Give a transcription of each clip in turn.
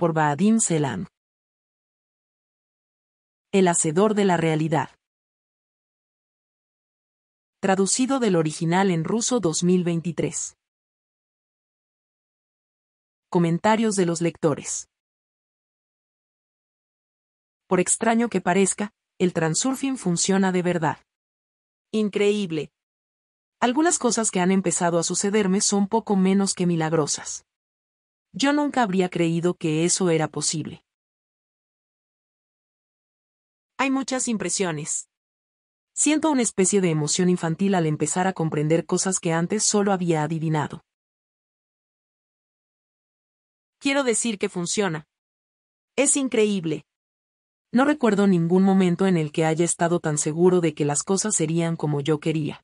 por Baadim Selam. El hacedor de la realidad. Traducido del original en ruso 2023. Comentarios de los lectores. Por extraño que parezca, el transurfing funciona de verdad. Increíble. Algunas cosas que han empezado a sucederme son poco menos que milagrosas. Yo nunca habría creído que eso era posible. Hay muchas impresiones. Siento una especie de emoción infantil al empezar a comprender cosas que antes solo había adivinado. Quiero decir que funciona. Es increíble. No recuerdo ningún momento en el que haya estado tan seguro de que las cosas serían como yo quería.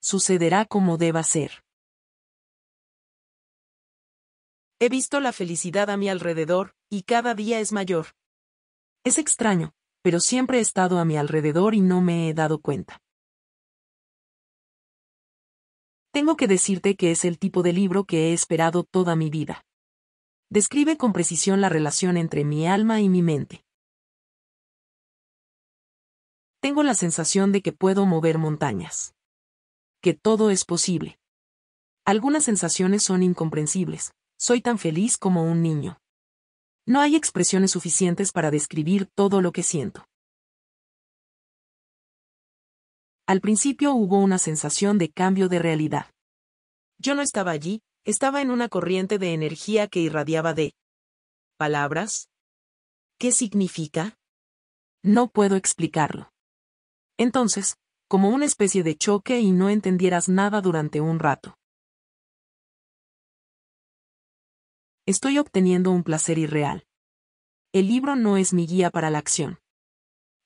Sucederá como deba ser. He visto la felicidad a mi alrededor, y cada día es mayor. Es extraño, pero siempre he estado a mi alrededor y no me he dado cuenta. Tengo que decirte que es el tipo de libro que he esperado toda mi vida. Describe con precisión la relación entre mi alma y mi mente. Tengo la sensación de que puedo mover montañas. Que todo es posible. Algunas sensaciones son incomprensibles, soy tan feliz como un niño. No hay expresiones suficientes para describir todo lo que siento. Al principio hubo una sensación de cambio de realidad. Yo no estaba allí, estaba en una corriente de energía que irradiaba de palabras. ¿Qué significa? No puedo explicarlo. Entonces, como una especie de choque y no entendieras nada durante un rato. Estoy obteniendo un placer irreal. El libro no es mi guía para la acción.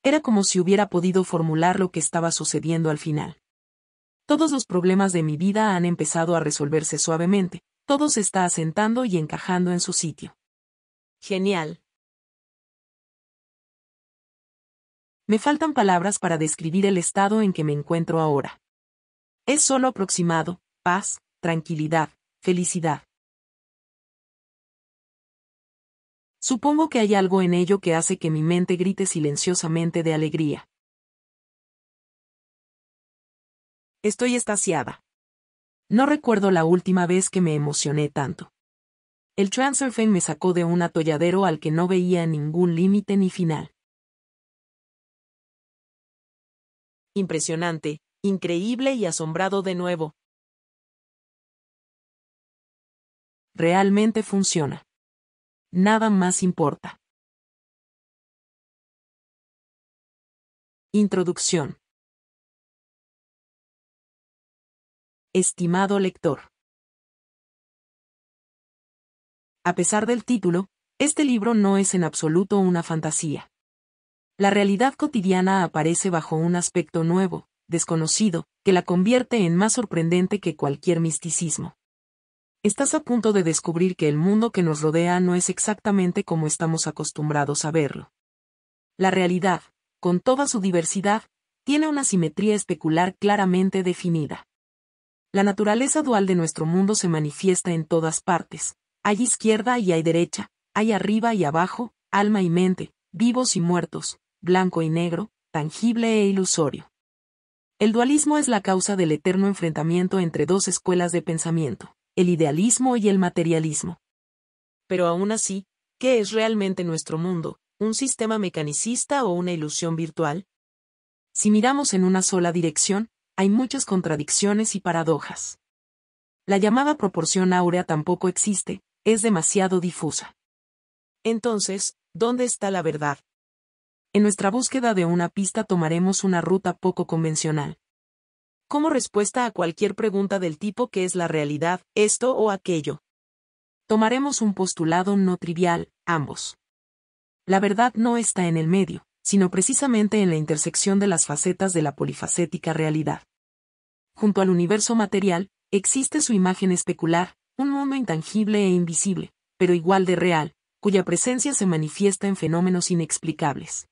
Era como si hubiera podido formular lo que estaba sucediendo al final. Todos los problemas de mi vida han empezado a resolverse suavemente, todo se está asentando y encajando en su sitio. Genial. Me faltan palabras para describir el estado en que me encuentro ahora. Es solo aproximado, paz, tranquilidad, felicidad, Supongo que hay algo en ello que hace que mi mente grite silenciosamente de alegría. Estoy estasiada. No recuerdo la última vez que me emocioné tanto. El Transurfing me sacó de un atolladero al que no veía ningún límite ni final. Impresionante, increíble y asombrado de nuevo. Realmente funciona. Nada más importa. Introducción. Estimado lector. A pesar del título, este libro no es en absoluto una fantasía. La realidad cotidiana aparece bajo un aspecto nuevo, desconocido, que la convierte en más sorprendente que cualquier misticismo. Estás a punto de descubrir que el mundo que nos rodea no es exactamente como estamos acostumbrados a verlo. La realidad, con toda su diversidad, tiene una simetría especular claramente definida. La naturaleza dual de nuestro mundo se manifiesta en todas partes. Hay izquierda y hay derecha, hay arriba y abajo, alma y mente, vivos y muertos, blanco y negro, tangible e ilusorio. El dualismo es la causa del eterno enfrentamiento entre dos escuelas de pensamiento el idealismo y el materialismo. Pero aún así, ¿qué es realmente nuestro mundo? ¿Un sistema mecanicista o una ilusión virtual? Si miramos en una sola dirección, hay muchas contradicciones y paradojas. La llamada proporción áurea tampoco existe, es demasiado difusa. Entonces, ¿dónde está la verdad? En nuestra búsqueda de una pista tomaremos una ruta poco convencional como respuesta a cualquier pregunta del tipo que es la realidad, esto o aquello. Tomaremos un postulado no trivial, ambos. La verdad no está en el medio, sino precisamente en la intersección de las facetas de la polifacética realidad. Junto al universo material, existe su imagen especular, un mundo intangible e invisible, pero igual de real, cuya presencia se manifiesta en fenómenos inexplicables.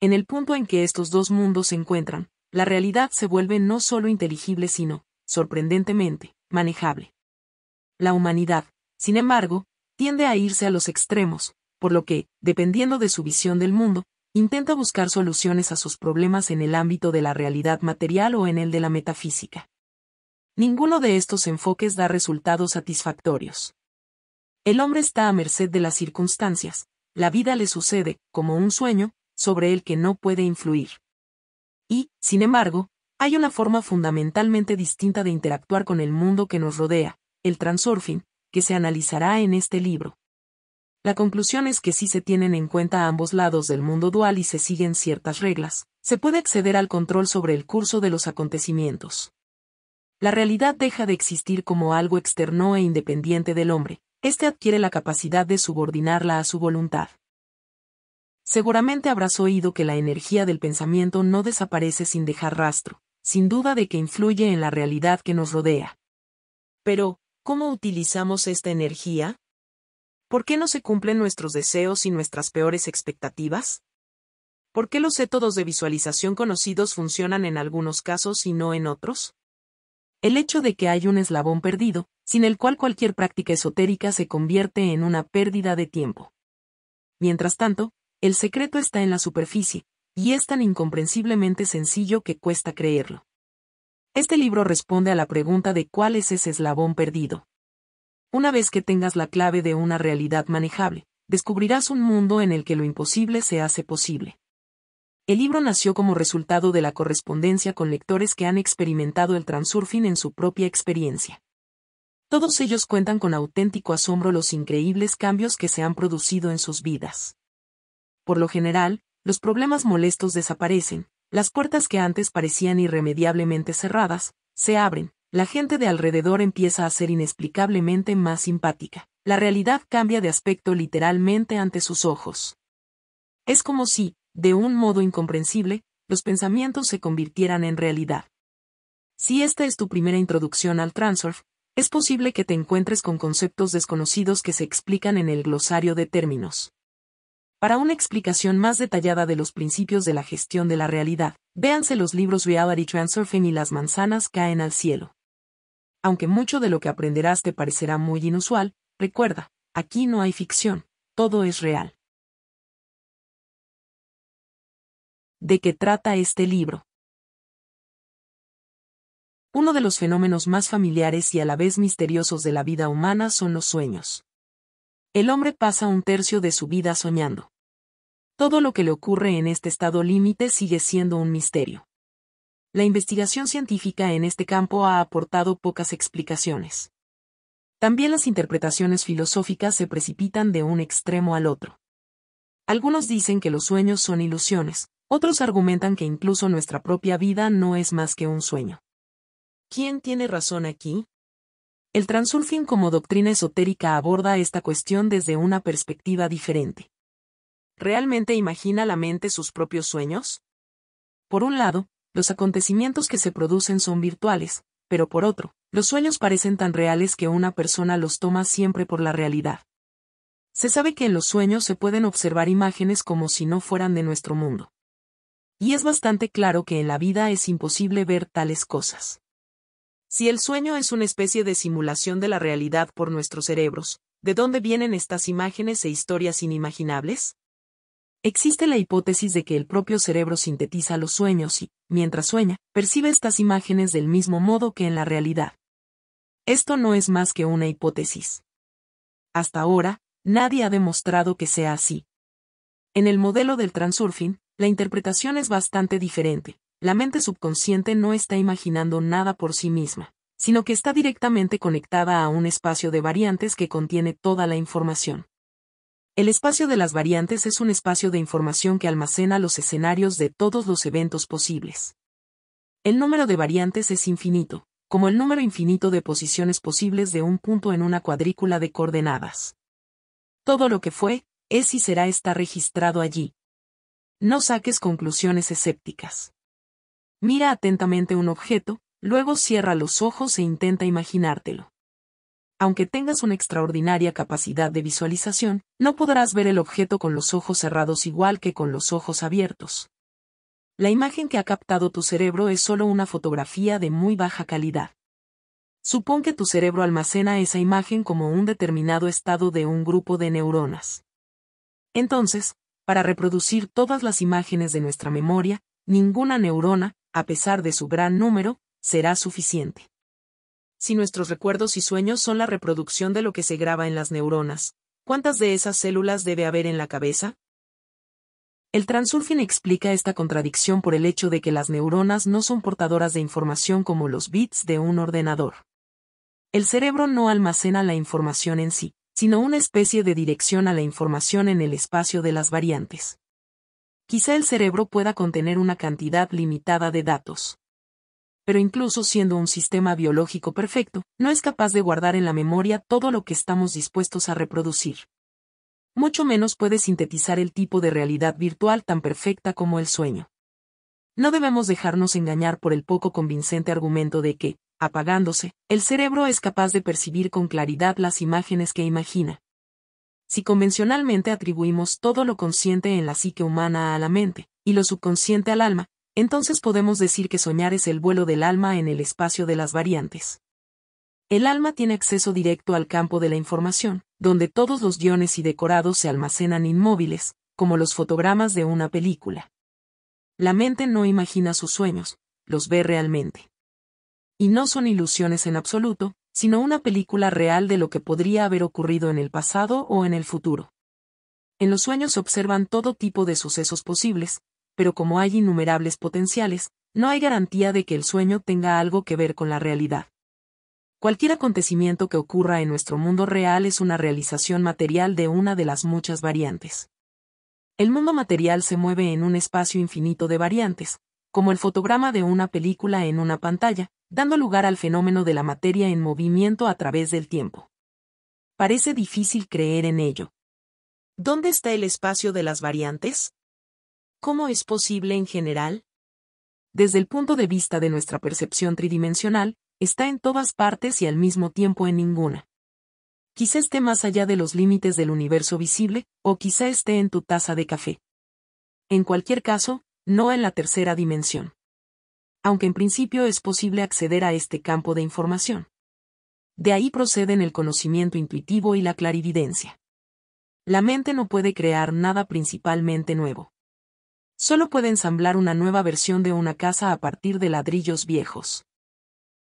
En el punto en que estos dos mundos se encuentran, la realidad se vuelve no solo inteligible sino, sorprendentemente, manejable. La humanidad, sin embargo, tiende a irse a los extremos, por lo que, dependiendo de su visión del mundo, intenta buscar soluciones a sus problemas en el ámbito de la realidad material o en el de la metafísica. Ninguno de estos enfoques da resultados satisfactorios. El hombre está a merced de las circunstancias, la vida le sucede, como un sueño, sobre el que no puede influir. Y, sin embargo, hay una forma fundamentalmente distinta de interactuar con el mundo que nos rodea, el transurfing, que se analizará en este libro. La conclusión es que si se tienen en cuenta ambos lados del mundo dual y se siguen ciertas reglas, se puede acceder al control sobre el curso de los acontecimientos. La realidad deja de existir como algo externo e independiente del hombre, éste adquiere la capacidad de subordinarla a su voluntad. Seguramente habrás oído que la energía del pensamiento no desaparece sin dejar rastro, sin duda de que influye en la realidad que nos rodea. Pero, ¿cómo utilizamos esta energía? ¿Por qué no se cumplen nuestros deseos y nuestras peores expectativas? ¿Por qué los métodos de visualización conocidos funcionan en algunos casos y no en otros? El hecho de que hay un eslabón perdido, sin el cual cualquier práctica esotérica se convierte en una pérdida de tiempo. Mientras tanto, el secreto está en la superficie, y es tan incomprensiblemente sencillo que cuesta creerlo. Este libro responde a la pregunta de cuál es ese eslabón perdido. Una vez que tengas la clave de una realidad manejable, descubrirás un mundo en el que lo imposible se hace posible. El libro nació como resultado de la correspondencia con lectores que han experimentado el transurfing en su propia experiencia. Todos ellos cuentan con auténtico asombro los increíbles cambios que se han producido en sus vidas. Por lo general, los problemas molestos desaparecen, las puertas que antes parecían irremediablemente cerradas, se abren, la gente de alrededor empieza a ser inexplicablemente más simpática, la realidad cambia de aspecto literalmente ante sus ojos. Es como si, de un modo incomprensible, los pensamientos se convirtieran en realidad. Si esta es tu primera introducción al transurf, es posible que te encuentres con conceptos desconocidos que se explican en el glosario de términos. Para una explicación más detallada de los principios de la gestión de la realidad, véanse los libros Reality Transurfing y Las manzanas caen al cielo. Aunque mucho de lo que aprenderás te parecerá muy inusual, recuerda, aquí no hay ficción, todo es real. ¿De qué trata este libro? Uno de los fenómenos más familiares y a la vez misteriosos de la vida humana son los sueños el hombre pasa un tercio de su vida soñando. Todo lo que le ocurre en este estado límite sigue siendo un misterio. La investigación científica en este campo ha aportado pocas explicaciones. También las interpretaciones filosóficas se precipitan de un extremo al otro. Algunos dicen que los sueños son ilusiones, otros argumentan que incluso nuestra propia vida no es más que un sueño. ¿Quién tiene razón aquí? El transurfing como doctrina esotérica aborda esta cuestión desde una perspectiva diferente. ¿Realmente imagina la mente sus propios sueños? Por un lado, los acontecimientos que se producen son virtuales, pero por otro, los sueños parecen tan reales que una persona los toma siempre por la realidad. Se sabe que en los sueños se pueden observar imágenes como si no fueran de nuestro mundo. Y es bastante claro que en la vida es imposible ver tales cosas. Si el sueño es una especie de simulación de la realidad por nuestros cerebros, ¿de dónde vienen estas imágenes e historias inimaginables? Existe la hipótesis de que el propio cerebro sintetiza los sueños y, mientras sueña, percibe estas imágenes del mismo modo que en la realidad. Esto no es más que una hipótesis. Hasta ahora, nadie ha demostrado que sea así. En el modelo del transurfing, la interpretación es bastante diferente, la mente subconsciente no está imaginando nada por sí misma, sino que está directamente conectada a un espacio de variantes que contiene toda la información. El espacio de las variantes es un espacio de información que almacena los escenarios de todos los eventos posibles. El número de variantes es infinito, como el número infinito de posiciones posibles de un punto en una cuadrícula de coordenadas. Todo lo que fue, es y será está registrado allí. No saques conclusiones escépticas. Mira atentamente un objeto, luego cierra los ojos e intenta imaginártelo. Aunque tengas una extraordinaria capacidad de visualización, no podrás ver el objeto con los ojos cerrados igual que con los ojos abiertos. La imagen que ha captado tu cerebro es solo una fotografía de muy baja calidad. Supón que tu cerebro almacena esa imagen como un determinado estado de un grupo de neuronas. Entonces, para reproducir todas las imágenes de nuestra memoria, ninguna neurona, a pesar de su gran número, será suficiente. Si nuestros recuerdos y sueños son la reproducción de lo que se graba en las neuronas, ¿cuántas de esas células debe haber en la cabeza? El transurfing explica esta contradicción por el hecho de que las neuronas no son portadoras de información como los bits de un ordenador. El cerebro no almacena la información en sí, sino una especie de dirección a la información en el espacio de las variantes. Quizá el cerebro pueda contener una cantidad limitada de datos. Pero incluso siendo un sistema biológico perfecto, no es capaz de guardar en la memoria todo lo que estamos dispuestos a reproducir. Mucho menos puede sintetizar el tipo de realidad virtual tan perfecta como el sueño. No debemos dejarnos engañar por el poco convincente argumento de que, apagándose, el cerebro es capaz de percibir con claridad las imágenes que imagina, si convencionalmente atribuimos todo lo consciente en la psique humana a la mente, y lo subconsciente al alma, entonces podemos decir que soñar es el vuelo del alma en el espacio de las variantes. El alma tiene acceso directo al campo de la información, donde todos los guiones y decorados se almacenan inmóviles, como los fotogramas de una película. La mente no imagina sus sueños, los ve realmente. Y no son ilusiones en absoluto, sino una película real de lo que podría haber ocurrido en el pasado o en el futuro. En los sueños se observan todo tipo de sucesos posibles, pero como hay innumerables potenciales, no hay garantía de que el sueño tenga algo que ver con la realidad. Cualquier acontecimiento que ocurra en nuestro mundo real es una realización material de una de las muchas variantes. El mundo material se mueve en un espacio infinito de variantes, como el fotograma de una película en una pantalla, dando lugar al fenómeno de la materia en movimiento a través del tiempo. Parece difícil creer en ello. ¿Dónde está el espacio de las variantes? ¿Cómo es posible en general? Desde el punto de vista de nuestra percepción tridimensional, está en todas partes y al mismo tiempo en ninguna. Quizá esté más allá de los límites del universo visible, o quizá esté en tu taza de café. En cualquier caso, no en la tercera dimensión aunque en principio es posible acceder a este campo de información. De ahí proceden el conocimiento intuitivo y la clarividencia. La mente no puede crear nada principalmente nuevo. Solo puede ensamblar una nueva versión de una casa a partir de ladrillos viejos.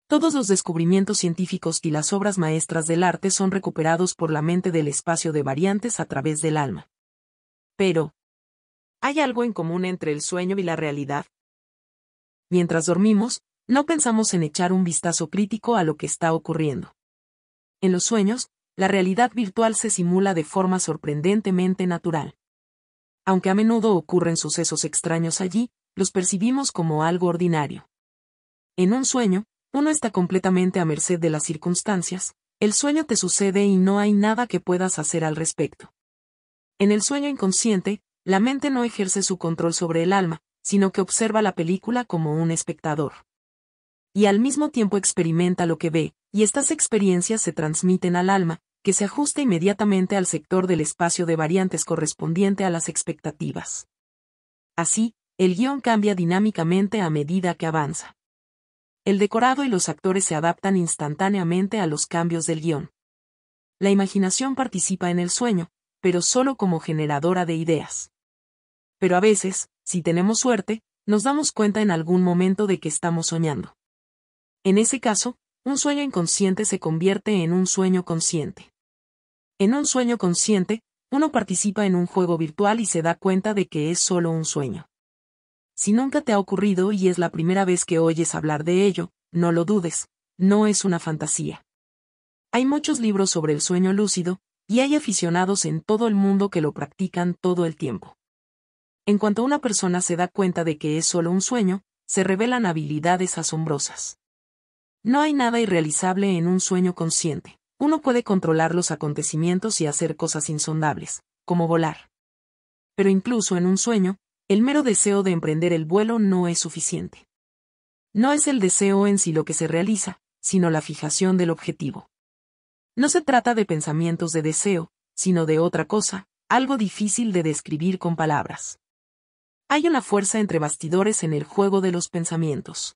Todos los descubrimientos científicos y las obras maestras del arte son recuperados por la mente del espacio de variantes a través del alma. Pero, ¿hay algo en común entre el sueño y la realidad? mientras dormimos, no pensamos en echar un vistazo crítico a lo que está ocurriendo. En los sueños, la realidad virtual se simula de forma sorprendentemente natural. Aunque a menudo ocurren sucesos extraños allí, los percibimos como algo ordinario. En un sueño, uno está completamente a merced de las circunstancias, el sueño te sucede y no hay nada que puedas hacer al respecto. En el sueño inconsciente, la mente no ejerce su control sobre el alma, sino que observa la película como un espectador. Y al mismo tiempo experimenta lo que ve, y estas experiencias se transmiten al alma, que se ajusta inmediatamente al sector del espacio de variantes correspondiente a las expectativas. Así, el guión cambia dinámicamente a medida que avanza. El decorado y los actores se adaptan instantáneamente a los cambios del guión. La imaginación participa en el sueño, pero solo como generadora de ideas. Pero a veces, si tenemos suerte, nos damos cuenta en algún momento de que estamos soñando. En ese caso, un sueño inconsciente se convierte en un sueño consciente. En un sueño consciente, uno participa en un juego virtual y se da cuenta de que es solo un sueño. Si nunca te ha ocurrido y es la primera vez que oyes hablar de ello, no lo dudes, no es una fantasía. Hay muchos libros sobre el sueño lúcido, y hay aficionados en todo el mundo que lo practican todo el tiempo. En cuanto una persona se da cuenta de que es solo un sueño, se revelan habilidades asombrosas. No hay nada irrealizable en un sueño consciente. Uno puede controlar los acontecimientos y hacer cosas insondables, como volar. Pero incluso en un sueño, el mero deseo de emprender el vuelo no es suficiente. No es el deseo en sí lo que se realiza, sino la fijación del objetivo. No se trata de pensamientos de deseo, sino de otra cosa, algo difícil de describir con palabras. Hay una fuerza entre bastidores en el juego de los pensamientos.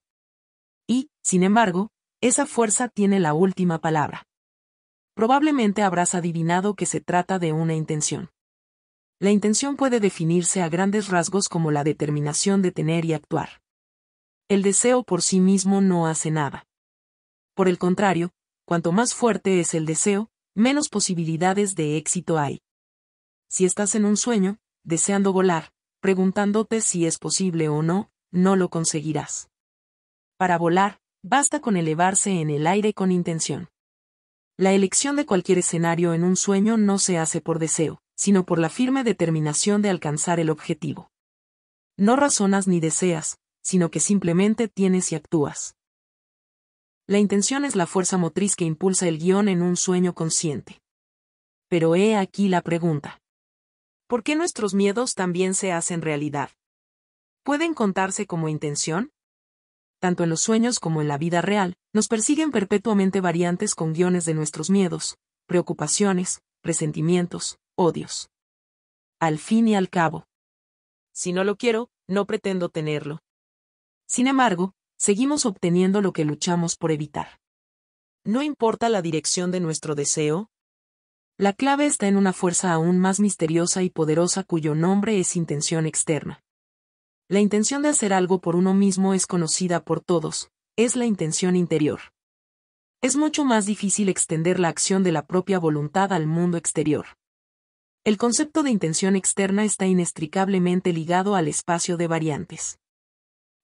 Y, sin embargo, esa fuerza tiene la última palabra. Probablemente habrás adivinado que se trata de una intención. La intención puede definirse a grandes rasgos como la determinación de tener y actuar. El deseo por sí mismo no hace nada. Por el contrario, cuanto más fuerte es el deseo, menos posibilidades de éxito hay. Si estás en un sueño, deseando volar, preguntándote si es posible o no, no lo conseguirás. Para volar, basta con elevarse en el aire con intención. La elección de cualquier escenario en un sueño no se hace por deseo, sino por la firme determinación de alcanzar el objetivo. No razonas ni deseas, sino que simplemente tienes y actúas. La intención es la fuerza motriz que impulsa el guión en un sueño consciente. Pero he aquí la pregunta. ¿Por qué nuestros miedos también se hacen realidad? ¿Pueden contarse como intención? Tanto en los sueños como en la vida real, nos persiguen perpetuamente variantes con guiones de nuestros miedos, preocupaciones, resentimientos, odios. Al fin y al cabo. Si no lo quiero, no pretendo tenerlo. Sin embargo, seguimos obteniendo lo que luchamos por evitar. No importa la dirección de nuestro deseo, la clave está en una fuerza aún más misteriosa y poderosa cuyo nombre es intención externa. La intención de hacer algo por uno mismo es conocida por todos, es la intención interior. Es mucho más difícil extender la acción de la propia voluntad al mundo exterior. El concepto de intención externa está inextricablemente ligado al espacio de variantes.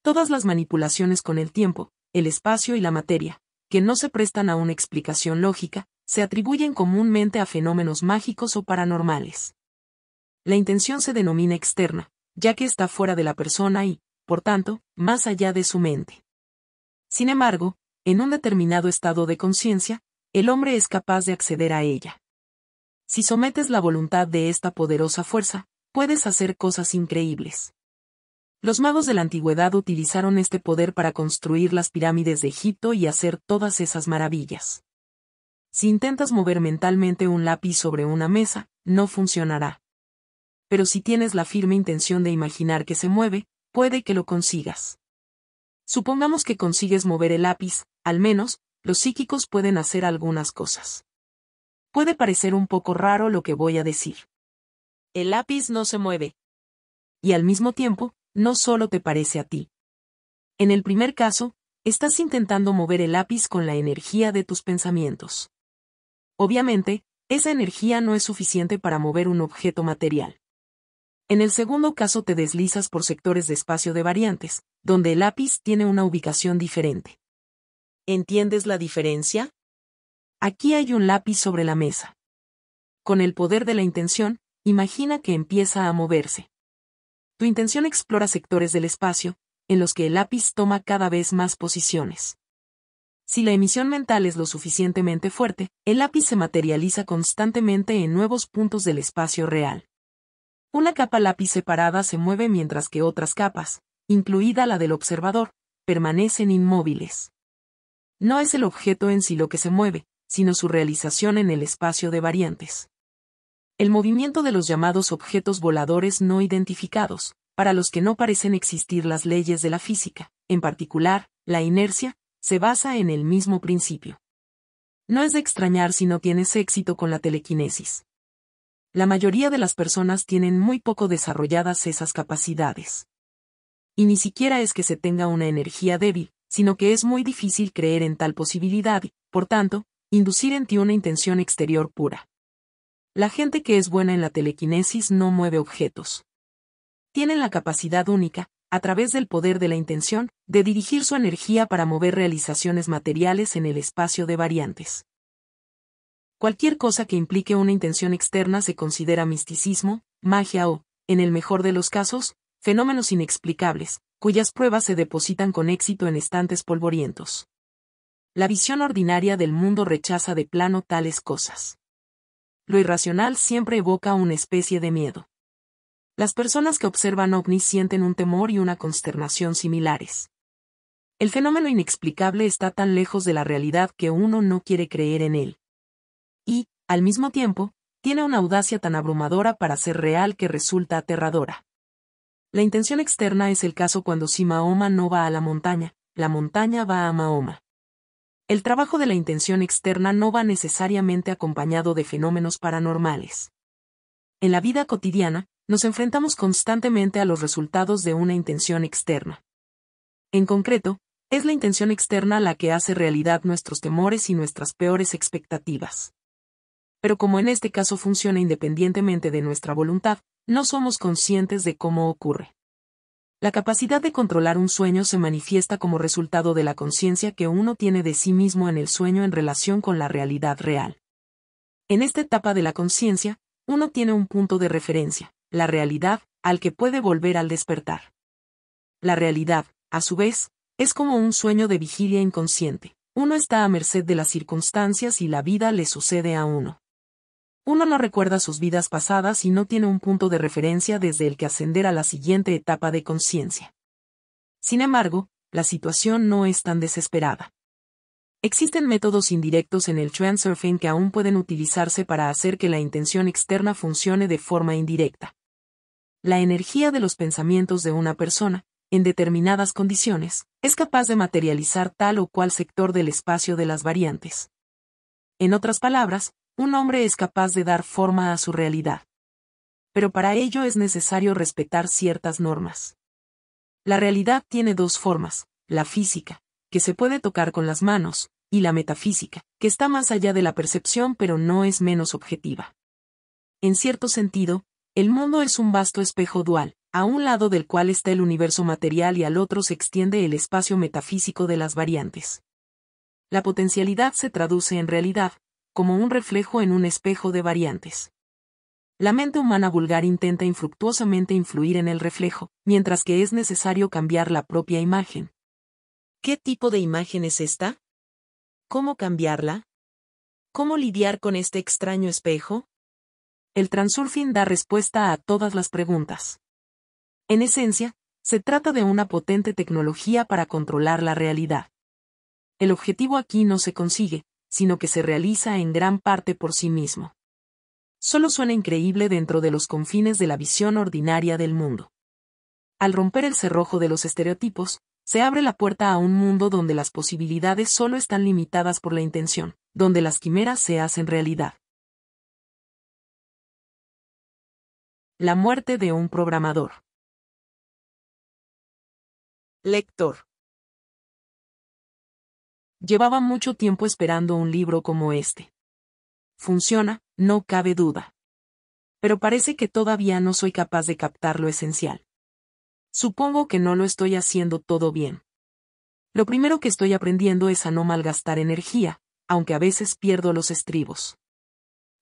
Todas las manipulaciones con el tiempo, el espacio y la materia, que no se prestan a una explicación lógica, se atribuyen comúnmente a fenómenos mágicos o paranormales. La intención se denomina externa, ya que está fuera de la persona y, por tanto, más allá de su mente. Sin embargo, en un determinado estado de conciencia, el hombre es capaz de acceder a ella. Si sometes la voluntad de esta poderosa fuerza, puedes hacer cosas increíbles. Los magos de la antigüedad utilizaron este poder para construir las pirámides de Egipto y hacer todas esas maravillas. Si intentas mover mentalmente un lápiz sobre una mesa, no funcionará. Pero si tienes la firme intención de imaginar que se mueve, puede que lo consigas. Supongamos que consigues mover el lápiz, al menos, los psíquicos pueden hacer algunas cosas. Puede parecer un poco raro lo que voy a decir. El lápiz no se mueve. Y al mismo tiempo, no solo te parece a ti. En el primer caso, estás intentando mover el lápiz con la energía de tus pensamientos. Obviamente, esa energía no es suficiente para mover un objeto material. En el segundo caso te deslizas por sectores de espacio de variantes, donde el lápiz tiene una ubicación diferente. ¿Entiendes la diferencia? Aquí hay un lápiz sobre la mesa. Con el poder de la intención, imagina que empieza a moverse. Tu intención explora sectores del espacio, en los que el lápiz toma cada vez más posiciones. Si la emisión mental es lo suficientemente fuerte, el lápiz se materializa constantemente en nuevos puntos del espacio real. Una capa lápiz separada se mueve mientras que otras capas, incluida la del observador, permanecen inmóviles. No es el objeto en sí lo que se mueve, sino su realización en el espacio de variantes. El movimiento de los llamados objetos voladores no identificados, para los que no parecen existir las leyes de la física, en particular, la inercia, se basa en el mismo principio. No es de extrañar si no tienes éxito con la telequinesis. La mayoría de las personas tienen muy poco desarrolladas esas capacidades. Y ni siquiera es que se tenga una energía débil, sino que es muy difícil creer en tal posibilidad y, por tanto, inducir en ti una intención exterior pura. La gente que es buena en la telequinesis no mueve objetos. Tienen la capacidad única, a través del poder de la intención, de dirigir su energía para mover realizaciones materiales en el espacio de variantes. Cualquier cosa que implique una intención externa se considera misticismo, magia o, en el mejor de los casos, fenómenos inexplicables, cuyas pruebas se depositan con éxito en estantes polvorientos. La visión ordinaria del mundo rechaza de plano tales cosas. Lo irracional siempre evoca una especie de miedo. Las personas que observan ovnis sienten un temor y una consternación similares. El fenómeno inexplicable está tan lejos de la realidad que uno no quiere creer en él. Y, al mismo tiempo, tiene una audacia tan abrumadora para ser real que resulta aterradora. La intención externa es el caso cuando si Mahoma no va a la montaña, la montaña va a Mahoma. El trabajo de la intención externa no va necesariamente acompañado de fenómenos paranormales. En la vida cotidiana, nos enfrentamos constantemente a los resultados de una intención externa. En concreto, es la intención externa la que hace realidad nuestros temores y nuestras peores expectativas. Pero como en este caso funciona independientemente de nuestra voluntad, no somos conscientes de cómo ocurre. La capacidad de controlar un sueño se manifiesta como resultado de la conciencia que uno tiene de sí mismo en el sueño en relación con la realidad real. En esta etapa de la conciencia, uno tiene un punto de referencia, la realidad, al que puede volver al despertar. La realidad, a su vez, es como un sueño de vigilia inconsciente. Uno está a merced de las circunstancias y la vida le sucede a uno. Uno no recuerda sus vidas pasadas y no tiene un punto de referencia desde el que ascender a la siguiente etapa de conciencia. Sin embargo, la situación no es tan desesperada. Existen métodos indirectos en el transurfing que aún pueden utilizarse para hacer que la intención externa funcione de forma indirecta la energía de los pensamientos de una persona, en determinadas condiciones, es capaz de materializar tal o cual sector del espacio de las variantes. En otras palabras, un hombre es capaz de dar forma a su realidad. Pero para ello es necesario respetar ciertas normas. La realidad tiene dos formas, la física, que se puede tocar con las manos, y la metafísica, que está más allá de la percepción pero no es menos objetiva. En cierto sentido, el mundo es un vasto espejo dual, a un lado del cual está el universo material y al otro se extiende el espacio metafísico de las variantes. La potencialidad se traduce en realidad, como un reflejo en un espejo de variantes. La mente humana vulgar intenta infructuosamente influir en el reflejo, mientras que es necesario cambiar la propia imagen. ¿Qué tipo de imagen es esta? ¿Cómo cambiarla? ¿Cómo lidiar con este extraño espejo? el transurfing da respuesta a todas las preguntas. En esencia, se trata de una potente tecnología para controlar la realidad. El objetivo aquí no se consigue, sino que se realiza en gran parte por sí mismo. Solo suena increíble dentro de los confines de la visión ordinaria del mundo. Al romper el cerrojo de los estereotipos, se abre la puerta a un mundo donde las posibilidades solo están limitadas por la intención, donde las quimeras se hacen realidad. La muerte de un programador. Lector. Llevaba mucho tiempo esperando un libro como este. Funciona, no cabe duda. Pero parece que todavía no soy capaz de captar lo esencial. Supongo que no lo estoy haciendo todo bien. Lo primero que estoy aprendiendo es a no malgastar energía, aunque a veces pierdo los estribos.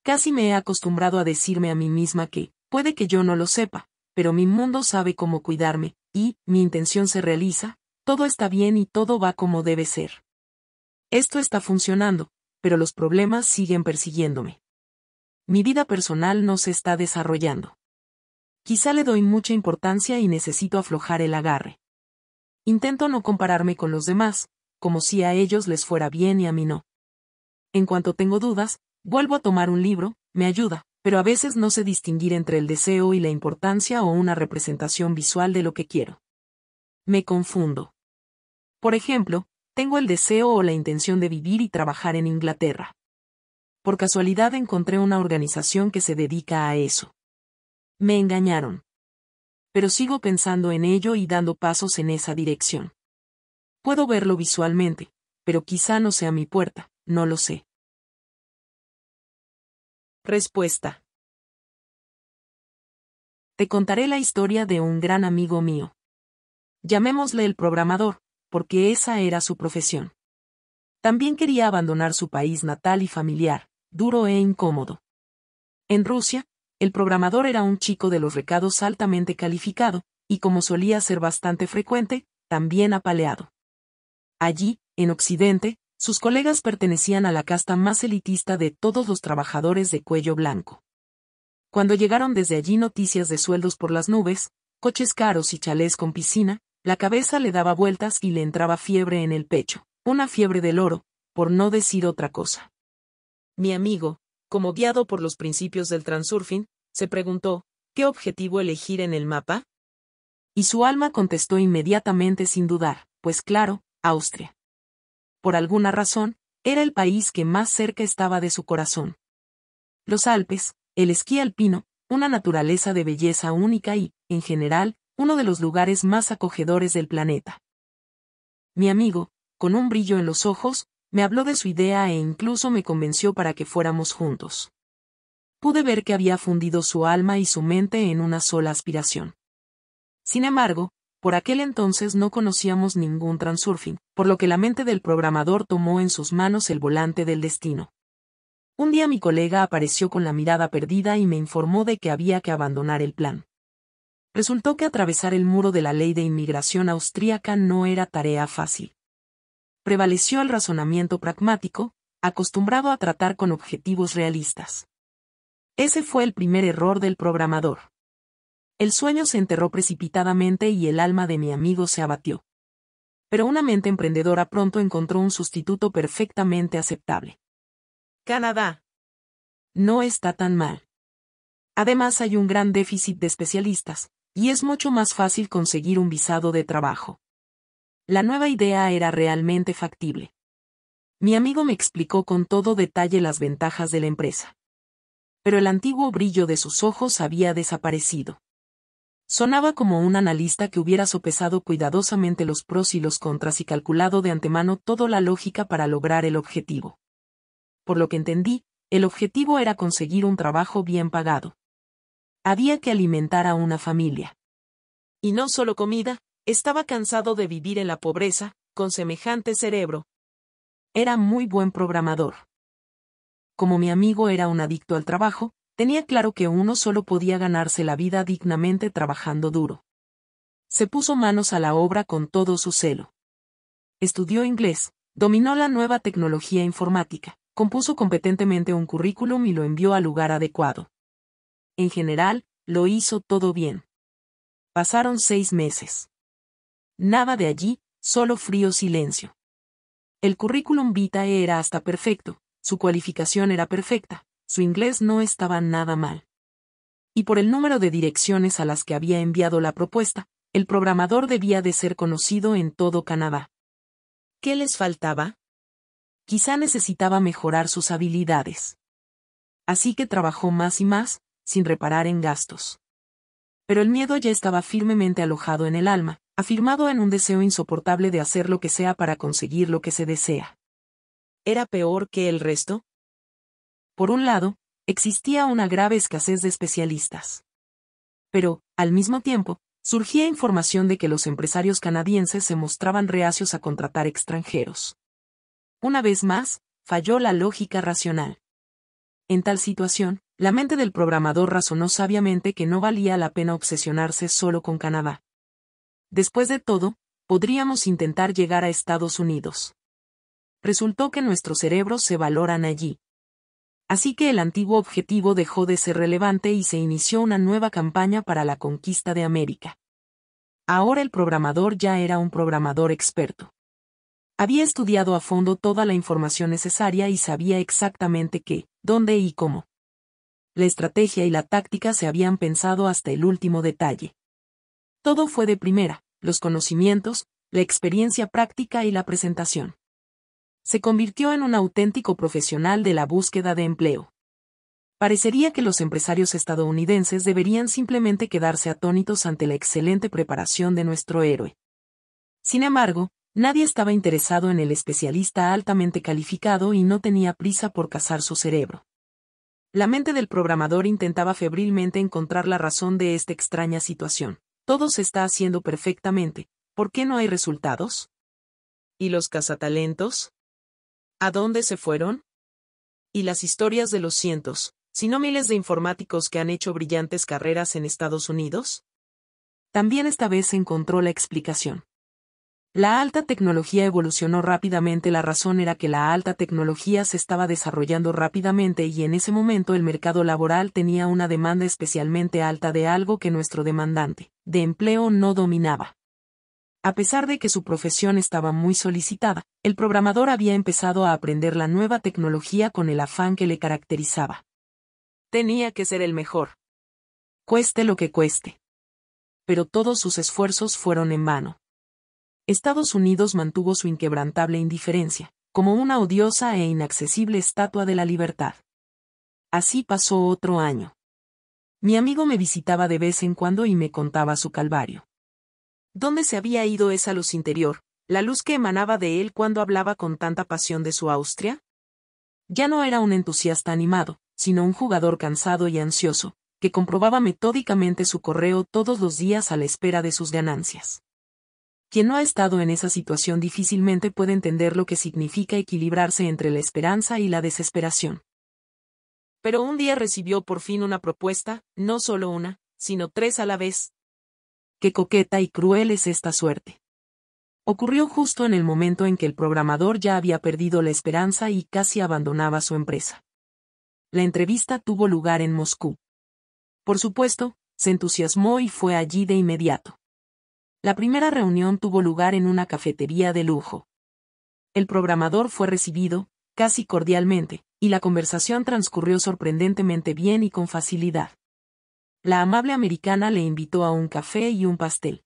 Casi me he acostumbrado a decirme a mí misma que, Puede que yo no lo sepa, pero mi mundo sabe cómo cuidarme, y, mi intención se realiza, todo está bien y todo va como debe ser. Esto está funcionando, pero los problemas siguen persiguiéndome. Mi vida personal no se está desarrollando. Quizá le doy mucha importancia y necesito aflojar el agarre. Intento no compararme con los demás, como si a ellos les fuera bien y a mí no. En cuanto tengo dudas, vuelvo a tomar un libro, me ayuda, pero a veces no sé distinguir entre el deseo y la importancia o una representación visual de lo que quiero. Me confundo. Por ejemplo, tengo el deseo o la intención de vivir y trabajar en Inglaterra. Por casualidad encontré una organización que se dedica a eso. Me engañaron. Pero sigo pensando en ello y dando pasos en esa dirección. Puedo verlo visualmente, pero quizá no sea mi puerta, no lo sé. Respuesta. Te contaré la historia de un gran amigo mío. Llamémosle el programador, porque esa era su profesión. También quería abandonar su país natal y familiar, duro e incómodo. En Rusia, el programador era un chico de los recados altamente calificado, y como solía ser bastante frecuente, también apaleado. Allí, en Occidente, sus colegas pertenecían a la casta más elitista de todos los trabajadores de cuello blanco. Cuando llegaron desde allí noticias de sueldos por las nubes, coches caros y chalés con piscina, la cabeza le daba vueltas y le entraba fiebre en el pecho, una fiebre del oro, por no decir otra cosa. Mi amigo, como guiado por los principios del transurfing, se preguntó, ¿qué objetivo elegir en el mapa? Y su alma contestó inmediatamente sin dudar, pues claro, Austria por alguna razón, era el país que más cerca estaba de su corazón. Los Alpes, el esquí alpino, una naturaleza de belleza única y, en general, uno de los lugares más acogedores del planeta. Mi amigo, con un brillo en los ojos, me habló de su idea e incluso me convenció para que fuéramos juntos. Pude ver que había fundido su alma y su mente en una sola aspiración. Sin embargo, por aquel entonces no conocíamos ningún transurfing, por lo que la mente del programador tomó en sus manos el volante del destino. Un día mi colega apareció con la mirada perdida y me informó de que había que abandonar el plan. Resultó que atravesar el muro de la ley de inmigración austríaca no era tarea fácil. Prevaleció el razonamiento pragmático, acostumbrado a tratar con objetivos realistas. Ese fue el primer error del programador. El sueño se enterró precipitadamente y el alma de mi amigo se abatió. Pero una mente emprendedora pronto encontró un sustituto perfectamente aceptable. Canadá. No está tan mal. Además hay un gran déficit de especialistas, y es mucho más fácil conseguir un visado de trabajo. La nueva idea era realmente factible. Mi amigo me explicó con todo detalle las ventajas de la empresa. Pero el antiguo brillo de sus ojos había desaparecido. Sonaba como un analista que hubiera sopesado cuidadosamente los pros y los contras y calculado de antemano toda la lógica para lograr el objetivo. Por lo que entendí, el objetivo era conseguir un trabajo bien pagado. Había que alimentar a una familia. Y no solo comida, estaba cansado de vivir en la pobreza, con semejante cerebro. Era muy buen programador. Como mi amigo era un adicto al trabajo, tenía claro que uno solo podía ganarse la vida dignamente trabajando duro. Se puso manos a la obra con todo su celo. Estudió inglés, dominó la nueva tecnología informática, compuso competentemente un currículum y lo envió al lugar adecuado. En general, lo hizo todo bien. Pasaron seis meses. Nada de allí, solo frío silencio. El currículum vitae era hasta perfecto, su cualificación era perfecta, su inglés no estaba nada mal. Y por el número de direcciones a las que había enviado la propuesta, el programador debía de ser conocido en todo Canadá. ¿Qué les faltaba? Quizá necesitaba mejorar sus habilidades. Así que trabajó más y más, sin reparar en gastos. Pero el miedo ya estaba firmemente alojado en el alma, afirmado en un deseo insoportable de hacer lo que sea para conseguir lo que se desea. ¿Era peor que el resto? Por un lado, existía una grave escasez de especialistas. Pero, al mismo tiempo, surgía información de que los empresarios canadienses se mostraban reacios a contratar extranjeros. Una vez más, falló la lógica racional. En tal situación, la mente del programador razonó sabiamente que no valía la pena obsesionarse solo con Canadá. Después de todo, podríamos intentar llegar a Estados Unidos. Resultó que nuestros cerebros se valoran allí. Así que el antiguo objetivo dejó de ser relevante y se inició una nueva campaña para la conquista de América. Ahora el programador ya era un programador experto. Había estudiado a fondo toda la información necesaria y sabía exactamente qué, dónde y cómo. La estrategia y la táctica se habían pensado hasta el último detalle. Todo fue de primera, los conocimientos, la experiencia práctica y la presentación se convirtió en un auténtico profesional de la búsqueda de empleo. Parecería que los empresarios estadounidenses deberían simplemente quedarse atónitos ante la excelente preparación de nuestro héroe. Sin embargo, nadie estaba interesado en el especialista altamente calificado y no tenía prisa por cazar su cerebro. La mente del programador intentaba febrilmente encontrar la razón de esta extraña situación. Todo se está haciendo perfectamente. ¿Por qué no hay resultados? ¿Y los cazatalentos? ¿A dónde se fueron? Y las historias de los cientos, si no miles de informáticos que han hecho brillantes carreras en Estados Unidos? También esta vez se encontró la explicación. La alta tecnología evolucionó rápidamente, la razón era que la alta tecnología se estaba desarrollando rápidamente y en ese momento el mercado laboral tenía una demanda especialmente alta de algo que nuestro demandante de empleo no dominaba. A pesar de que su profesión estaba muy solicitada, el programador había empezado a aprender la nueva tecnología con el afán que le caracterizaba. Tenía que ser el mejor. Cueste lo que cueste. Pero todos sus esfuerzos fueron en vano. Estados Unidos mantuvo su inquebrantable indiferencia, como una odiosa e inaccesible estatua de la libertad. Así pasó otro año. Mi amigo me visitaba de vez en cuando y me contaba su calvario. ¿Dónde se había ido esa luz interior, la luz que emanaba de él cuando hablaba con tanta pasión de su Austria? Ya no era un entusiasta animado, sino un jugador cansado y ansioso, que comprobaba metódicamente su correo todos los días a la espera de sus ganancias. Quien no ha estado en esa situación difícilmente puede entender lo que significa equilibrarse entre la esperanza y la desesperación. Pero un día recibió por fin una propuesta, no solo una, sino tres a la vez, qué coqueta y cruel es esta suerte. Ocurrió justo en el momento en que el programador ya había perdido la esperanza y casi abandonaba su empresa. La entrevista tuvo lugar en Moscú. Por supuesto, se entusiasmó y fue allí de inmediato. La primera reunión tuvo lugar en una cafetería de lujo. El programador fue recibido, casi cordialmente, y la conversación transcurrió sorprendentemente bien y con facilidad la amable americana le invitó a un café y un pastel.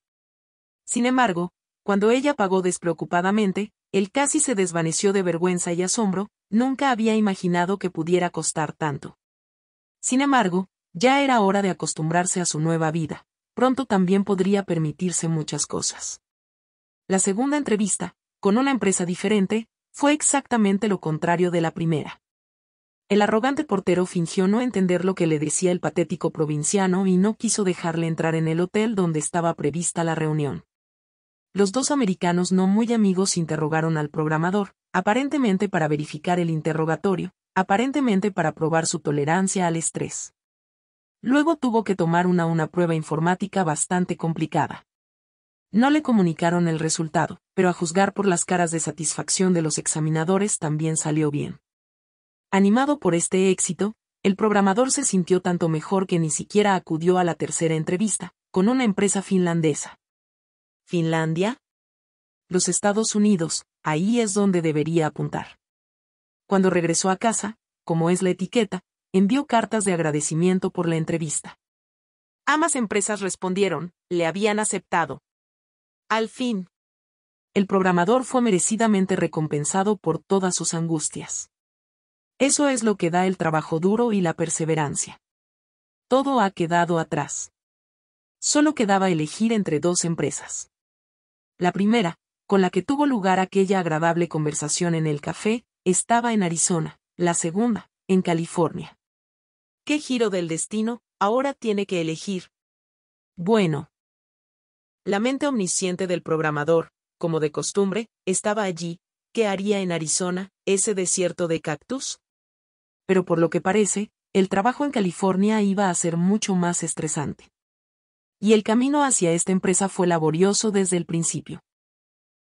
Sin embargo, cuando ella pagó despreocupadamente, él casi se desvaneció de vergüenza y asombro, nunca había imaginado que pudiera costar tanto. Sin embargo, ya era hora de acostumbrarse a su nueva vida, pronto también podría permitirse muchas cosas. La segunda entrevista, con una empresa diferente, fue exactamente lo contrario de la primera. El arrogante portero fingió no entender lo que le decía el patético provinciano y no quiso dejarle entrar en el hotel donde estaba prevista la reunión. Los dos americanos no muy amigos interrogaron al programador, aparentemente para verificar el interrogatorio, aparentemente para probar su tolerancia al estrés. Luego tuvo que tomar una, una prueba informática bastante complicada. No le comunicaron el resultado, pero a juzgar por las caras de satisfacción de los examinadores también salió bien. Animado por este éxito, el programador se sintió tanto mejor que ni siquiera acudió a la tercera entrevista, con una empresa finlandesa. ¿Finlandia? Los Estados Unidos, ahí es donde debería apuntar. Cuando regresó a casa, como es la etiqueta, envió cartas de agradecimiento por la entrevista. Ambas empresas respondieron, le habían aceptado. Al fin. El programador fue merecidamente recompensado por todas sus angustias. Eso es lo que da el trabajo duro y la perseverancia. Todo ha quedado atrás. Solo quedaba elegir entre dos empresas. La primera, con la que tuvo lugar aquella agradable conversación en el café, estaba en Arizona, la segunda, en California. ¿Qué giro del destino? Ahora tiene que elegir. Bueno. La mente omnisciente del programador, como de costumbre, estaba allí. ¿Qué haría en Arizona, ese desierto de cactus? pero por lo que parece, el trabajo en California iba a ser mucho más estresante. Y el camino hacia esta empresa fue laborioso desde el principio.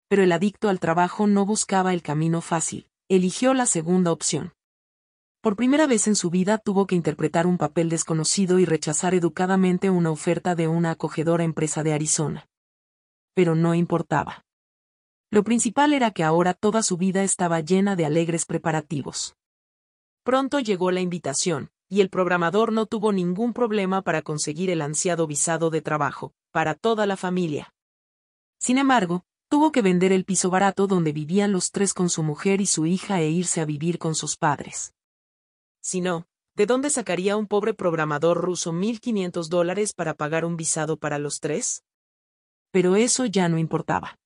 Pero el adicto al trabajo no buscaba el camino fácil, eligió la segunda opción. Por primera vez en su vida tuvo que interpretar un papel desconocido y rechazar educadamente una oferta de una acogedora empresa de Arizona. Pero no importaba. Lo principal era que ahora toda su vida estaba llena de alegres preparativos. Pronto llegó la invitación, y el programador no tuvo ningún problema para conseguir el ansiado visado de trabajo, para toda la familia. Sin embargo, tuvo que vender el piso barato donde vivían los tres con su mujer y su hija e irse a vivir con sus padres. Si no, ¿de dónde sacaría un pobre programador ruso 1.500 dólares para pagar un visado para los tres? Pero eso ya no importaba.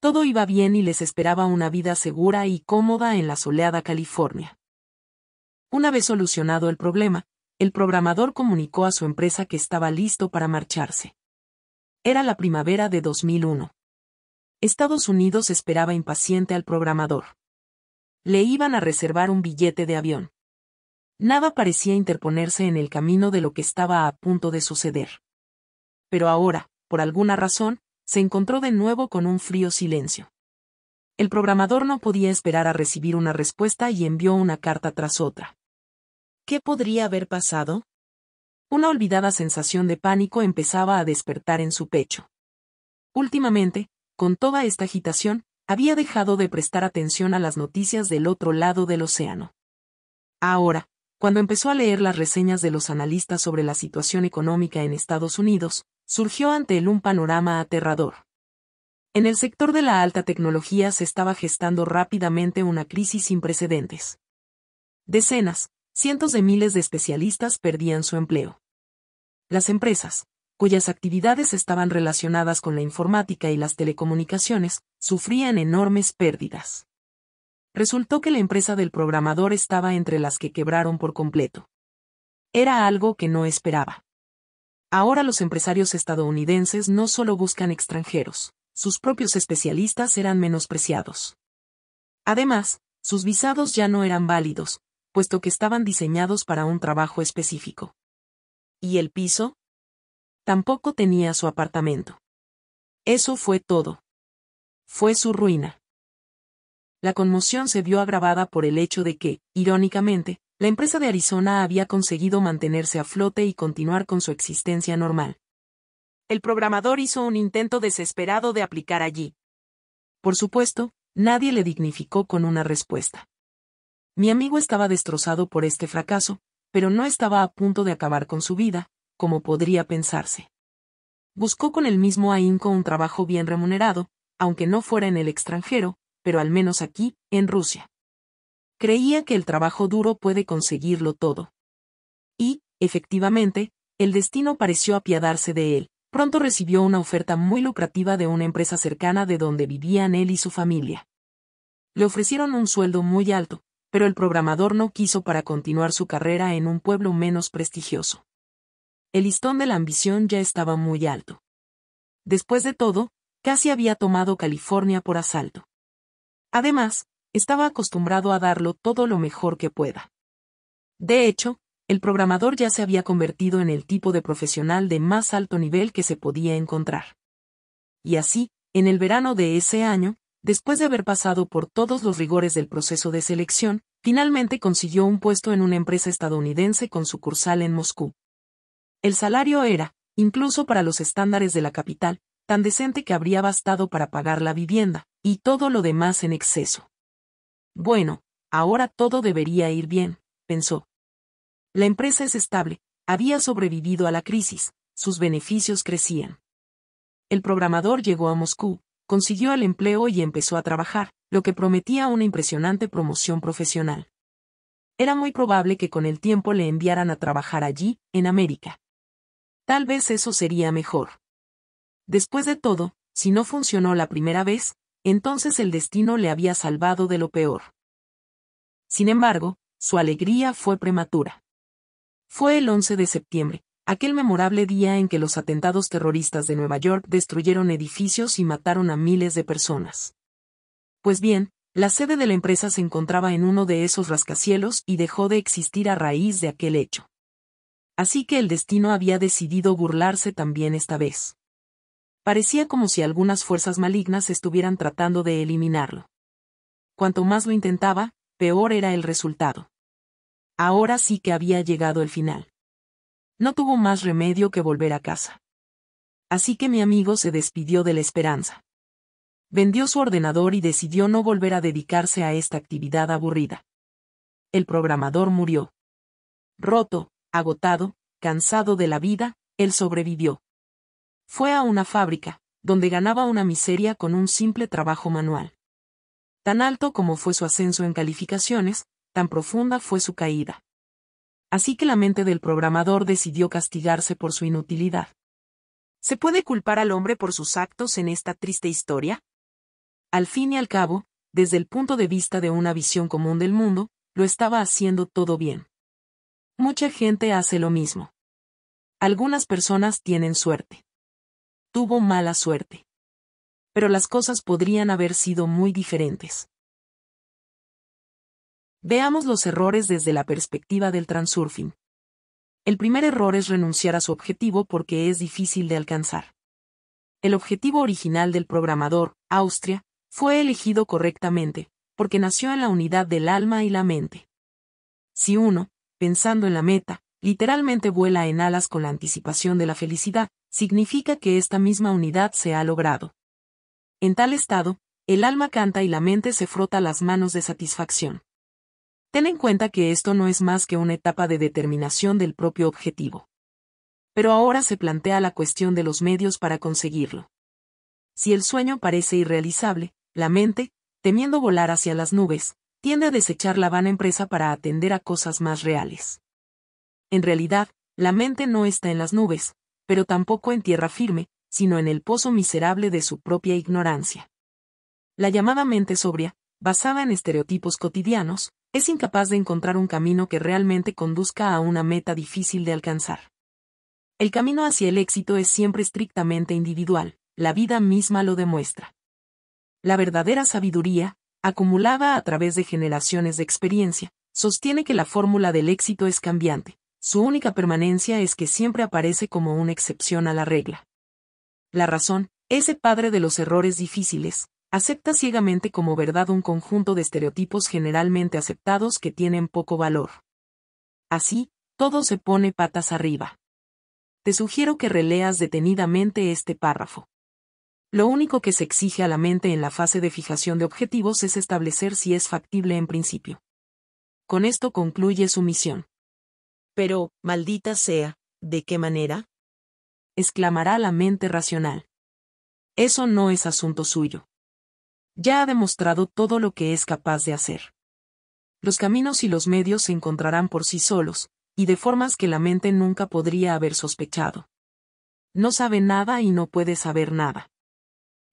Todo iba bien y les esperaba una vida segura y cómoda en la soleada California. Una vez solucionado el problema, el programador comunicó a su empresa que estaba listo para marcharse. Era la primavera de 2001. Estados Unidos esperaba impaciente al programador. Le iban a reservar un billete de avión. Nada parecía interponerse en el camino de lo que estaba a punto de suceder. Pero ahora, por alguna razón, se encontró de nuevo con un frío silencio. El programador no podía esperar a recibir una respuesta y envió una carta tras otra. ¿Qué podría haber pasado? Una olvidada sensación de pánico empezaba a despertar en su pecho. Últimamente, con toda esta agitación, había dejado de prestar atención a las noticias del otro lado del océano. Ahora, cuando empezó a leer las reseñas de los analistas sobre la situación económica en Estados Unidos, surgió ante él un panorama aterrador. En el sector de la alta tecnología se estaba gestando rápidamente una crisis sin precedentes. Decenas, cientos de miles de especialistas perdían su empleo. Las empresas, cuyas actividades estaban relacionadas con la informática y las telecomunicaciones, sufrían enormes pérdidas. Resultó que la empresa del programador estaba entre las que quebraron por completo. Era algo que no esperaba. Ahora los empresarios estadounidenses no solo buscan extranjeros, sus propios especialistas eran menospreciados. Además, sus visados ya no eran válidos, puesto que estaban diseñados para un trabajo específico. ¿Y el piso? Tampoco tenía su apartamento. Eso fue todo. Fue su ruina. La conmoción se vio agravada por el hecho de que, irónicamente, la empresa de Arizona había conseguido mantenerse a flote y continuar con su existencia normal. El programador hizo un intento desesperado de aplicar allí. Por supuesto, nadie le dignificó con una respuesta. Mi amigo estaba destrozado por este fracaso, pero no estaba a punto de acabar con su vida, como podría pensarse. Buscó con el mismo ahínco un trabajo bien remunerado, aunque no fuera en el extranjero, pero al menos aquí, en Rusia. Creía que el trabajo duro puede conseguirlo todo. Y, efectivamente, el destino pareció apiadarse de él. Pronto recibió una oferta muy lucrativa de una empresa cercana de donde vivían él y su familia. Le ofrecieron un sueldo muy alto, pero el programador no quiso para continuar su carrera en un pueblo menos prestigioso. El listón de la ambición ya estaba muy alto. Después de todo, casi había tomado California por asalto. Además, estaba acostumbrado a darlo todo lo mejor que pueda. De hecho, el programador ya se había convertido en el tipo de profesional de más alto nivel que se podía encontrar. Y así, en el verano de ese año, Después de haber pasado por todos los rigores del proceso de selección, finalmente consiguió un puesto en una empresa estadounidense con sucursal en Moscú. El salario era, incluso para los estándares de la capital, tan decente que habría bastado para pagar la vivienda, y todo lo demás en exceso. Bueno, ahora todo debería ir bien, pensó. La empresa es estable, había sobrevivido a la crisis, sus beneficios crecían. El programador llegó a Moscú, consiguió el empleo y empezó a trabajar, lo que prometía una impresionante promoción profesional. Era muy probable que con el tiempo le enviaran a trabajar allí, en América. Tal vez eso sería mejor. Después de todo, si no funcionó la primera vez, entonces el destino le había salvado de lo peor. Sin embargo, su alegría fue prematura. Fue el 11 de septiembre, aquel memorable día en que los atentados terroristas de Nueva York destruyeron edificios y mataron a miles de personas. Pues bien, la sede de la empresa se encontraba en uno de esos rascacielos y dejó de existir a raíz de aquel hecho. Así que el destino había decidido burlarse también esta vez. Parecía como si algunas fuerzas malignas estuvieran tratando de eliminarlo. Cuanto más lo intentaba, peor era el resultado. Ahora sí que había llegado el final. No tuvo más remedio que volver a casa. Así que mi amigo se despidió de la esperanza. Vendió su ordenador y decidió no volver a dedicarse a esta actividad aburrida. El programador murió. Roto, agotado, cansado de la vida, él sobrevivió. Fue a una fábrica, donde ganaba una miseria con un simple trabajo manual. Tan alto como fue su ascenso en calificaciones, tan profunda fue su caída así que la mente del programador decidió castigarse por su inutilidad. ¿Se puede culpar al hombre por sus actos en esta triste historia? Al fin y al cabo, desde el punto de vista de una visión común del mundo, lo estaba haciendo todo bien. Mucha gente hace lo mismo. Algunas personas tienen suerte. Tuvo mala suerte. Pero las cosas podrían haber sido muy diferentes. Veamos los errores desde la perspectiva del transurfing. El primer error es renunciar a su objetivo porque es difícil de alcanzar. El objetivo original del programador, Austria, fue elegido correctamente, porque nació en la unidad del alma y la mente. Si uno, pensando en la meta, literalmente vuela en alas con la anticipación de la felicidad, significa que esta misma unidad se ha logrado. En tal estado, el alma canta y la mente se frota las manos de satisfacción. Ten en cuenta que esto no es más que una etapa de determinación del propio objetivo. Pero ahora se plantea la cuestión de los medios para conseguirlo. Si el sueño parece irrealizable, la mente, temiendo volar hacia las nubes, tiende a desechar la vana empresa para atender a cosas más reales. En realidad, la mente no está en las nubes, pero tampoco en tierra firme, sino en el pozo miserable de su propia ignorancia. La llamada mente sobria, basada en estereotipos cotidianos, es incapaz de encontrar un camino que realmente conduzca a una meta difícil de alcanzar. El camino hacia el éxito es siempre estrictamente individual, la vida misma lo demuestra. La verdadera sabiduría, acumulada a través de generaciones de experiencia, sostiene que la fórmula del éxito es cambiante, su única permanencia es que siempre aparece como una excepción a la regla. La razón, ese padre de los errores difíciles, acepta ciegamente como verdad un conjunto de estereotipos generalmente aceptados que tienen poco valor. Así, todo se pone patas arriba. Te sugiero que releas detenidamente este párrafo. Lo único que se exige a la mente en la fase de fijación de objetivos es establecer si es factible en principio. Con esto concluye su misión. Pero, maldita sea, ¿de qué manera? exclamará la mente racional. Eso no es asunto suyo ya ha demostrado todo lo que es capaz de hacer. Los caminos y los medios se encontrarán por sí solos, y de formas que la mente nunca podría haber sospechado. No sabe nada y no puede saber nada.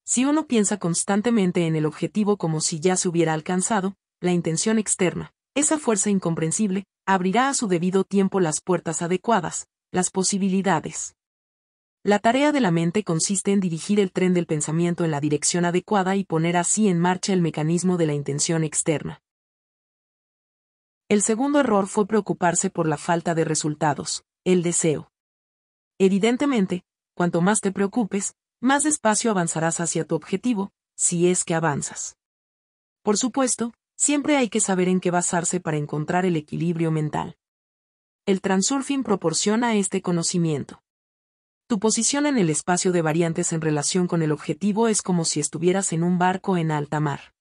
Si uno piensa constantemente en el objetivo como si ya se hubiera alcanzado, la intención externa, esa fuerza incomprensible, abrirá a su debido tiempo las puertas adecuadas, las posibilidades. La tarea de la mente consiste en dirigir el tren del pensamiento en la dirección adecuada y poner así en marcha el mecanismo de la intención externa. El segundo error fue preocuparse por la falta de resultados, el deseo. Evidentemente, cuanto más te preocupes, más despacio avanzarás hacia tu objetivo, si es que avanzas. Por supuesto, siempre hay que saber en qué basarse para encontrar el equilibrio mental. El transurfing proporciona este conocimiento. Tu posición en el espacio de variantes en relación con el objetivo es como si estuvieras en un barco en alta mar.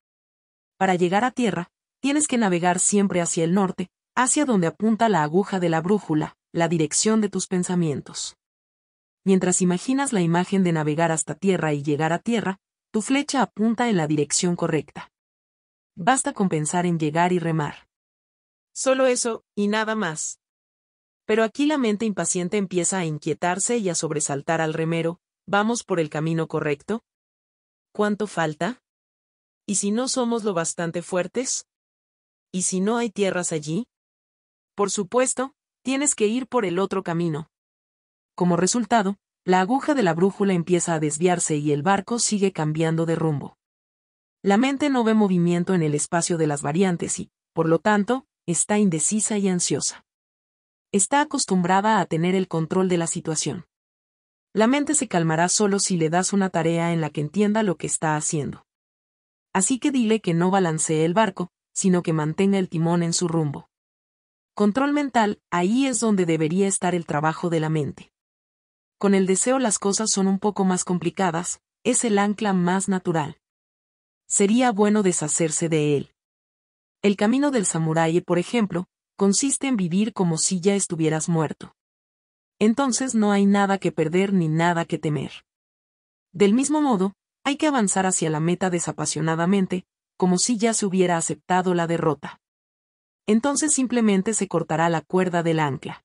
Para llegar a tierra, tienes que navegar siempre hacia el norte, hacia donde apunta la aguja de la brújula, la dirección de tus pensamientos. Mientras imaginas la imagen de navegar hasta tierra y llegar a tierra, tu flecha apunta en la dirección correcta. Basta con pensar en llegar y remar. Solo eso, y nada más. Pero aquí la mente impaciente empieza a inquietarse y a sobresaltar al remero, ¿vamos por el camino correcto? ¿Cuánto falta? ¿Y si no somos lo bastante fuertes? ¿Y si no hay tierras allí? Por supuesto, tienes que ir por el otro camino. Como resultado, la aguja de la brújula empieza a desviarse y el barco sigue cambiando de rumbo. La mente no ve movimiento en el espacio de las variantes y, por lo tanto, está indecisa y ansiosa está acostumbrada a tener el control de la situación. La mente se calmará solo si le das una tarea en la que entienda lo que está haciendo. Así que dile que no balancee el barco, sino que mantenga el timón en su rumbo. Control mental, ahí es donde debería estar el trabajo de la mente. Con el deseo las cosas son un poco más complicadas, es el ancla más natural. Sería bueno deshacerse de él. El camino del samurái, por ejemplo, consiste en vivir como si ya estuvieras muerto. Entonces no hay nada que perder ni nada que temer. Del mismo modo, hay que avanzar hacia la meta desapasionadamente, como si ya se hubiera aceptado la derrota. Entonces simplemente se cortará la cuerda del ancla.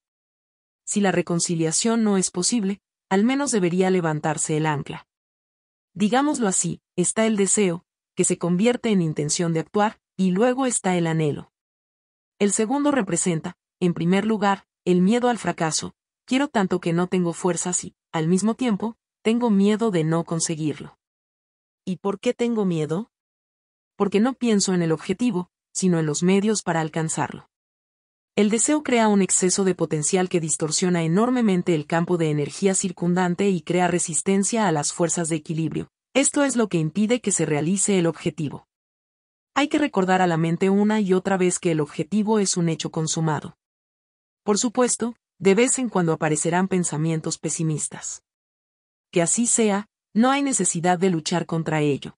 Si la reconciliación no es posible, al menos debería levantarse el ancla. Digámoslo así, está el deseo, que se convierte en intención de actuar, y luego está el anhelo. El segundo representa, en primer lugar, el miedo al fracaso. Quiero tanto que no tengo fuerzas y, al mismo tiempo, tengo miedo de no conseguirlo. ¿Y por qué tengo miedo? Porque no pienso en el objetivo, sino en los medios para alcanzarlo. El deseo crea un exceso de potencial que distorsiona enormemente el campo de energía circundante y crea resistencia a las fuerzas de equilibrio. Esto es lo que impide que se realice el objetivo. Hay que recordar a la mente una y otra vez que el objetivo es un hecho consumado. Por supuesto, de vez en cuando aparecerán pensamientos pesimistas. Que así sea, no hay necesidad de luchar contra ello.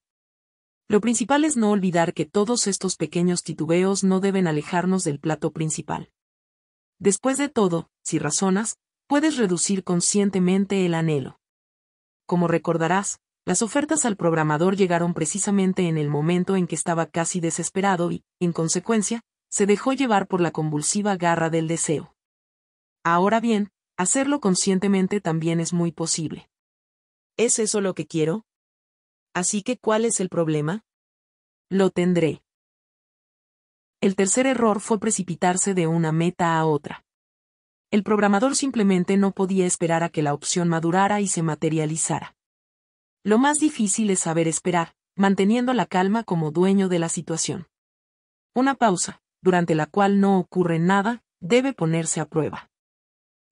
Lo principal es no olvidar que todos estos pequeños titubeos no deben alejarnos del plato principal. Después de todo, si razonas, puedes reducir conscientemente el anhelo. Como recordarás, las ofertas al programador llegaron precisamente en el momento en que estaba casi desesperado y, en consecuencia, se dejó llevar por la convulsiva garra del deseo. Ahora bien, hacerlo conscientemente también es muy posible. ¿Es eso lo que quiero? Así que ¿cuál es el problema? Lo tendré. El tercer error fue precipitarse de una meta a otra. El programador simplemente no podía esperar a que la opción madurara y se materializara. Lo más difícil es saber esperar, manteniendo la calma como dueño de la situación. Una pausa, durante la cual no ocurre nada, debe ponerse a prueba.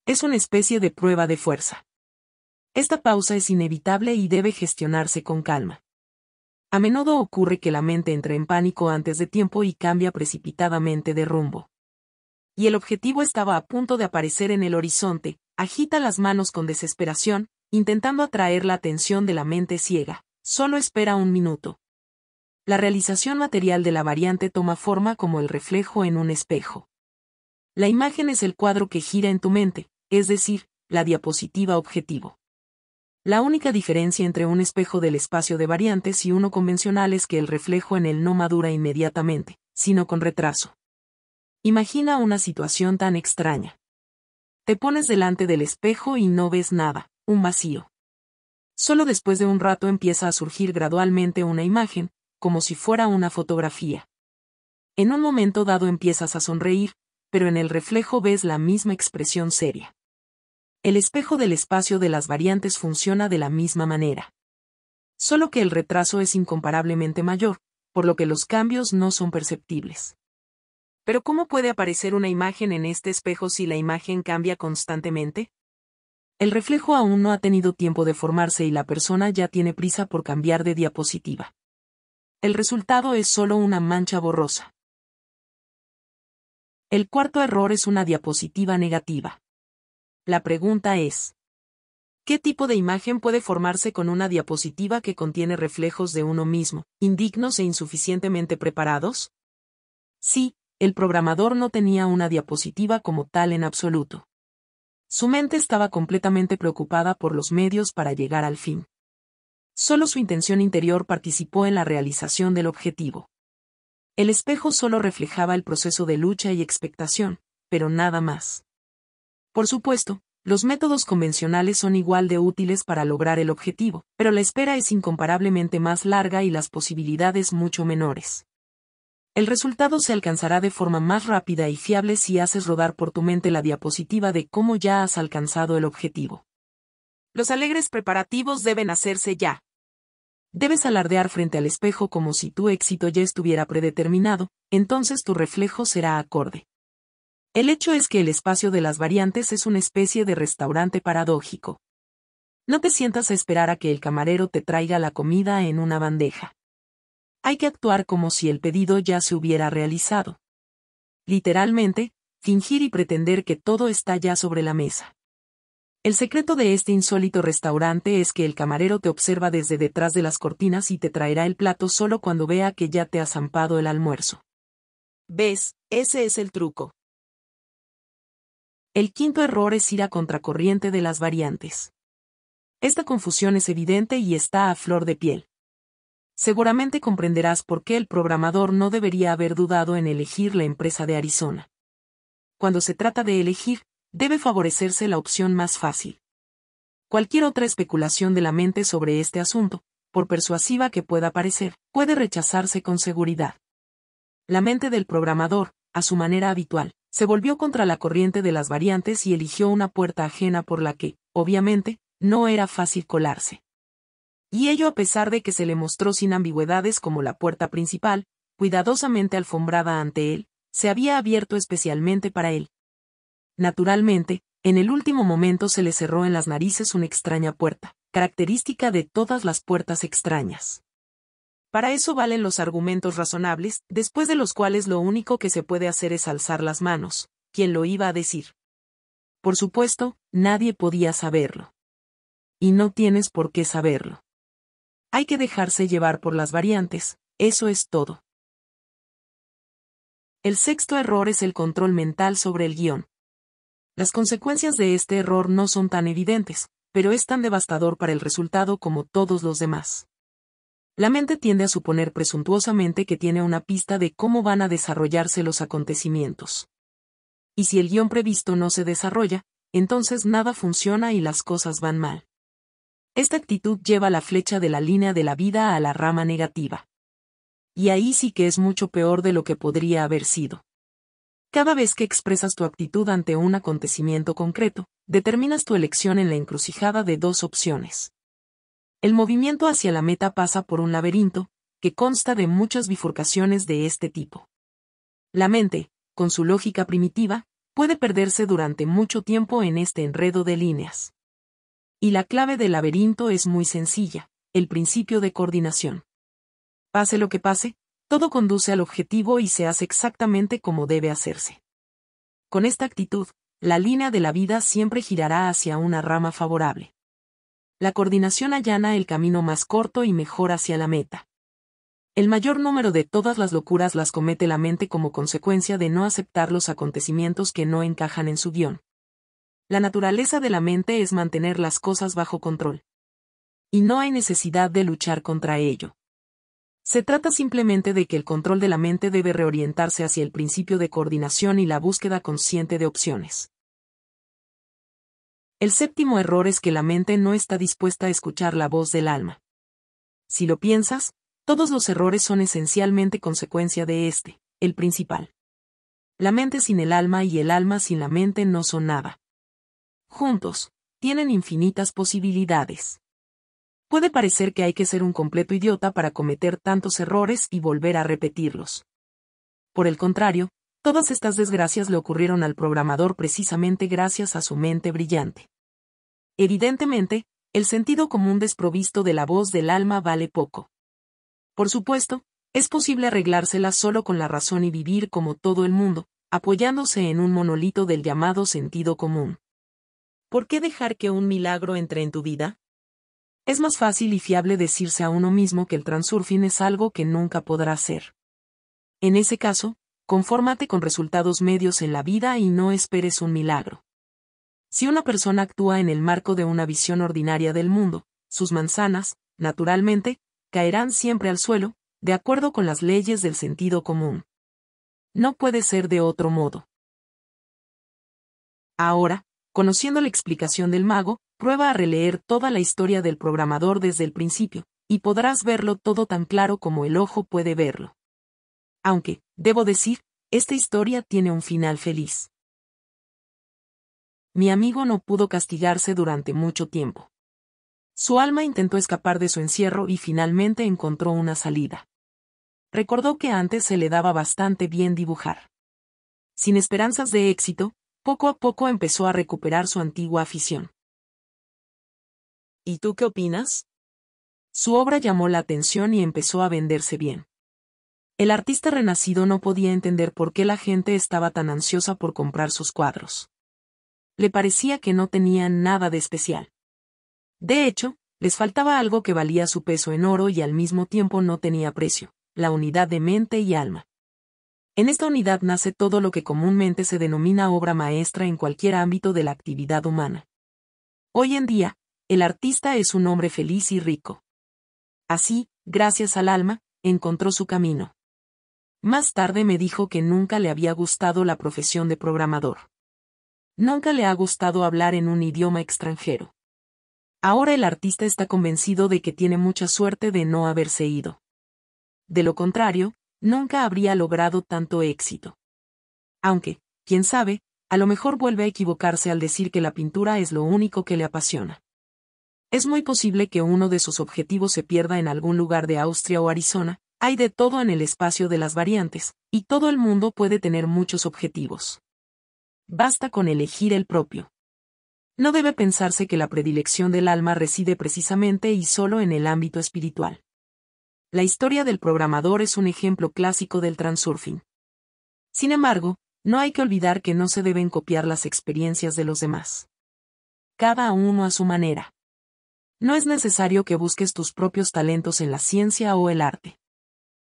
Es una especie de prueba de fuerza. Esta pausa es inevitable y debe gestionarse con calma. A menudo ocurre que la mente entra en pánico antes de tiempo y cambia precipitadamente de rumbo. Y el objetivo estaba a punto de aparecer en el horizonte, agita las manos con desesperación, intentando atraer la atención de la mente ciega, solo espera un minuto. La realización material de la variante toma forma como el reflejo en un espejo. La imagen es el cuadro que gira en tu mente, es decir, la diapositiva objetivo. La única diferencia entre un espejo del espacio de variantes y uno convencional es que el reflejo en él no madura inmediatamente, sino con retraso. Imagina una situación tan extraña. Te pones delante del espejo y no ves nada un vacío. Solo después de un rato empieza a surgir gradualmente una imagen, como si fuera una fotografía. En un momento dado empiezas a sonreír, pero en el reflejo ves la misma expresión seria. El espejo del espacio de las variantes funciona de la misma manera. Solo que el retraso es incomparablemente mayor, por lo que los cambios no son perceptibles. Pero ¿cómo puede aparecer una imagen en este espejo si la imagen cambia constantemente? El reflejo aún no ha tenido tiempo de formarse y la persona ya tiene prisa por cambiar de diapositiva. El resultado es solo una mancha borrosa. El cuarto error es una diapositiva negativa. La pregunta es, ¿Qué tipo de imagen puede formarse con una diapositiva que contiene reflejos de uno mismo, indignos e insuficientemente preparados? Sí, el programador no tenía una diapositiva como tal en absoluto. Su mente estaba completamente preocupada por los medios para llegar al fin. Solo su intención interior participó en la realización del objetivo. El espejo solo reflejaba el proceso de lucha y expectación, pero nada más. Por supuesto, los métodos convencionales son igual de útiles para lograr el objetivo, pero la espera es incomparablemente más larga y las posibilidades mucho menores. El resultado se alcanzará de forma más rápida y fiable si haces rodar por tu mente la diapositiva de cómo ya has alcanzado el objetivo. Los alegres preparativos deben hacerse ya. Debes alardear frente al espejo como si tu éxito ya estuviera predeterminado, entonces tu reflejo será acorde. El hecho es que el espacio de las variantes es una especie de restaurante paradójico. No te sientas a esperar a que el camarero te traiga la comida en una bandeja hay que actuar como si el pedido ya se hubiera realizado. Literalmente, fingir y pretender que todo está ya sobre la mesa. El secreto de este insólito restaurante es que el camarero te observa desde detrás de las cortinas y te traerá el plato solo cuando vea que ya te ha zampado el almuerzo. ¿Ves? Ese es el truco. El quinto error es ir a contracorriente de las variantes. Esta confusión es evidente y está a flor de piel seguramente comprenderás por qué el programador no debería haber dudado en elegir la empresa de Arizona. Cuando se trata de elegir, debe favorecerse la opción más fácil. Cualquier otra especulación de la mente sobre este asunto, por persuasiva que pueda parecer, puede rechazarse con seguridad. La mente del programador, a su manera habitual, se volvió contra la corriente de las variantes y eligió una puerta ajena por la que, obviamente, no era fácil colarse y ello a pesar de que se le mostró sin ambigüedades como la puerta principal, cuidadosamente alfombrada ante él, se había abierto especialmente para él. Naturalmente, en el último momento se le cerró en las narices una extraña puerta, característica de todas las puertas extrañas. Para eso valen los argumentos razonables, después de los cuales lo único que se puede hacer es alzar las manos. quien lo iba a decir? Por supuesto, nadie podía saberlo. Y no tienes por qué saberlo. Hay que dejarse llevar por las variantes, eso es todo. El sexto error es el control mental sobre el guión. Las consecuencias de este error no son tan evidentes, pero es tan devastador para el resultado como todos los demás. La mente tiende a suponer presuntuosamente que tiene una pista de cómo van a desarrollarse los acontecimientos. Y si el guión previsto no se desarrolla, entonces nada funciona y las cosas van mal. Esta actitud lleva la flecha de la línea de la vida a la rama negativa. Y ahí sí que es mucho peor de lo que podría haber sido. Cada vez que expresas tu actitud ante un acontecimiento concreto, determinas tu elección en la encrucijada de dos opciones. El movimiento hacia la meta pasa por un laberinto, que consta de muchas bifurcaciones de este tipo. La mente, con su lógica primitiva, puede perderse durante mucho tiempo en este enredo de líneas. Y la clave del laberinto es muy sencilla, el principio de coordinación. Pase lo que pase, todo conduce al objetivo y se hace exactamente como debe hacerse. Con esta actitud, la línea de la vida siempre girará hacia una rama favorable. La coordinación allana el camino más corto y mejor hacia la meta. El mayor número de todas las locuras las comete la mente como consecuencia de no aceptar los acontecimientos que no encajan en su guión, la naturaleza de la mente es mantener las cosas bajo control. Y no hay necesidad de luchar contra ello. Se trata simplemente de que el control de la mente debe reorientarse hacia el principio de coordinación y la búsqueda consciente de opciones. El séptimo error es que la mente no está dispuesta a escuchar la voz del alma. Si lo piensas, todos los errores son esencialmente consecuencia de este, el principal. La mente sin el alma y el alma sin la mente no son nada juntos, tienen infinitas posibilidades. Puede parecer que hay que ser un completo idiota para cometer tantos errores y volver a repetirlos. Por el contrario, todas estas desgracias le ocurrieron al programador precisamente gracias a su mente brillante. Evidentemente, el sentido común desprovisto de la voz del alma vale poco. Por supuesto, es posible arreglársela solo con la razón y vivir como todo el mundo, apoyándose en un monolito del llamado sentido común. ¿Por qué dejar que un milagro entre en tu vida? Es más fácil y fiable decirse a uno mismo que el transurfing es algo que nunca podrá ser. En ese caso, confórmate con resultados medios en la vida y no esperes un milagro. Si una persona actúa en el marco de una visión ordinaria del mundo, sus manzanas, naturalmente, caerán siempre al suelo, de acuerdo con las leyes del sentido común. No puede ser de otro modo. Ahora, Conociendo la explicación del mago, prueba a releer toda la historia del programador desde el principio, y podrás verlo todo tan claro como el ojo puede verlo. Aunque, debo decir, esta historia tiene un final feliz. Mi amigo no pudo castigarse durante mucho tiempo. Su alma intentó escapar de su encierro y finalmente encontró una salida. Recordó que antes se le daba bastante bien dibujar. Sin esperanzas de éxito, poco a poco empezó a recuperar su antigua afición. ¿Y tú qué opinas? Su obra llamó la atención y empezó a venderse bien. El artista renacido no podía entender por qué la gente estaba tan ansiosa por comprar sus cuadros. Le parecía que no tenían nada de especial. De hecho, les faltaba algo que valía su peso en oro y al mismo tiempo no tenía precio, la unidad de mente y alma. En esta unidad nace todo lo que comúnmente se denomina obra maestra en cualquier ámbito de la actividad humana. Hoy en día, el artista es un hombre feliz y rico. Así, gracias al alma, encontró su camino. Más tarde me dijo que nunca le había gustado la profesión de programador. Nunca le ha gustado hablar en un idioma extranjero. Ahora el artista está convencido de que tiene mucha suerte de no haberse ido. De lo contrario, nunca habría logrado tanto éxito. Aunque, quién sabe, a lo mejor vuelve a equivocarse al decir que la pintura es lo único que le apasiona. Es muy posible que uno de sus objetivos se pierda en algún lugar de Austria o Arizona, hay de todo en el espacio de las variantes, y todo el mundo puede tener muchos objetivos. Basta con elegir el propio. No debe pensarse que la predilección del alma reside precisamente y solo en el ámbito espiritual. La historia del programador es un ejemplo clásico del transurfing. Sin embargo, no hay que olvidar que no se deben copiar las experiencias de los demás. Cada uno a su manera. No es necesario que busques tus propios talentos en la ciencia o el arte.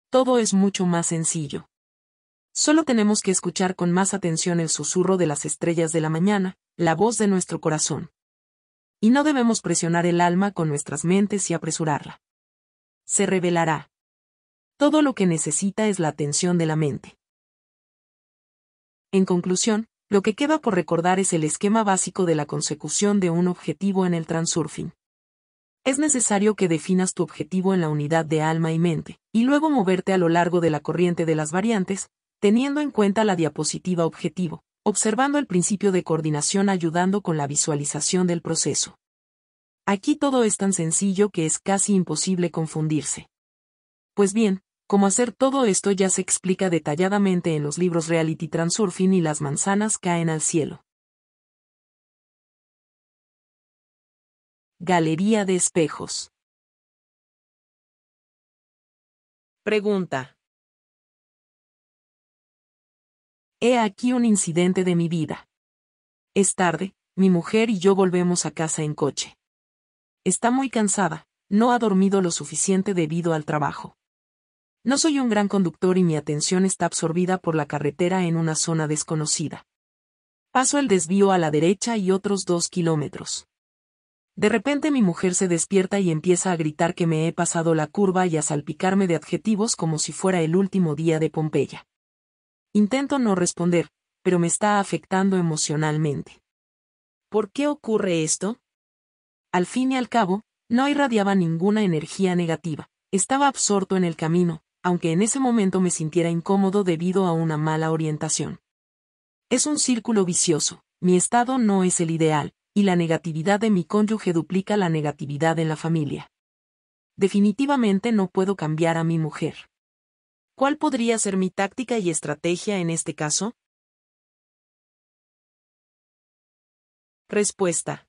Todo es mucho más sencillo. Solo tenemos que escuchar con más atención el susurro de las estrellas de la mañana, la voz de nuestro corazón. Y no debemos presionar el alma con nuestras mentes y apresurarla se revelará. Todo lo que necesita es la atención de la mente. En conclusión, lo que queda por recordar es el esquema básico de la consecución de un objetivo en el transurfing. Es necesario que definas tu objetivo en la unidad de alma y mente, y luego moverte a lo largo de la corriente de las variantes, teniendo en cuenta la diapositiva objetivo, observando el principio de coordinación ayudando con la visualización del proceso. Aquí todo es tan sencillo que es casi imposible confundirse. Pues bien, cómo hacer todo esto ya se explica detalladamente en los libros Reality Transurfing y Las manzanas caen al cielo. Galería de espejos. Pregunta. He aquí un incidente de mi vida. Es tarde, mi mujer y yo volvemos a casa en coche. Está muy cansada, no ha dormido lo suficiente debido al trabajo. No soy un gran conductor y mi atención está absorbida por la carretera en una zona desconocida. Paso el desvío a la derecha y otros dos kilómetros. De repente mi mujer se despierta y empieza a gritar que me he pasado la curva y a salpicarme de adjetivos como si fuera el último día de Pompeya. Intento no responder, pero me está afectando emocionalmente. ¿Por qué ocurre esto? Al fin y al cabo, no irradiaba ninguna energía negativa. Estaba absorto en el camino, aunque en ese momento me sintiera incómodo debido a una mala orientación. Es un círculo vicioso, mi estado no es el ideal, y la negatividad de mi cónyuge duplica la negatividad en la familia. Definitivamente no puedo cambiar a mi mujer. ¿Cuál podría ser mi táctica y estrategia en este caso? Respuesta.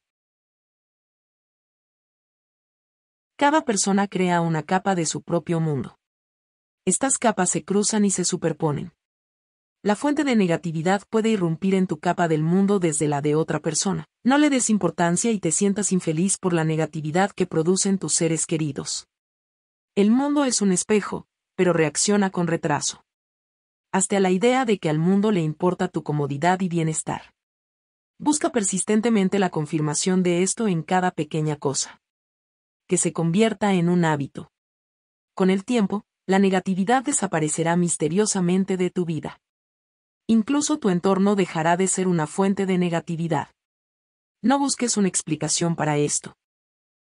Cada persona crea una capa de su propio mundo. Estas capas se cruzan y se superponen. La fuente de negatividad puede irrumpir en tu capa del mundo desde la de otra persona. No le des importancia y te sientas infeliz por la negatividad que producen tus seres queridos. El mundo es un espejo, pero reacciona con retraso. Hasta la idea de que al mundo le importa tu comodidad y bienestar. Busca persistentemente la confirmación de esto en cada pequeña cosa que se convierta en un hábito. Con el tiempo, la negatividad desaparecerá misteriosamente de tu vida. Incluso tu entorno dejará de ser una fuente de negatividad. No busques una explicación para esto.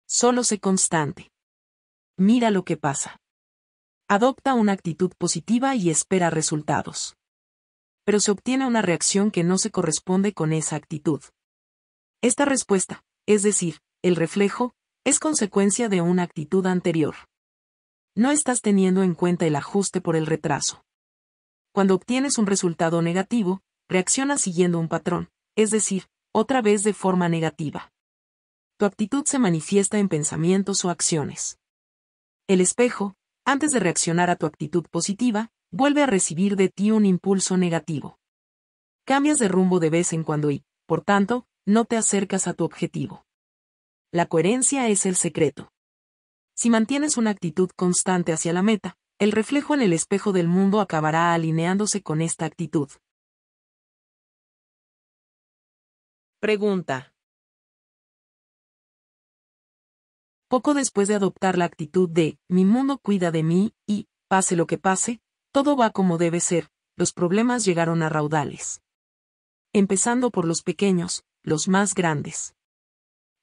Solo sé constante. Mira lo que pasa. Adopta una actitud positiva y espera resultados. Pero se obtiene una reacción que no se corresponde con esa actitud. Esta respuesta, es decir, el reflejo, es consecuencia de una actitud anterior. No estás teniendo en cuenta el ajuste por el retraso. Cuando obtienes un resultado negativo, reaccionas siguiendo un patrón, es decir, otra vez de forma negativa. Tu actitud se manifiesta en pensamientos o acciones. El espejo, antes de reaccionar a tu actitud positiva, vuelve a recibir de ti un impulso negativo. Cambias de rumbo de vez en cuando y, por tanto, no te acercas a tu objetivo. La coherencia es el secreto. Si mantienes una actitud constante hacia la meta, el reflejo en el espejo del mundo acabará alineándose con esta actitud. Pregunta. Poco después de adoptar la actitud de, mi mundo cuida de mí, y, pase lo que pase, todo va como debe ser, los problemas llegaron a raudales. Empezando por los pequeños, los más grandes.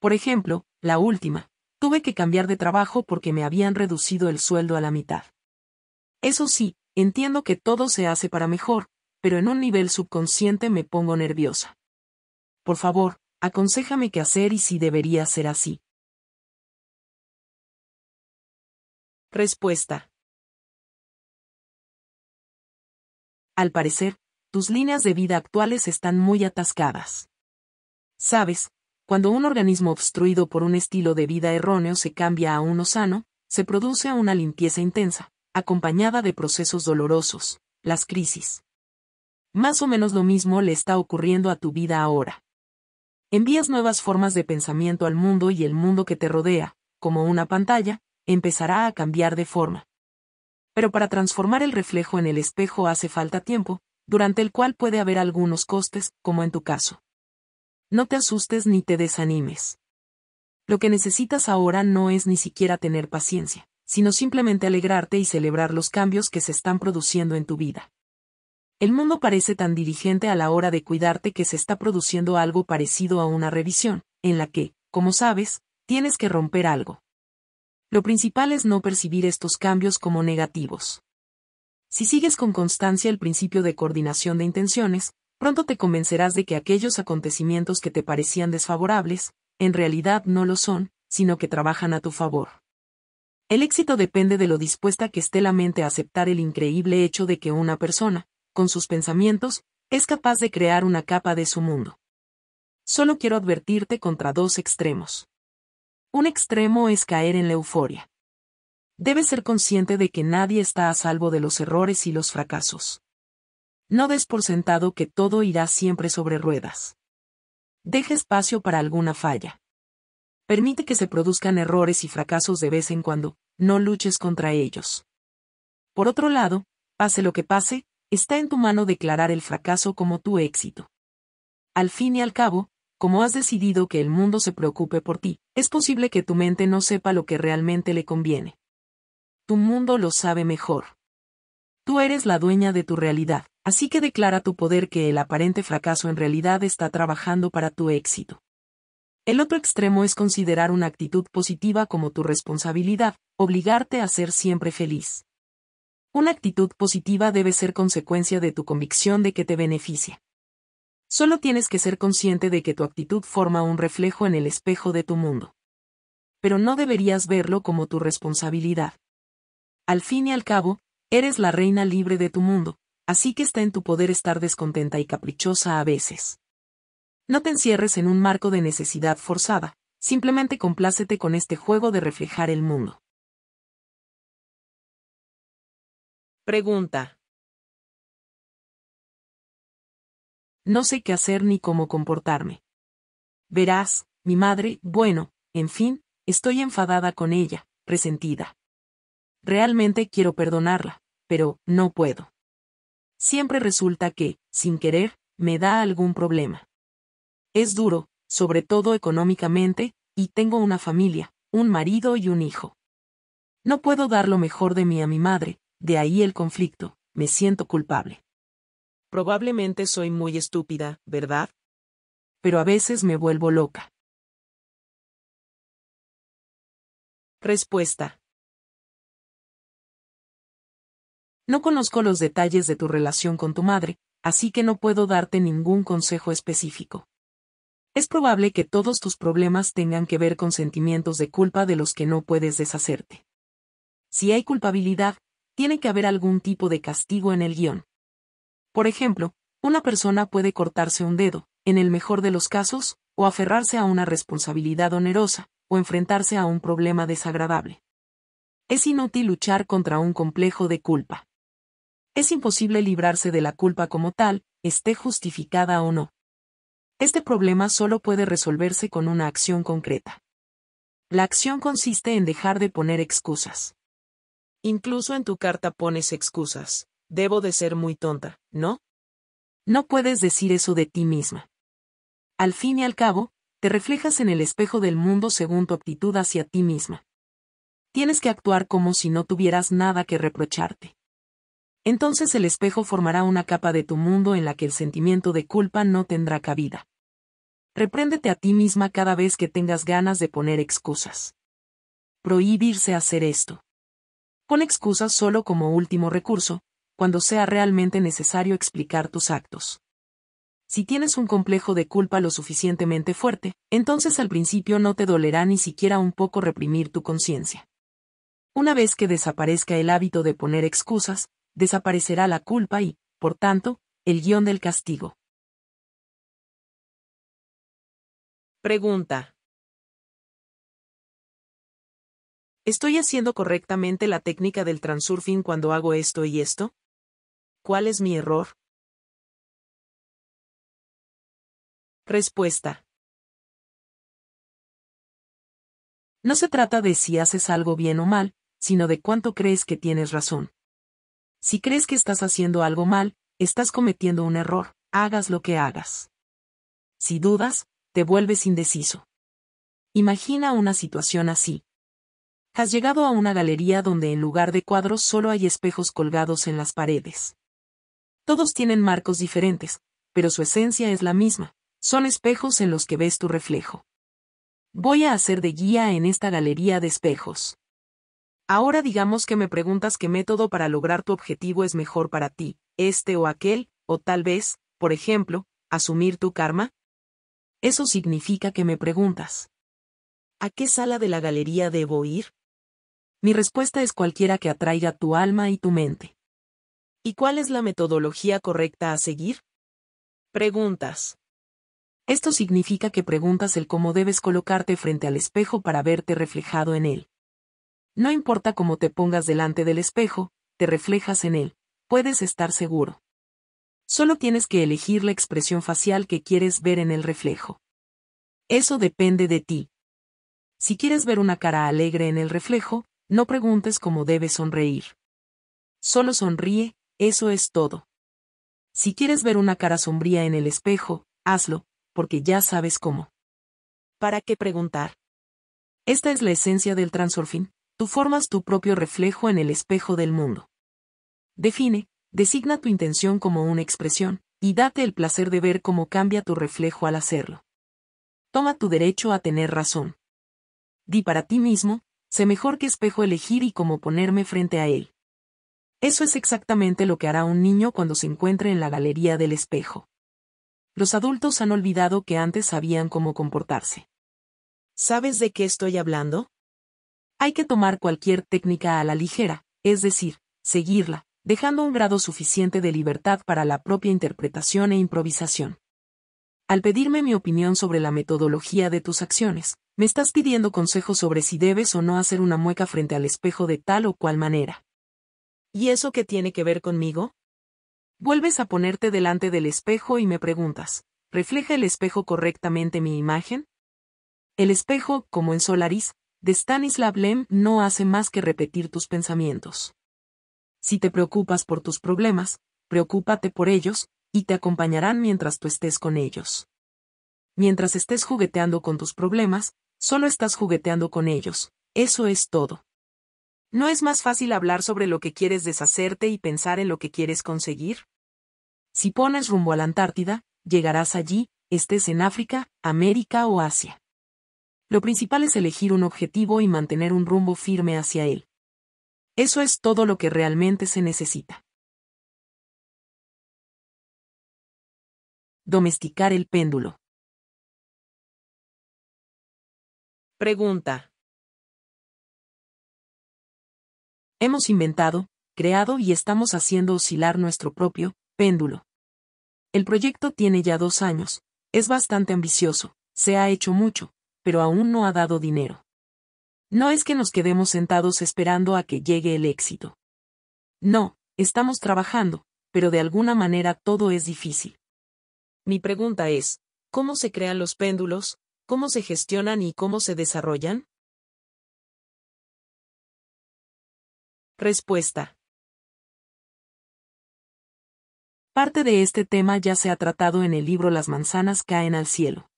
Por ejemplo, la última, tuve que cambiar de trabajo porque me habían reducido el sueldo a la mitad. Eso sí, entiendo que todo se hace para mejor, pero en un nivel subconsciente me pongo nerviosa. Por favor, aconséjame qué hacer y si debería ser así. Respuesta. Al parecer, tus líneas de vida actuales están muy atascadas. Sabes, cuando un organismo obstruido por un estilo de vida erróneo se cambia a uno sano, se produce una limpieza intensa, acompañada de procesos dolorosos, las crisis. Más o menos lo mismo le está ocurriendo a tu vida ahora. Envías nuevas formas de pensamiento al mundo y el mundo que te rodea, como una pantalla, empezará a cambiar de forma. Pero para transformar el reflejo en el espejo hace falta tiempo, durante el cual puede haber algunos costes, como en tu caso. No te asustes ni te desanimes. Lo que necesitas ahora no es ni siquiera tener paciencia, sino simplemente alegrarte y celebrar los cambios que se están produciendo en tu vida. El mundo parece tan dirigente a la hora de cuidarte que se está produciendo algo parecido a una revisión, en la que, como sabes, tienes que romper algo. Lo principal es no percibir estos cambios como negativos. Si sigues con constancia el principio de coordinación de intenciones, Pronto te convencerás de que aquellos acontecimientos que te parecían desfavorables, en realidad no lo son, sino que trabajan a tu favor. El éxito depende de lo dispuesta que esté la mente a aceptar el increíble hecho de que una persona, con sus pensamientos, es capaz de crear una capa de su mundo. Solo quiero advertirte contra dos extremos. Un extremo es caer en la euforia. Debes ser consciente de que nadie está a salvo de los errores y los fracasos. No des por sentado que todo irá siempre sobre ruedas. Deja espacio para alguna falla. Permite que se produzcan errores y fracasos de vez en cuando, no luches contra ellos. Por otro lado, pase lo que pase, está en tu mano declarar el fracaso como tu éxito. Al fin y al cabo, como has decidido que el mundo se preocupe por ti, es posible que tu mente no sepa lo que realmente le conviene. Tu mundo lo sabe mejor. Tú eres la dueña de tu realidad. Así que declara tu poder que el aparente fracaso en realidad está trabajando para tu éxito. El otro extremo es considerar una actitud positiva como tu responsabilidad, obligarte a ser siempre feliz. Una actitud positiva debe ser consecuencia de tu convicción de que te beneficia. Solo tienes que ser consciente de que tu actitud forma un reflejo en el espejo de tu mundo. Pero no deberías verlo como tu responsabilidad. Al fin y al cabo, eres la reina libre de tu mundo, así que está en tu poder estar descontenta y caprichosa a veces. No te encierres en un marco de necesidad forzada, simplemente complácete con este juego de reflejar el mundo. Pregunta. No sé qué hacer ni cómo comportarme. Verás, mi madre, bueno, en fin, estoy enfadada con ella, resentida. Realmente quiero perdonarla, pero no puedo siempre resulta que, sin querer, me da algún problema. Es duro, sobre todo económicamente, y tengo una familia, un marido y un hijo. No puedo dar lo mejor de mí a mi madre, de ahí el conflicto, me siento culpable. Probablemente soy muy estúpida, ¿verdad? Pero a veces me vuelvo loca. Respuesta. No conozco los detalles de tu relación con tu madre, así que no puedo darte ningún consejo específico. Es probable que todos tus problemas tengan que ver con sentimientos de culpa de los que no puedes deshacerte. Si hay culpabilidad, tiene que haber algún tipo de castigo en el guión. Por ejemplo, una persona puede cortarse un dedo, en el mejor de los casos, o aferrarse a una responsabilidad onerosa, o enfrentarse a un problema desagradable. Es inútil luchar contra un complejo de culpa es imposible librarse de la culpa como tal, esté justificada o no. Este problema solo puede resolverse con una acción concreta. La acción consiste en dejar de poner excusas. Incluso en tu carta pones excusas. Debo de ser muy tonta, ¿no? No puedes decir eso de ti misma. Al fin y al cabo, te reflejas en el espejo del mundo según tu actitud hacia ti misma. Tienes que actuar como si no tuvieras nada que reprocharte entonces el espejo formará una capa de tu mundo en la que el sentimiento de culpa no tendrá cabida. Repréndete a ti misma cada vez que tengas ganas de poner excusas. Prohibirse hacer esto. Pon excusas solo como último recurso, cuando sea realmente necesario explicar tus actos. Si tienes un complejo de culpa lo suficientemente fuerte, entonces al principio no te dolerá ni siquiera un poco reprimir tu conciencia. Una vez que desaparezca el hábito de poner excusas, desaparecerá la culpa y, por tanto, el guión del castigo. Pregunta. ¿Estoy haciendo correctamente la técnica del transurfing cuando hago esto y esto? ¿Cuál es mi error? Respuesta. No se trata de si haces algo bien o mal, sino de cuánto crees que tienes razón. Si crees que estás haciendo algo mal, estás cometiendo un error, hagas lo que hagas. Si dudas, te vuelves indeciso. Imagina una situación así. Has llegado a una galería donde en lugar de cuadros solo hay espejos colgados en las paredes. Todos tienen marcos diferentes, pero su esencia es la misma, son espejos en los que ves tu reflejo. Voy a hacer de guía en esta galería de espejos. Ahora digamos que me preguntas qué método para lograr tu objetivo es mejor para ti, este o aquel, o tal vez, por ejemplo, asumir tu karma. Eso significa que me preguntas. ¿A qué sala de la galería debo ir? Mi respuesta es cualquiera que atraiga tu alma y tu mente. ¿Y cuál es la metodología correcta a seguir? Preguntas. Esto significa que preguntas el cómo debes colocarte frente al espejo para verte reflejado en él. No importa cómo te pongas delante del espejo, te reflejas en él, puedes estar seguro. Solo tienes que elegir la expresión facial que quieres ver en el reflejo. Eso depende de ti. Si quieres ver una cara alegre en el reflejo, no preguntes cómo debes sonreír. Solo sonríe, eso es todo. Si quieres ver una cara sombría en el espejo, hazlo, porque ya sabes cómo. ¿Para qué preguntar? Esta es la esencia del transurfing, Tú formas tu propio reflejo en el espejo del mundo. Define, designa tu intención como una expresión, y date el placer de ver cómo cambia tu reflejo al hacerlo. Toma tu derecho a tener razón. Di para ti mismo, sé mejor qué espejo elegir y cómo ponerme frente a él. Eso es exactamente lo que hará un niño cuando se encuentre en la galería del espejo. Los adultos han olvidado que antes sabían cómo comportarse. ¿Sabes de qué estoy hablando? hay que tomar cualquier técnica a la ligera, es decir, seguirla, dejando un grado suficiente de libertad para la propia interpretación e improvisación. Al pedirme mi opinión sobre la metodología de tus acciones, me estás pidiendo consejos sobre si debes o no hacer una mueca frente al espejo de tal o cual manera. ¿Y eso qué tiene que ver conmigo? Vuelves a ponerte delante del espejo y me preguntas, ¿refleja el espejo correctamente mi imagen? El espejo, como en Solaris, de Stanislav Lem no hace más que repetir tus pensamientos. Si te preocupas por tus problemas, preocúpate por ellos, y te acompañarán mientras tú estés con ellos. Mientras estés jugueteando con tus problemas, solo estás jugueteando con ellos, eso es todo. ¿No es más fácil hablar sobre lo que quieres deshacerte y pensar en lo que quieres conseguir? Si pones rumbo a la Antártida, llegarás allí, estés en África, América o Asia. Lo principal es elegir un objetivo y mantener un rumbo firme hacia él. Eso es todo lo que realmente se necesita. Domesticar el péndulo. Pregunta. Hemos inventado, creado y estamos haciendo oscilar nuestro propio péndulo. El proyecto tiene ya dos años, es bastante ambicioso, se ha hecho mucho, pero aún no ha dado dinero. No es que nos quedemos sentados esperando a que llegue el éxito. No, estamos trabajando, pero de alguna manera todo es difícil. Mi pregunta es, ¿cómo se crean los péndulos? ¿Cómo se gestionan y cómo se desarrollan? Respuesta. Parte de este tema ya se ha tratado en el libro Las manzanas caen al cielo.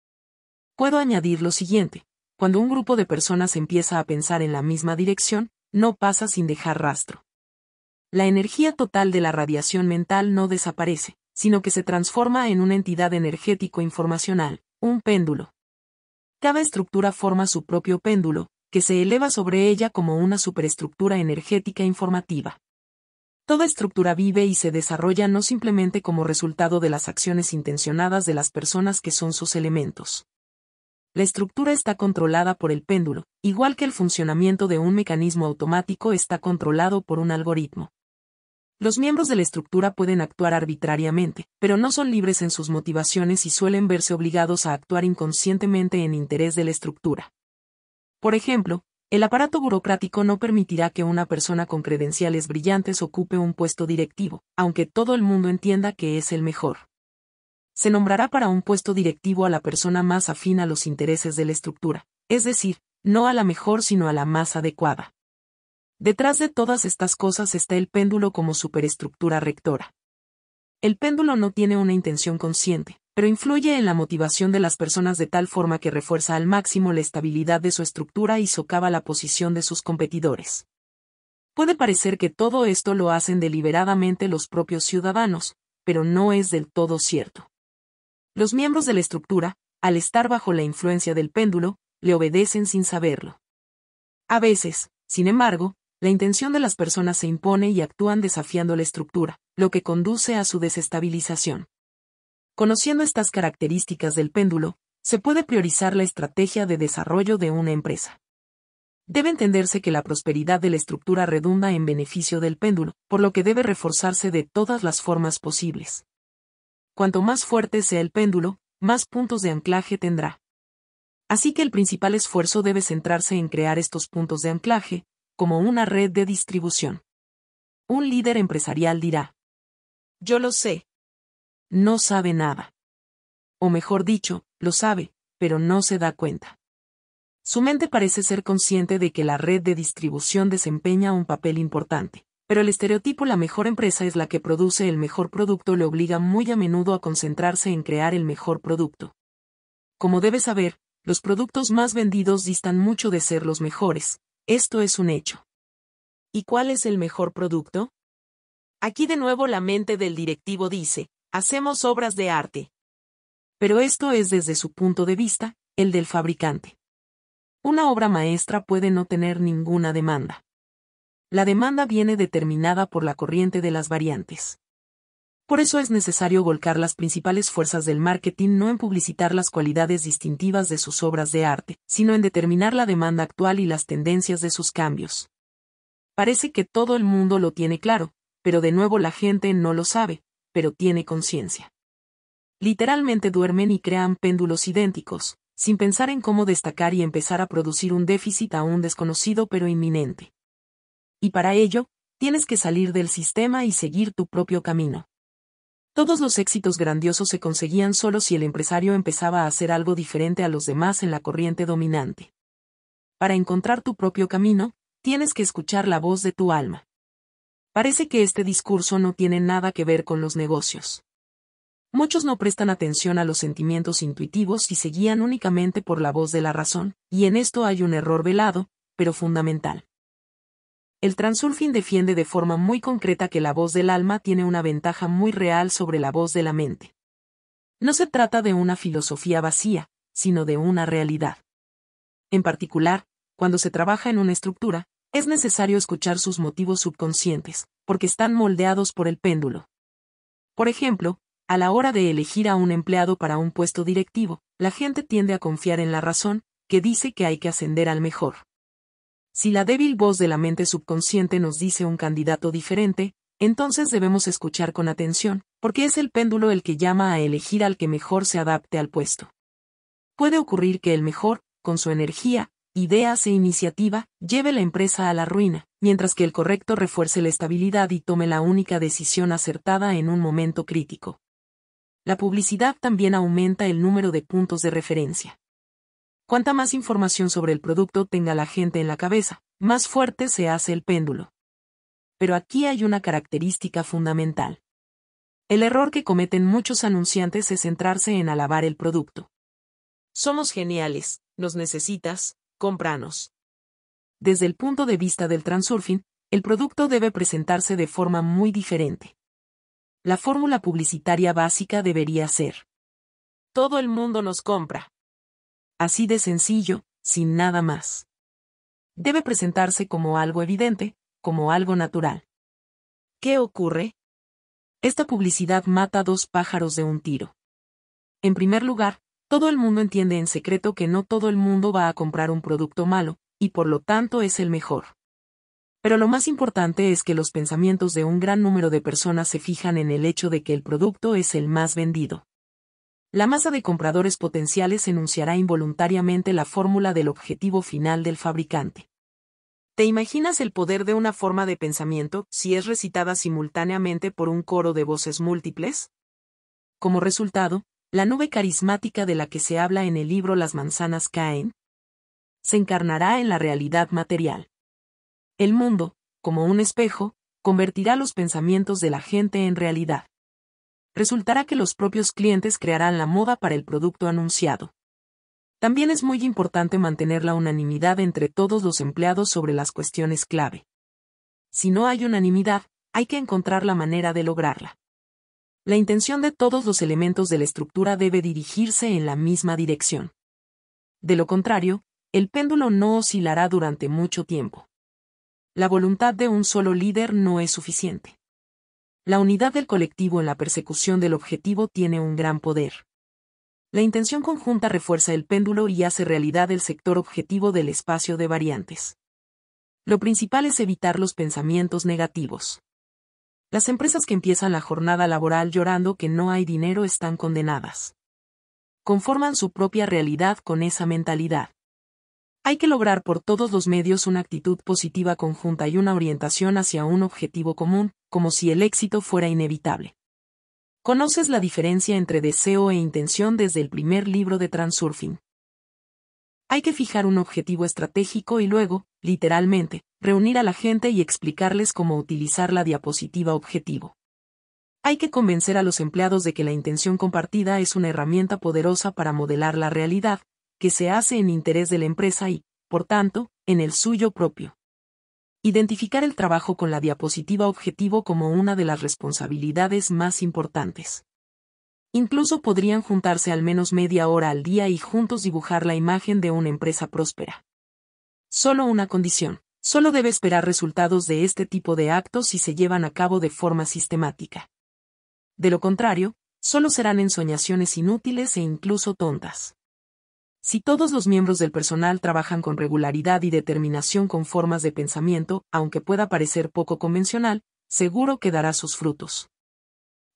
Puedo añadir lo siguiente. Cuando un grupo de personas empieza a pensar en la misma dirección, no pasa sin dejar rastro. La energía total de la radiación mental no desaparece, sino que se transforma en una entidad energético-informacional, un péndulo. Cada estructura forma su propio péndulo, que se eleva sobre ella como una superestructura energética informativa. Toda estructura vive y se desarrolla no simplemente como resultado de las acciones intencionadas de las personas que son sus elementos. La estructura está controlada por el péndulo, igual que el funcionamiento de un mecanismo automático está controlado por un algoritmo. Los miembros de la estructura pueden actuar arbitrariamente, pero no son libres en sus motivaciones y suelen verse obligados a actuar inconscientemente en interés de la estructura. Por ejemplo, el aparato burocrático no permitirá que una persona con credenciales brillantes ocupe un puesto directivo, aunque todo el mundo entienda que es el mejor se nombrará para un puesto directivo a la persona más afín a los intereses de la estructura, es decir, no a la mejor sino a la más adecuada. Detrás de todas estas cosas está el péndulo como superestructura rectora. El péndulo no tiene una intención consciente, pero influye en la motivación de las personas de tal forma que refuerza al máximo la estabilidad de su estructura y socava la posición de sus competidores. Puede parecer que todo esto lo hacen deliberadamente los propios ciudadanos, pero no es del todo cierto. Los miembros de la estructura, al estar bajo la influencia del péndulo, le obedecen sin saberlo. A veces, sin embargo, la intención de las personas se impone y actúan desafiando la estructura, lo que conduce a su desestabilización. Conociendo estas características del péndulo, se puede priorizar la estrategia de desarrollo de una empresa. Debe entenderse que la prosperidad de la estructura redunda en beneficio del péndulo, por lo que debe reforzarse de todas las formas posibles cuanto más fuerte sea el péndulo, más puntos de anclaje tendrá. Así que el principal esfuerzo debe centrarse en crear estos puntos de anclaje, como una red de distribución. Un líder empresarial dirá, yo lo sé. No sabe nada. O mejor dicho, lo sabe, pero no se da cuenta. Su mente parece ser consciente de que la red de distribución desempeña un papel importante, pero el estereotipo la mejor empresa es la que produce el mejor producto le obliga muy a menudo a concentrarse en crear el mejor producto. Como debes saber, los productos más vendidos distan mucho de ser los mejores, esto es un hecho. ¿Y cuál es el mejor producto? Aquí de nuevo la mente del directivo dice, hacemos obras de arte. Pero esto es desde su punto de vista, el del fabricante. Una obra maestra puede no tener ninguna demanda la demanda viene determinada por la corriente de las variantes. Por eso es necesario volcar las principales fuerzas del marketing no en publicitar las cualidades distintivas de sus obras de arte, sino en determinar la demanda actual y las tendencias de sus cambios. Parece que todo el mundo lo tiene claro, pero de nuevo la gente no lo sabe, pero tiene conciencia. Literalmente duermen y crean péndulos idénticos, sin pensar en cómo destacar y empezar a producir un déficit aún desconocido pero inminente y para ello, tienes que salir del sistema y seguir tu propio camino. Todos los éxitos grandiosos se conseguían solo si el empresario empezaba a hacer algo diferente a los demás en la corriente dominante. Para encontrar tu propio camino, tienes que escuchar la voz de tu alma. Parece que este discurso no tiene nada que ver con los negocios. Muchos no prestan atención a los sentimientos intuitivos y se guían únicamente por la voz de la razón, y en esto hay un error velado, pero fundamental el transurfing defiende de forma muy concreta que la voz del alma tiene una ventaja muy real sobre la voz de la mente. No se trata de una filosofía vacía, sino de una realidad. En particular, cuando se trabaja en una estructura, es necesario escuchar sus motivos subconscientes, porque están moldeados por el péndulo. Por ejemplo, a la hora de elegir a un empleado para un puesto directivo, la gente tiende a confiar en la razón, que dice que hay que ascender al mejor. Si la débil voz de la mente subconsciente nos dice un candidato diferente, entonces debemos escuchar con atención, porque es el péndulo el que llama a elegir al que mejor se adapte al puesto. Puede ocurrir que el mejor, con su energía, ideas e iniciativa, lleve la empresa a la ruina, mientras que el correcto refuerce la estabilidad y tome la única decisión acertada en un momento crítico. La publicidad también aumenta el número de puntos de referencia. Cuanta más información sobre el producto tenga la gente en la cabeza, más fuerte se hace el péndulo. Pero aquí hay una característica fundamental. El error que cometen muchos anunciantes es centrarse en alabar el producto. Somos geniales, nos necesitas, cómpranos. Desde el punto de vista del transurfing, el producto debe presentarse de forma muy diferente. La fórmula publicitaria básica debería ser. Todo el mundo nos compra. Así de sencillo, sin nada más. Debe presentarse como algo evidente, como algo natural. ¿Qué ocurre? Esta publicidad mata dos pájaros de un tiro. En primer lugar, todo el mundo entiende en secreto que no todo el mundo va a comprar un producto malo, y por lo tanto es el mejor. Pero lo más importante es que los pensamientos de un gran número de personas se fijan en el hecho de que el producto es el más vendido. La masa de compradores potenciales enunciará involuntariamente la fórmula del objetivo final del fabricante. ¿Te imaginas el poder de una forma de pensamiento si es recitada simultáneamente por un coro de voces múltiples? Como resultado, la nube carismática de la que se habla en el libro Las manzanas caen, se encarnará en la realidad material. El mundo, como un espejo, convertirá los pensamientos de la gente en realidad resultará que los propios clientes crearán la moda para el producto anunciado. También es muy importante mantener la unanimidad entre todos los empleados sobre las cuestiones clave. Si no hay unanimidad, hay que encontrar la manera de lograrla. La intención de todos los elementos de la estructura debe dirigirse en la misma dirección. De lo contrario, el péndulo no oscilará durante mucho tiempo. La voluntad de un solo líder no es suficiente. La unidad del colectivo en la persecución del objetivo tiene un gran poder. La intención conjunta refuerza el péndulo y hace realidad el sector objetivo del espacio de variantes. Lo principal es evitar los pensamientos negativos. Las empresas que empiezan la jornada laboral llorando que no hay dinero están condenadas. Conforman su propia realidad con esa mentalidad. Hay que lograr por todos los medios una actitud positiva conjunta y una orientación hacia un objetivo común, como si el éxito fuera inevitable. Conoces la diferencia entre deseo e intención desde el primer libro de Transurfing. Hay que fijar un objetivo estratégico y luego, literalmente, reunir a la gente y explicarles cómo utilizar la diapositiva objetivo. Hay que convencer a los empleados de que la intención compartida es una herramienta poderosa para modelar la realidad, que se hace en interés de la empresa y, por tanto, en el suyo propio. Identificar el trabajo con la diapositiva objetivo como una de las responsabilidades más importantes. Incluso podrían juntarse al menos media hora al día y juntos dibujar la imagen de una empresa próspera. Solo una condición. Solo debe esperar resultados de este tipo de actos si se llevan a cabo de forma sistemática. De lo contrario, solo serán ensoñaciones inútiles e incluso tontas. Si todos los miembros del personal trabajan con regularidad y determinación con formas de pensamiento, aunque pueda parecer poco convencional, seguro que dará sus frutos.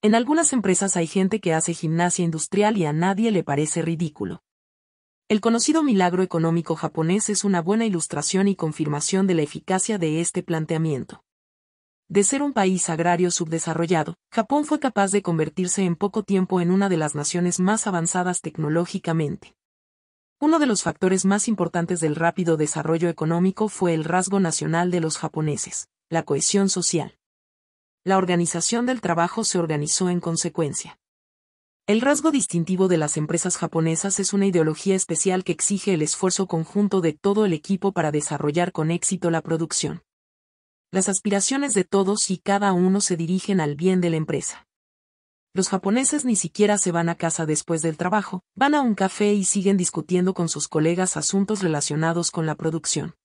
En algunas empresas hay gente que hace gimnasia industrial y a nadie le parece ridículo. El conocido milagro económico japonés es una buena ilustración y confirmación de la eficacia de este planteamiento. De ser un país agrario subdesarrollado, Japón fue capaz de convertirse en poco tiempo en una de las naciones más avanzadas tecnológicamente. Uno de los factores más importantes del rápido desarrollo económico fue el rasgo nacional de los japoneses, la cohesión social. La organización del trabajo se organizó en consecuencia. El rasgo distintivo de las empresas japonesas es una ideología especial que exige el esfuerzo conjunto de todo el equipo para desarrollar con éxito la producción. Las aspiraciones de todos y cada uno se dirigen al bien de la empresa. Los japoneses ni siquiera se van a casa después del trabajo, van a un café y siguen discutiendo con sus colegas asuntos relacionados con la producción.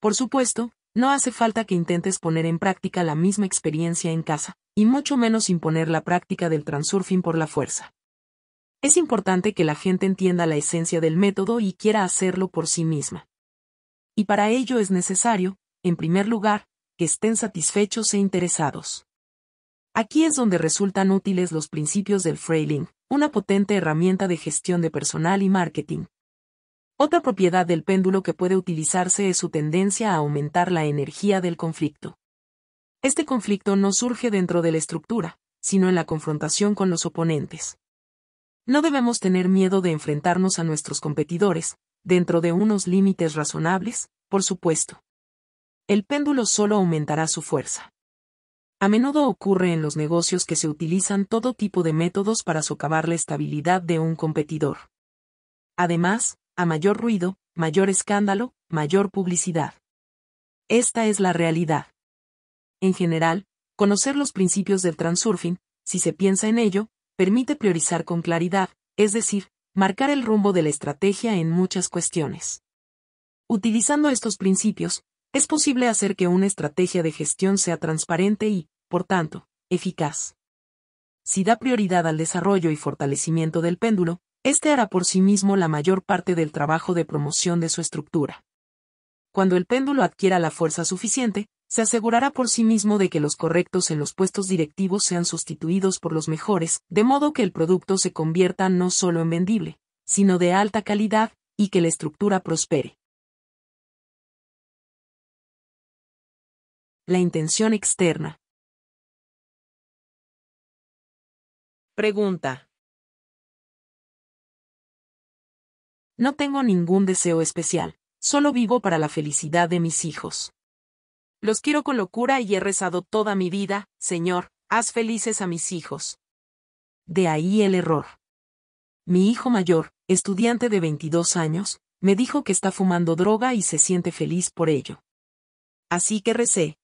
Por supuesto, no hace falta que intentes poner en práctica la misma experiencia en casa, y mucho menos imponer la práctica del transurfing por la fuerza. Es importante que la gente entienda la esencia del método y quiera hacerlo por sí misma. Y para ello es necesario, en primer lugar, que estén satisfechos e interesados. Aquí es donde resultan útiles los principios del frailing, una potente herramienta de gestión de personal y marketing. Otra propiedad del péndulo que puede utilizarse es su tendencia a aumentar la energía del conflicto. Este conflicto no surge dentro de la estructura, sino en la confrontación con los oponentes. No debemos tener miedo de enfrentarnos a nuestros competidores, dentro de unos límites razonables, por supuesto. El péndulo solo aumentará su fuerza. A menudo ocurre en los negocios que se utilizan todo tipo de métodos para socavar la estabilidad de un competidor. Además, a mayor ruido, mayor escándalo, mayor publicidad. Esta es la realidad. En general, conocer los principios del transurfing, si se piensa en ello, permite priorizar con claridad, es decir, marcar el rumbo de la estrategia en muchas cuestiones. Utilizando estos principios, es posible hacer que una estrategia de gestión sea transparente y, por tanto, eficaz. Si da prioridad al desarrollo y fortalecimiento del péndulo, este hará por sí mismo la mayor parte del trabajo de promoción de su estructura. Cuando el péndulo adquiera la fuerza suficiente, se asegurará por sí mismo de que los correctos en los puestos directivos sean sustituidos por los mejores, de modo que el producto se convierta no solo en vendible, sino de alta calidad, y que la estructura prospere. La intención externa. Pregunta. No tengo ningún deseo especial, solo vivo para la felicidad de mis hijos. Los quiero con locura y he rezado toda mi vida, Señor, haz felices a mis hijos. De ahí el error. Mi hijo mayor, estudiante de 22 años, me dijo que está fumando droga y se siente feliz por ello. Así que recé,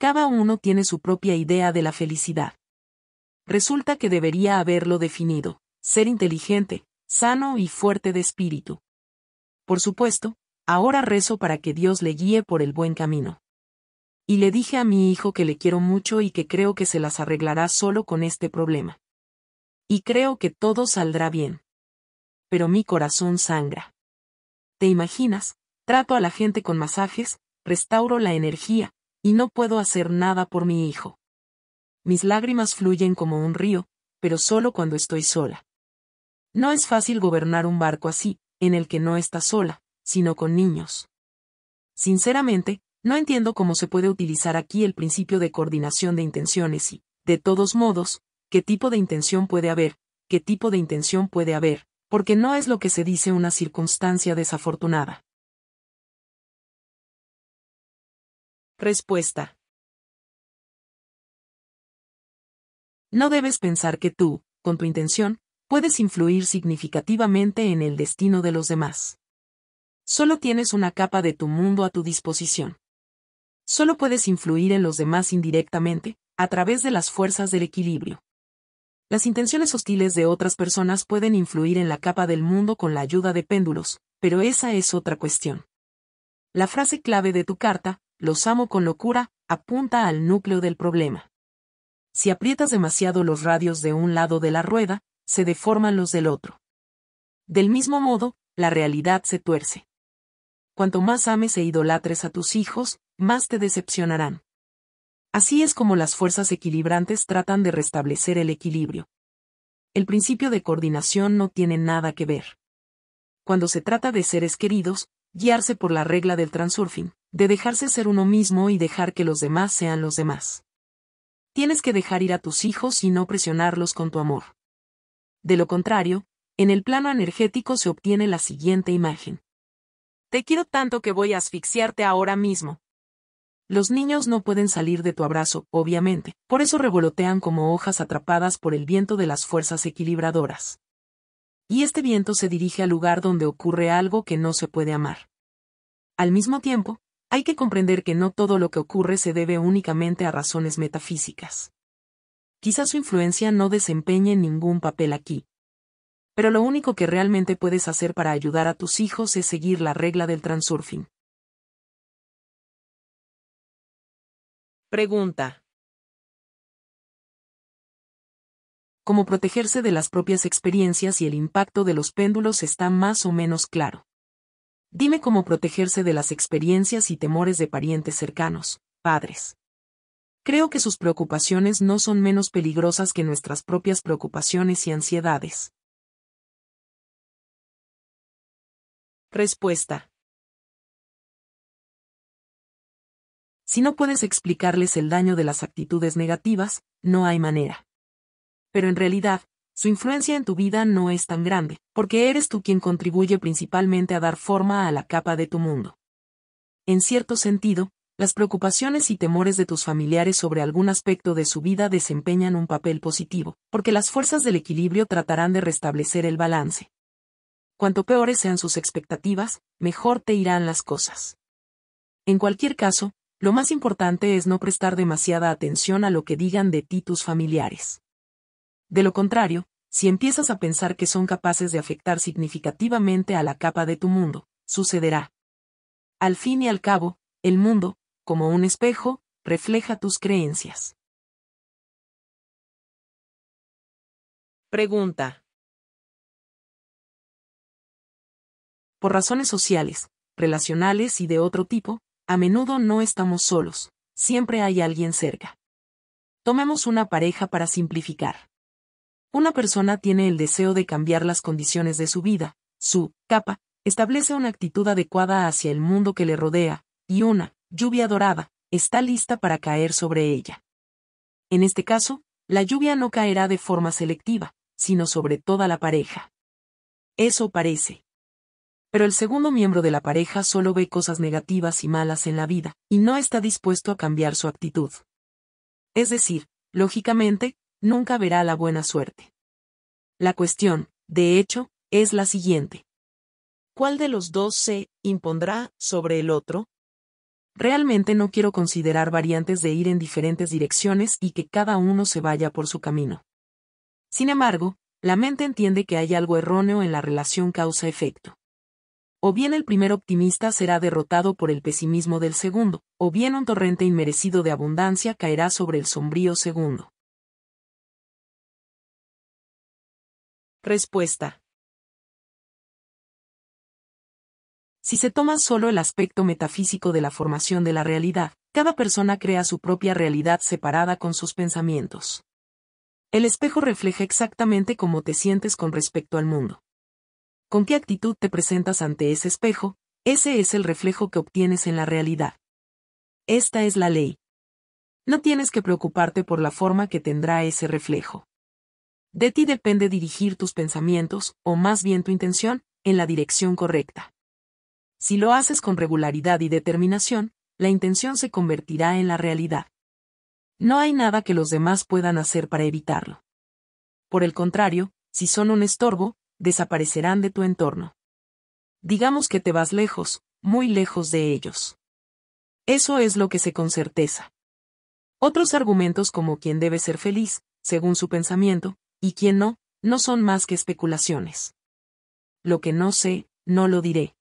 cada uno tiene su propia idea de la felicidad. Resulta que debería haberlo definido, ser inteligente, sano y fuerte de espíritu. Por supuesto, ahora rezo para que Dios le guíe por el buen camino. Y le dije a mi hijo que le quiero mucho y que creo que se las arreglará solo con este problema. Y creo que todo saldrá bien. Pero mi corazón sangra. ¿Te imaginas? Trato a la gente con masajes, restauro la energía, y no puedo hacer nada por mi hijo. Mis lágrimas fluyen como un río, pero solo cuando estoy sola. No es fácil gobernar un barco así, en el que no está sola, sino con niños. Sinceramente, no entiendo cómo se puede utilizar aquí el principio de coordinación de intenciones y, de todos modos, qué tipo de intención puede haber, qué tipo de intención puede haber, porque no es lo que se dice una circunstancia desafortunada. Respuesta. No debes pensar que tú, con tu intención, puedes influir significativamente en el destino de los demás. Solo tienes una capa de tu mundo a tu disposición. Solo puedes influir en los demás indirectamente, a través de las fuerzas del equilibrio. Las intenciones hostiles de otras personas pueden influir en la capa del mundo con la ayuda de péndulos, pero esa es otra cuestión. La frase clave de tu carta, los amo con locura, apunta al núcleo del problema. Si aprietas demasiado los radios de un lado de la rueda, se deforman los del otro. Del mismo modo, la realidad se tuerce. Cuanto más ames e idolatres a tus hijos, más te decepcionarán. Así es como las fuerzas equilibrantes tratan de restablecer el equilibrio. El principio de coordinación no tiene nada que ver. Cuando se trata de seres queridos, guiarse por la regla del transurfing, de dejarse ser uno mismo y dejar que los demás sean los demás. Tienes que dejar ir a tus hijos y no presionarlos con tu amor. De lo contrario, en el plano energético se obtiene la siguiente imagen. Te quiero tanto que voy a asfixiarte ahora mismo. Los niños no pueden salir de tu abrazo, obviamente, por eso revolotean como hojas atrapadas por el viento de las fuerzas equilibradoras y este viento se dirige al lugar donde ocurre algo que no se puede amar. Al mismo tiempo, hay que comprender que no todo lo que ocurre se debe únicamente a razones metafísicas. Quizás su influencia no desempeñe ningún papel aquí. Pero lo único que realmente puedes hacer para ayudar a tus hijos es seguir la regla del transurfing. Pregunta. cómo protegerse de las propias experiencias y el impacto de los péndulos está más o menos claro. Dime cómo protegerse de las experiencias y temores de parientes cercanos, padres. Creo que sus preocupaciones no son menos peligrosas que nuestras propias preocupaciones y ansiedades. Respuesta. Si no puedes explicarles el daño de las actitudes negativas, no hay manera pero en realidad, su influencia en tu vida no es tan grande, porque eres tú quien contribuye principalmente a dar forma a la capa de tu mundo. En cierto sentido, las preocupaciones y temores de tus familiares sobre algún aspecto de su vida desempeñan un papel positivo, porque las fuerzas del equilibrio tratarán de restablecer el balance. Cuanto peores sean sus expectativas, mejor te irán las cosas. En cualquier caso, lo más importante es no prestar demasiada atención a lo que digan de ti tus familiares. De lo contrario, si empiezas a pensar que son capaces de afectar significativamente a la capa de tu mundo, sucederá. Al fin y al cabo, el mundo, como un espejo, refleja tus creencias. Pregunta. Por razones sociales, relacionales y de otro tipo, a menudo no estamos solos, siempre hay alguien cerca. Tomemos una pareja para simplificar. Una persona tiene el deseo de cambiar las condiciones de su vida, su capa, establece una actitud adecuada hacia el mundo que le rodea, y una lluvia dorada está lista para caer sobre ella. En este caso, la lluvia no caerá de forma selectiva, sino sobre toda la pareja. Eso parece. Pero el segundo miembro de la pareja solo ve cosas negativas y malas en la vida, y no está dispuesto a cambiar su actitud. Es decir, lógicamente, nunca verá la buena suerte. La cuestión, de hecho, es la siguiente. ¿Cuál de los dos se impondrá sobre el otro? Realmente no quiero considerar variantes de ir en diferentes direcciones y que cada uno se vaya por su camino. Sin embargo, la mente entiende que hay algo erróneo en la relación causa-efecto. O bien el primer optimista será derrotado por el pesimismo del segundo, o bien un torrente inmerecido de abundancia caerá sobre el sombrío segundo. Respuesta. Si se toma solo el aspecto metafísico de la formación de la realidad, cada persona crea su propia realidad separada con sus pensamientos. El espejo refleja exactamente cómo te sientes con respecto al mundo. Con qué actitud te presentas ante ese espejo, ese es el reflejo que obtienes en la realidad. Esta es la ley. No tienes que preocuparte por la forma que tendrá ese reflejo. De ti depende dirigir tus pensamientos, o más bien tu intención, en la dirección correcta. Si lo haces con regularidad y determinación, la intención se convertirá en la realidad. No hay nada que los demás puedan hacer para evitarlo. Por el contrario, si son un estorbo, desaparecerán de tu entorno. Digamos que te vas lejos, muy lejos de ellos. Eso es lo que se con certeza. Otros argumentos como quien debe ser feliz, según su pensamiento, y quien no, no son más que especulaciones. Lo que no sé, no lo diré.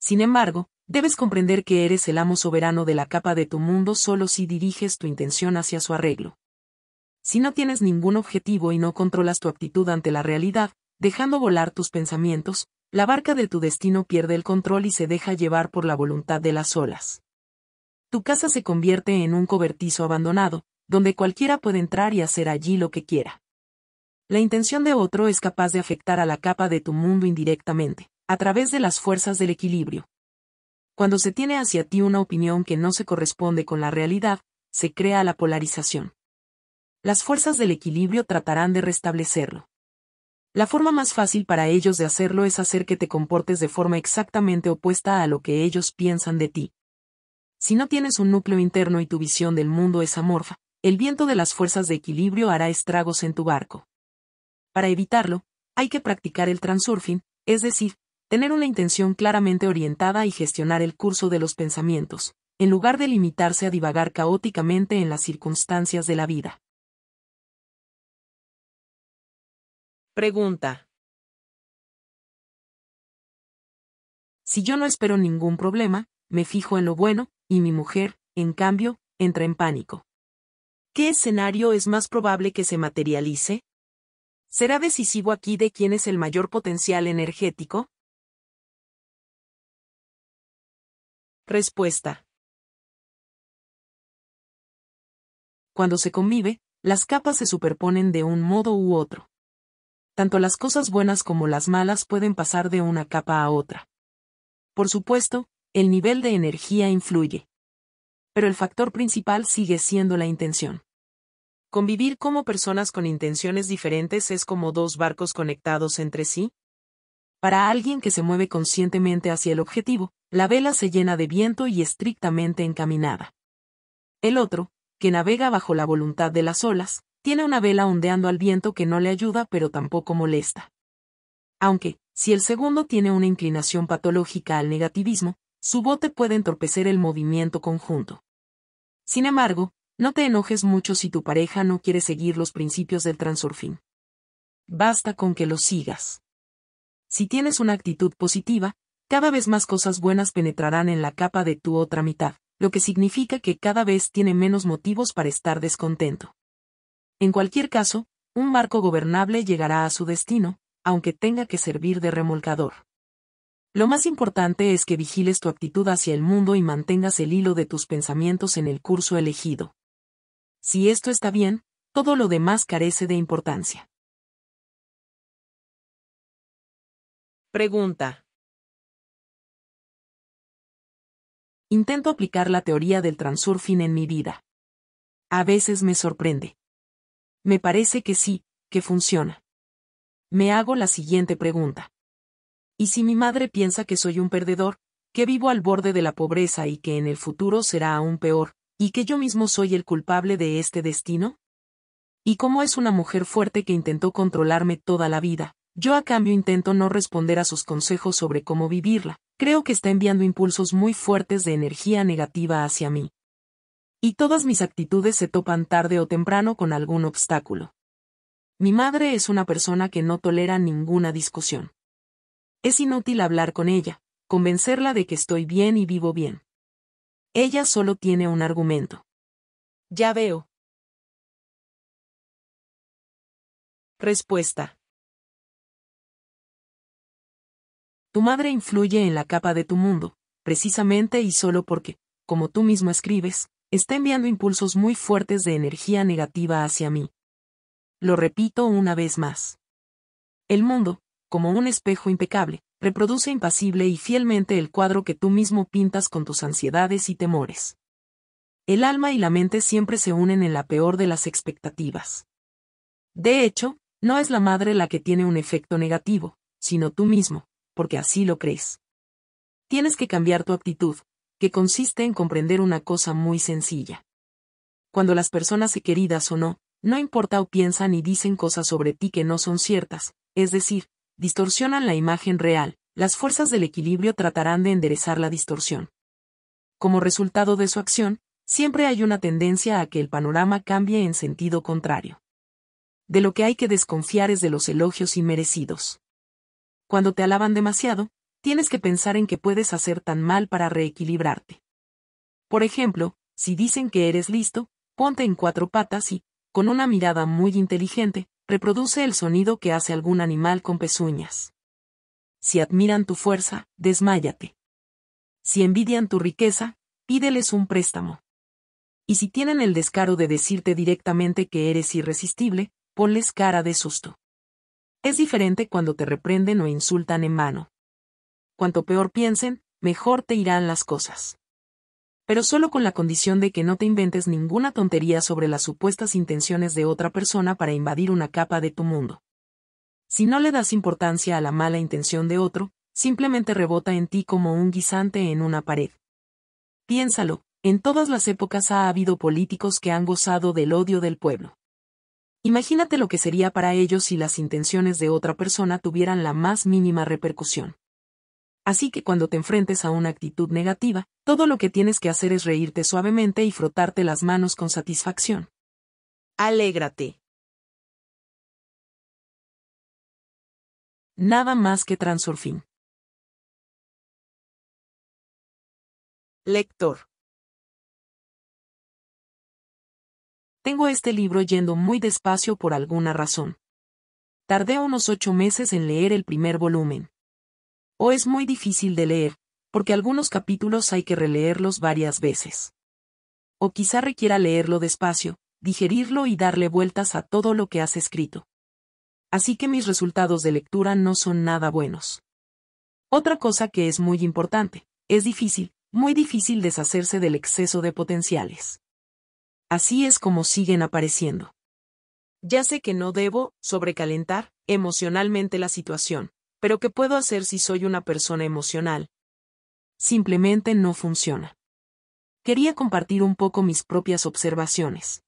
Sin embargo, debes comprender que eres el amo soberano de la capa de tu mundo solo si diriges tu intención hacia su arreglo. Si no tienes ningún objetivo y no controlas tu actitud ante la realidad, dejando volar tus pensamientos, la barca de tu destino pierde el control y se deja llevar por la voluntad de las olas. Tu casa se convierte en un cobertizo abandonado, donde cualquiera puede entrar y hacer allí lo que quiera. La intención de otro es capaz de afectar a la capa de tu mundo indirectamente, a través de las fuerzas del equilibrio. Cuando se tiene hacia ti una opinión que no se corresponde con la realidad, se crea la polarización. Las fuerzas del equilibrio tratarán de restablecerlo. La forma más fácil para ellos de hacerlo es hacer que te comportes de forma exactamente opuesta a lo que ellos piensan de ti. Si no tienes un núcleo interno y tu visión del mundo es amorfa, el viento de las fuerzas de equilibrio hará estragos en tu barco. Para evitarlo, hay que practicar el transurfing, es decir, tener una intención claramente orientada y gestionar el curso de los pensamientos, en lugar de limitarse a divagar caóticamente en las circunstancias de la vida. Pregunta. Si yo no espero ningún problema, me fijo en lo bueno, y mi mujer, en cambio, entra en pánico. ¿Qué escenario es más probable que se materialice? ¿Será decisivo aquí de quién es el mayor potencial energético? Respuesta. Cuando se convive, las capas se superponen de un modo u otro. Tanto las cosas buenas como las malas pueden pasar de una capa a otra. Por supuesto, el nivel de energía influye. Pero el factor principal sigue siendo la intención. Convivir como personas con intenciones diferentes es como dos barcos conectados entre sí. Para alguien que se mueve conscientemente hacia el objetivo, la vela se llena de viento y estrictamente encaminada. El otro, que navega bajo la voluntad de las olas, tiene una vela ondeando al viento que no le ayuda pero tampoco molesta. Aunque, si el segundo tiene una inclinación patológica al negativismo, su bote puede entorpecer el movimiento conjunto. Sin embargo, no te enojes mucho si tu pareja no quiere seguir los principios del transurfing. Basta con que lo sigas. Si tienes una actitud positiva, cada vez más cosas buenas penetrarán en la capa de tu otra mitad, lo que significa que cada vez tiene menos motivos para estar descontento. En cualquier caso, un barco gobernable llegará a su destino, aunque tenga que servir de remolcador. Lo más importante es que vigiles tu actitud hacia el mundo y mantengas el hilo de tus pensamientos en el curso elegido. Si esto está bien, todo lo demás carece de importancia. Pregunta. Intento aplicar la teoría del transurfing en mi vida. A veces me sorprende. Me parece que sí, que funciona. Me hago la siguiente pregunta. ¿Y si mi madre piensa que soy un perdedor, que vivo al borde de la pobreza y que en el futuro será aún peor, ¿Y que yo mismo soy el culpable de este destino? Y cómo es una mujer fuerte que intentó controlarme toda la vida, yo a cambio intento no responder a sus consejos sobre cómo vivirla, creo que está enviando impulsos muy fuertes de energía negativa hacia mí. Y todas mis actitudes se topan tarde o temprano con algún obstáculo. Mi madre es una persona que no tolera ninguna discusión. Es inútil hablar con ella, convencerla de que estoy bien y vivo bien. Ella solo tiene un argumento. Ya veo. Respuesta. Tu madre influye en la capa de tu mundo, precisamente y solo porque, como tú mismo escribes, está enviando impulsos muy fuertes de energía negativa hacia mí. Lo repito una vez más. El mundo, como un espejo impecable, reproduce impasible y fielmente el cuadro que tú mismo pintas con tus ansiedades y temores. El alma y la mente siempre se unen en la peor de las expectativas. De hecho, no es la madre la que tiene un efecto negativo, sino tú mismo, porque así lo crees. Tienes que cambiar tu actitud, que consiste en comprender una cosa muy sencilla. Cuando las personas se queridas o no, no importa o piensan y dicen cosas sobre ti que no son ciertas, es decir, distorsionan la imagen real, las fuerzas del equilibrio tratarán de enderezar la distorsión. Como resultado de su acción, siempre hay una tendencia a que el panorama cambie en sentido contrario. De lo que hay que desconfiar es de los elogios inmerecidos. Cuando te alaban demasiado, tienes que pensar en qué puedes hacer tan mal para reequilibrarte. Por ejemplo, si dicen que eres listo, ponte en cuatro patas y, con una mirada muy inteligente, reproduce el sonido que hace algún animal con pezuñas. Si admiran tu fuerza, desmáyate. Si envidian tu riqueza, pídeles un préstamo. Y si tienen el descaro de decirte directamente que eres irresistible, ponles cara de susto. Es diferente cuando te reprenden o insultan en mano. Cuanto peor piensen, mejor te irán las cosas pero solo con la condición de que no te inventes ninguna tontería sobre las supuestas intenciones de otra persona para invadir una capa de tu mundo. Si no le das importancia a la mala intención de otro, simplemente rebota en ti como un guisante en una pared. Piénsalo, en todas las épocas ha habido políticos que han gozado del odio del pueblo. Imagínate lo que sería para ellos si las intenciones de otra persona tuvieran la más mínima repercusión. Así que cuando te enfrentes a una actitud negativa, todo lo que tienes que hacer es reírte suavemente y frotarte las manos con satisfacción. Alégrate. Nada más que transurfín. Lector. Tengo este libro yendo muy despacio por alguna razón. Tardé unos ocho meses en leer el primer volumen o es muy difícil de leer, porque algunos capítulos hay que releerlos varias veces. O quizá requiera leerlo despacio, digerirlo y darle vueltas a todo lo que has escrito. Así que mis resultados de lectura no son nada buenos. Otra cosa que es muy importante, es difícil, muy difícil deshacerse del exceso de potenciales. Así es como siguen apareciendo. Ya sé que no debo sobrecalentar emocionalmente la situación, pero ¿qué puedo hacer si soy una persona emocional? Simplemente no funciona. Quería compartir un poco mis propias observaciones.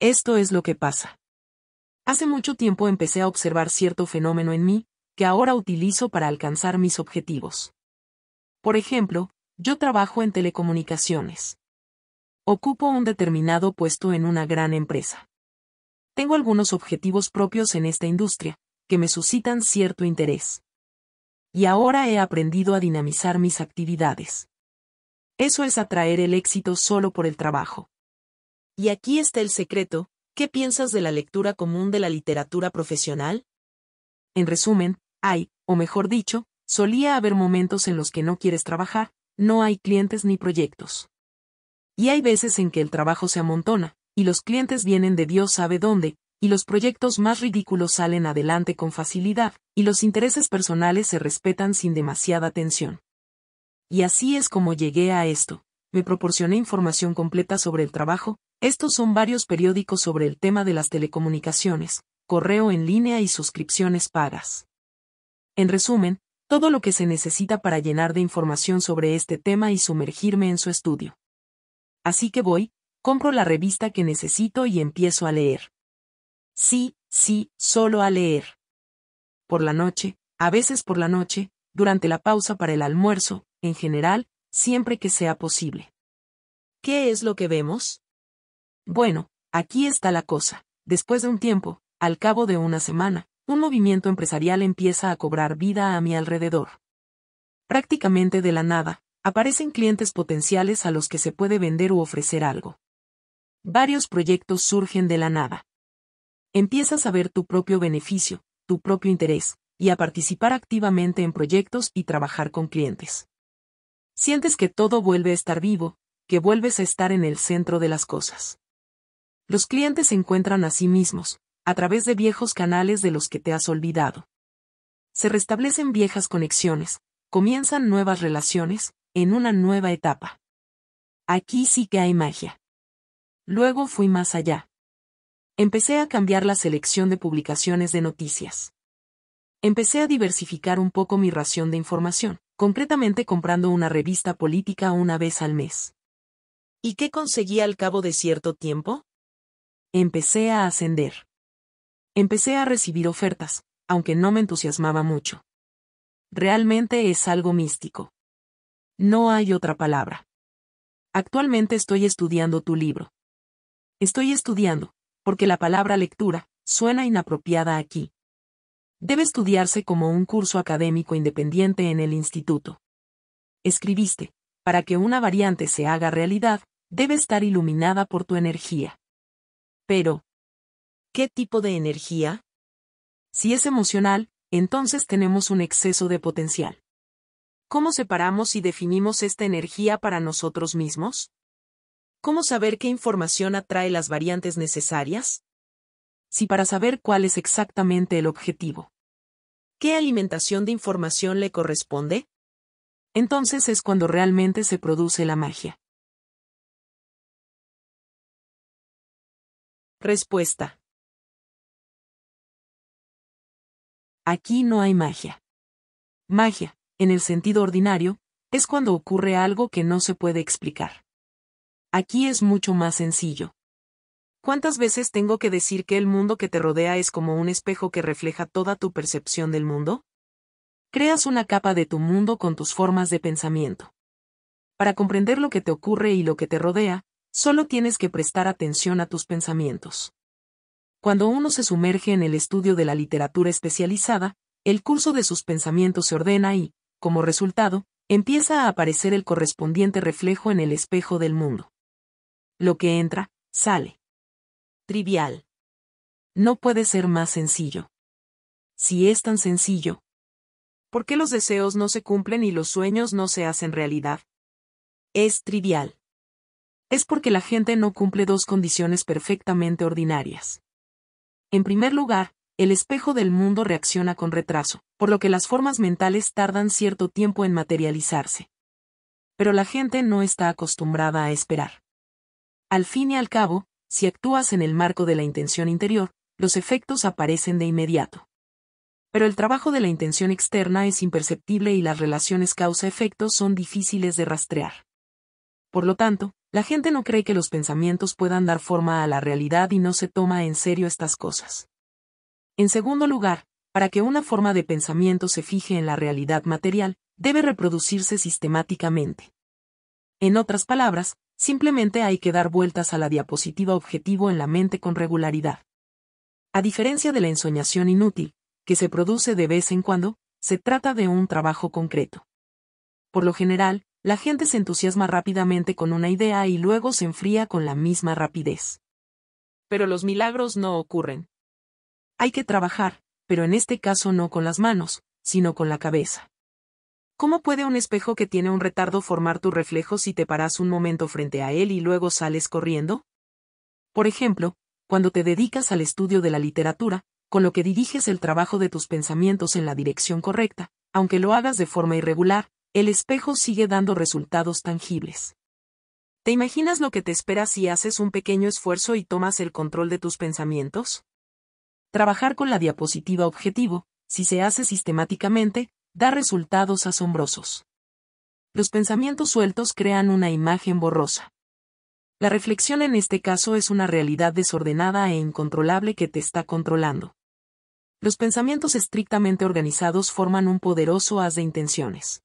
Esto es lo que pasa. Hace mucho tiempo empecé a observar cierto fenómeno en mí, que ahora utilizo para alcanzar mis objetivos. Por ejemplo, yo trabajo en telecomunicaciones. Ocupo un determinado puesto en una gran empresa. Tengo algunos objetivos propios en esta industria, que me suscitan cierto interés. Y ahora he aprendido a dinamizar mis actividades. Eso es atraer el éxito solo por el trabajo. Y aquí está el secreto, ¿qué piensas de la lectura común de la literatura profesional? En resumen, hay, o mejor dicho, solía haber momentos en los que no quieres trabajar, no hay clientes ni proyectos. Y hay veces en que el trabajo se amontona, y los clientes vienen de Dios sabe dónde, los proyectos más ridículos salen adelante con facilidad, y los intereses personales se respetan sin demasiada tensión. Y así es como llegué a esto. Me proporcioné información completa sobre el trabajo, estos son varios periódicos sobre el tema de las telecomunicaciones, correo en línea y suscripciones pagas. En resumen, todo lo que se necesita para llenar de información sobre este tema y sumergirme en su estudio. Así que voy, compro la revista que necesito y empiezo a leer. Sí, sí, solo a leer. Por la noche, a veces por la noche, durante la pausa para el almuerzo, en general, siempre que sea posible. ¿Qué es lo que vemos? Bueno, aquí está la cosa. Después de un tiempo, al cabo de una semana, un movimiento empresarial empieza a cobrar vida a mi alrededor. Prácticamente de la nada, aparecen clientes potenciales a los que se puede vender u ofrecer algo. Varios proyectos surgen de la nada empiezas a ver tu propio beneficio, tu propio interés, y a participar activamente en proyectos y trabajar con clientes. Sientes que todo vuelve a estar vivo, que vuelves a estar en el centro de las cosas. Los clientes se encuentran a sí mismos, a través de viejos canales de los que te has olvidado. Se restablecen viejas conexiones, comienzan nuevas relaciones, en una nueva etapa. Aquí sí que hay magia. Luego fui más allá. Empecé a cambiar la selección de publicaciones de noticias. Empecé a diversificar un poco mi ración de información, concretamente comprando una revista política una vez al mes. ¿Y qué conseguí al cabo de cierto tiempo? Empecé a ascender. Empecé a recibir ofertas, aunque no me entusiasmaba mucho. Realmente es algo místico. No hay otra palabra. Actualmente estoy estudiando tu libro. Estoy estudiando, porque la palabra lectura suena inapropiada aquí. Debe estudiarse como un curso académico independiente en el instituto. Escribiste, para que una variante se haga realidad, debe estar iluminada por tu energía. Pero, ¿qué tipo de energía? Si es emocional, entonces tenemos un exceso de potencial. ¿Cómo separamos y definimos esta energía para nosotros mismos? ¿Cómo saber qué información atrae las variantes necesarias? Si para saber cuál es exactamente el objetivo. ¿Qué alimentación de información le corresponde? Entonces es cuando realmente se produce la magia. Respuesta. Aquí no hay magia. Magia, en el sentido ordinario, es cuando ocurre algo que no se puede explicar. Aquí es mucho más sencillo. ¿Cuántas veces tengo que decir que el mundo que te rodea es como un espejo que refleja toda tu percepción del mundo? Creas una capa de tu mundo con tus formas de pensamiento. Para comprender lo que te ocurre y lo que te rodea, solo tienes que prestar atención a tus pensamientos. Cuando uno se sumerge en el estudio de la literatura especializada, el curso de sus pensamientos se ordena y, como resultado, empieza a aparecer el correspondiente reflejo en el espejo del mundo. Lo que entra, sale. Trivial. No puede ser más sencillo. Si es tan sencillo. ¿Por qué los deseos no se cumplen y los sueños no se hacen realidad? Es trivial. Es porque la gente no cumple dos condiciones perfectamente ordinarias. En primer lugar, el espejo del mundo reacciona con retraso, por lo que las formas mentales tardan cierto tiempo en materializarse. Pero la gente no está acostumbrada a esperar. Al fin y al cabo, si actúas en el marco de la intención interior, los efectos aparecen de inmediato. Pero el trabajo de la intención externa es imperceptible y las relaciones causa-efecto son difíciles de rastrear. Por lo tanto, la gente no cree que los pensamientos puedan dar forma a la realidad y no se toma en serio estas cosas. En segundo lugar, para que una forma de pensamiento se fije en la realidad material, debe reproducirse sistemáticamente. En otras palabras, Simplemente hay que dar vueltas a la diapositiva objetivo en la mente con regularidad. A diferencia de la ensoñación inútil, que se produce de vez en cuando, se trata de un trabajo concreto. Por lo general, la gente se entusiasma rápidamente con una idea y luego se enfría con la misma rapidez. Pero los milagros no ocurren. Hay que trabajar, pero en este caso no con las manos, sino con la cabeza. ¿Cómo puede un espejo que tiene un retardo formar tu reflejo si te paras un momento frente a él y luego sales corriendo? Por ejemplo, cuando te dedicas al estudio de la literatura, con lo que diriges el trabajo de tus pensamientos en la dirección correcta, aunque lo hagas de forma irregular, el espejo sigue dando resultados tangibles. ¿Te imaginas lo que te espera si haces un pequeño esfuerzo y tomas el control de tus pensamientos? Trabajar con la diapositiva objetivo, si se hace sistemáticamente, da resultados asombrosos. Los pensamientos sueltos crean una imagen borrosa. La reflexión en este caso es una realidad desordenada e incontrolable que te está controlando. Los pensamientos estrictamente organizados forman un poderoso haz de intenciones.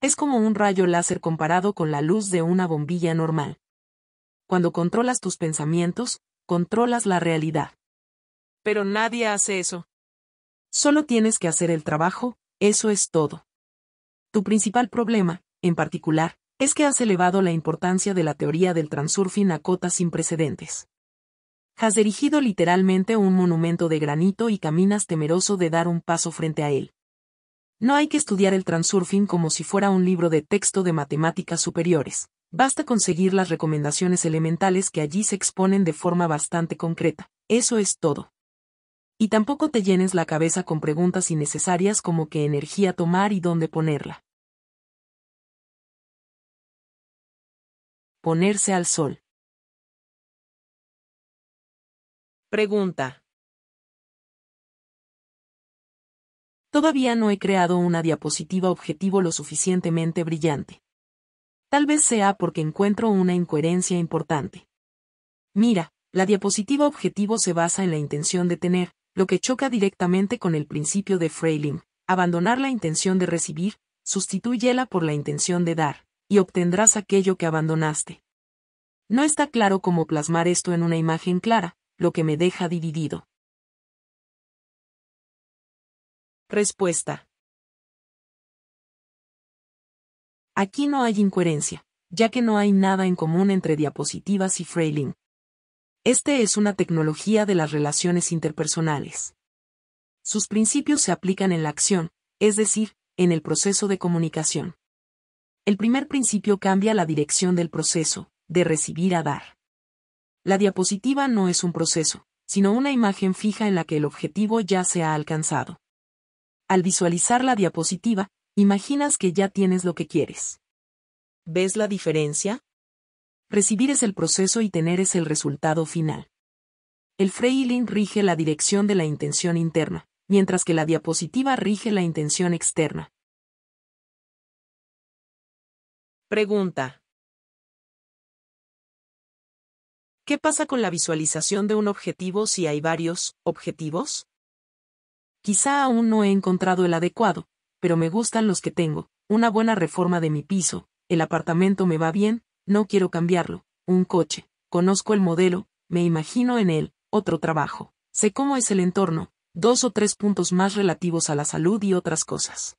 Es como un rayo láser comparado con la luz de una bombilla normal. Cuando controlas tus pensamientos, controlas la realidad. Pero nadie hace eso. Solo tienes que hacer el trabajo, eso es todo. Tu principal problema, en particular, es que has elevado la importancia de la teoría del transurfing a cotas sin precedentes. Has erigido literalmente un monumento de granito y caminas temeroso de dar un paso frente a él. No hay que estudiar el transurfing como si fuera un libro de texto de matemáticas superiores. Basta conseguir las recomendaciones elementales que allí se exponen de forma bastante concreta. Eso es todo. Y tampoco te llenes la cabeza con preguntas innecesarias como qué energía tomar y dónde ponerla. Ponerse al sol. Pregunta. Todavía no he creado una diapositiva objetivo lo suficientemente brillante. Tal vez sea porque encuentro una incoherencia importante. Mira, la diapositiva objetivo se basa en la intención de tener, lo que choca directamente con el principio de Freyling. abandonar la intención de recibir, sustituyela por la intención de dar, y obtendrás aquello que abandonaste. No está claro cómo plasmar esto en una imagen clara, lo que me deja dividido. Respuesta. Aquí no hay incoherencia, ya que no hay nada en común entre diapositivas y Freiling, este es una tecnología de las relaciones interpersonales. Sus principios se aplican en la acción, es decir, en el proceso de comunicación. El primer principio cambia la dirección del proceso, de recibir a dar. La diapositiva no es un proceso, sino una imagen fija en la que el objetivo ya se ha alcanzado. Al visualizar la diapositiva, imaginas que ya tienes lo que quieres. ¿Ves la diferencia? Recibir es el proceso y tener es el resultado final. El Freiling rige la dirección de la intención interna, mientras que la diapositiva rige la intención externa. Pregunta. ¿Qué pasa con la visualización de un objetivo si hay varios objetivos? Quizá aún no he encontrado el adecuado, pero me gustan los que tengo, una buena reforma de mi piso, el apartamento me va bien, no quiero cambiarlo. Un coche. Conozco el modelo, me imagino en él, otro trabajo. Sé cómo es el entorno, dos o tres puntos más relativos a la salud y otras cosas.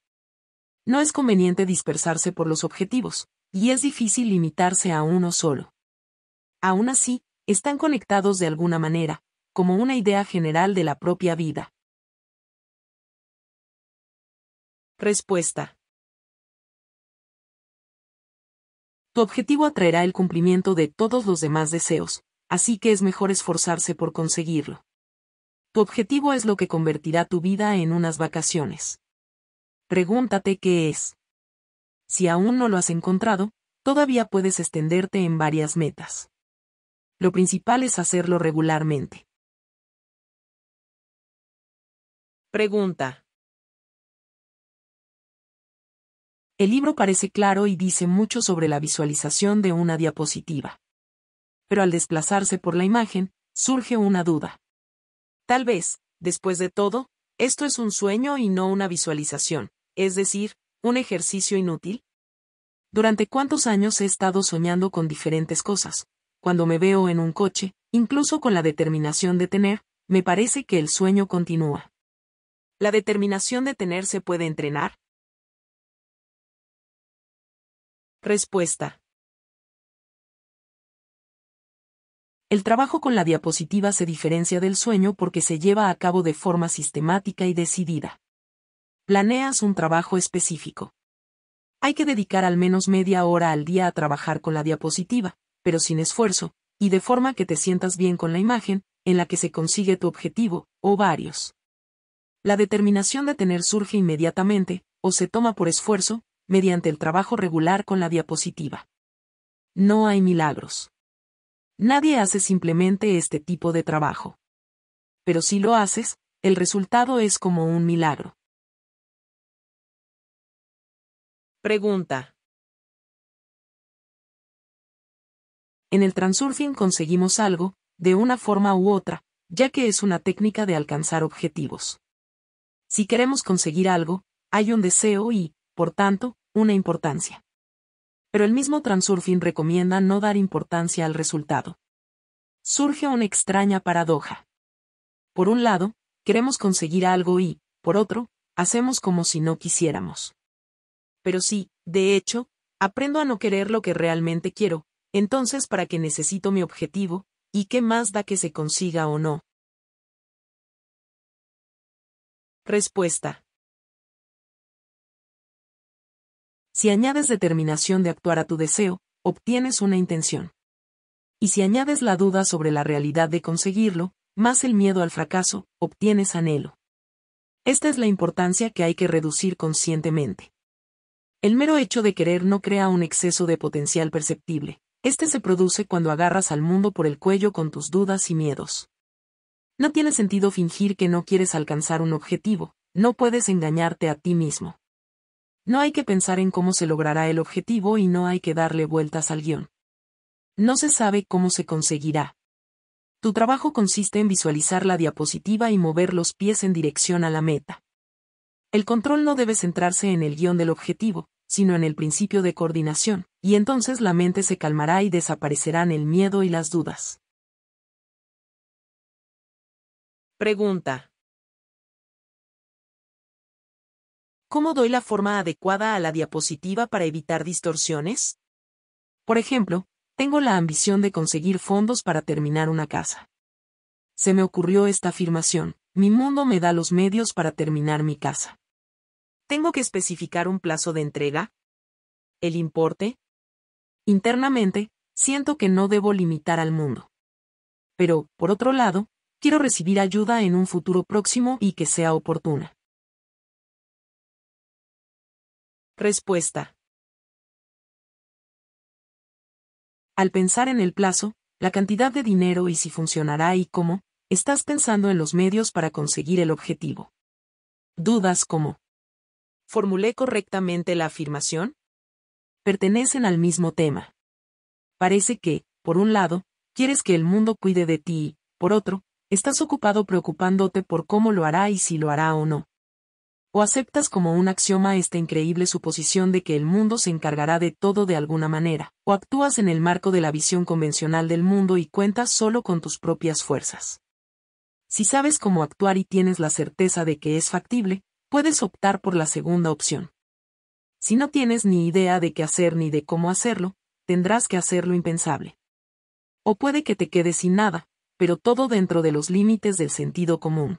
No es conveniente dispersarse por los objetivos, y es difícil limitarse a uno solo. Aún así, están conectados de alguna manera, como una idea general de la propia vida. Respuesta. Tu objetivo atraerá el cumplimiento de todos los demás deseos, así que es mejor esforzarse por conseguirlo. Tu objetivo es lo que convertirá tu vida en unas vacaciones. Pregúntate qué es. Si aún no lo has encontrado, todavía puedes extenderte en varias metas. Lo principal es hacerlo regularmente. Pregunta. El libro parece claro y dice mucho sobre la visualización de una diapositiva. Pero al desplazarse por la imagen, surge una duda. Tal vez, después de todo, esto es un sueño y no una visualización, es decir, un ejercicio inútil. Durante cuántos años he estado soñando con diferentes cosas. Cuando me veo en un coche, incluso con la determinación de tener, me parece que el sueño continúa. La determinación de tener se puede entrenar, Respuesta. El trabajo con la diapositiva se diferencia del sueño porque se lleva a cabo de forma sistemática y decidida. Planeas un trabajo específico. Hay que dedicar al menos media hora al día a trabajar con la diapositiva, pero sin esfuerzo, y de forma que te sientas bien con la imagen, en la que se consigue tu objetivo, o varios. La determinación de tener surge inmediatamente, o se toma por esfuerzo, mediante el trabajo regular con la diapositiva. No hay milagros. Nadie hace simplemente este tipo de trabajo. Pero si lo haces, el resultado es como un milagro. Pregunta. En el transurfing conseguimos algo, de una forma u otra, ya que es una técnica de alcanzar objetivos. Si queremos conseguir algo, hay un deseo y, por tanto, una importancia. Pero el mismo Transurfing recomienda no dar importancia al resultado. Surge una extraña paradoja. Por un lado, queremos conseguir algo y, por otro, hacemos como si no quisiéramos. Pero si, de hecho, aprendo a no querer lo que realmente quiero, entonces para qué necesito mi objetivo, y qué más da que se consiga o no. Respuesta. Si añades determinación de actuar a tu deseo, obtienes una intención. Y si añades la duda sobre la realidad de conseguirlo, más el miedo al fracaso, obtienes anhelo. Esta es la importancia que hay que reducir conscientemente. El mero hecho de querer no crea un exceso de potencial perceptible. Este se produce cuando agarras al mundo por el cuello con tus dudas y miedos. No tiene sentido fingir que no quieres alcanzar un objetivo, no puedes engañarte a ti mismo. No hay que pensar en cómo se logrará el objetivo y no hay que darle vueltas al guión. No se sabe cómo se conseguirá. Tu trabajo consiste en visualizar la diapositiva y mover los pies en dirección a la meta. El control no debe centrarse en el guión del objetivo, sino en el principio de coordinación, y entonces la mente se calmará y desaparecerán el miedo y las dudas. Pregunta. ¿Cómo doy la forma adecuada a la diapositiva para evitar distorsiones? Por ejemplo, tengo la ambición de conseguir fondos para terminar una casa. Se me ocurrió esta afirmación, mi mundo me da los medios para terminar mi casa. ¿Tengo que especificar un plazo de entrega? ¿El importe? Internamente, siento que no debo limitar al mundo. Pero, por otro lado, quiero recibir ayuda en un futuro próximo y que sea oportuna. Respuesta. Al pensar en el plazo, la cantidad de dinero y si funcionará y cómo, estás pensando en los medios para conseguir el objetivo. Dudas cómo? ¿Formulé correctamente la afirmación? Pertenecen al mismo tema. Parece que, por un lado, quieres que el mundo cuide de ti y, por otro, estás ocupado preocupándote por cómo lo hará y si lo hará o no o aceptas como un axioma esta increíble suposición de que el mundo se encargará de todo de alguna manera, o actúas en el marco de la visión convencional del mundo y cuentas solo con tus propias fuerzas. Si sabes cómo actuar y tienes la certeza de que es factible, puedes optar por la segunda opción. Si no tienes ni idea de qué hacer ni de cómo hacerlo, tendrás que hacer lo impensable. O puede que te quedes sin nada, pero todo dentro de los límites del sentido común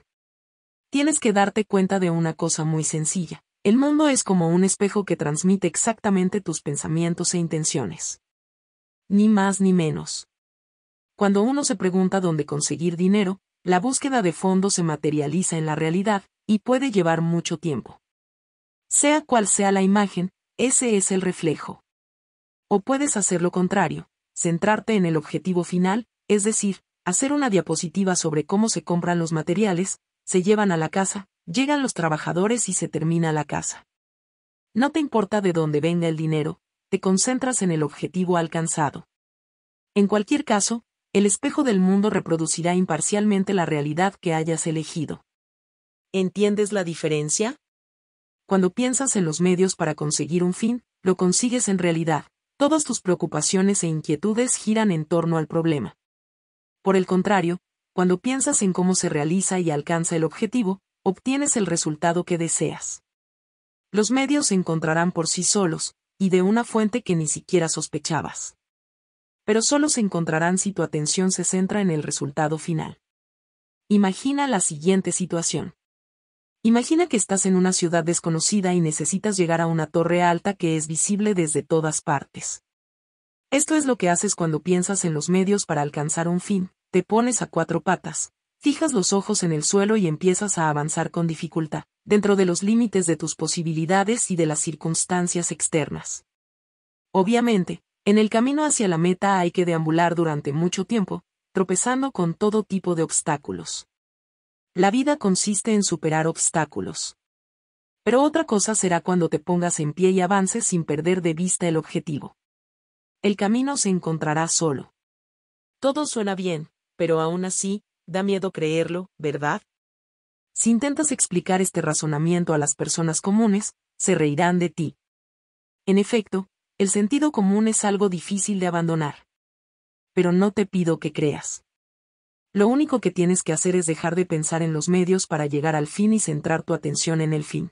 tienes que darte cuenta de una cosa muy sencilla. El mundo es como un espejo que transmite exactamente tus pensamientos e intenciones. Ni más ni menos. Cuando uno se pregunta dónde conseguir dinero, la búsqueda de fondo se materializa en la realidad, y puede llevar mucho tiempo. Sea cual sea la imagen, ese es el reflejo. O puedes hacer lo contrario, centrarte en el objetivo final, es decir, hacer una diapositiva sobre cómo se compran los materiales, se llevan a la casa, llegan los trabajadores y se termina la casa. No te importa de dónde venga el dinero, te concentras en el objetivo alcanzado. En cualquier caso, el espejo del mundo reproducirá imparcialmente la realidad que hayas elegido. ¿Entiendes la diferencia? Cuando piensas en los medios para conseguir un fin, lo consigues en realidad. Todas tus preocupaciones e inquietudes giran en torno al problema. Por el contrario, cuando piensas en cómo se realiza y alcanza el objetivo, obtienes el resultado que deseas. Los medios se encontrarán por sí solos, y de una fuente que ni siquiera sospechabas. Pero solo se encontrarán si tu atención se centra en el resultado final. Imagina la siguiente situación. Imagina que estás en una ciudad desconocida y necesitas llegar a una torre alta que es visible desde todas partes. Esto es lo que haces cuando piensas en los medios para alcanzar un fin, te pones a cuatro patas. Fijas los ojos en el suelo y empiezas a avanzar con dificultad, dentro de los límites de tus posibilidades y de las circunstancias externas. Obviamente, en el camino hacia la meta hay que deambular durante mucho tiempo, tropezando con todo tipo de obstáculos. La vida consiste en superar obstáculos. Pero otra cosa será cuando te pongas en pie y avances sin perder de vista el objetivo. El camino se encontrará solo. Todo suena bien, pero aún así, da miedo creerlo, ¿verdad? Si intentas explicar este razonamiento a las personas comunes, se reirán de ti. En efecto, el sentido común es algo difícil de abandonar. Pero no te pido que creas. Lo único que tienes que hacer es dejar de pensar en los medios para llegar al fin y centrar tu atención en el fin.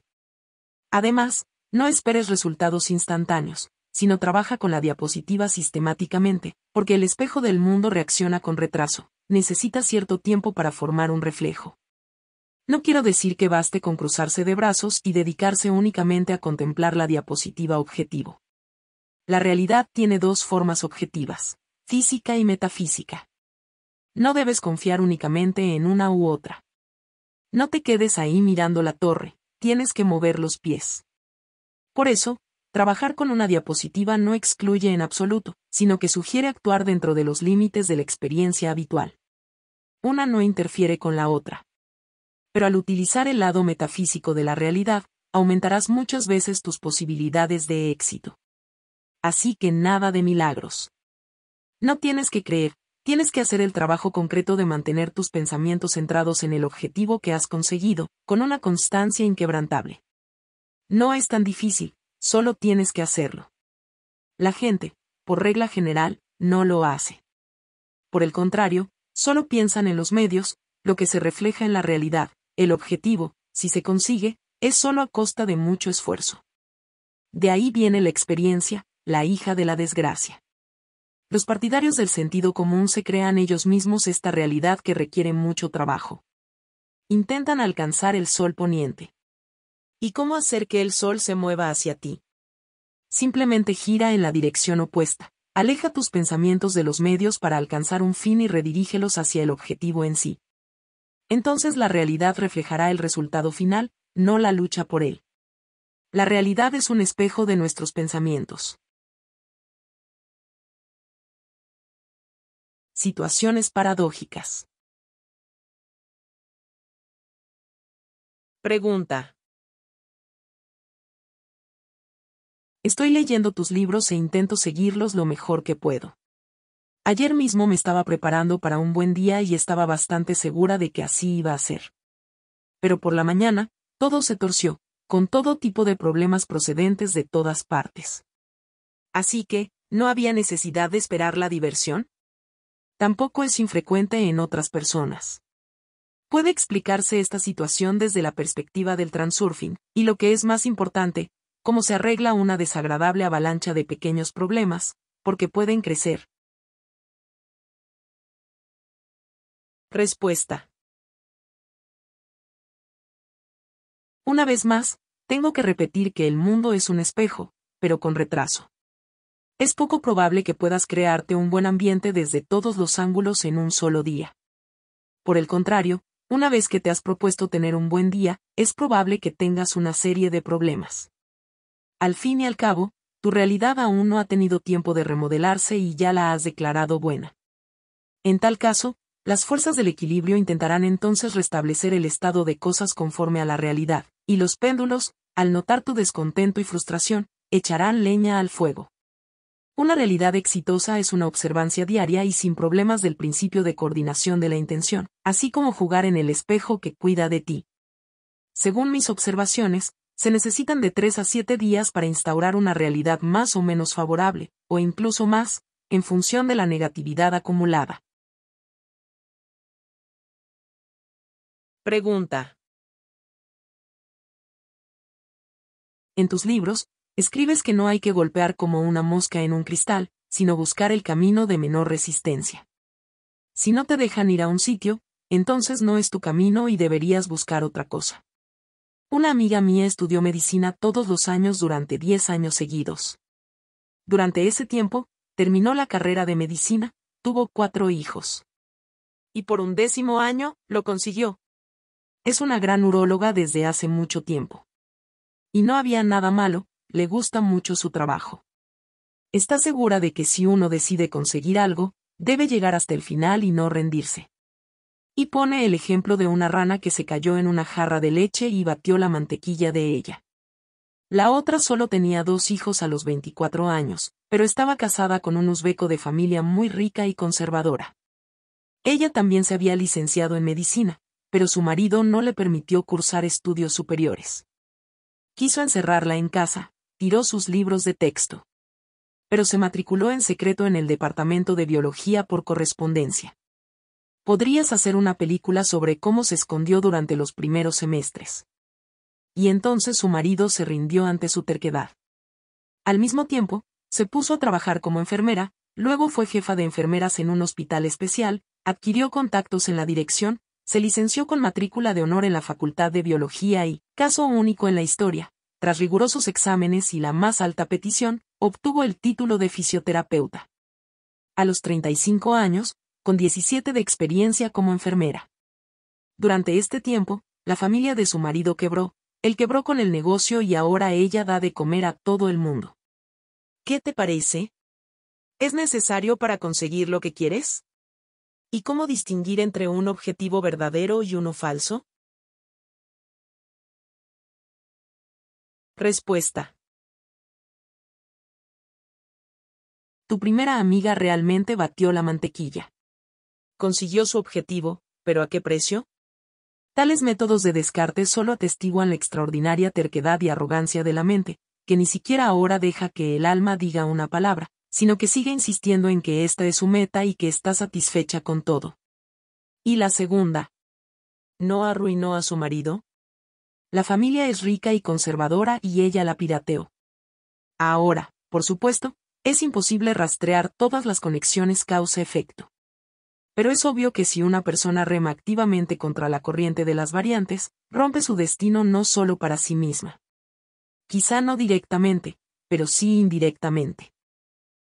Además, no esperes resultados instantáneos, sino trabaja con la diapositiva sistemáticamente, porque el espejo del mundo reacciona con retraso necesita cierto tiempo para formar un reflejo. No quiero decir que baste con cruzarse de brazos y dedicarse únicamente a contemplar la diapositiva objetivo. La realidad tiene dos formas objetivas, física y metafísica. No debes confiar únicamente en una u otra. No te quedes ahí mirando la torre, tienes que mover los pies. Por eso, trabajar con una diapositiva no excluye en absoluto, sino que sugiere actuar dentro de los límites de la experiencia habitual una no interfiere con la otra. Pero al utilizar el lado metafísico de la realidad, aumentarás muchas veces tus posibilidades de éxito. Así que nada de milagros. No tienes que creer, tienes que hacer el trabajo concreto de mantener tus pensamientos centrados en el objetivo que has conseguido, con una constancia inquebrantable. No es tan difícil, solo tienes que hacerlo. La gente, por regla general, no lo hace. Por el contrario, Solo piensan en los medios, lo que se refleja en la realidad, el objetivo, si se consigue, es solo a costa de mucho esfuerzo. De ahí viene la experiencia, la hija de la desgracia. Los partidarios del sentido común se crean ellos mismos esta realidad que requiere mucho trabajo. Intentan alcanzar el sol poniente. ¿Y cómo hacer que el sol se mueva hacia ti? Simplemente gira en la dirección opuesta. Aleja tus pensamientos de los medios para alcanzar un fin y redirígelos hacia el objetivo en sí. Entonces la realidad reflejará el resultado final, no la lucha por él. La realidad es un espejo de nuestros pensamientos. Situaciones paradójicas. Pregunta. Estoy leyendo tus libros e intento seguirlos lo mejor que puedo. Ayer mismo me estaba preparando para un buen día y estaba bastante segura de que así iba a ser. Pero por la mañana, todo se torció, con todo tipo de problemas procedentes de todas partes. Así que, ¿no había necesidad de esperar la diversión? Tampoco es infrecuente en otras personas. Puede explicarse esta situación desde la perspectiva del transurfing, y lo que es más importante, cómo se arregla una desagradable avalancha de pequeños problemas, porque pueden crecer. Respuesta. Una vez más, tengo que repetir que el mundo es un espejo, pero con retraso. Es poco probable que puedas crearte un buen ambiente desde todos los ángulos en un solo día. Por el contrario, una vez que te has propuesto tener un buen día, es probable que tengas una serie de problemas. Al fin y al cabo, tu realidad aún no ha tenido tiempo de remodelarse y ya la has declarado buena. En tal caso, las fuerzas del equilibrio intentarán entonces restablecer el estado de cosas conforme a la realidad, y los péndulos, al notar tu descontento y frustración, echarán leña al fuego. Una realidad exitosa es una observancia diaria y sin problemas del principio de coordinación de la intención, así como jugar en el espejo que cuida de ti. Según mis observaciones, se necesitan de 3 a 7 días para instaurar una realidad más o menos favorable, o incluso más, en función de la negatividad acumulada. Pregunta. En tus libros, escribes que no hay que golpear como una mosca en un cristal, sino buscar el camino de menor resistencia. Si no te dejan ir a un sitio, entonces no es tu camino y deberías buscar otra cosa. Una amiga mía estudió medicina todos los años durante diez años seguidos. Durante ese tiempo, terminó la carrera de medicina, tuvo cuatro hijos. Y por un décimo año, lo consiguió. Es una gran uróloga desde hace mucho tiempo. Y no había nada malo, le gusta mucho su trabajo. Está segura de que si uno decide conseguir algo, debe llegar hasta el final y no rendirse y pone el ejemplo de una rana que se cayó en una jarra de leche y batió la mantequilla de ella. La otra solo tenía dos hijos a los 24 años, pero estaba casada con un uzbeco de familia muy rica y conservadora. Ella también se había licenciado en medicina, pero su marido no le permitió cursar estudios superiores. Quiso encerrarla en casa, tiró sus libros de texto. Pero se matriculó en secreto en el Departamento de Biología por correspondencia podrías hacer una película sobre cómo se escondió durante los primeros semestres. Y entonces su marido se rindió ante su terquedad. Al mismo tiempo, se puso a trabajar como enfermera, luego fue jefa de enfermeras en un hospital especial, adquirió contactos en la dirección, se licenció con matrícula de honor en la Facultad de Biología y, caso único en la historia, tras rigurosos exámenes y la más alta petición, obtuvo el título de fisioterapeuta. A los 35 años, con 17 de experiencia como enfermera. Durante este tiempo, la familia de su marido quebró, él quebró con el negocio y ahora ella da de comer a todo el mundo. ¿Qué te parece? ¿Es necesario para conseguir lo que quieres? ¿Y cómo distinguir entre un objetivo verdadero y uno falso? Respuesta. Tu primera amiga realmente batió la mantequilla consiguió su objetivo, pero ¿a qué precio? Tales métodos de descarte solo atestiguan la extraordinaria terquedad y arrogancia de la mente, que ni siquiera ahora deja que el alma diga una palabra, sino que sigue insistiendo en que esta es su meta y que está satisfecha con todo. Y la segunda. ¿No arruinó a su marido? La familia es rica y conservadora y ella la pirateó. Ahora, por supuesto, es imposible rastrear todas las conexiones causa-efecto pero es obvio que si una persona rema activamente contra la corriente de las variantes, rompe su destino no solo para sí misma. Quizá no directamente, pero sí indirectamente.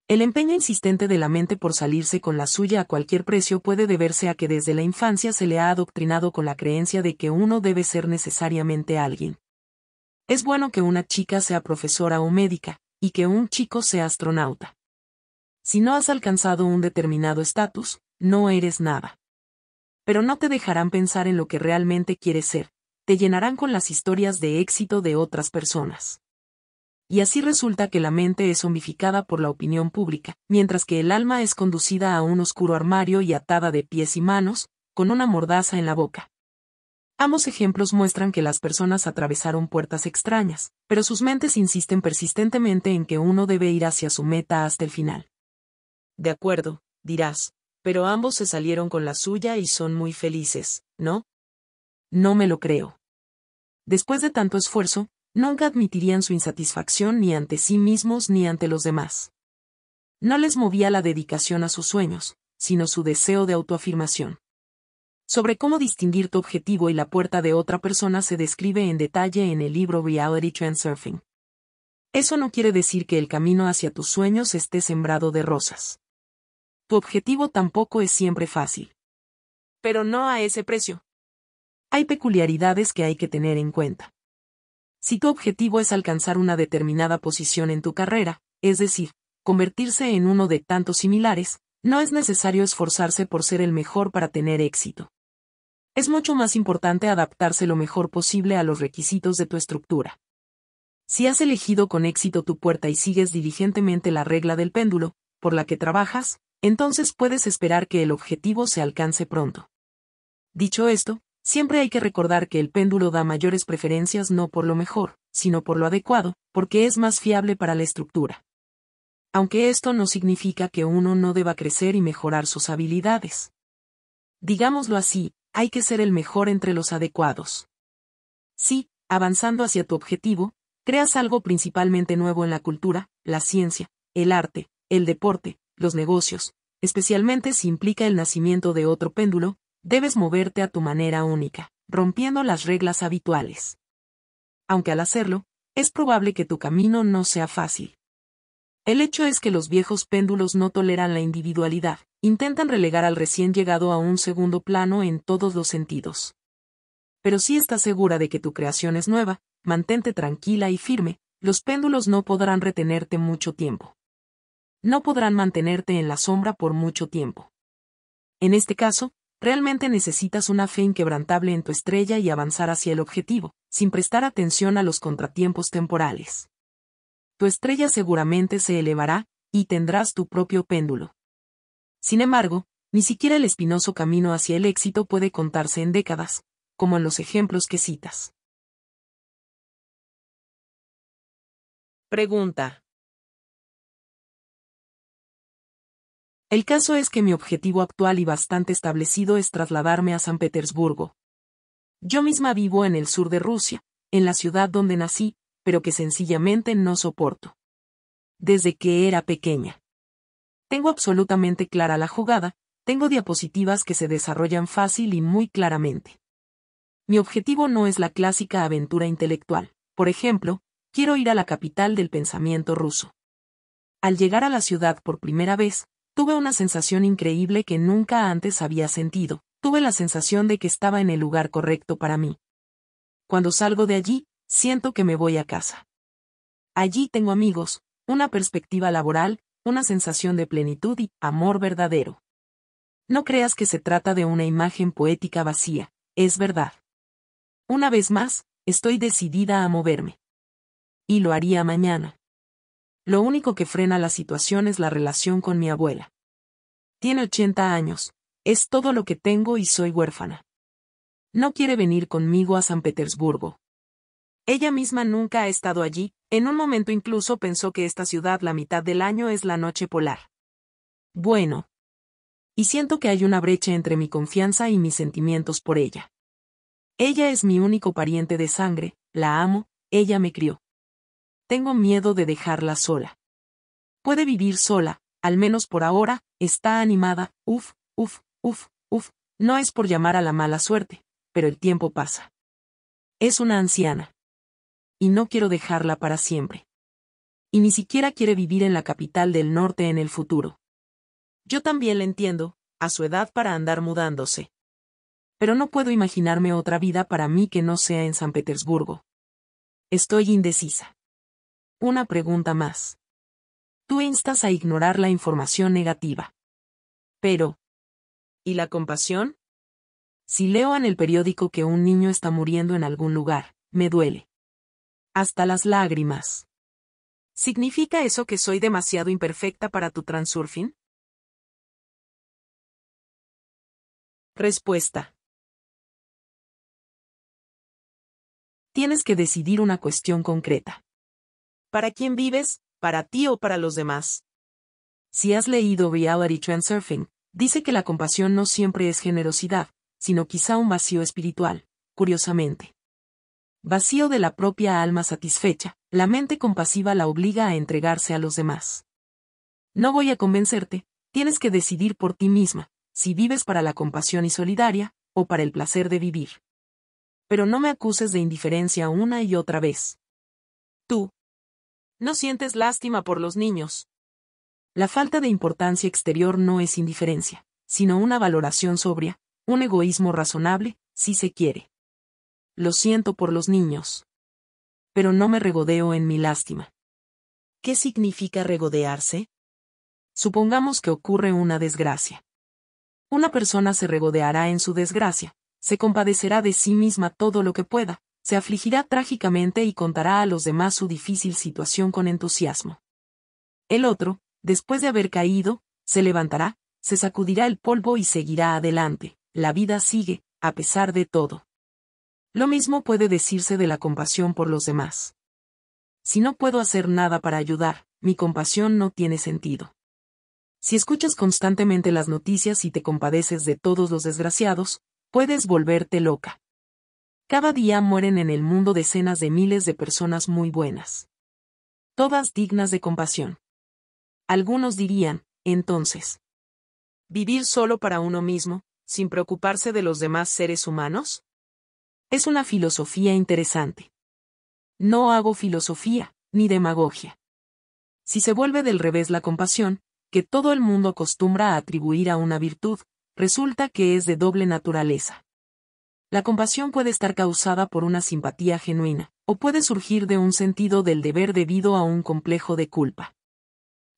El empeño insistente de la mente por salirse con la suya a cualquier precio puede deberse a que desde la infancia se le ha adoctrinado con la creencia de que uno debe ser necesariamente alguien. Es bueno que una chica sea profesora o médica, y que un chico sea astronauta. Si no has alcanzado un determinado estatus, no eres nada. Pero no te dejarán pensar en lo que realmente quieres ser, te llenarán con las historias de éxito de otras personas. Y así resulta que la mente es zombificada por la opinión pública, mientras que el alma es conducida a un oscuro armario y atada de pies y manos, con una mordaza en la boca. Ambos ejemplos muestran que las personas atravesaron puertas extrañas, pero sus mentes insisten persistentemente en que uno debe ir hacia su meta hasta el final. De acuerdo, dirás, pero ambos se salieron con la suya y son muy felices, ¿no? No me lo creo. Después de tanto esfuerzo, nunca admitirían su insatisfacción ni ante sí mismos ni ante los demás. No les movía la dedicación a sus sueños, sino su deseo de autoafirmación. Sobre cómo distinguir tu objetivo y la puerta de otra persona se describe en detalle en el libro Reality Transurfing. Eso no quiere decir que el camino hacia tus sueños esté sembrado de rosas. Tu objetivo tampoco es siempre fácil. Pero no a ese precio. Hay peculiaridades que hay que tener en cuenta. Si tu objetivo es alcanzar una determinada posición en tu carrera, es decir, convertirse en uno de tantos similares, no es necesario esforzarse por ser el mejor para tener éxito. Es mucho más importante adaptarse lo mejor posible a los requisitos de tu estructura. Si has elegido con éxito tu puerta y sigues diligentemente la regla del péndulo, por la que trabajas, entonces puedes esperar que el objetivo se alcance pronto. Dicho esto, siempre hay que recordar que el péndulo da mayores preferencias no por lo mejor, sino por lo adecuado, porque es más fiable para la estructura. Aunque esto no significa que uno no deba crecer y mejorar sus habilidades. Digámoslo así, hay que ser el mejor entre los adecuados. Si, avanzando hacia tu objetivo, creas algo principalmente nuevo en la cultura, la ciencia, el arte, el deporte, los negocios, especialmente si implica el nacimiento de otro péndulo, debes moverte a tu manera única, rompiendo las reglas habituales. Aunque al hacerlo, es probable que tu camino no sea fácil. El hecho es que los viejos péndulos no toleran la individualidad, intentan relegar al recién llegado a un segundo plano en todos los sentidos. Pero si estás segura de que tu creación es nueva, mantente tranquila y firme, los péndulos no podrán retenerte mucho tiempo no podrán mantenerte en la sombra por mucho tiempo. En este caso, realmente necesitas una fe inquebrantable en tu estrella y avanzar hacia el objetivo, sin prestar atención a los contratiempos temporales. Tu estrella seguramente se elevará, y tendrás tu propio péndulo. Sin embargo, ni siquiera el espinoso camino hacia el éxito puede contarse en décadas, como en los ejemplos que citas. Pregunta. El caso es que mi objetivo actual y bastante establecido es trasladarme a San Petersburgo. Yo misma vivo en el sur de Rusia, en la ciudad donde nací, pero que sencillamente no soporto. Desde que era pequeña. Tengo absolutamente clara la jugada, tengo diapositivas que se desarrollan fácil y muy claramente. Mi objetivo no es la clásica aventura intelectual. Por ejemplo, quiero ir a la capital del pensamiento ruso. Al llegar a la ciudad por primera vez, Tuve una sensación increíble que nunca antes había sentido, tuve la sensación de que estaba en el lugar correcto para mí. Cuando salgo de allí, siento que me voy a casa. Allí tengo amigos, una perspectiva laboral, una sensación de plenitud y amor verdadero. No creas que se trata de una imagen poética vacía, es verdad. Una vez más, estoy decidida a moverme. Y lo haría mañana. Lo único que frena la situación es la relación con mi abuela. Tiene 80 años, es todo lo que tengo y soy huérfana. No quiere venir conmigo a San Petersburgo. Ella misma nunca ha estado allí, en un momento incluso pensó que esta ciudad la mitad del año es la noche polar. Bueno. Y siento que hay una brecha entre mi confianza y mis sentimientos por ella. Ella es mi único pariente de sangre, la amo, ella me crió. Tengo miedo de dejarla sola. Puede vivir sola, al menos por ahora, está animada, uf, uf, uf, uf, no es por llamar a la mala suerte, pero el tiempo pasa. Es una anciana. Y no quiero dejarla para siempre. Y ni siquiera quiere vivir en la capital del norte en el futuro. Yo también la entiendo, a su edad para andar mudándose. Pero no puedo imaginarme otra vida para mí que no sea en San Petersburgo. Estoy indecisa. Una pregunta más. Tú instas a ignorar la información negativa. Pero. ¿Y la compasión? Si leo en el periódico que un niño está muriendo en algún lugar, me duele. Hasta las lágrimas. ¿Significa eso que soy demasiado imperfecta para tu transurfing? Respuesta. Tienes que decidir una cuestión concreta para quién vives, para ti o para los demás. Si has leído Reality Transurfing, dice que la compasión no siempre es generosidad, sino quizá un vacío espiritual, curiosamente. Vacío de la propia alma satisfecha, la mente compasiva la obliga a entregarse a los demás. No voy a convencerte, tienes que decidir por ti misma, si vives para la compasión y solidaria, o para el placer de vivir. Pero no me acuses de indiferencia una y otra vez. Tú, no sientes lástima por los niños. La falta de importancia exterior no es indiferencia, sino una valoración sobria, un egoísmo razonable, si se quiere. Lo siento por los niños. Pero no me regodeo en mi lástima. ¿Qué significa regodearse? Supongamos que ocurre una desgracia. Una persona se regodeará en su desgracia, se compadecerá de sí misma todo lo que pueda, se afligirá trágicamente y contará a los demás su difícil situación con entusiasmo. El otro, después de haber caído, se levantará, se sacudirá el polvo y seguirá adelante, la vida sigue, a pesar de todo. Lo mismo puede decirse de la compasión por los demás. Si no puedo hacer nada para ayudar, mi compasión no tiene sentido. Si escuchas constantemente las noticias y te compadeces de todos los desgraciados, puedes volverte loca. Cada día mueren en el mundo decenas de miles de personas muy buenas. Todas dignas de compasión. Algunos dirían, entonces, ¿vivir solo para uno mismo, sin preocuparse de los demás seres humanos? Es una filosofía interesante. No hago filosofía, ni demagogia. Si se vuelve del revés la compasión, que todo el mundo acostumbra a atribuir a una virtud, resulta que es de doble naturaleza. La compasión puede estar causada por una simpatía genuina, o puede surgir de un sentido del deber debido a un complejo de culpa.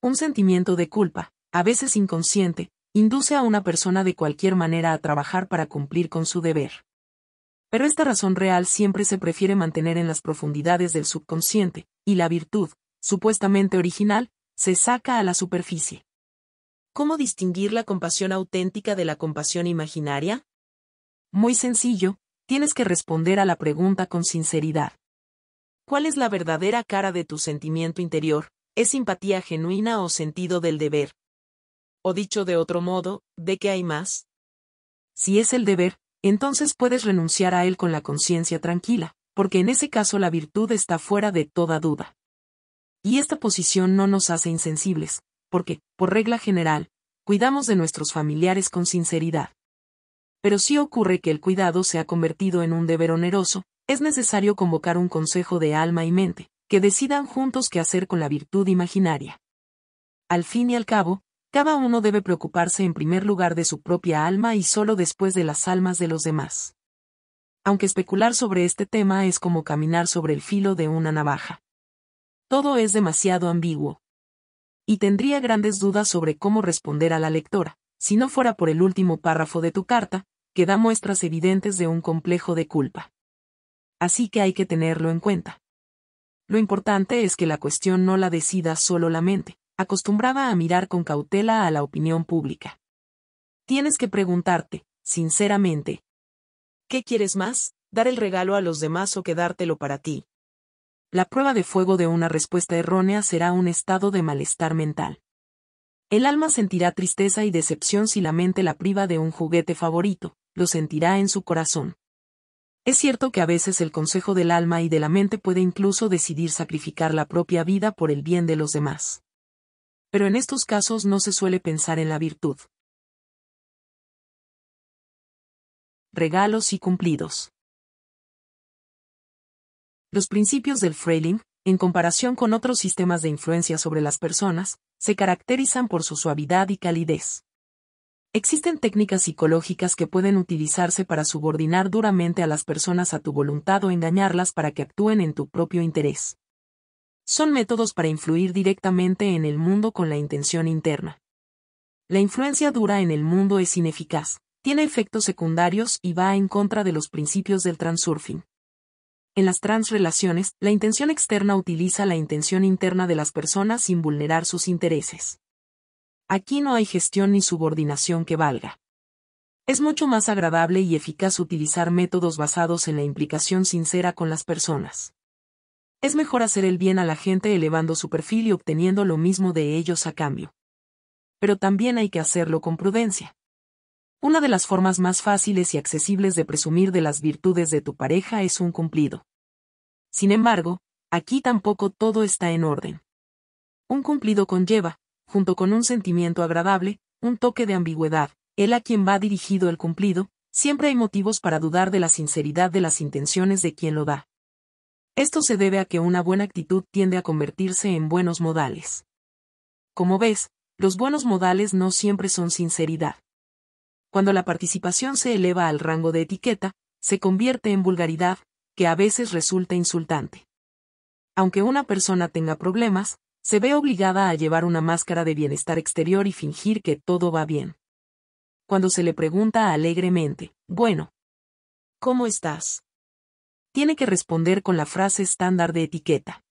Un sentimiento de culpa, a veces inconsciente, induce a una persona de cualquier manera a trabajar para cumplir con su deber. Pero esta razón real siempre se prefiere mantener en las profundidades del subconsciente, y la virtud, supuestamente original, se saca a la superficie. ¿Cómo distinguir la compasión auténtica de la compasión imaginaria? muy sencillo, tienes que responder a la pregunta con sinceridad. ¿Cuál es la verdadera cara de tu sentimiento interior? ¿Es simpatía genuina o sentido del deber? O dicho de otro modo, ¿de qué hay más? Si es el deber, entonces puedes renunciar a él con la conciencia tranquila, porque en ese caso la virtud está fuera de toda duda. Y esta posición no nos hace insensibles, porque, por regla general, cuidamos de nuestros familiares con sinceridad pero si ocurre que el cuidado se ha convertido en un deber oneroso, es necesario convocar un consejo de alma y mente, que decidan juntos qué hacer con la virtud imaginaria. Al fin y al cabo, cada uno debe preocuparse en primer lugar de su propia alma y solo después de las almas de los demás. Aunque especular sobre este tema es como caminar sobre el filo de una navaja. Todo es demasiado ambiguo. Y tendría grandes dudas sobre cómo responder a la lectora, si no fuera por el último párrafo de tu carta, que da muestras evidentes de un complejo de culpa. Así que hay que tenerlo en cuenta. Lo importante es que la cuestión no la decida solo la mente, acostumbrada a mirar con cautela a la opinión pública. Tienes que preguntarte, sinceramente, ¿qué quieres más? ¿Dar el regalo a los demás o quedártelo para ti? La prueba de fuego de una respuesta errónea será un estado de malestar mental. El alma sentirá tristeza y decepción si la mente la priva de un juguete favorito, lo sentirá en su corazón. Es cierto que a veces el consejo del alma y de la mente puede incluso decidir sacrificar la propia vida por el bien de los demás. Pero en estos casos no se suele pensar en la virtud. Regalos y cumplidos. Los principios del Freiling, en comparación con otros sistemas de influencia sobre las personas, se caracterizan por su suavidad y calidez. Existen técnicas psicológicas que pueden utilizarse para subordinar duramente a las personas a tu voluntad o engañarlas para que actúen en tu propio interés. Son métodos para influir directamente en el mundo con la intención interna. La influencia dura en el mundo es ineficaz, tiene efectos secundarios y va en contra de los principios del transurfing. En las transrelaciones, la intención externa utiliza la intención interna de las personas sin vulnerar sus intereses. Aquí no hay gestión ni subordinación que valga. Es mucho más agradable y eficaz utilizar métodos basados en la implicación sincera con las personas. Es mejor hacer el bien a la gente elevando su perfil y obteniendo lo mismo de ellos a cambio. Pero también hay que hacerlo con prudencia. Una de las formas más fáciles y accesibles de presumir de las virtudes de tu pareja es un cumplido. Sin embargo, aquí tampoco todo está en orden. Un cumplido conlleva, junto con un sentimiento agradable, un toque de ambigüedad, él a quien va dirigido el cumplido, siempre hay motivos para dudar de la sinceridad de las intenciones de quien lo da. Esto se debe a que una buena actitud tiende a convertirse en buenos modales. Como ves, los buenos modales no siempre son sinceridad cuando la participación se eleva al rango de etiqueta, se convierte en vulgaridad, que a veces resulta insultante. Aunque una persona tenga problemas, se ve obligada a llevar una máscara de bienestar exterior y fingir que todo va bien. Cuando se le pregunta alegremente, bueno, ¿cómo estás? Tiene que responder con la frase estándar de etiqueta.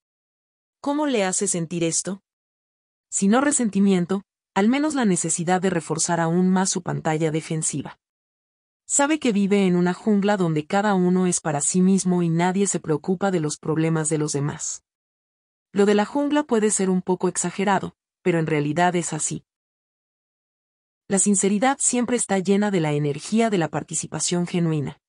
¿Cómo le hace sentir esto? Si no resentimiento, al menos la necesidad de reforzar aún más su pantalla defensiva. Sabe que vive en una jungla donde cada uno es para sí mismo y nadie se preocupa de los problemas de los demás. Lo de la jungla puede ser un poco exagerado, pero en realidad es así. La sinceridad siempre está llena de la energía de la participación genuina.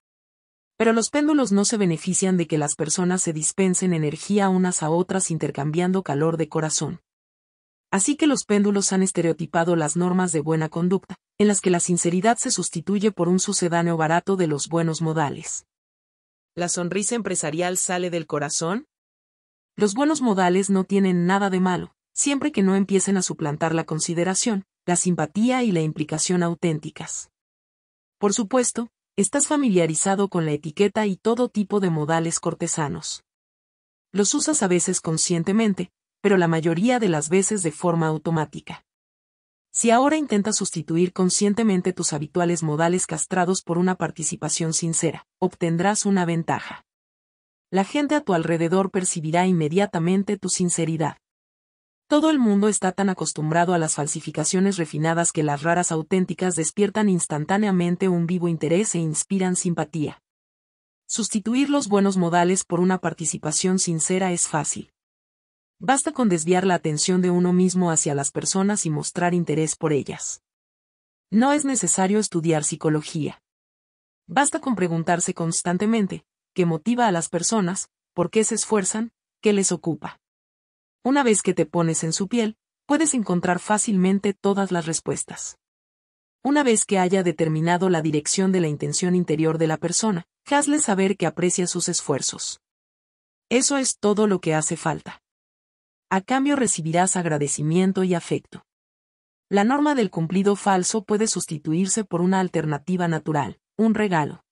Pero los péndulos no se benefician de que las personas se dispensen energía unas a otras intercambiando calor de corazón. Así que los péndulos han estereotipado las normas de buena conducta, en las que la sinceridad se sustituye por un sucedáneo barato de los buenos modales. ¿La sonrisa empresarial sale del corazón? Los buenos modales no tienen nada de malo, siempre que no empiecen a suplantar la consideración, la simpatía y la implicación auténticas. Por supuesto, estás familiarizado con la etiqueta y todo tipo de modales cortesanos. Los usas a veces conscientemente, pero la mayoría de las veces de forma automática. Si ahora intentas sustituir conscientemente tus habituales modales castrados por una participación sincera, obtendrás una ventaja. La gente a tu alrededor percibirá inmediatamente tu sinceridad. Todo el mundo está tan acostumbrado a las falsificaciones refinadas que las raras auténticas despiertan instantáneamente un vivo interés e inspiran simpatía. Sustituir los buenos modales por una participación sincera es fácil. Basta con desviar la atención de uno mismo hacia las personas y mostrar interés por ellas. No es necesario estudiar psicología. Basta con preguntarse constantemente, ¿qué motiva a las personas? ¿Por qué se esfuerzan? ¿Qué les ocupa? Una vez que te pones en su piel, puedes encontrar fácilmente todas las respuestas. Una vez que haya determinado la dirección de la intención interior de la persona, hazle saber que aprecia sus esfuerzos. Eso es todo lo que hace falta. A cambio recibirás agradecimiento y afecto. La norma del cumplido falso puede sustituirse por una alternativa natural, un regalo.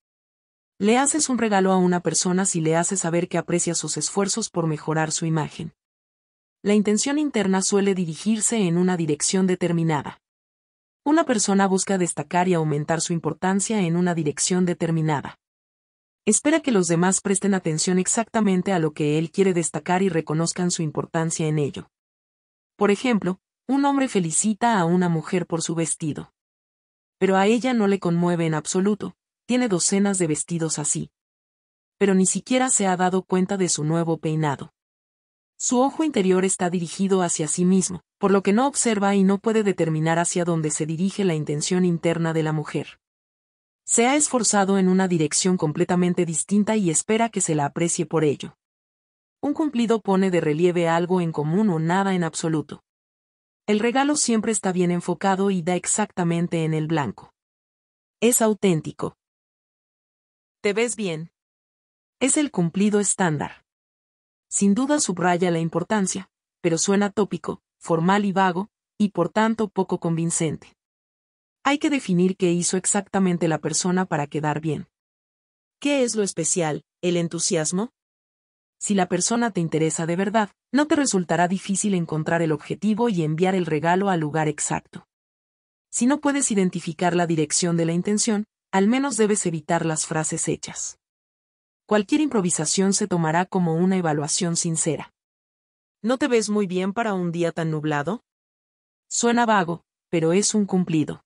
Le haces un regalo a una persona si le haces saber que aprecia sus esfuerzos por mejorar su imagen. La intención interna suele dirigirse en una dirección determinada. Una persona busca destacar y aumentar su importancia en una dirección determinada espera que los demás presten atención exactamente a lo que él quiere destacar y reconozcan su importancia en ello. Por ejemplo, un hombre felicita a una mujer por su vestido. Pero a ella no le conmueve en absoluto, tiene docenas de vestidos así. Pero ni siquiera se ha dado cuenta de su nuevo peinado. Su ojo interior está dirigido hacia sí mismo, por lo que no observa y no puede determinar hacia dónde se dirige la intención interna de la mujer. Se ha esforzado en una dirección completamente distinta y espera que se la aprecie por ello. Un cumplido pone de relieve algo en común o nada en absoluto. El regalo siempre está bien enfocado y da exactamente en el blanco. Es auténtico. Te ves bien. Es el cumplido estándar. Sin duda subraya la importancia, pero suena tópico, formal y vago, y por tanto poco convincente. Hay que definir qué hizo exactamente la persona para quedar bien. ¿Qué es lo especial, el entusiasmo? Si la persona te interesa de verdad, no te resultará difícil encontrar el objetivo y enviar el regalo al lugar exacto. Si no puedes identificar la dirección de la intención, al menos debes evitar las frases hechas. Cualquier improvisación se tomará como una evaluación sincera. ¿No te ves muy bien para un día tan nublado? Suena vago, pero es un cumplido.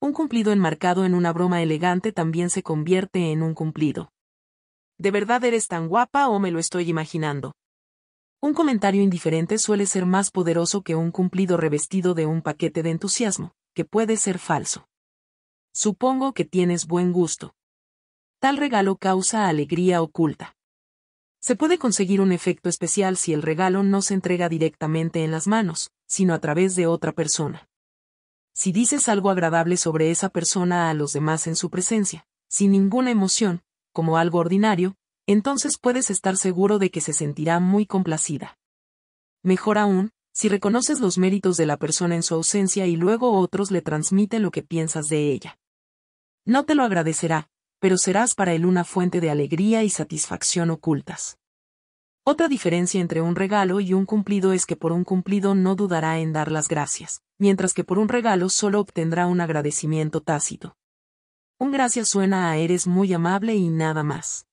Un cumplido enmarcado en una broma elegante también se convierte en un cumplido. ¿De verdad eres tan guapa o me lo estoy imaginando? Un comentario indiferente suele ser más poderoso que un cumplido revestido de un paquete de entusiasmo, que puede ser falso. Supongo que tienes buen gusto. Tal regalo causa alegría oculta. Se puede conseguir un efecto especial si el regalo no se entrega directamente en las manos, sino a través de otra persona. Si dices algo agradable sobre esa persona a los demás en su presencia, sin ninguna emoción, como algo ordinario, entonces puedes estar seguro de que se sentirá muy complacida. Mejor aún, si reconoces los méritos de la persona en su ausencia y luego otros le transmite lo que piensas de ella. No te lo agradecerá, pero serás para él una fuente de alegría y satisfacción ocultas. Otra diferencia entre un regalo y un cumplido es que por un cumplido no dudará en dar las gracias, mientras que por un regalo solo obtendrá un agradecimiento tácito. Un gracias suena a eres muy amable y nada más.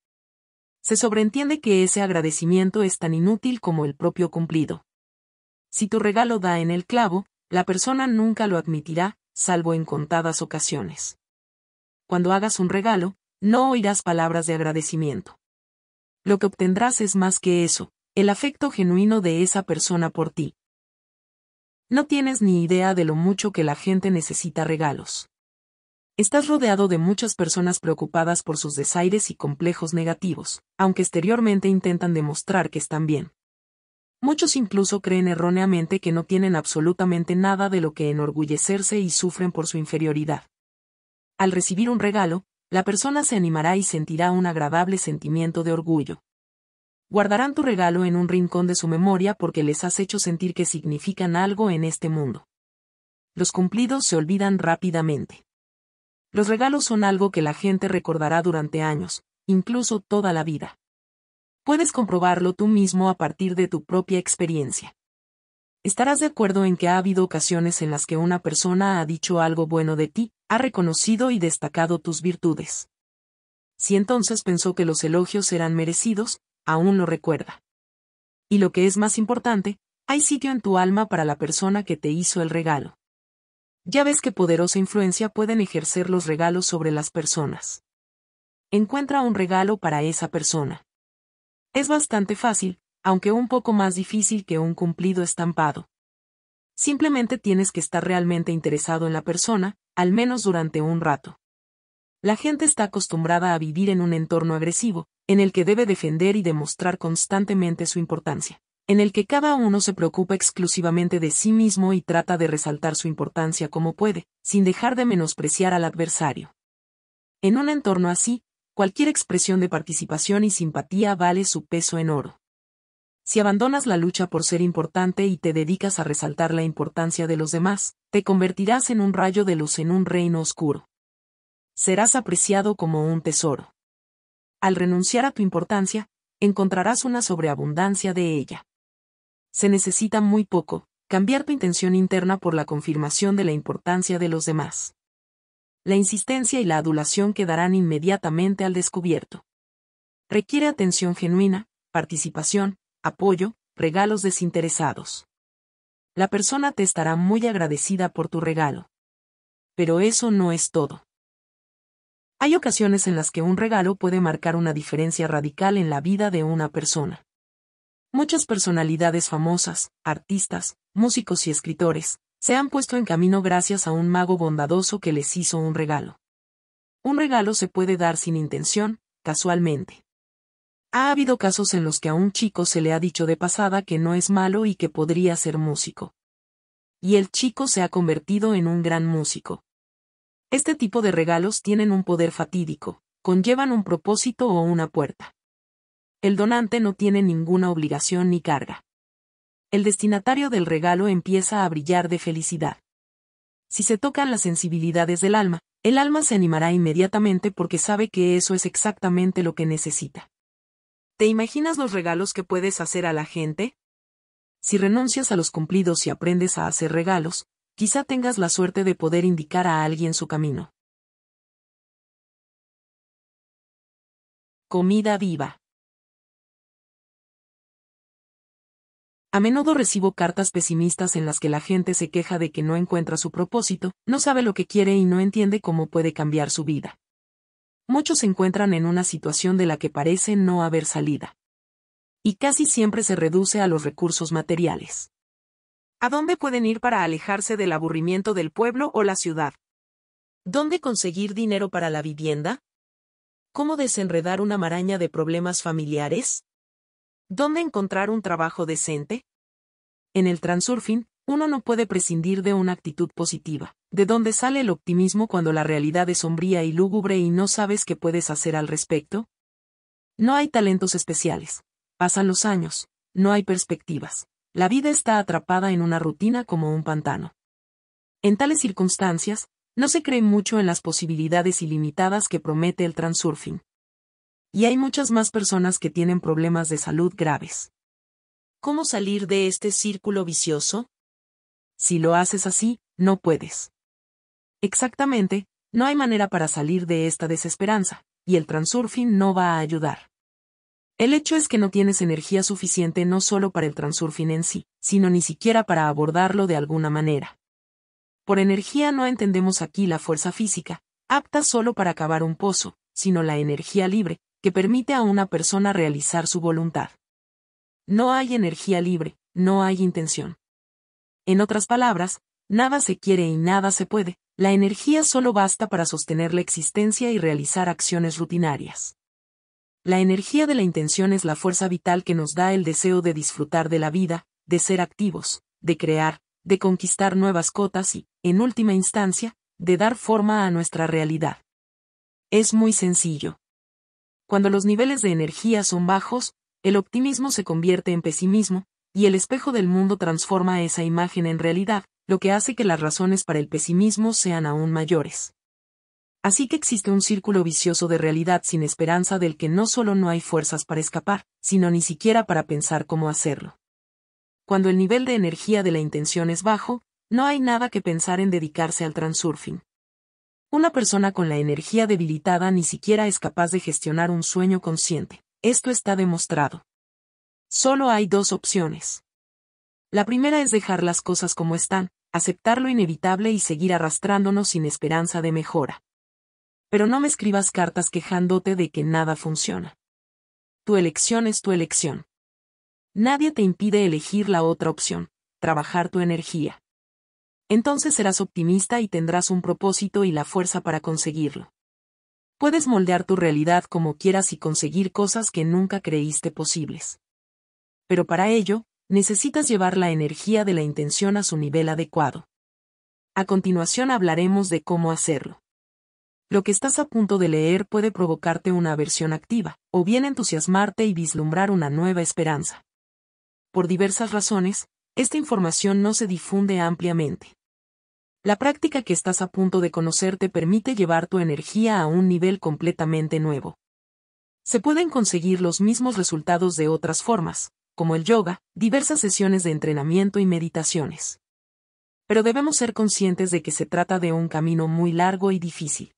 Se sobreentiende que ese agradecimiento es tan inútil como el propio cumplido. Si tu regalo da en el clavo, la persona nunca lo admitirá, salvo en contadas ocasiones. Cuando hagas un regalo, no oirás palabras de agradecimiento. Lo que obtendrás es más que eso, el afecto genuino de esa persona por ti. No tienes ni idea de lo mucho que la gente necesita regalos. Estás rodeado de muchas personas preocupadas por sus desaires y complejos negativos, aunque exteriormente intentan demostrar que están bien. Muchos incluso creen erróneamente que no tienen absolutamente nada de lo que enorgullecerse y sufren por su inferioridad. Al recibir un regalo, la persona se animará y sentirá un agradable sentimiento de orgullo. Guardarán tu regalo en un rincón de su memoria porque les has hecho sentir que significan algo en este mundo. Los cumplidos se olvidan rápidamente. Los regalos son algo que la gente recordará durante años, incluso toda la vida. Puedes comprobarlo tú mismo a partir de tu propia experiencia. Estarás de acuerdo en que ha habido ocasiones en las que una persona ha dicho algo bueno de ti, ha reconocido y destacado tus virtudes. Si entonces pensó que los elogios eran merecidos, aún lo recuerda. Y lo que es más importante, hay sitio en tu alma para la persona que te hizo el regalo. Ya ves qué poderosa influencia pueden ejercer los regalos sobre las personas. Encuentra un regalo para esa persona. Es bastante fácil, aunque un poco más difícil que un cumplido estampado. Simplemente tienes que estar realmente interesado en la persona, al menos durante un rato. La gente está acostumbrada a vivir en un entorno agresivo, en el que debe defender y demostrar constantemente su importancia, en el que cada uno se preocupa exclusivamente de sí mismo y trata de resaltar su importancia como puede, sin dejar de menospreciar al adversario. En un entorno así, cualquier expresión de participación y simpatía vale su peso en oro. Si abandonas la lucha por ser importante y te dedicas a resaltar la importancia de los demás, te convertirás en un rayo de luz en un reino oscuro. Serás apreciado como un tesoro al renunciar a tu importancia, encontrarás una sobreabundancia de ella. Se necesita muy poco, cambiar tu intención interna por la confirmación de la importancia de los demás. La insistencia y la adulación quedarán inmediatamente al descubierto. Requiere atención genuina, participación, apoyo, regalos desinteresados. La persona te estará muy agradecida por tu regalo. Pero eso no es todo. Hay ocasiones en las que un regalo puede marcar una diferencia radical en la vida de una persona. Muchas personalidades famosas, artistas, músicos y escritores, se han puesto en camino gracias a un mago bondadoso que les hizo un regalo. Un regalo se puede dar sin intención, casualmente. Ha habido casos en los que a un chico se le ha dicho de pasada que no es malo y que podría ser músico. Y el chico se ha convertido en un gran músico. Este tipo de regalos tienen un poder fatídico, conllevan un propósito o una puerta. El donante no tiene ninguna obligación ni carga. El destinatario del regalo empieza a brillar de felicidad. Si se tocan las sensibilidades del alma, el alma se animará inmediatamente porque sabe que eso es exactamente lo que necesita. ¿Te imaginas los regalos que puedes hacer a la gente? Si renuncias a los cumplidos y aprendes a hacer regalos, Quizá tengas la suerte de poder indicar a alguien su camino. Comida viva. A menudo recibo cartas pesimistas en las que la gente se queja de que no encuentra su propósito, no sabe lo que quiere y no entiende cómo puede cambiar su vida. Muchos se encuentran en una situación de la que parece no haber salida. Y casi siempre se reduce a los recursos materiales. ¿A dónde pueden ir para alejarse del aburrimiento del pueblo o la ciudad? ¿Dónde conseguir dinero para la vivienda? ¿Cómo desenredar una maraña de problemas familiares? ¿Dónde encontrar un trabajo decente? En el transurfing, uno no puede prescindir de una actitud positiva, de dónde sale el optimismo cuando la realidad es sombría y lúgubre y no sabes qué puedes hacer al respecto. No hay talentos especiales. Pasan los años, no hay perspectivas. La vida está atrapada en una rutina como un pantano. En tales circunstancias, no se cree mucho en las posibilidades ilimitadas que promete el transurfing. Y hay muchas más personas que tienen problemas de salud graves. ¿Cómo salir de este círculo vicioso? Si lo haces así, no puedes. Exactamente, no hay manera para salir de esta desesperanza, y el transurfing no va a ayudar. El hecho es que no tienes energía suficiente no solo para el transurfing en sí, sino ni siquiera para abordarlo de alguna manera. Por energía no entendemos aquí la fuerza física, apta solo para cavar un pozo, sino la energía libre, que permite a una persona realizar su voluntad. No hay energía libre, no hay intención. En otras palabras, nada se quiere y nada se puede, la energía solo basta para sostener la existencia y realizar acciones rutinarias. La energía de la intención es la fuerza vital que nos da el deseo de disfrutar de la vida, de ser activos, de crear, de conquistar nuevas cotas y, en última instancia, de dar forma a nuestra realidad. Es muy sencillo. Cuando los niveles de energía son bajos, el optimismo se convierte en pesimismo, y el espejo del mundo transforma esa imagen en realidad, lo que hace que las razones para el pesimismo sean aún mayores. Así que existe un círculo vicioso de realidad sin esperanza del que no solo no hay fuerzas para escapar, sino ni siquiera para pensar cómo hacerlo. Cuando el nivel de energía de la intención es bajo, no hay nada que pensar en dedicarse al transurfing. Una persona con la energía debilitada ni siquiera es capaz de gestionar un sueño consciente, esto está demostrado. Solo hay dos opciones. La primera es dejar las cosas como están, aceptar lo inevitable y seguir arrastrándonos sin esperanza de mejora pero no me escribas cartas quejándote de que nada funciona. Tu elección es tu elección. Nadie te impide elegir la otra opción, trabajar tu energía. Entonces serás optimista y tendrás un propósito y la fuerza para conseguirlo. Puedes moldear tu realidad como quieras y conseguir cosas que nunca creíste posibles. Pero para ello, necesitas llevar la energía de la intención a su nivel adecuado. A continuación hablaremos de cómo hacerlo lo que estás a punto de leer puede provocarte una aversión activa, o bien entusiasmarte y vislumbrar una nueva esperanza. Por diversas razones, esta información no se difunde ampliamente. La práctica que estás a punto de conocer te permite llevar tu energía a un nivel completamente nuevo. Se pueden conseguir los mismos resultados de otras formas, como el yoga, diversas sesiones de entrenamiento y meditaciones. Pero debemos ser conscientes de que se trata de un camino muy largo y difícil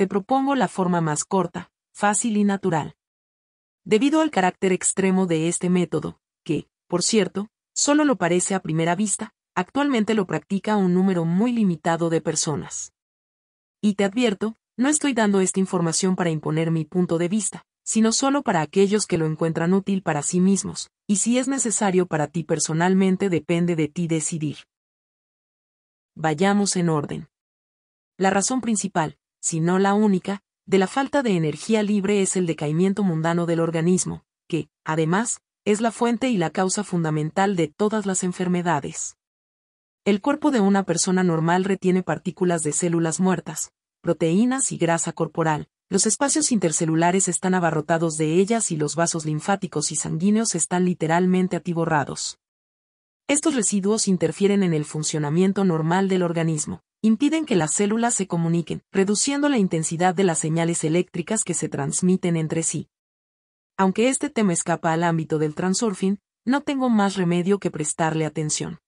te propongo la forma más corta, fácil y natural. Debido al carácter extremo de este método, que, por cierto, solo lo parece a primera vista, actualmente lo practica un número muy limitado de personas. Y te advierto, no estoy dando esta información para imponer mi punto de vista, sino solo para aquellos que lo encuentran útil para sí mismos, y si es necesario para ti personalmente depende de ti decidir. Vayamos en orden. La razón principal, si no la única, de la falta de energía libre es el decaimiento mundano del organismo, que, además, es la fuente y la causa fundamental de todas las enfermedades. El cuerpo de una persona normal retiene partículas de células muertas, proteínas y grasa corporal. Los espacios intercelulares están abarrotados de ellas y los vasos linfáticos y sanguíneos están literalmente atiborrados. Estos residuos interfieren en el funcionamiento normal del organismo, impiden que las células se comuniquen, reduciendo la intensidad de las señales eléctricas que se transmiten entre sí. Aunque este tema escapa al ámbito del transurfing, no tengo más remedio que prestarle atención.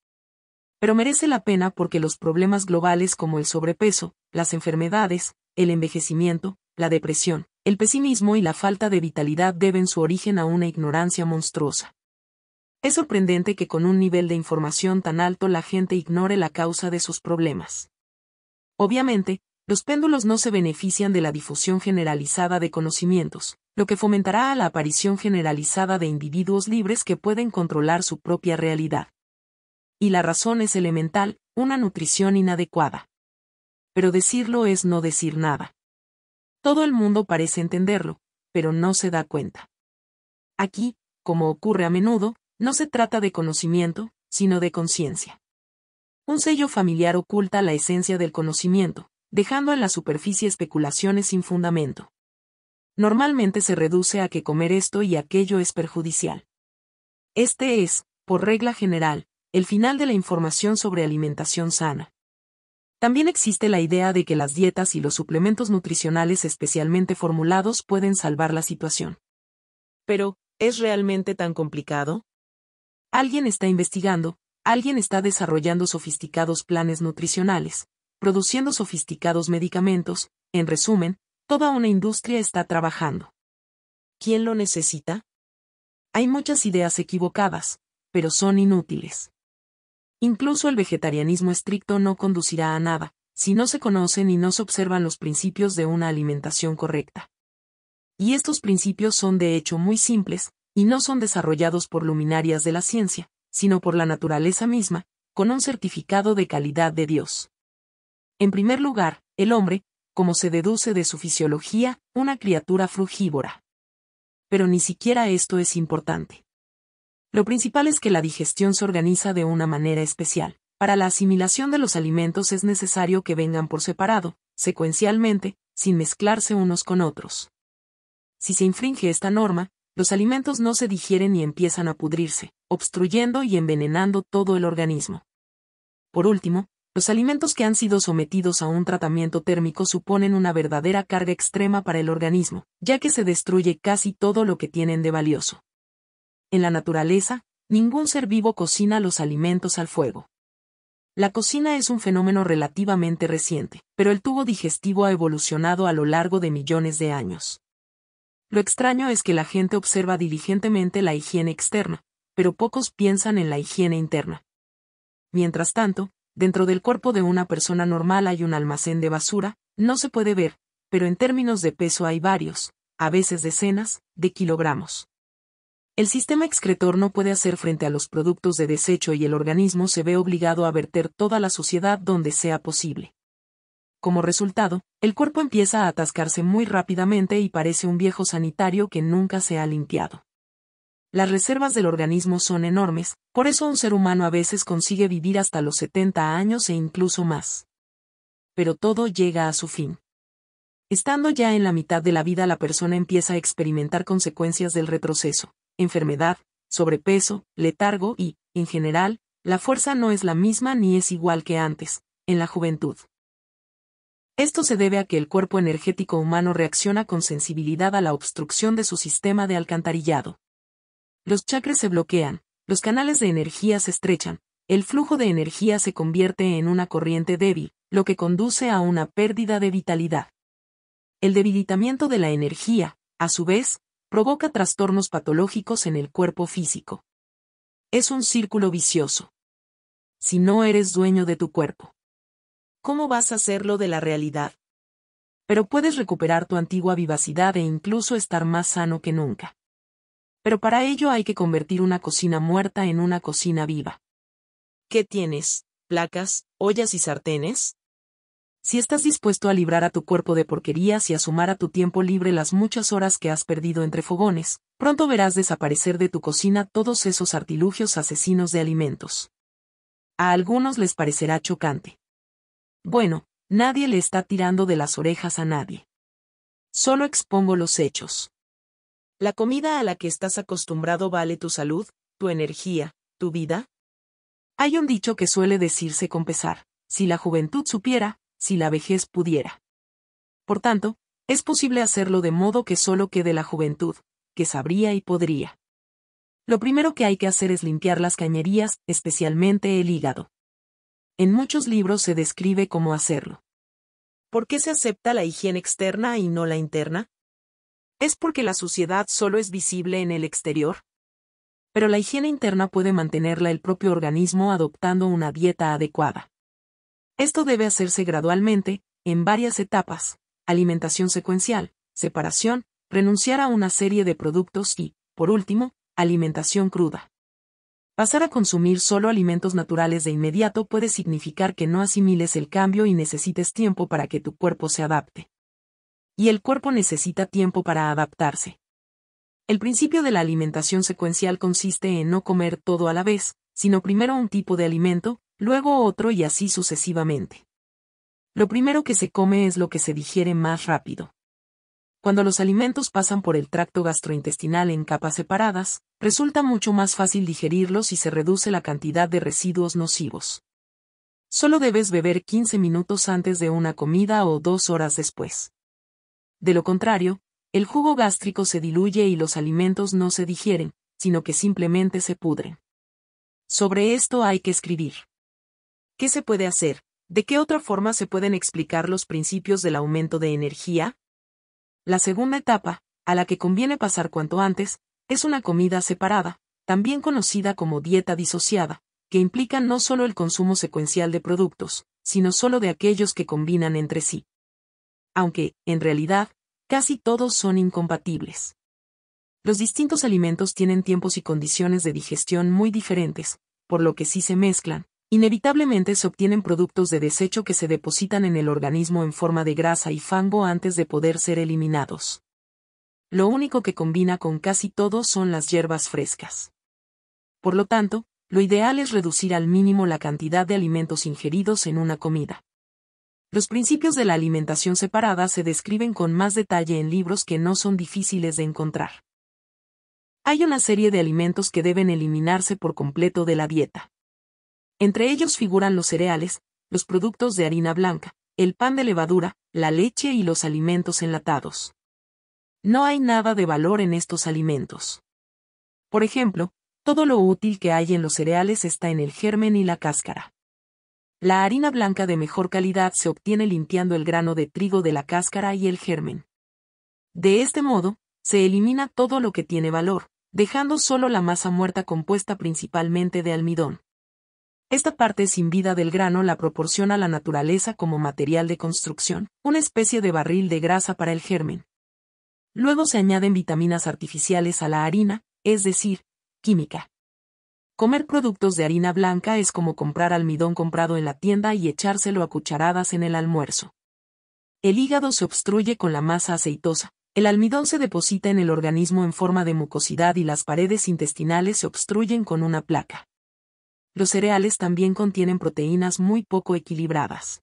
Pero merece la pena porque los problemas globales como el sobrepeso, las enfermedades, el envejecimiento, la depresión, el pesimismo y la falta de vitalidad deben su origen a una ignorancia monstruosa. Es sorprendente que con un nivel de información tan alto la gente ignore la causa de sus problemas. Obviamente, los péndulos no se benefician de la difusión generalizada de conocimientos, lo que fomentará a la aparición generalizada de individuos libres que pueden controlar su propia realidad. Y la razón es elemental, una nutrición inadecuada. Pero decirlo es no decir nada. Todo el mundo parece entenderlo, pero no se da cuenta. Aquí, como ocurre a menudo, no se trata de conocimiento, sino de conciencia. Un sello familiar oculta la esencia del conocimiento, dejando en la superficie especulaciones sin fundamento. Normalmente se reduce a que comer esto y aquello es perjudicial. Este es, por regla general, el final de la información sobre alimentación sana. También existe la idea de que las dietas y los suplementos nutricionales especialmente formulados pueden salvar la situación. Pero, ¿es realmente tan complicado? Alguien está investigando, alguien está desarrollando sofisticados planes nutricionales, produciendo sofisticados medicamentos, en resumen, toda una industria está trabajando. ¿Quién lo necesita? Hay muchas ideas equivocadas, pero son inútiles. Incluso el vegetarianismo estricto no conducirá a nada, si no se conocen y no se observan los principios de una alimentación correcta. Y estos principios son de hecho muy simples, y no son desarrollados por luminarias de la ciencia, sino por la naturaleza misma, con un certificado de calidad de Dios. En primer lugar, el hombre, como se deduce de su fisiología, una criatura frugívora. Pero ni siquiera esto es importante. Lo principal es que la digestión se organiza de una manera especial. Para la asimilación de los alimentos es necesario que vengan por separado, secuencialmente, sin mezclarse unos con otros. Si se infringe esta norma, los alimentos no se digieren y empiezan a pudrirse, obstruyendo y envenenando todo el organismo. Por último, los alimentos que han sido sometidos a un tratamiento térmico suponen una verdadera carga extrema para el organismo, ya que se destruye casi todo lo que tienen de valioso. En la naturaleza, ningún ser vivo cocina los alimentos al fuego. La cocina es un fenómeno relativamente reciente, pero el tubo digestivo ha evolucionado a lo largo de millones de años. Lo extraño es que la gente observa diligentemente la higiene externa, pero pocos piensan en la higiene interna. Mientras tanto, dentro del cuerpo de una persona normal hay un almacén de basura, no se puede ver, pero en términos de peso hay varios, a veces decenas, de kilogramos. El sistema excretor no puede hacer frente a los productos de desecho y el organismo se ve obligado a verter toda la suciedad donde sea posible. Como resultado, el cuerpo empieza a atascarse muy rápidamente y parece un viejo sanitario que nunca se ha limpiado. Las reservas del organismo son enormes, por eso un ser humano a veces consigue vivir hasta los 70 años e incluso más. Pero todo llega a su fin. Estando ya en la mitad de la vida la persona empieza a experimentar consecuencias del retroceso, enfermedad, sobrepeso, letargo y, en general, la fuerza no es la misma ni es igual que antes, en la juventud. Esto se debe a que el cuerpo energético humano reacciona con sensibilidad a la obstrucción de su sistema de alcantarillado. Los chakras se bloquean, los canales de energía se estrechan, el flujo de energía se convierte en una corriente débil, lo que conduce a una pérdida de vitalidad. El debilitamiento de la energía, a su vez, provoca trastornos patológicos en el cuerpo físico. Es un círculo vicioso. Si no eres dueño de tu cuerpo ¿cómo vas a hacerlo de la realidad? Pero puedes recuperar tu antigua vivacidad e incluso estar más sano que nunca. Pero para ello hay que convertir una cocina muerta en una cocina viva. ¿Qué tienes? ¿Placas, ollas y sartenes? Si estás dispuesto a librar a tu cuerpo de porquerías y a sumar a tu tiempo libre las muchas horas que has perdido entre fogones, pronto verás desaparecer de tu cocina todos esos artilugios asesinos de alimentos. A algunos les parecerá chocante. Bueno, nadie le está tirando de las orejas a nadie. Solo expongo los hechos. ¿La comida a la que estás acostumbrado vale tu salud, tu energía, tu vida? Hay un dicho que suele decirse con pesar, si la juventud supiera, si la vejez pudiera. Por tanto, es posible hacerlo de modo que solo quede la juventud, que sabría y podría. Lo primero que hay que hacer es limpiar las cañerías, especialmente el hígado. En muchos libros se describe cómo hacerlo. ¿Por qué se acepta la higiene externa y no la interna? ¿Es porque la suciedad solo es visible en el exterior? Pero la higiene interna puede mantenerla el propio organismo adoptando una dieta adecuada. Esto debe hacerse gradualmente, en varias etapas, alimentación secuencial, separación, renunciar a una serie de productos y, por último, alimentación cruda. Pasar a consumir solo alimentos naturales de inmediato puede significar que no asimiles el cambio y necesites tiempo para que tu cuerpo se adapte. Y el cuerpo necesita tiempo para adaptarse. El principio de la alimentación secuencial consiste en no comer todo a la vez, sino primero un tipo de alimento, luego otro y así sucesivamente. Lo primero que se come es lo que se digiere más rápido. Cuando los alimentos pasan por el tracto gastrointestinal en capas separadas, resulta mucho más fácil digerirlos y se reduce la cantidad de residuos nocivos. Solo debes beber 15 minutos antes de una comida o dos horas después. De lo contrario, el jugo gástrico se diluye y los alimentos no se digieren, sino que simplemente se pudren. Sobre esto hay que escribir. ¿Qué se puede hacer? ¿De qué otra forma se pueden explicar los principios del aumento de energía? La segunda etapa, a la que conviene pasar cuanto antes, es una comida separada, también conocida como dieta disociada, que implica no solo el consumo secuencial de productos, sino solo de aquellos que combinan entre sí. Aunque, en realidad, casi todos son incompatibles. Los distintos alimentos tienen tiempos y condiciones de digestión muy diferentes, por lo que sí se mezclan, Inevitablemente se obtienen productos de desecho que se depositan en el organismo en forma de grasa y fango antes de poder ser eliminados. Lo único que combina con casi todo son las hierbas frescas. Por lo tanto, lo ideal es reducir al mínimo la cantidad de alimentos ingeridos en una comida. Los principios de la alimentación separada se describen con más detalle en libros que no son difíciles de encontrar. Hay una serie de alimentos que deben eliminarse por completo de la dieta. Entre ellos figuran los cereales, los productos de harina blanca, el pan de levadura, la leche y los alimentos enlatados. No hay nada de valor en estos alimentos. Por ejemplo, todo lo útil que hay en los cereales está en el germen y la cáscara. La harina blanca de mejor calidad se obtiene limpiando el grano de trigo de la cáscara y el germen. De este modo, se elimina todo lo que tiene valor, dejando solo la masa muerta compuesta principalmente de almidón. Esta parte sin vida del grano la proporciona la naturaleza como material de construcción, una especie de barril de grasa para el germen. Luego se añaden vitaminas artificiales a la harina, es decir, química. Comer productos de harina blanca es como comprar almidón comprado en la tienda y echárselo a cucharadas en el almuerzo. El hígado se obstruye con la masa aceitosa. El almidón se deposita en el organismo en forma de mucosidad y las paredes intestinales se obstruyen con una placa los cereales también contienen proteínas muy poco equilibradas.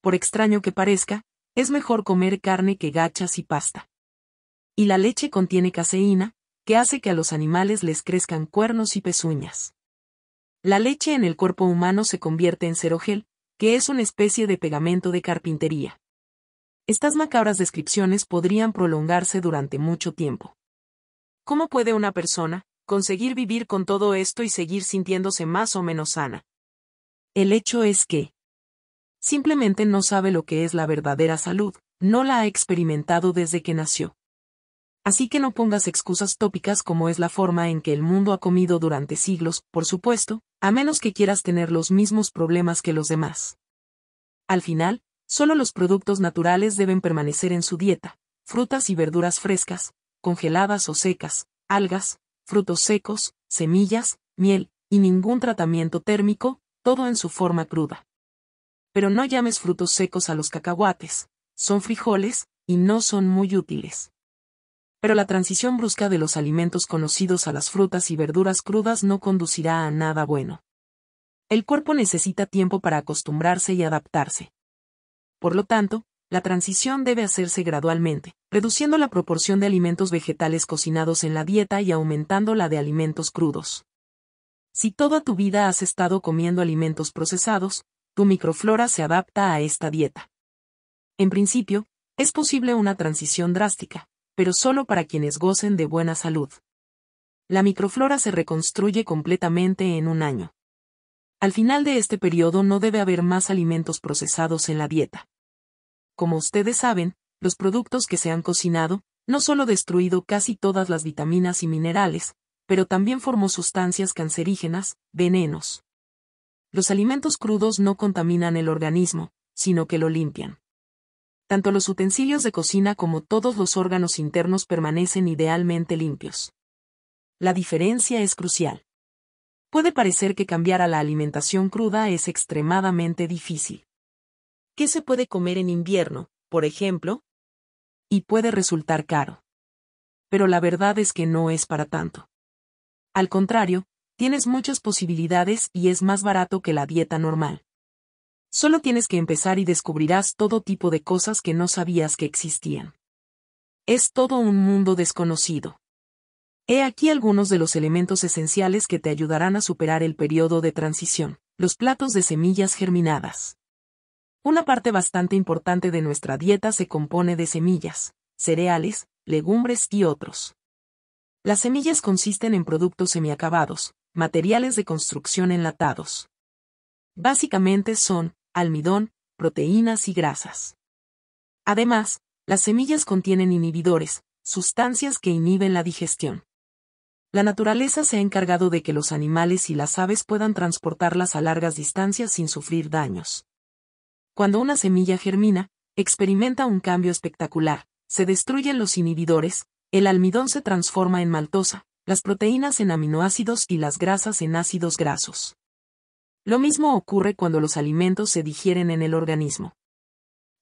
Por extraño que parezca, es mejor comer carne que gachas y pasta. Y la leche contiene caseína, que hace que a los animales les crezcan cuernos y pezuñas. La leche en el cuerpo humano se convierte en cerogel, que es una especie de pegamento de carpintería. Estas macabras descripciones podrían prolongarse durante mucho tiempo. ¿Cómo puede una persona, conseguir vivir con todo esto y seguir sintiéndose más o menos sana. El hecho es que simplemente no sabe lo que es la verdadera salud, no la ha experimentado desde que nació. Así que no pongas excusas tópicas como es la forma en que el mundo ha comido durante siglos, por supuesto, a menos que quieras tener los mismos problemas que los demás. Al final, solo los productos naturales deben permanecer en su dieta, frutas y verduras frescas, congeladas o secas, algas, frutos secos, semillas, miel, y ningún tratamiento térmico, todo en su forma cruda. Pero no llames frutos secos a los cacahuates, son frijoles, y no son muy útiles. Pero la transición brusca de los alimentos conocidos a las frutas y verduras crudas no conducirá a nada bueno. El cuerpo necesita tiempo para acostumbrarse y adaptarse. Por lo tanto, la transición debe hacerse gradualmente, reduciendo la proporción de alimentos vegetales cocinados en la dieta y aumentando la de alimentos crudos. Si toda tu vida has estado comiendo alimentos procesados, tu microflora se adapta a esta dieta. En principio, es posible una transición drástica, pero solo para quienes gocen de buena salud. La microflora se reconstruye completamente en un año. Al final de este periodo no debe haber más alimentos procesados en la dieta. Como ustedes saben, los productos que se han cocinado, no solo destruido casi todas las vitaminas y minerales, pero también formó sustancias cancerígenas, venenos. Los alimentos crudos no contaminan el organismo, sino que lo limpian. Tanto los utensilios de cocina como todos los órganos internos permanecen idealmente limpios. La diferencia es crucial. Puede parecer que cambiar a la alimentación cruda es extremadamente difícil. ¿Qué se puede comer en invierno, por ejemplo? Y puede resultar caro. Pero la verdad es que no es para tanto. Al contrario, tienes muchas posibilidades y es más barato que la dieta normal. Solo tienes que empezar y descubrirás todo tipo de cosas que no sabías que existían. Es todo un mundo desconocido. He aquí algunos de los elementos esenciales que te ayudarán a superar el periodo de transición, los platos de semillas germinadas. Una parte bastante importante de nuestra dieta se compone de semillas, cereales, legumbres y otros. Las semillas consisten en productos semiacabados, materiales de construcción enlatados. Básicamente son almidón, proteínas y grasas. Además, las semillas contienen inhibidores, sustancias que inhiben la digestión. La naturaleza se ha encargado de que los animales y las aves puedan transportarlas a largas distancias sin sufrir daños. Cuando una semilla germina, experimenta un cambio espectacular, se destruyen los inhibidores, el almidón se transforma en maltosa, las proteínas en aminoácidos y las grasas en ácidos grasos. Lo mismo ocurre cuando los alimentos se digieren en el organismo.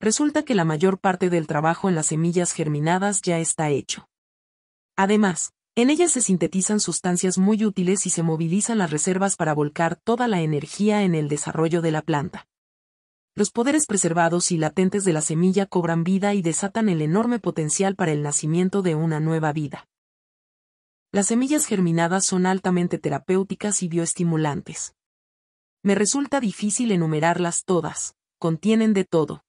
Resulta que la mayor parte del trabajo en las semillas germinadas ya está hecho. Además, en ellas se sintetizan sustancias muy útiles y se movilizan las reservas para volcar toda la energía en el desarrollo de la planta los poderes preservados y latentes de la semilla cobran vida y desatan el enorme potencial para el nacimiento de una nueva vida. Las semillas germinadas son altamente terapéuticas y bioestimulantes. Me resulta difícil enumerarlas todas, contienen de todo.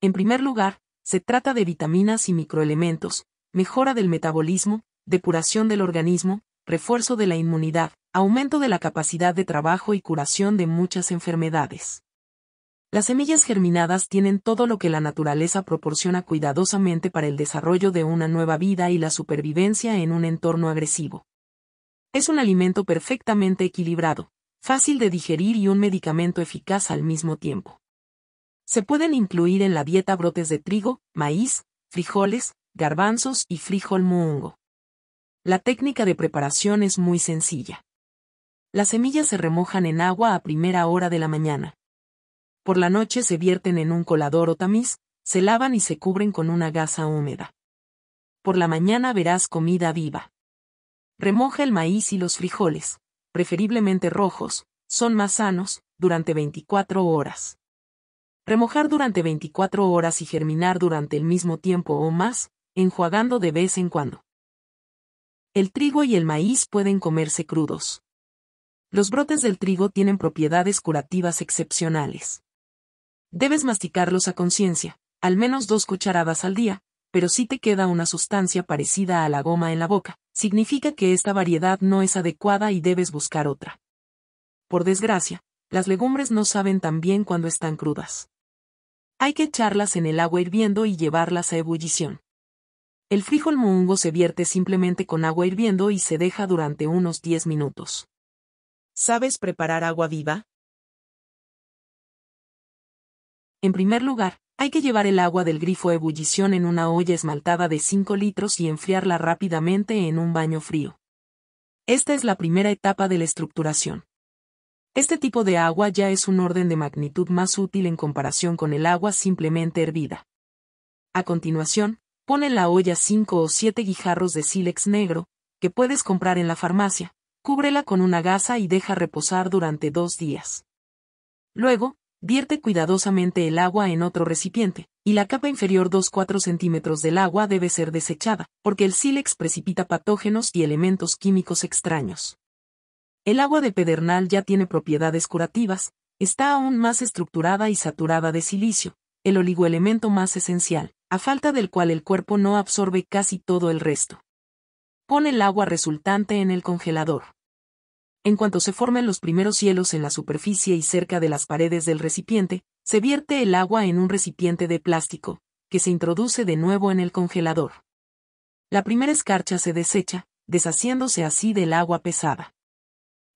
En primer lugar, se trata de vitaminas y microelementos, mejora del metabolismo, depuración del organismo, refuerzo de la inmunidad, aumento de la capacidad de trabajo y curación de muchas enfermedades. Las semillas germinadas tienen todo lo que la naturaleza proporciona cuidadosamente para el desarrollo de una nueva vida y la supervivencia en un entorno agresivo. Es un alimento perfectamente equilibrado, fácil de digerir y un medicamento eficaz al mismo tiempo. Se pueden incluir en la dieta brotes de trigo, maíz, frijoles, garbanzos y frijol mungo. La técnica de preparación es muy sencilla. Las semillas se remojan en agua a primera hora de la mañana por la noche se vierten en un colador o tamiz, se lavan y se cubren con una gasa húmeda. Por la mañana verás comida viva. Remoja el maíz y los frijoles, preferiblemente rojos, son más sanos, durante 24 horas. Remojar durante 24 horas y germinar durante el mismo tiempo o más, enjuagando de vez en cuando. El trigo y el maíz pueden comerse crudos. Los brotes del trigo tienen propiedades curativas excepcionales. Debes masticarlos a conciencia, al menos dos cucharadas al día, pero si te queda una sustancia parecida a la goma en la boca, significa que esta variedad no es adecuada y debes buscar otra. Por desgracia, las legumbres no saben tan bien cuando están crudas. Hay que echarlas en el agua hirviendo y llevarlas a ebullición. El frijol mungo se vierte simplemente con agua hirviendo y se deja durante unos 10 minutos. ¿Sabes preparar agua viva? En primer lugar, hay que llevar el agua del grifo a ebullición en una olla esmaltada de 5 litros y enfriarla rápidamente en un baño frío. Esta es la primera etapa de la estructuración. Este tipo de agua ya es un orden de magnitud más útil en comparación con el agua simplemente hervida. A continuación, pon en la olla 5 o 7 guijarros de sílex negro, que puedes comprar en la farmacia, cúbrela con una gasa y deja reposar durante dos días. Luego, Vierte cuidadosamente el agua en otro recipiente, y la capa inferior 2-4 centímetros del agua debe ser desechada, porque el sílex precipita patógenos y elementos químicos extraños. El agua de pedernal ya tiene propiedades curativas, está aún más estructurada y saturada de silicio, el oligoelemento más esencial, a falta del cual el cuerpo no absorbe casi todo el resto. Pon el agua resultante en el congelador. En cuanto se formen los primeros hielos en la superficie y cerca de las paredes del recipiente, se vierte el agua en un recipiente de plástico, que se introduce de nuevo en el congelador. La primera escarcha se desecha, deshaciéndose así del agua pesada.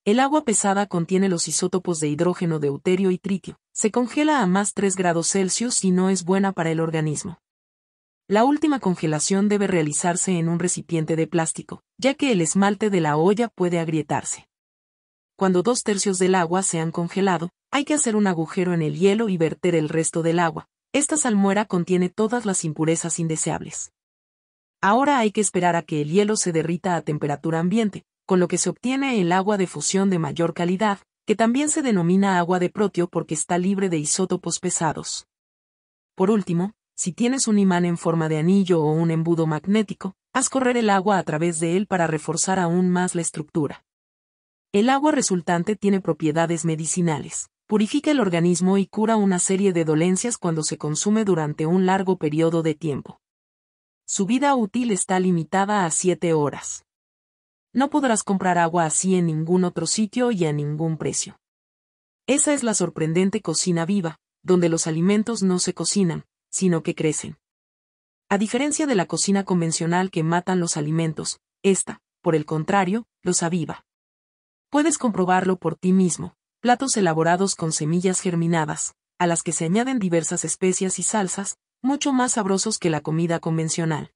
El agua pesada contiene los isótopos de hidrógeno deuterio y tritio, se congela a más 3 grados Celsius y no es buena para el organismo. La última congelación debe realizarse en un recipiente de plástico, ya que el esmalte de la olla puede agrietarse cuando dos tercios del agua se han congelado, hay que hacer un agujero en el hielo y verter el resto del agua. Esta salmuera contiene todas las impurezas indeseables. Ahora hay que esperar a que el hielo se derrita a temperatura ambiente, con lo que se obtiene el agua de fusión de mayor calidad, que también se denomina agua de protio porque está libre de isótopos pesados. Por último, si tienes un imán en forma de anillo o un embudo magnético, haz correr el agua a través de él para reforzar aún más la estructura. El agua resultante tiene propiedades medicinales, purifica el organismo y cura una serie de dolencias cuando se consume durante un largo periodo de tiempo. Su vida útil está limitada a siete horas. No podrás comprar agua así en ningún otro sitio y a ningún precio. Esa es la sorprendente cocina viva, donde los alimentos no se cocinan, sino que crecen. A diferencia de la cocina convencional que matan los alimentos, esta, por el contrario, los aviva. Puedes comprobarlo por ti mismo. Platos elaborados con semillas germinadas, a las que se añaden diversas especias y salsas, mucho más sabrosos que la comida convencional.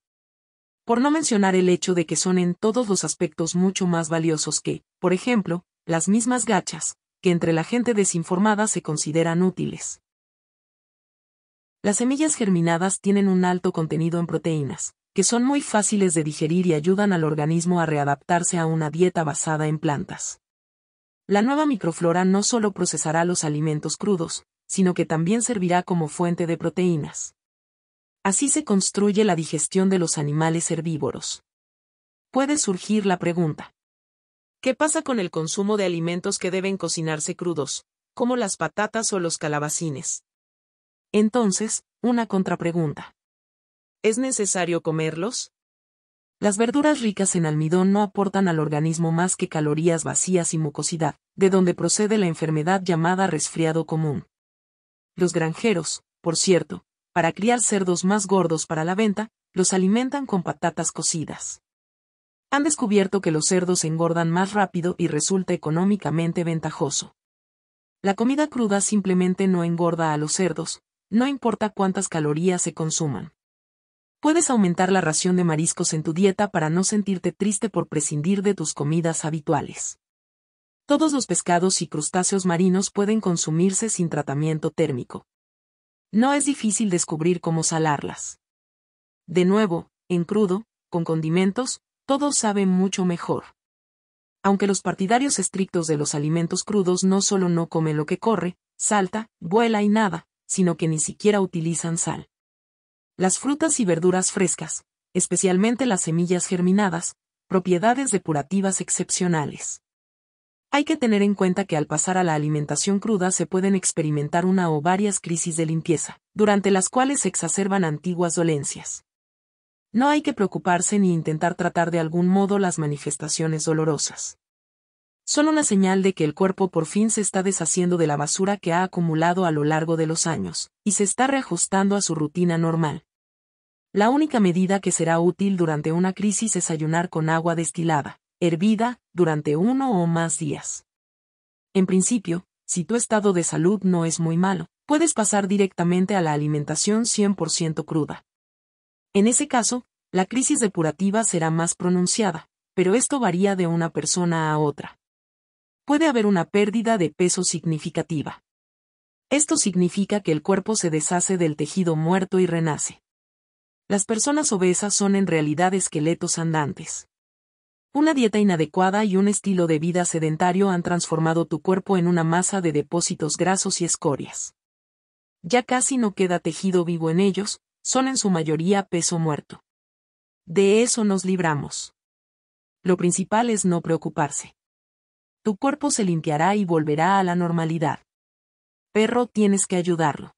Por no mencionar el hecho de que son en todos los aspectos mucho más valiosos que, por ejemplo, las mismas gachas, que entre la gente desinformada se consideran útiles. Las semillas germinadas tienen un alto contenido en proteínas, que son muy fáciles de digerir y ayudan al organismo a readaptarse a una dieta basada en plantas. La nueva microflora no solo procesará los alimentos crudos, sino que también servirá como fuente de proteínas. Así se construye la digestión de los animales herbívoros. Puede surgir la pregunta. ¿Qué pasa con el consumo de alimentos que deben cocinarse crudos, como las patatas o los calabacines? Entonces, una contrapregunta. ¿Es necesario comerlos? Las verduras ricas en almidón no aportan al organismo más que calorías vacías y mucosidad, de donde procede la enfermedad llamada resfriado común. Los granjeros, por cierto, para criar cerdos más gordos para la venta, los alimentan con patatas cocidas. Han descubierto que los cerdos engordan más rápido y resulta económicamente ventajoso. La comida cruda simplemente no engorda a los cerdos, no importa cuántas calorías se consuman. Puedes aumentar la ración de mariscos en tu dieta para no sentirte triste por prescindir de tus comidas habituales. Todos los pescados y crustáceos marinos pueden consumirse sin tratamiento térmico. No es difícil descubrir cómo salarlas. De nuevo, en crudo, con condimentos, todo sabe mucho mejor. Aunque los partidarios estrictos de los alimentos crudos no solo no comen lo que corre, salta, vuela y nada, sino que ni siquiera utilizan sal las frutas y verduras frescas, especialmente las semillas germinadas, propiedades depurativas excepcionales. Hay que tener en cuenta que al pasar a la alimentación cruda se pueden experimentar una o varias crisis de limpieza, durante las cuales se exacerban antiguas dolencias. No hay que preocuparse ni intentar tratar de algún modo las manifestaciones dolorosas. Son una señal de que el cuerpo por fin se está deshaciendo de la basura que ha acumulado a lo largo de los años, y se está reajustando a su rutina normal. La única medida que será útil durante una crisis es ayunar con agua destilada, hervida, durante uno o más días. En principio, si tu estado de salud no es muy malo, puedes pasar directamente a la alimentación 100% cruda. En ese caso, la crisis depurativa será más pronunciada, pero esto varía de una persona a otra. Puede haber una pérdida de peso significativa. Esto significa que el cuerpo se deshace del tejido muerto y renace. Las personas obesas son en realidad esqueletos andantes. Una dieta inadecuada y un estilo de vida sedentario han transformado tu cuerpo en una masa de depósitos grasos y escorias. Ya casi no queda tejido vivo en ellos, son en su mayoría peso muerto. De eso nos libramos. Lo principal es no preocuparse. Tu cuerpo se limpiará y volverá a la normalidad. Perro tienes que ayudarlo.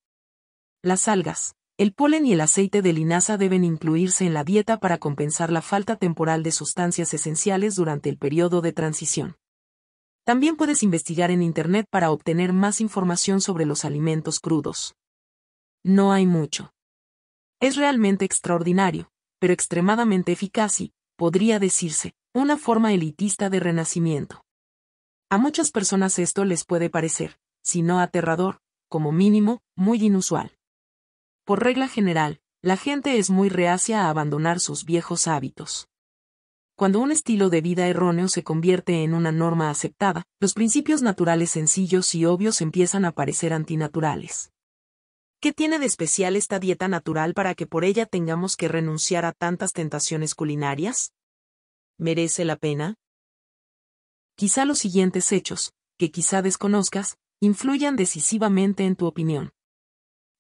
Las algas, el polen y el aceite de linaza deben incluirse en la dieta para compensar la falta temporal de sustancias esenciales durante el periodo de transición. También puedes investigar en Internet para obtener más información sobre los alimentos crudos. No hay mucho. Es realmente extraordinario, pero extremadamente eficaz y, podría decirse, una forma elitista de renacimiento. A muchas personas esto les puede parecer, si no aterrador, como mínimo, muy inusual. Por regla general, la gente es muy reacia a abandonar sus viejos hábitos. Cuando un estilo de vida erróneo se convierte en una norma aceptada, los principios naturales sencillos y obvios empiezan a parecer antinaturales. ¿Qué tiene de especial esta dieta natural para que por ella tengamos que renunciar a tantas tentaciones culinarias? ¿Merece la pena? Quizá los siguientes hechos, que quizá desconozcas, influyan decisivamente en tu opinión.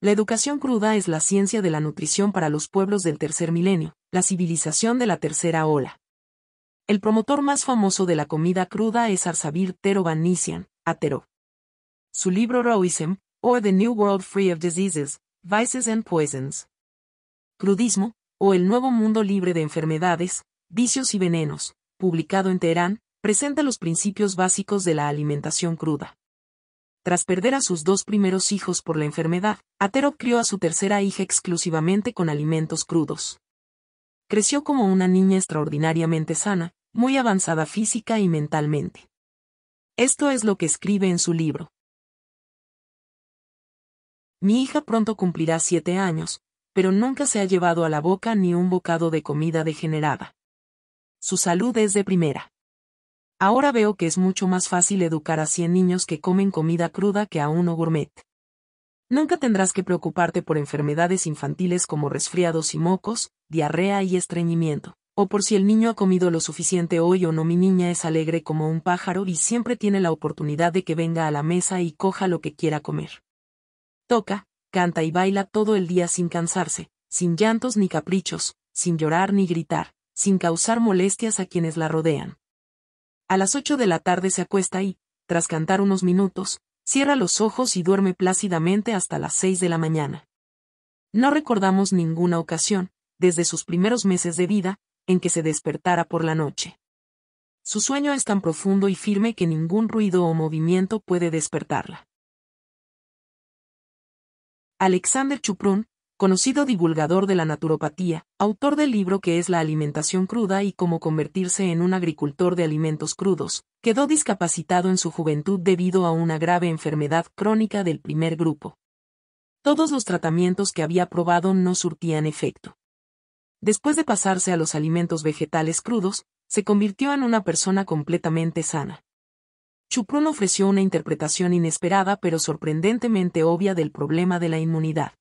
La educación cruda es la ciencia de la nutrición para los pueblos del tercer milenio, la civilización de la tercera ola. El promotor más famoso de la comida cruda es Arsabir Tero Atero. Su libro Roism, o The New World Free of Diseases, Vices and Poisons. Crudismo, o El Nuevo Mundo Libre de Enfermedades, Vicios y Venenos, publicado en Teherán, presenta los principios básicos de la alimentación cruda. Tras perder a sus dos primeros hijos por la enfermedad, Aterop crió a su tercera hija exclusivamente con alimentos crudos. Creció como una niña extraordinariamente sana, muy avanzada física y mentalmente. Esto es lo que escribe en su libro. Mi hija pronto cumplirá siete años, pero nunca se ha llevado a la boca ni un bocado de comida degenerada. Su salud es de primera. Ahora veo que es mucho más fácil educar a 100 niños que comen comida cruda que a uno gourmet. Nunca tendrás que preocuparte por enfermedades infantiles como resfriados y mocos, diarrea y estreñimiento, o por si el niño ha comido lo suficiente hoy o no. Mi niña es alegre como un pájaro y siempre tiene la oportunidad de que venga a la mesa y coja lo que quiera comer. Toca, canta y baila todo el día sin cansarse, sin llantos ni caprichos, sin llorar ni gritar, sin causar molestias a quienes la rodean a las ocho de la tarde se acuesta y, tras cantar unos minutos, cierra los ojos y duerme plácidamente hasta las seis de la mañana. No recordamos ninguna ocasión, desde sus primeros meses de vida, en que se despertara por la noche. Su sueño es tan profundo y firme que ningún ruido o movimiento puede despertarla. Alexander Chuprun, conocido divulgador de la naturopatía, autor del libro que es La alimentación cruda y cómo convertirse en un agricultor de alimentos crudos, quedó discapacitado en su juventud debido a una grave enfermedad crónica del primer grupo. Todos los tratamientos que había probado no surtían efecto. Después de pasarse a los alimentos vegetales crudos, se convirtió en una persona completamente sana. Chuprun ofreció una interpretación inesperada pero sorprendentemente obvia del problema de la inmunidad.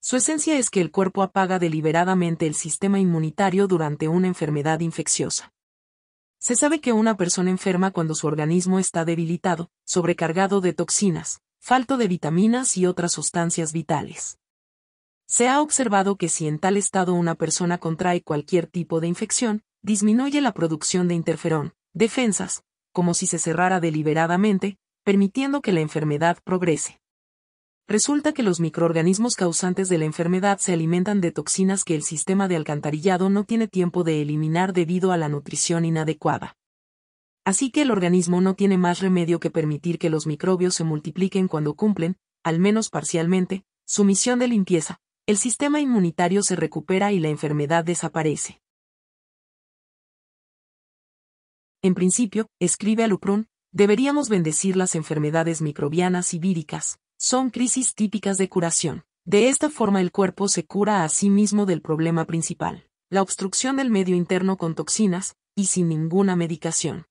Su esencia es que el cuerpo apaga deliberadamente el sistema inmunitario durante una enfermedad infecciosa. Se sabe que una persona enferma cuando su organismo está debilitado, sobrecargado de toxinas, falto de vitaminas y otras sustancias vitales. Se ha observado que si en tal estado una persona contrae cualquier tipo de infección, disminuye la producción de interferón, defensas, como si se cerrara deliberadamente, permitiendo que la enfermedad progrese. Resulta que los microorganismos causantes de la enfermedad se alimentan de toxinas que el sistema de alcantarillado no tiene tiempo de eliminar debido a la nutrición inadecuada. Así que el organismo no tiene más remedio que permitir que los microbios se multipliquen cuando cumplen, al menos parcialmente, su misión de limpieza. El sistema inmunitario se recupera y la enfermedad desaparece. En principio, escribe Aluprun, deberíamos bendecir las enfermedades microbianas y víricas, son crisis típicas de curación. De esta forma el cuerpo se cura a sí mismo del problema principal, la obstrucción del medio interno con toxinas, y sin ninguna medicación.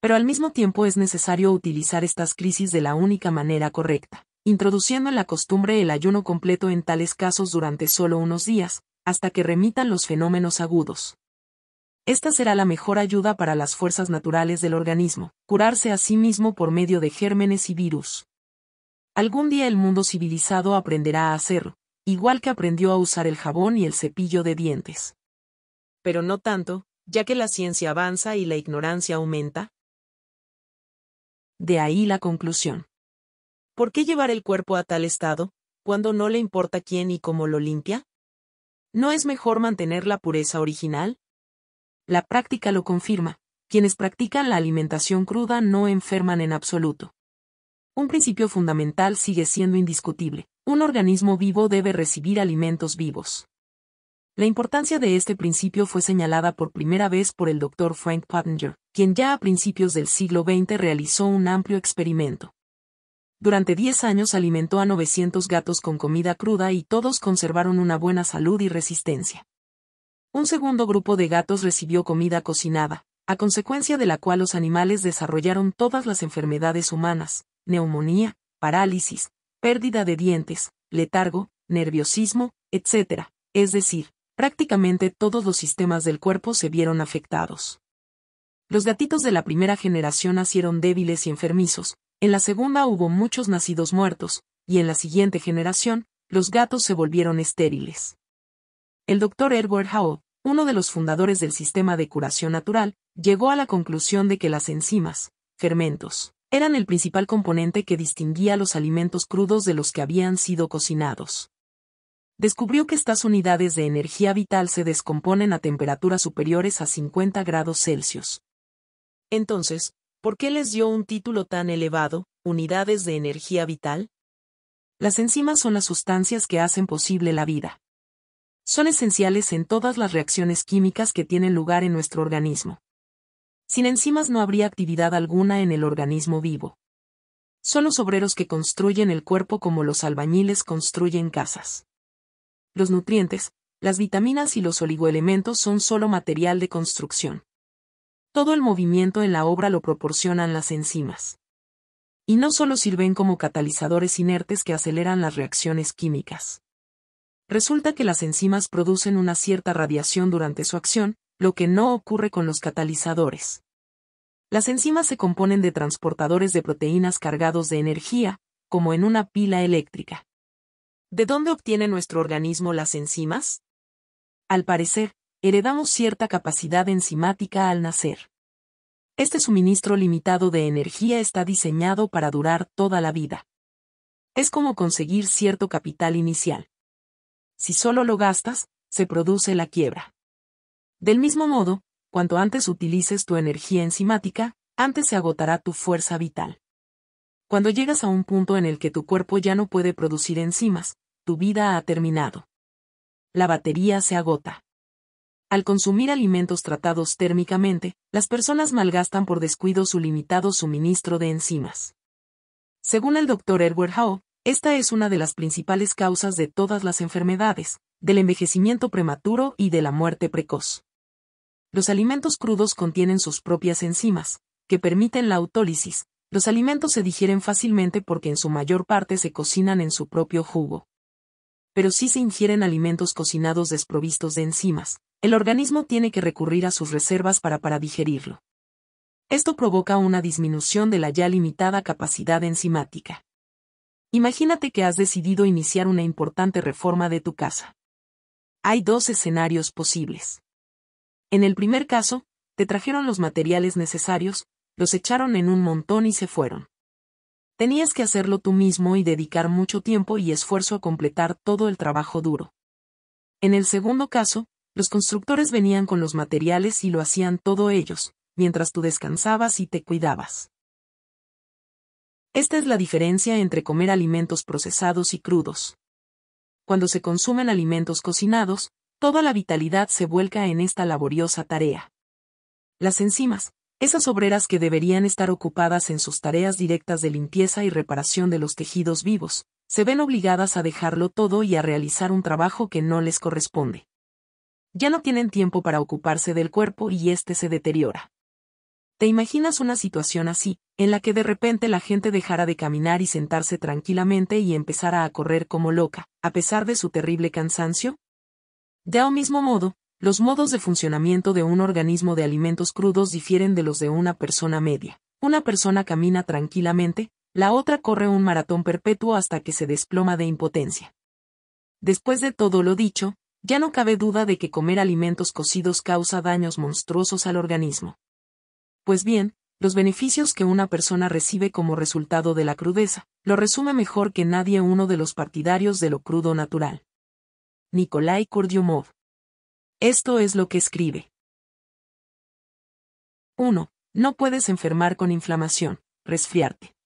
Pero al mismo tiempo es necesario utilizar estas crisis de la única manera correcta, introduciendo en la costumbre el ayuno completo en tales casos durante solo unos días, hasta que remitan los fenómenos agudos. Esta será la mejor ayuda para las fuerzas naturales del organismo, curarse a sí mismo por medio de gérmenes y virus. Algún día el mundo civilizado aprenderá a hacerlo, igual que aprendió a usar el jabón y el cepillo de dientes. Pero no tanto, ya que la ciencia avanza y la ignorancia aumenta. De ahí la conclusión. ¿Por qué llevar el cuerpo a tal estado, cuando no le importa quién y cómo lo limpia? ¿No es mejor mantener la pureza original? La práctica lo confirma. Quienes practican la alimentación cruda no enferman en absoluto. Un principio fundamental sigue siendo indiscutible. Un organismo vivo debe recibir alimentos vivos. La importancia de este principio fue señalada por primera vez por el doctor Frank Pottinger, quien ya a principios del siglo XX realizó un amplio experimento. Durante 10 años alimentó a 900 gatos con comida cruda y todos conservaron una buena salud y resistencia. Un segundo grupo de gatos recibió comida cocinada, a consecuencia de la cual los animales desarrollaron todas las enfermedades humanas, neumonía, parálisis, pérdida de dientes, letargo, nerviosismo, etc. Es decir, prácticamente todos los sistemas del cuerpo se vieron afectados. Los gatitos de la primera generación nacieron débiles y enfermizos, en la segunda hubo muchos nacidos muertos, y en la siguiente generación, los gatos se volvieron estériles. El doctor Edward Howe, uno de los fundadores del sistema de curación natural, llegó a la conclusión de que las enzimas, fermentos, eran el principal componente que distinguía los alimentos crudos de los que habían sido cocinados. Descubrió que estas unidades de energía vital se descomponen a temperaturas superiores a 50 grados Celsius. Entonces, ¿por qué les dio un título tan elevado, unidades de energía vital? Las enzimas son las sustancias que hacen posible la vida. Son esenciales en todas las reacciones químicas que tienen lugar en nuestro organismo. Sin enzimas no habría actividad alguna en el organismo vivo. Son los obreros que construyen el cuerpo como los albañiles construyen casas. Los nutrientes, las vitaminas y los oligoelementos son solo material de construcción. Todo el movimiento en la obra lo proporcionan las enzimas. Y no solo sirven como catalizadores inertes que aceleran las reacciones químicas. Resulta que las enzimas producen una cierta radiación durante su acción, lo que no ocurre con los catalizadores. Las enzimas se componen de transportadores de proteínas cargados de energía, como en una pila eléctrica. ¿De dónde obtiene nuestro organismo las enzimas? Al parecer, heredamos cierta capacidad enzimática al nacer. Este suministro limitado de energía está diseñado para durar toda la vida. Es como conseguir cierto capital inicial. Si solo lo gastas, se produce la quiebra. Del mismo modo, cuanto antes utilices tu energía enzimática, antes se agotará tu fuerza vital. Cuando llegas a un punto en el que tu cuerpo ya no puede producir enzimas, tu vida ha terminado. La batería se agota. Al consumir alimentos tratados térmicamente, las personas malgastan por descuido su limitado suministro de enzimas. Según el doctor Edward Howe, esta es una de las principales causas de todas las enfermedades, del envejecimiento prematuro y de la muerte precoz. Los alimentos crudos contienen sus propias enzimas, que permiten la autólisis. Los alimentos se digieren fácilmente porque en su mayor parte se cocinan en su propio jugo. Pero si se ingieren alimentos cocinados desprovistos de enzimas, el organismo tiene que recurrir a sus reservas para para digerirlo. Esto provoca una disminución de la ya limitada capacidad enzimática. Imagínate que has decidido iniciar una importante reforma de tu casa. Hay dos escenarios posibles. En el primer caso, te trajeron los materiales necesarios, los echaron en un montón y se fueron. Tenías que hacerlo tú mismo y dedicar mucho tiempo y esfuerzo a completar todo el trabajo duro. En el segundo caso, los constructores venían con los materiales y lo hacían todo ellos, mientras tú descansabas y te cuidabas. Esta es la diferencia entre comer alimentos procesados y crudos. Cuando se consumen alimentos cocinados, Toda la vitalidad se vuelca en esta laboriosa tarea. Las enzimas, esas obreras que deberían estar ocupadas en sus tareas directas de limpieza y reparación de los tejidos vivos, se ven obligadas a dejarlo todo y a realizar un trabajo que no les corresponde. Ya no tienen tiempo para ocuparse del cuerpo y éste se deteriora. ¿Te imaginas una situación así, en la que de repente la gente dejara de caminar y sentarse tranquilamente y empezara a correr como loca, a pesar de su terrible cansancio? De un mismo modo, los modos de funcionamiento de un organismo de alimentos crudos difieren de los de una persona media. Una persona camina tranquilamente, la otra corre un maratón perpetuo hasta que se desploma de impotencia. Después de todo lo dicho, ya no cabe duda de que comer alimentos cocidos causa daños monstruosos al organismo. Pues bien, los beneficios que una persona recibe como resultado de la crudeza, lo resume mejor que nadie uno de los partidarios de lo crudo natural. Nikolai Kurdyumov. Esto es lo que escribe. 1. No puedes enfermar con inflamación, resfriarte.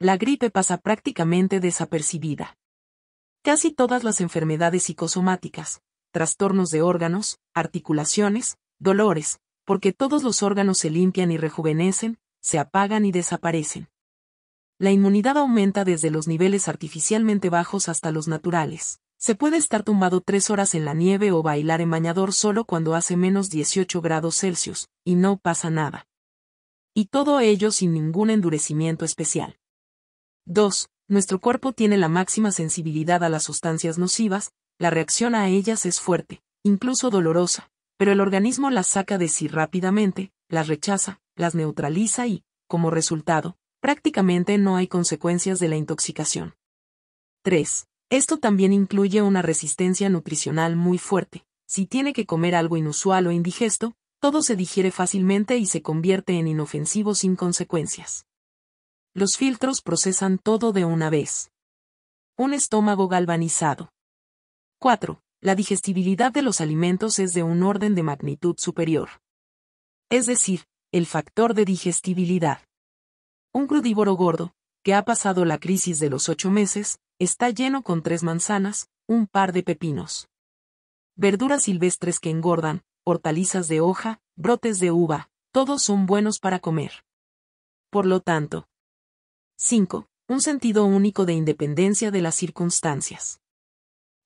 La gripe pasa prácticamente desapercibida. Casi todas las enfermedades psicosomáticas, trastornos de órganos, articulaciones, dolores, porque todos los órganos se limpian y rejuvenecen, se apagan y desaparecen. La inmunidad aumenta desde los niveles artificialmente bajos hasta los naturales. Se puede estar tumbado tres horas en la nieve o bailar en bañador solo cuando hace menos 18 grados Celsius, y no pasa nada. Y todo ello sin ningún endurecimiento especial. 2. Nuestro cuerpo tiene la máxima sensibilidad a las sustancias nocivas, la reacción a ellas es fuerte, incluso dolorosa, pero el organismo las saca de sí rápidamente, las rechaza, las neutraliza y, como resultado, prácticamente no hay consecuencias de la intoxicación. 3. Esto también incluye una resistencia nutricional muy fuerte. Si tiene que comer algo inusual o indigesto, todo se digiere fácilmente y se convierte en inofensivo sin consecuencias. Los filtros procesan todo de una vez. Un estómago galvanizado. 4. La digestibilidad de los alimentos es de un orden de magnitud superior. Es decir, el factor de digestibilidad. Un crudívoro gordo, que ha pasado la crisis de los ocho meses, Está lleno con tres manzanas, un par de pepinos. Verduras silvestres que engordan, hortalizas de hoja, brotes de uva, todos son buenos para comer. Por lo tanto. 5. Un sentido único de independencia de las circunstancias.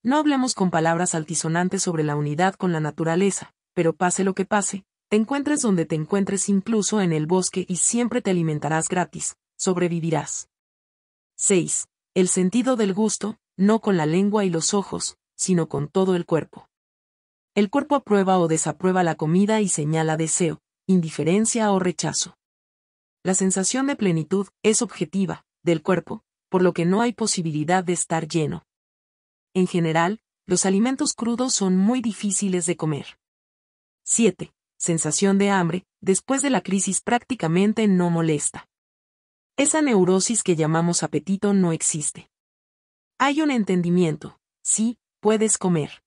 No hablemos con palabras altisonantes sobre la unidad con la naturaleza, pero pase lo que pase, te encuentres donde te encuentres incluso en el bosque y siempre te alimentarás gratis, sobrevivirás. 6 el sentido del gusto, no con la lengua y los ojos, sino con todo el cuerpo. El cuerpo aprueba o desaprueba la comida y señala deseo, indiferencia o rechazo. La sensación de plenitud es objetiva, del cuerpo, por lo que no hay posibilidad de estar lleno. En general, los alimentos crudos son muy difíciles de comer. 7. Sensación de hambre, después de la crisis prácticamente no molesta. Esa neurosis que llamamos apetito no existe. Hay un entendimiento. Sí, puedes comer.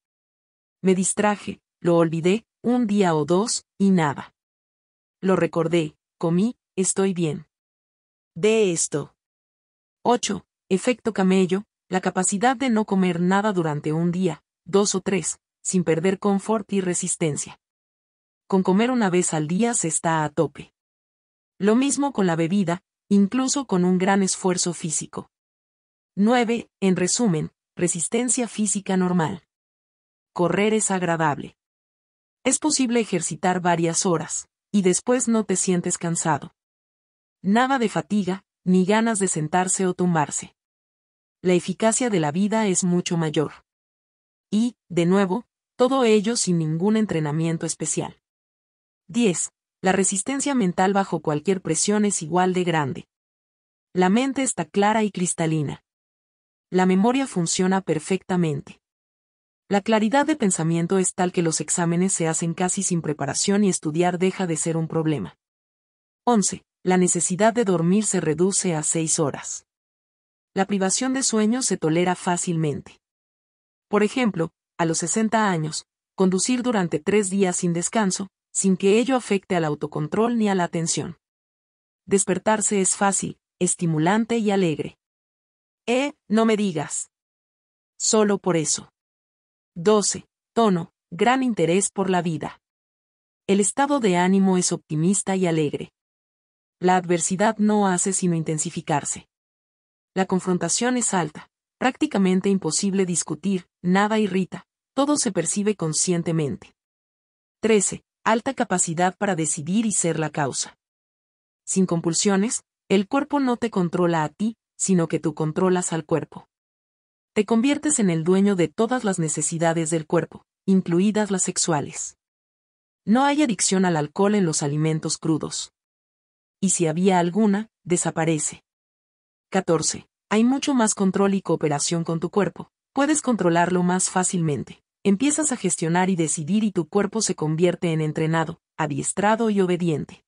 Me distraje, lo olvidé, un día o dos, y nada. Lo recordé, comí, estoy bien. De esto. 8. Efecto camello, la capacidad de no comer nada durante un día, dos o tres, sin perder confort y resistencia. Con comer una vez al día se está a tope. Lo mismo con la bebida, incluso con un gran esfuerzo físico. 9. En resumen, resistencia física normal. Correr es agradable. Es posible ejercitar varias horas, y después no te sientes cansado. Nada de fatiga, ni ganas de sentarse o tumbarse. La eficacia de la vida es mucho mayor. Y, de nuevo, todo ello sin ningún entrenamiento especial. 10 la resistencia mental bajo cualquier presión es igual de grande. La mente está clara y cristalina. La memoria funciona perfectamente. La claridad de pensamiento es tal que los exámenes se hacen casi sin preparación y estudiar deja de ser un problema. 11. La necesidad de dormir se reduce a seis horas. La privación de sueño se tolera fácilmente. Por ejemplo, a los 60 años, conducir durante tres días sin descanso, sin que ello afecte al autocontrol ni a la atención. Despertarse es fácil, estimulante y alegre. Eh, no me digas. Solo por eso. 12. Tono, gran interés por la vida. El estado de ánimo es optimista y alegre. La adversidad no hace sino intensificarse. La confrontación es alta, prácticamente imposible discutir, nada irrita, todo se percibe conscientemente. 13 alta capacidad para decidir y ser la causa. Sin compulsiones, el cuerpo no te controla a ti, sino que tú controlas al cuerpo. Te conviertes en el dueño de todas las necesidades del cuerpo, incluidas las sexuales. No hay adicción al alcohol en los alimentos crudos. Y si había alguna, desaparece. 14. Hay mucho más control y cooperación con tu cuerpo. Puedes controlarlo más fácilmente empiezas a gestionar y decidir y tu cuerpo se convierte en entrenado, adiestrado y obediente.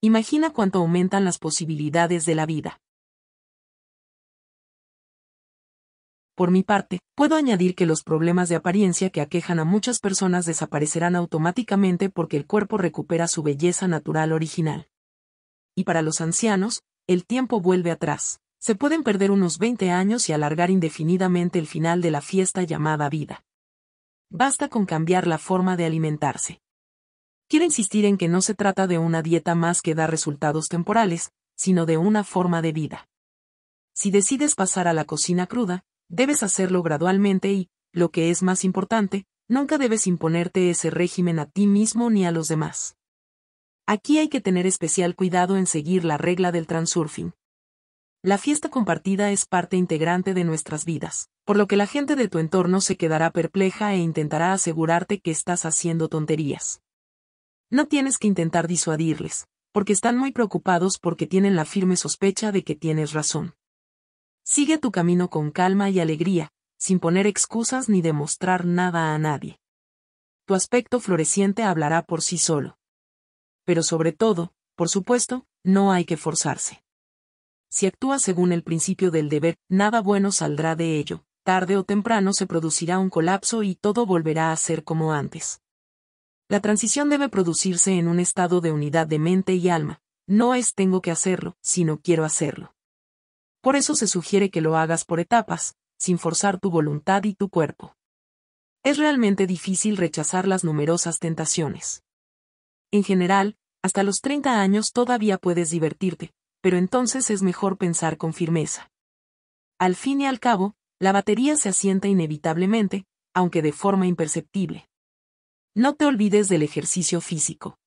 Imagina cuánto aumentan las posibilidades de la vida. Por mi parte, puedo añadir que los problemas de apariencia que aquejan a muchas personas desaparecerán automáticamente porque el cuerpo recupera su belleza natural original. Y para los ancianos, el tiempo vuelve atrás. Se pueden perder unos 20 años y alargar indefinidamente el final de la fiesta llamada vida. Basta con cambiar la forma de alimentarse. Quiero insistir en que no se trata de una dieta más que da resultados temporales, sino de una forma de vida. Si decides pasar a la cocina cruda, debes hacerlo gradualmente y, lo que es más importante, nunca debes imponerte ese régimen a ti mismo ni a los demás. Aquí hay que tener especial cuidado en seguir la regla del transurfing. La fiesta compartida es parte integrante de nuestras vidas, por lo que la gente de tu entorno se quedará perpleja e intentará asegurarte que estás haciendo tonterías. No tienes que intentar disuadirles, porque están muy preocupados porque tienen la firme sospecha de que tienes razón. Sigue tu camino con calma y alegría, sin poner excusas ni demostrar nada a nadie. Tu aspecto floreciente hablará por sí solo. Pero sobre todo, por supuesto, no hay que forzarse. Si actúas según el principio del deber, nada bueno saldrá de ello, tarde o temprano se producirá un colapso y todo volverá a ser como antes. La transición debe producirse en un estado de unidad de mente y alma, no es tengo que hacerlo, sino quiero hacerlo. Por eso se sugiere que lo hagas por etapas, sin forzar tu voluntad y tu cuerpo. Es realmente difícil rechazar las numerosas tentaciones. En general, hasta los 30 años todavía puedes divertirte, pero entonces es mejor pensar con firmeza. Al fin y al cabo, la batería se asienta inevitablemente, aunque de forma imperceptible. No te olvides del ejercicio físico.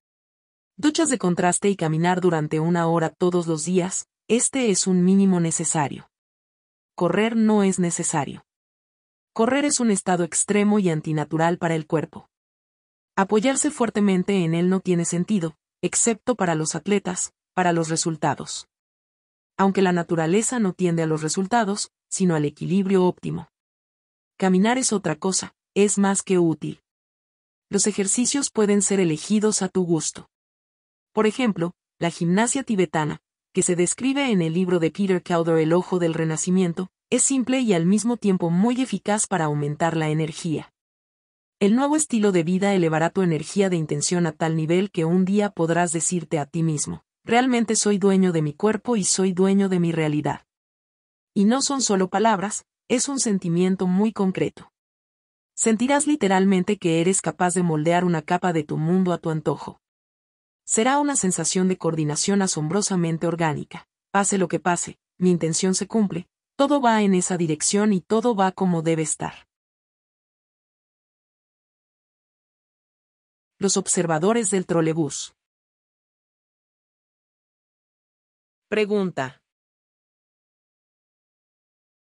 Duchas de contraste y caminar durante una hora todos los días, este es un mínimo necesario. Correr no es necesario. Correr es un estado extremo y antinatural para el cuerpo. Apoyarse fuertemente en él no tiene sentido, excepto para los atletas, para los resultados. Aunque la naturaleza no tiende a los resultados, sino al equilibrio óptimo. Caminar es otra cosa, es más que útil. Los ejercicios pueden ser elegidos a tu gusto. Por ejemplo, la gimnasia tibetana, que se describe en el libro de Peter Cowder El Ojo del Renacimiento, es simple y al mismo tiempo muy eficaz para aumentar la energía. El nuevo estilo de vida elevará tu energía de intención a tal nivel que un día podrás decirte a ti mismo, Realmente soy dueño de mi cuerpo y soy dueño de mi realidad. Y no son solo palabras, es un sentimiento muy concreto. Sentirás literalmente que eres capaz de moldear una capa de tu mundo a tu antojo. Será una sensación de coordinación asombrosamente orgánica. Pase lo que pase, mi intención se cumple, todo va en esa dirección y todo va como debe estar. Los observadores del trolebús. Pregunta.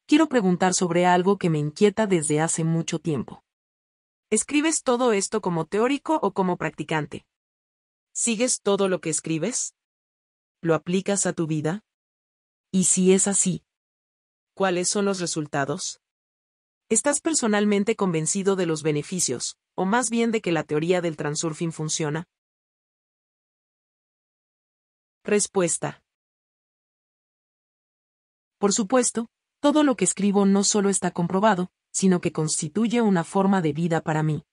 Quiero preguntar sobre algo que me inquieta desde hace mucho tiempo. ¿Escribes todo esto como teórico o como practicante? ¿Sigues todo lo que escribes? ¿Lo aplicas a tu vida? Y si es así, ¿cuáles son los resultados? ¿Estás personalmente convencido de los beneficios, o más bien de que la teoría del transurfing funciona? Respuesta. Por supuesto, todo lo que escribo no solo está comprobado, sino que constituye una forma de vida para mí.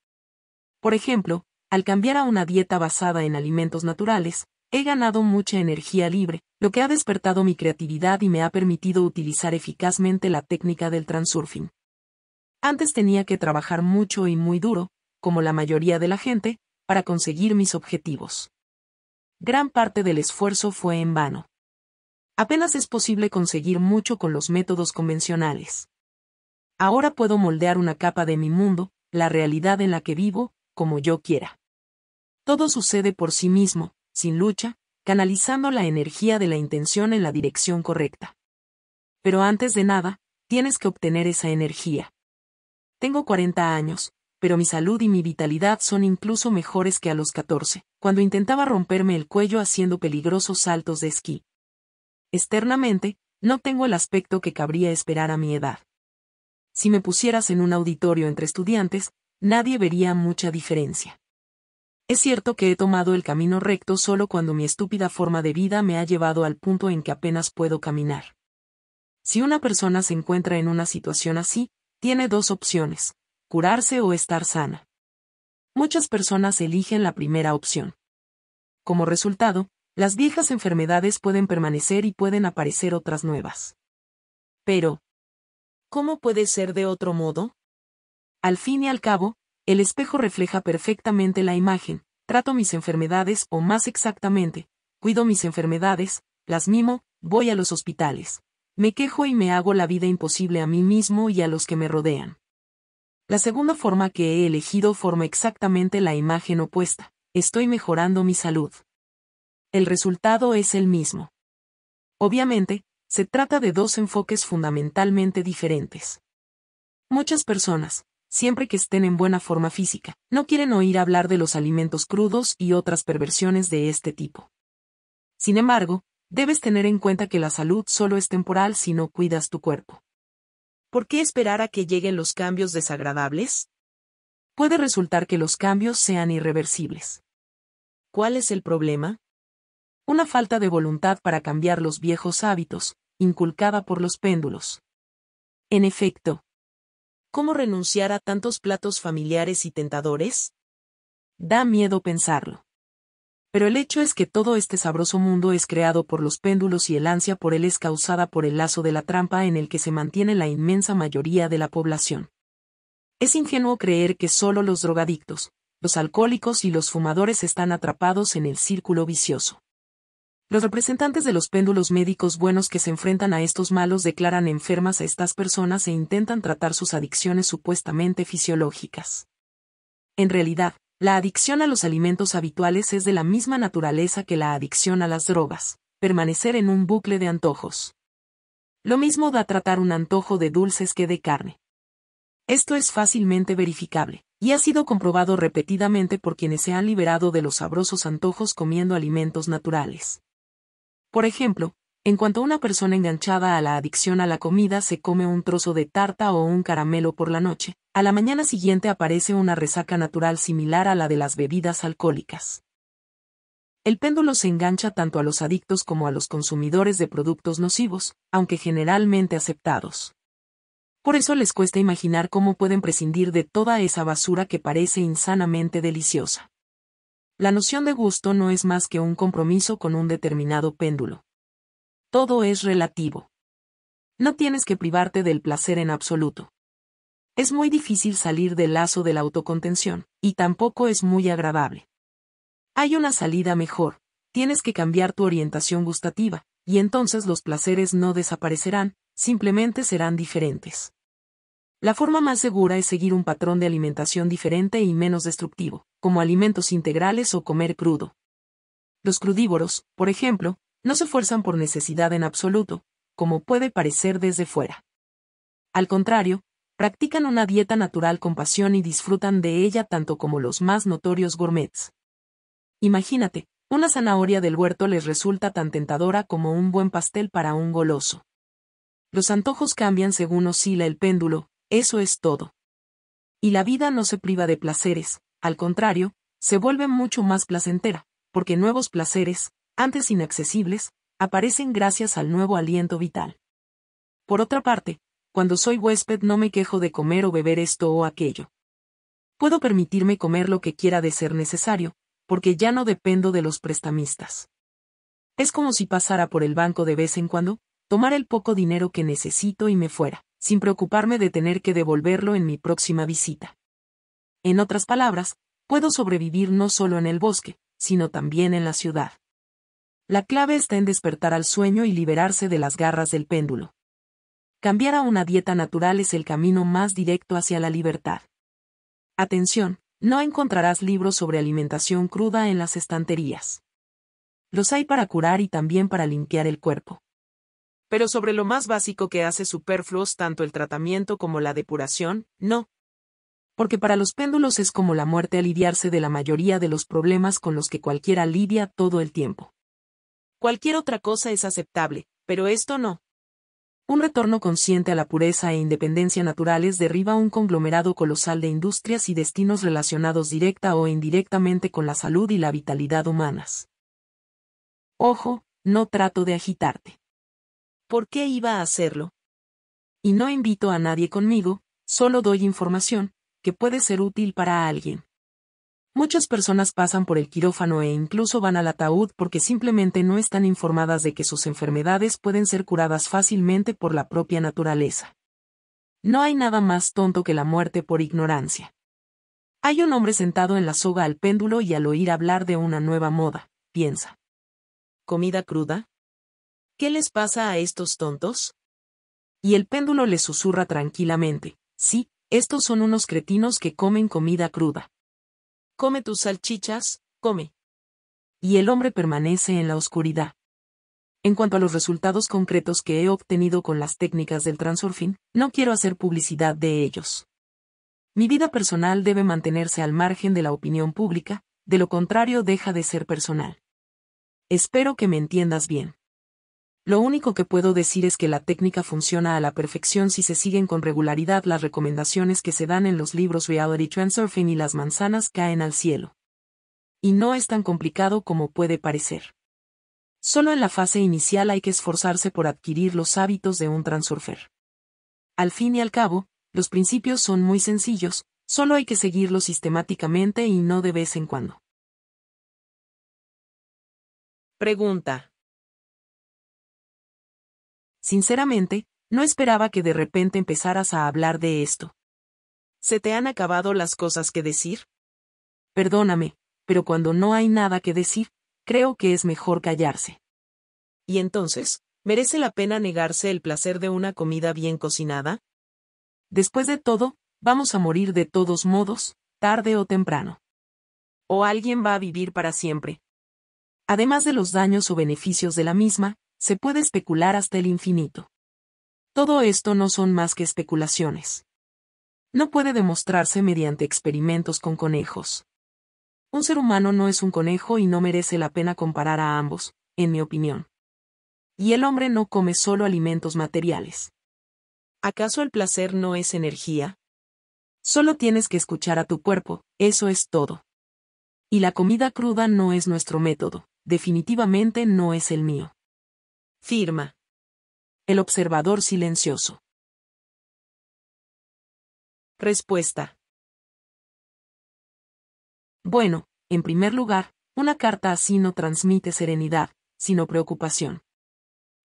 Por ejemplo, al cambiar a una dieta basada en alimentos naturales, he ganado mucha energía libre, lo que ha despertado mi creatividad y me ha permitido utilizar eficazmente la técnica del transurfing. Antes tenía que trabajar mucho y muy duro, como la mayoría de la gente, para conseguir mis objetivos. Gran parte del esfuerzo fue en vano. Apenas es posible conseguir mucho con los métodos convencionales. Ahora puedo moldear una capa de mi mundo, la realidad en la que vivo, como yo quiera. Todo sucede por sí mismo, sin lucha, canalizando la energía de la intención en la dirección correcta. Pero antes de nada, tienes que obtener esa energía. Tengo 40 años, pero mi salud y mi vitalidad son incluso mejores que a los 14, cuando intentaba romperme el cuello haciendo peligrosos saltos de esquí. Externamente, no tengo el aspecto que cabría esperar a mi edad. Si me pusieras en un auditorio entre estudiantes, nadie vería mucha diferencia. Es cierto que he tomado el camino recto solo cuando mi estúpida forma de vida me ha llevado al punto en que apenas puedo caminar. Si una persona se encuentra en una situación así, tiene dos opciones, curarse o estar sana. Muchas personas eligen la primera opción. Como resultado, las viejas enfermedades pueden permanecer y pueden aparecer otras nuevas. Pero, ¿cómo puede ser de otro modo? Al fin y al cabo, el espejo refleja perfectamente la imagen, trato mis enfermedades o más exactamente, cuido mis enfermedades, las mimo, voy a los hospitales. Me quejo y me hago la vida imposible a mí mismo y a los que me rodean. La segunda forma que he elegido forma exactamente la imagen opuesta. Estoy mejorando mi salud el resultado es el mismo. Obviamente, se trata de dos enfoques fundamentalmente diferentes. Muchas personas, siempre que estén en buena forma física, no quieren oír hablar de los alimentos crudos y otras perversiones de este tipo. Sin embargo, debes tener en cuenta que la salud solo es temporal si no cuidas tu cuerpo. ¿Por qué esperar a que lleguen los cambios desagradables? Puede resultar que los cambios sean irreversibles. ¿Cuál es el problema? Una falta de voluntad para cambiar los viejos hábitos, inculcada por los péndulos. En efecto. ¿Cómo renunciar a tantos platos familiares y tentadores? Da miedo pensarlo. Pero el hecho es que todo este sabroso mundo es creado por los péndulos y el ansia por él es causada por el lazo de la trampa en el que se mantiene la inmensa mayoría de la población. Es ingenuo creer que solo los drogadictos, los alcohólicos y los fumadores están atrapados en el círculo vicioso. Los representantes de los péndulos médicos buenos que se enfrentan a estos malos declaran enfermas a estas personas e intentan tratar sus adicciones supuestamente fisiológicas. En realidad, la adicción a los alimentos habituales es de la misma naturaleza que la adicción a las drogas, permanecer en un bucle de antojos. Lo mismo da tratar un antojo de dulces que de carne. Esto es fácilmente verificable, y ha sido comprobado repetidamente por quienes se han liberado de los sabrosos antojos comiendo alimentos naturales. Por ejemplo, en cuanto una persona enganchada a la adicción a la comida se come un trozo de tarta o un caramelo por la noche, a la mañana siguiente aparece una resaca natural similar a la de las bebidas alcohólicas. El péndulo se engancha tanto a los adictos como a los consumidores de productos nocivos, aunque generalmente aceptados. Por eso les cuesta imaginar cómo pueden prescindir de toda esa basura que parece insanamente deliciosa. La noción de gusto no es más que un compromiso con un determinado péndulo. Todo es relativo. No tienes que privarte del placer en absoluto. Es muy difícil salir del lazo de la autocontención, y tampoco es muy agradable. Hay una salida mejor, tienes que cambiar tu orientación gustativa, y entonces los placeres no desaparecerán, simplemente serán diferentes. La forma más segura es seguir un patrón de alimentación diferente y menos destructivo, como alimentos integrales o comer crudo. Los crudívoros, por ejemplo, no se fuerzan por necesidad en absoluto, como puede parecer desde fuera. Al contrario, practican una dieta natural con pasión y disfrutan de ella tanto como los más notorios gourmets. Imagínate, una zanahoria del huerto les resulta tan tentadora como un buen pastel para un goloso. Los antojos cambian según oscila el péndulo, eso es todo. Y la vida no se priva de placeres, al contrario, se vuelve mucho más placentera, porque nuevos placeres, antes inaccesibles, aparecen gracias al nuevo aliento vital. Por otra parte, cuando soy huésped no me quejo de comer o beber esto o aquello. Puedo permitirme comer lo que quiera de ser necesario, porque ya no dependo de los prestamistas. Es como si pasara por el banco de vez en cuando, tomar el poco dinero que necesito y me fuera sin preocuparme de tener que devolverlo en mi próxima visita. En otras palabras, puedo sobrevivir no solo en el bosque, sino también en la ciudad. La clave está en despertar al sueño y liberarse de las garras del péndulo. Cambiar a una dieta natural es el camino más directo hacia la libertad. Atención, no encontrarás libros sobre alimentación cruda en las estanterías. Los hay para curar y también para limpiar el cuerpo pero sobre lo más básico que hace superfluos tanto el tratamiento como la depuración, no. Porque para los péndulos es como la muerte aliviarse de la mayoría de los problemas con los que cualquiera lidia todo el tiempo. Cualquier otra cosa es aceptable, pero esto no. Un retorno consciente a la pureza e independencia naturales derriba un conglomerado colosal de industrias y destinos relacionados directa o indirectamente con la salud y la vitalidad humanas. Ojo, no trato de agitarte. ¿por qué iba a hacerlo? Y no invito a nadie conmigo, solo doy información, que puede ser útil para alguien. Muchas personas pasan por el quirófano e incluso van al ataúd porque simplemente no están informadas de que sus enfermedades pueden ser curadas fácilmente por la propia naturaleza. No hay nada más tonto que la muerte por ignorancia. Hay un hombre sentado en la soga al péndulo y al oír hablar de una nueva moda, piensa. ¿Comida cruda? ¿Qué les pasa a estos tontos? Y el péndulo les susurra tranquilamente, sí, estos son unos cretinos que comen comida cruda. Come tus salchichas, come. Y el hombre permanece en la oscuridad. En cuanto a los resultados concretos que he obtenido con las técnicas del transurfing, no quiero hacer publicidad de ellos. Mi vida personal debe mantenerse al margen de la opinión pública, de lo contrario deja de ser personal. Espero que me entiendas bien. Lo único que puedo decir es que la técnica funciona a la perfección si se siguen con regularidad las recomendaciones que se dan en los libros Reality Transurfing y las manzanas caen al cielo. Y no es tan complicado como puede parecer. Solo en la fase inicial hay que esforzarse por adquirir los hábitos de un transurfer. Al fin y al cabo, los principios son muy sencillos, solo hay que seguirlos sistemáticamente y no de vez en cuando. Pregunta. Sinceramente, no esperaba que de repente empezaras a hablar de esto. ¿Se te han acabado las cosas que decir? Perdóname, pero cuando no hay nada que decir, creo que es mejor callarse. ¿Y entonces, merece la pena negarse el placer de una comida bien cocinada? Después de todo, vamos a morir de todos modos, tarde o temprano. O alguien va a vivir para siempre. Además de los daños o beneficios de la misma, se puede especular hasta el infinito. Todo esto no son más que especulaciones. No puede demostrarse mediante experimentos con conejos. Un ser humano no es un conejo y no merece la pena comparar a ambos, en mi opinión. Y el hombre no come solo alimentos materiales. ¿Acaso el placer no es energía? Solo tienes que escuchar a tu cuerpo, eso es todo. Y la comida cruda no es nuestro método, definitivamente no es el mío. Firma. El observador silencioso. Respuesta. Bueno, en primer lugar, una carta así no transmite serenidad, sino preocupación.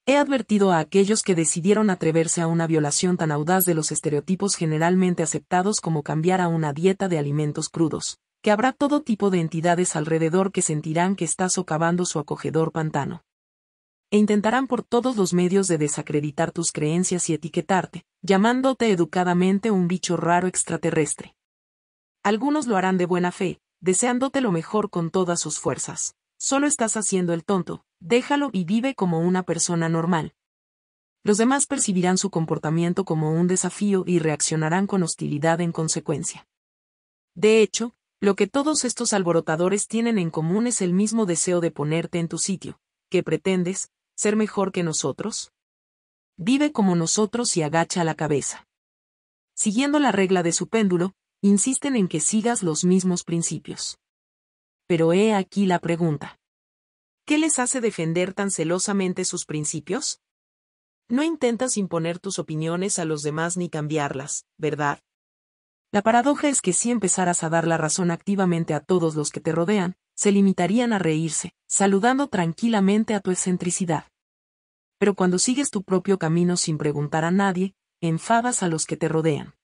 He advertido a aquellos que decidieron atreverse a una violación tan audaz de los estereotipos generalmente aceptados como cambiar a una dieta de alimentos crudos, que habrá todo tipo de entidades alrededor que sentirán que está socavando su acogedor pantano e intentarán por todos los medios de desacreditar tus creencias y etiquetarte, llamándote educadamente un bicho raro extraterrestre. Algunos lo harán de buena fe, deseándote lo mejor con todas sus fuerzas. Solo estás haciendo el tonto, déjalo y vive como una persona normal. Los demás percibirán su comportamiento como un desafío y reaccionarán con hostilidad en consecuencia. De hecho, lo que todos estos alborotadores tienen en común es el mismo deseo de ponerte en tu sitio, que pretendes, ser mejor que nosotros? Vive como nosotros y agacha la cabeza. Siguiendo la regla de su péndulo, insisten en que sigas los mismos principios. Pero he aquí la pregunta. ¿Qué les hace defender tan celosamente sus principios? No intentas imponer tus opiniones a los demás ni cambiarlas, ¿verdad? La paradoja es que si empezaras a dar la razón activamente a todos los que te rodean, se limitarían a reírse, saludando tranquilamente a tu excentricidad. Pero cuando sigues tu propio camino sin preguntar a nadie, enfadas a los que te rodean.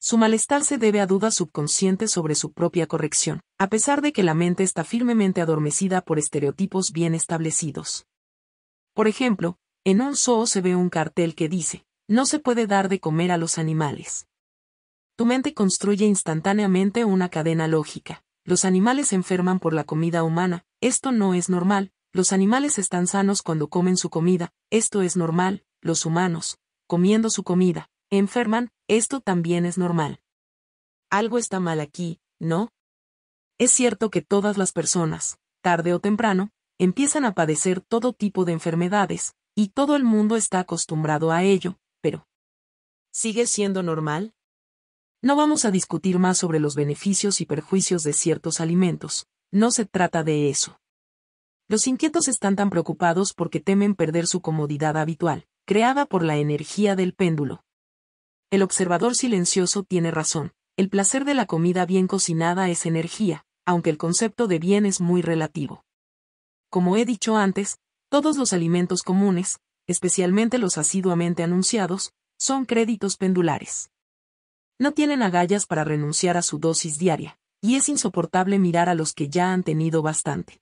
Su malestar se debe a dudas subconscientes sobre su propia corrección, a pesar de que la mente está firmemente adormecida por estereotipos bien establecidos. Por ejemplo, en un zoo se ve un cartel que dice, no se puede dar de comer a los animales. Tu mente construye instantáneamente una cadena lógica, los animales enferman por la comida humana, esto no es normal, los animales están sanos cuando comen su comida, esto es normal, los humanos, comiendo su comida, enferman, esto también es normal. Algo está mal aquí, ¿no? Es cierto que todas las personas, tarde o temprano, empiezan a padecer todo tipo de enfermedades, y todo el mundo está acostumbrado a ello, pero... ¿Sigue siendo normal? No vamos a discutir más sobre los beneficios y perjuicios de ciertos alimentos, no se trata de eso. Los inquietos están tan preocupados porque temen perder su comodidad habitual, creada por la energía del péndulo. El observador silencioso tiene razón, el placer de la comida bien cocinada es energía, aunque el concepto de bien es muy relativo. Como he dicho antes, todos los alimentos comunes, especialmente los asiduamente anunciados, son créditos pendulares. No tienen agallas para renunciar a su dosis diaria, y es insoportable mirar a los que ya han tenido bastante.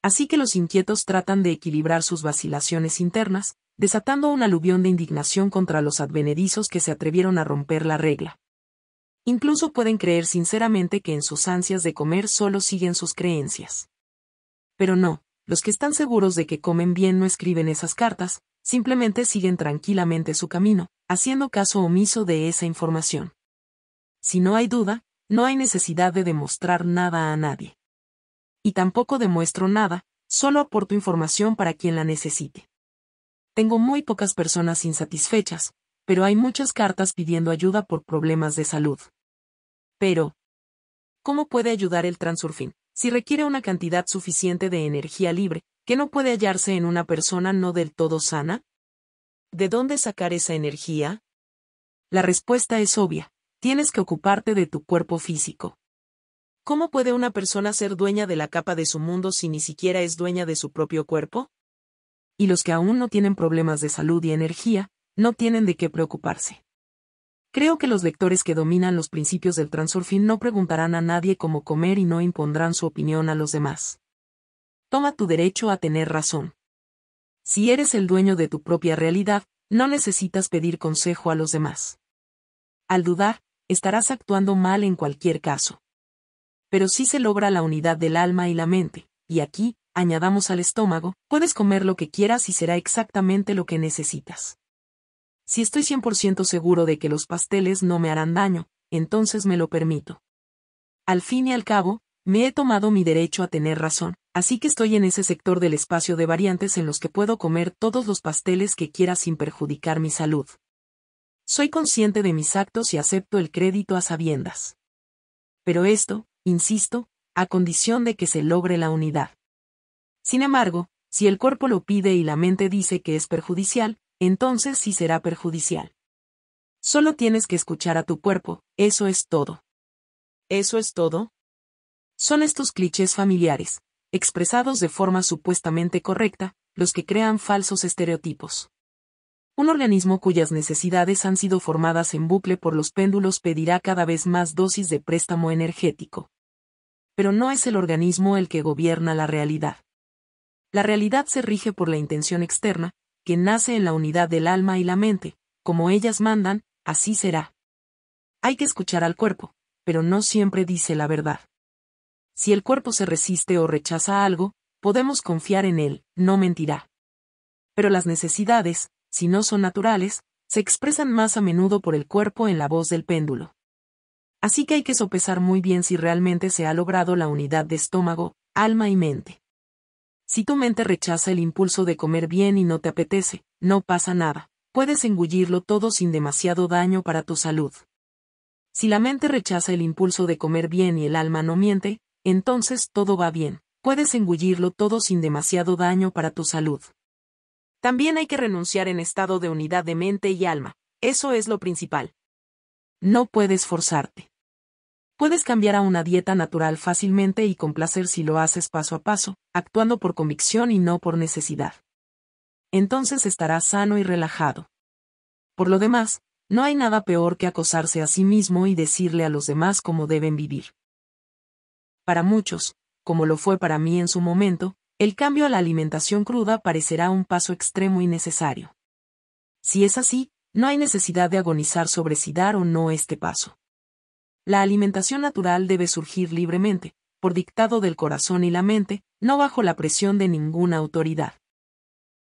Así que los inquietos tratan de equilibrar sus vacilaciones internas, desatando un aluvión de indignación contra los advenedizos que se atrevieron a romper la regla. Incluso pueden creer sinceramente que en sus ansias de comer solo siguen sus creencias. Pero no, los que están seguros de que comen bien no escriben esas cartas, simplemente siguen tranquilamente su camino, haciendo caso omiso de esa información. Si no hay duda, no hay necesidad de demostrar nada a nadie. Y tampoco demuestro nada, solo aporto información para quien la necesite. Tengo muy pocas personas insatisfechas, pero hay muchas cartas pidiendo ayuda por problemas de salud. Pero, ¿cómo puede ayudar el transurfín Si requiere una cantidad suficiente de energía libre, ¿Qué no puede hallarse en una persona no del todo sana? ¿De dónde sacar esa energía? La respuesta es obvia. Tienes que ocuparte de tu cuerpo físico. ¿Cómo puede una persona ser dueña de la capa de su mundo si ni siquiera es dueña de su propio cuerpo? Y los que aún no tienen problemas de salud y energía, no tienen de qué preocuparse. Creo que los lectores que dominan los principios del transurfing no preguntarán a nadie cómo comer y no impondrán su opinión a los demás toma tu derecho a tener razón. Si eres el dueño de tu propia realidad, no necesitas pedir consejo a los demás. Al dudar, estarás actuando mal en cualquier caso. Pero si se logra la unidad del alma y la mente, y aquí, añadamos al estómago, puedes comer lo que quieras y será exactamente lo que necesitas. Si estoy 100% seguro de que los pasteles no me harán daño, entonces me lo permito. Al fin y al cabo, me he tomado mi derecho a tener razón, así que estoy en ese sector del espacio de variantes en los que puedo comer todos los pasteles que quiera sin perjudicar mi salud. Soy consciente de mis actos y acepto el crédito a sabiendas. Pero esto, insisto, a condición de que se logre la unidad. Sin embargo, si el cuerpo lo pide y la mente dice que es perjudicial, entonces sí será perjudicial. Solo tienes que escuchar a tu cuerpo, eso es todo. ¿Eso es todo? Son estos clichés familiares, expresados de forma supuestamente correcta, los que crean falsos estereotipos. Un organismo cuyas necesidades han sido formadas en bucle por los péndulos pedirá cada vez más dosis de préstamo energético. Pero no es el organismo el que gobierna la realidad. La realidad se rige por la intención externa, que nace en la unidad del alma y la mente, como ellas mandan, así será. Hay que escuchar al cuerpo, pero no siempre dice la verdad. Si el cuerpo se resiste o rechaza algo, podemos confiar en él, no mentirá. Pero las necesidades, si no son naturales, se expresan más a menudo por el cuerpo en la voz del péndulo. Así que hay que sopesar muy bien si realmente se ha logrado la unidad de estómago, alma y mente. Si tu mente rechaza el impulso de comer bien y no te apetece, no pasa nada, puedes engullirlo todo sin demasiado daño para tu salud. Si la mente rechaza el impulso de comer bien y el alma no miente, entonces todo va bien. Puedes engullirlo todo sin demasiado daño para tu salud. También hay que renunciar en estado de unidad de mente y alma. Eso es lo principal. No puedes forzarte. Puedes cambiar a una dieta natural fácilmente y con placer si lo haces paso a paso, actuando por convicción y no por necesidad. Entonces estarás sano y relajado. Por lo demás, no hay nada peor que acosarse a sí mismo y decirle a los demás cómo deben vivir. Para muchos, como lo fue para mí en su momento, el cambio a la alimentación cruda parecerá un paso extremo y necesario. Si es así, no hay necesidad de agonizar sobre si dar o no este paso. La alimentación natural debe surgir libremente, por dictado del corazón y la mente, no bajo la presión de ninguna autoridad.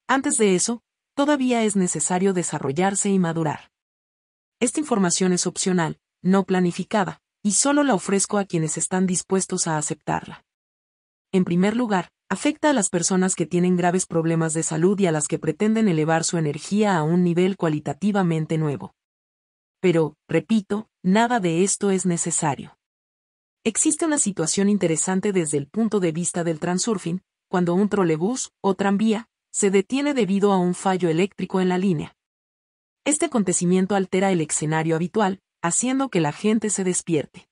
Antes de eso, todavía es necesario desarrollarse y madurar. Esta información es opcional, no planificada, y solo la ofrezco a quienes están dispuestos a aceptarla. En primer lugar, afecta a las personas que tienen graves problemas de salud y a las que pretenden elevar su energía a un nivel cualitativamente nuevo. Pero, repito, nada de esto es necesario. Existe una situación interesante desde el punto de vista del transurfing, cuando un trolebús o tranvía se detiene debido a un fallo eléctrico en la línea. Este acontecimiento altera el escenario habitual, haciendo que la gente se despierte.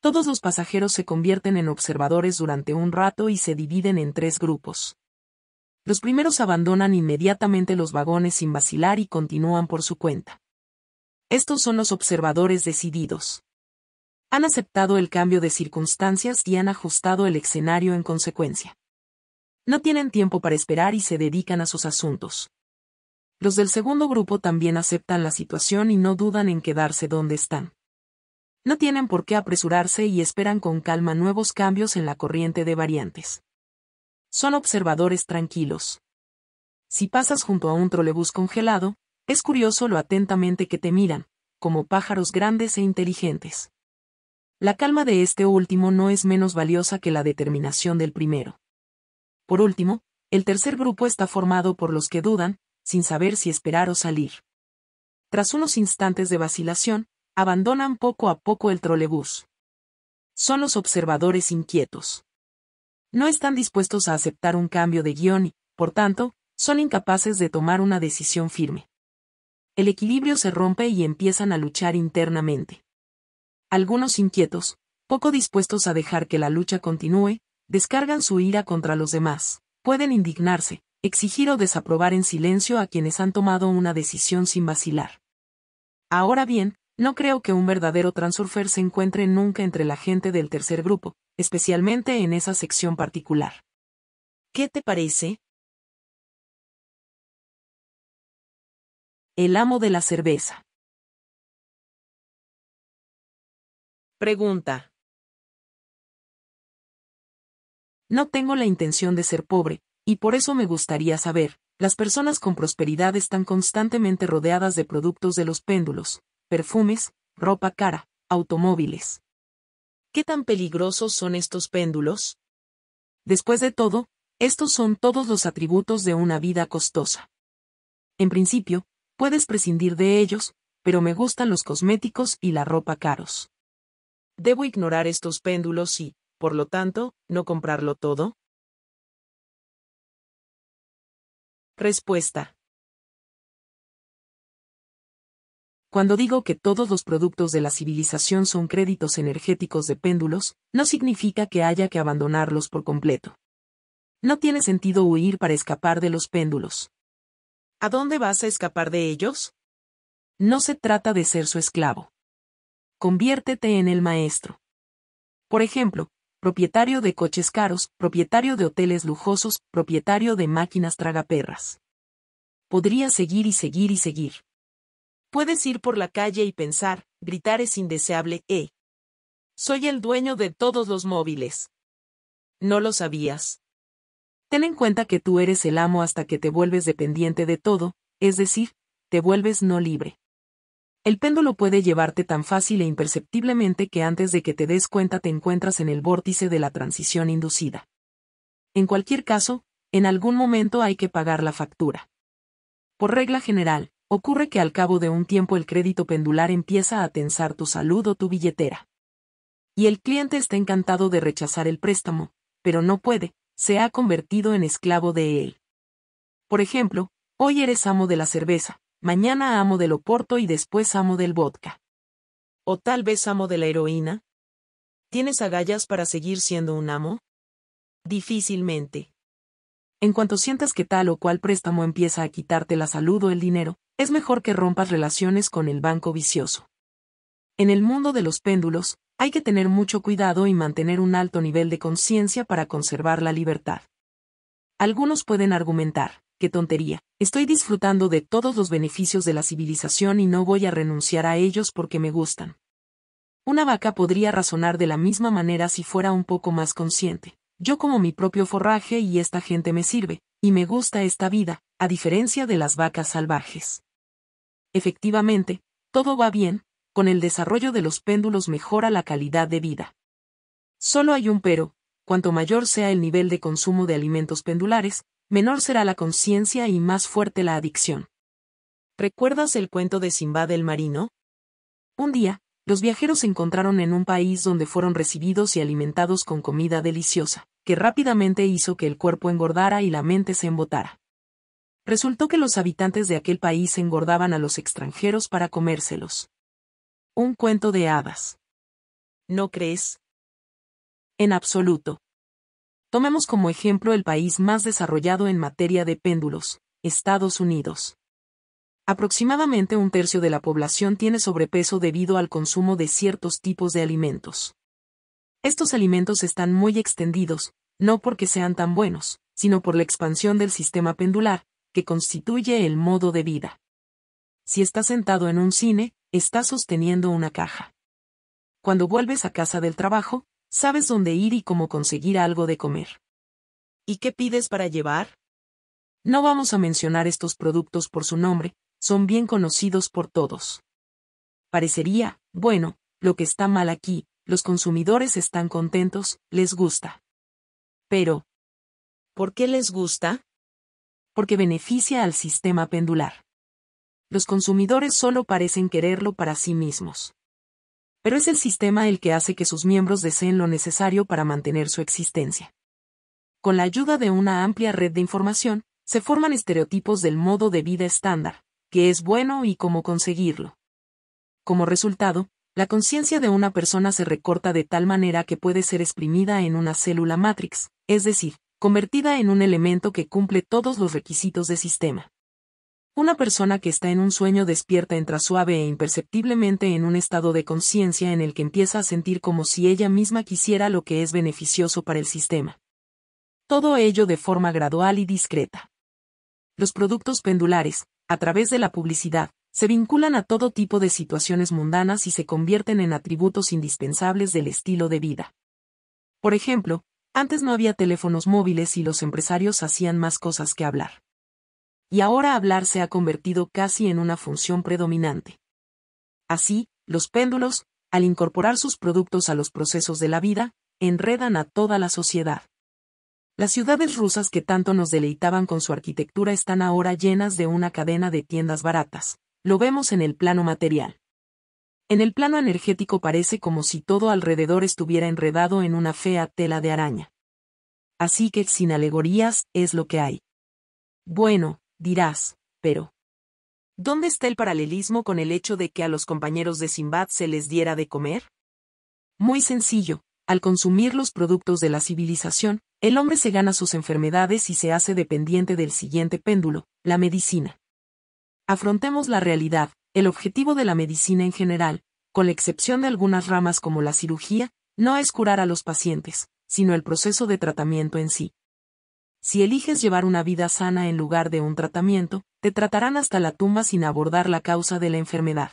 Todos los pasajeros se convierten en observadores durante un rato y se dividen en tres grupos. Los primeros abandonan inmediatamente los vagones sin vacilar y continúan por su cuenta. Estos son los observadores decididos. Han aceptado el cambio de circunstancias y han ajustado el escenario en consecuencia. No tienen tiempo para esperar y se dedican a sus asuntos. Los del segundo grupo también aceptan la situación y no dudan en quedarse donde están. No tienen por qué apresurarse y esperan con calma nuevos cambios en la corriente de variantes. Son observadores tranquilos. Si pasas junto a un trolebús congelado, es curioso lo atentamente que te miran, como pájaros grandes e inteligentes. La calma de este último no es menos valiosa que la determinación del primero. Por último, el tercer grupo está formado por los que dudan, sin saber si esperar o salir. Tras unos instantes de vacilación, abandonan poco a poco el trolebús. Son los observadores inquietos. No están dispuestos a aceptar un cambio de guión y, por tanto, son incapaces de tomar una decisión firme. El equilibrio se rompe y empiezan a luchar internamente. Algunos inquietos, poco dispuestos a dejar que la lucha continúe, descargan su ira contra los demás, pueden indignarse, exigir o desaprobar en silencio a quienes han tomado una decisión sin vacilar. Ahora bien, no creo que un verdadero transurfer se encuentre nunca entre la gente del tercer grupo, especialmente en esa sección particular. ¿Qué te parece? El amo de la cerveza. Pregunta. No tengo la intención de ser pobre, y por eso me gustaría saber, las personas con prosperidad están constantemente rodeadas de productos de los péndulos, perfumes, ropa cara, automóviles. ¿Qué tan peligrosos son estos péndulos? Después de todo, estos son todos los atributos de una vida costosa. En principio, puedes prescindir de ellos, pero me gustan los cosméticos y la ropa caros. ¿Debo ignorar estos péndulos y, por lo tanto, no comprarlo todo? Respuesta. Cuando digo que todos los productos de la civilización son créditos energéticos de péndulos, no significa que haya que abandonarlos por completo. No tiene sentido huir para escapar de los péndulos. ¿A dónde vas a escapar de ellos? No se trata de ser su esclavo. Conviértete en el maestro. Por ejemplo, propietario de coches caros, propietario de hoteles lujosos, propietario de máquinas tragaperras. Podría seguir y seguir y seguir. Puedes ir por la calle y pensar, gritar es indeseable, eh. Soy el dueño de todos los móviles. No lo sabías. Ten en cuenta que tú eres el amo hasta que te vuelves dependiente de todo, es decir, te vuelves no libre. El péndulo puede llevarte tan fácil e imperceptiblemente que antes de que te des cuenta te encuentras en el vórtice de la transición inducida. En cualquier caso, en algún momento hay que pagar la factura. Por regla general, ocurre que al cabo de un tiempo el crédito pendular empieza a tensar tu salud o tu billetera. Y el cliente está encantado de rechazar el préstamo, pero no puede, se ha convertido en esclavo de él. Por ejemplo, hoy eres amo de la cerveza, mañana amo del oporto y después amo del vodka. O tal vez amo de la heroína. ¿Tienes agallas para seguir siendo un amo? Difícilmente. En cuanto sientas que tal o cual préstamo empieza a quitarte la salud o el dinero, es mejor que rompas relaciones con el banco vicioso. En el mundo de los péndulos, hay que tener mucho cuidado y mantener un alto nivel de conciencia para conservar la libertad. Algunos pueden argumentar, qué tontería. Estoy disfrutando de todos los beneficios de la civilización y no voy a renunciar a ellos porque me gustan. Una vaca podría razonar de la misma manera si fuera un poco más consciente. Yo como mi propio forraje y esta gente me sirve, y me gusta esta vida, a diferencia de las vacas salvajes. Efectivamente, todo va bien, con el desarrollo de los péndulos mejora la calidad de vida. Solo hay un pero, cuanto mayor sea el nivel de consumo de alimentos pendulares, menor será la conciencia y más fuerte la adicción. ¿Recuerdas el cuento de Simbad el marino? Un día, los viajeros se encontraron en un país donde fueron recibidos y alimentados con comida deliciosa, que rápidamente hizo que el cuerpo engordara y la mente se embotara. Resultó que los habitantes de aquel país engordaban a los extranjeros para comérselos. Un cuento de hadas. ¿No crees? En absoluto. Tomemos como ejemplo el país más desarrollado en materia de péndulos, Estados Unidos. Aproximadamente un tercio de la población tiene sobrepeso debido al consumo de ciertos tipos de alimentos. Estos alimentos están muy extendidos, no porque sean tan buenos, sino por la expansión del sistema pendular, que constituye el modo de vida. Si estás sentado en un cine, estás sosteniendo una caja. Cuando vuelves a casa del trabajo, Sabes dónde ir y cómo conseguir algo de comer. ¿Y qué pides para llevar? No vamos a mencionar estos productos por su nombre, son bien conocidos por todos. Parecería, bueno, lo que está mal aquí, los consumidores están contentos, les gusta. Pero, ¿por qué les gusta? Porque beneficia al sistema pendular. Los consumidores solo parecen quererlo para sí mismos pero es el sistema el que hace que sus miembros deseen lo necesario para mantener su existencia. Con la ayuda de una amplia red de información, se forman estereotipos del modo de vida estándar, que es bueno y cómo conseguirlo. Como resultado, la conciencia de una persona se recorta de tal manera que puede ser exprimida en una célula matrix, es decir, convertida en un elemento que cumple todos los requisitos de sistema. Una persona que está en un sueño despierta entra suave e imperceptiblemente en un estado de conciencia en el que empieza a sentir como si ella misma quisiera lo que es beneficioso para el sistema. Todo ello de forma gradual y discreta. Los productos pendulares, a través de la publicidad, se vinculan a todo tipo de situaciones mundanas y se convierten en atributos indispensables del estilo de vida. Por ejemplo, antes no había teléfonos móviles y los empresarios hacían más cosas que hablar y ahora hablar se ha convertido casi en una función predominante. Así, los péndulos, al incorporar sus productos a los procesos de la vida, enredan a toda la sociedad. Las ciudades rusas que tanto nos deleitaban con su arquitectura están ahora llenas de una cadena de tiendas baratas. Lo vemos en el plano material. En el plano energético parece como si todo alrededor estuviera enredado en una fea tela de araña. Así que sin alegorías es lo que hay. Bueno, Dirás, pero... ¿Dónde está el paralelismo con el hecho de que a los compañeros de Simbad se les diera de comer? Muy sencillo, al consumir los productos de la civilización, el hombre se gana sus enfermedades y se hace dependiente del siguiente péndulo, la medicina. Afrontemos la realidad, el objetivo de la medicina en general, con la excepción de algunas ramas como la cirugía, no es curar a los pacientes, sino el proceso de tratamiento en sí. Si eliges llevar una vida sana en lugar de un tratamiento, te tratarán hasta la tumba sin abordar la causa de la enfermedad.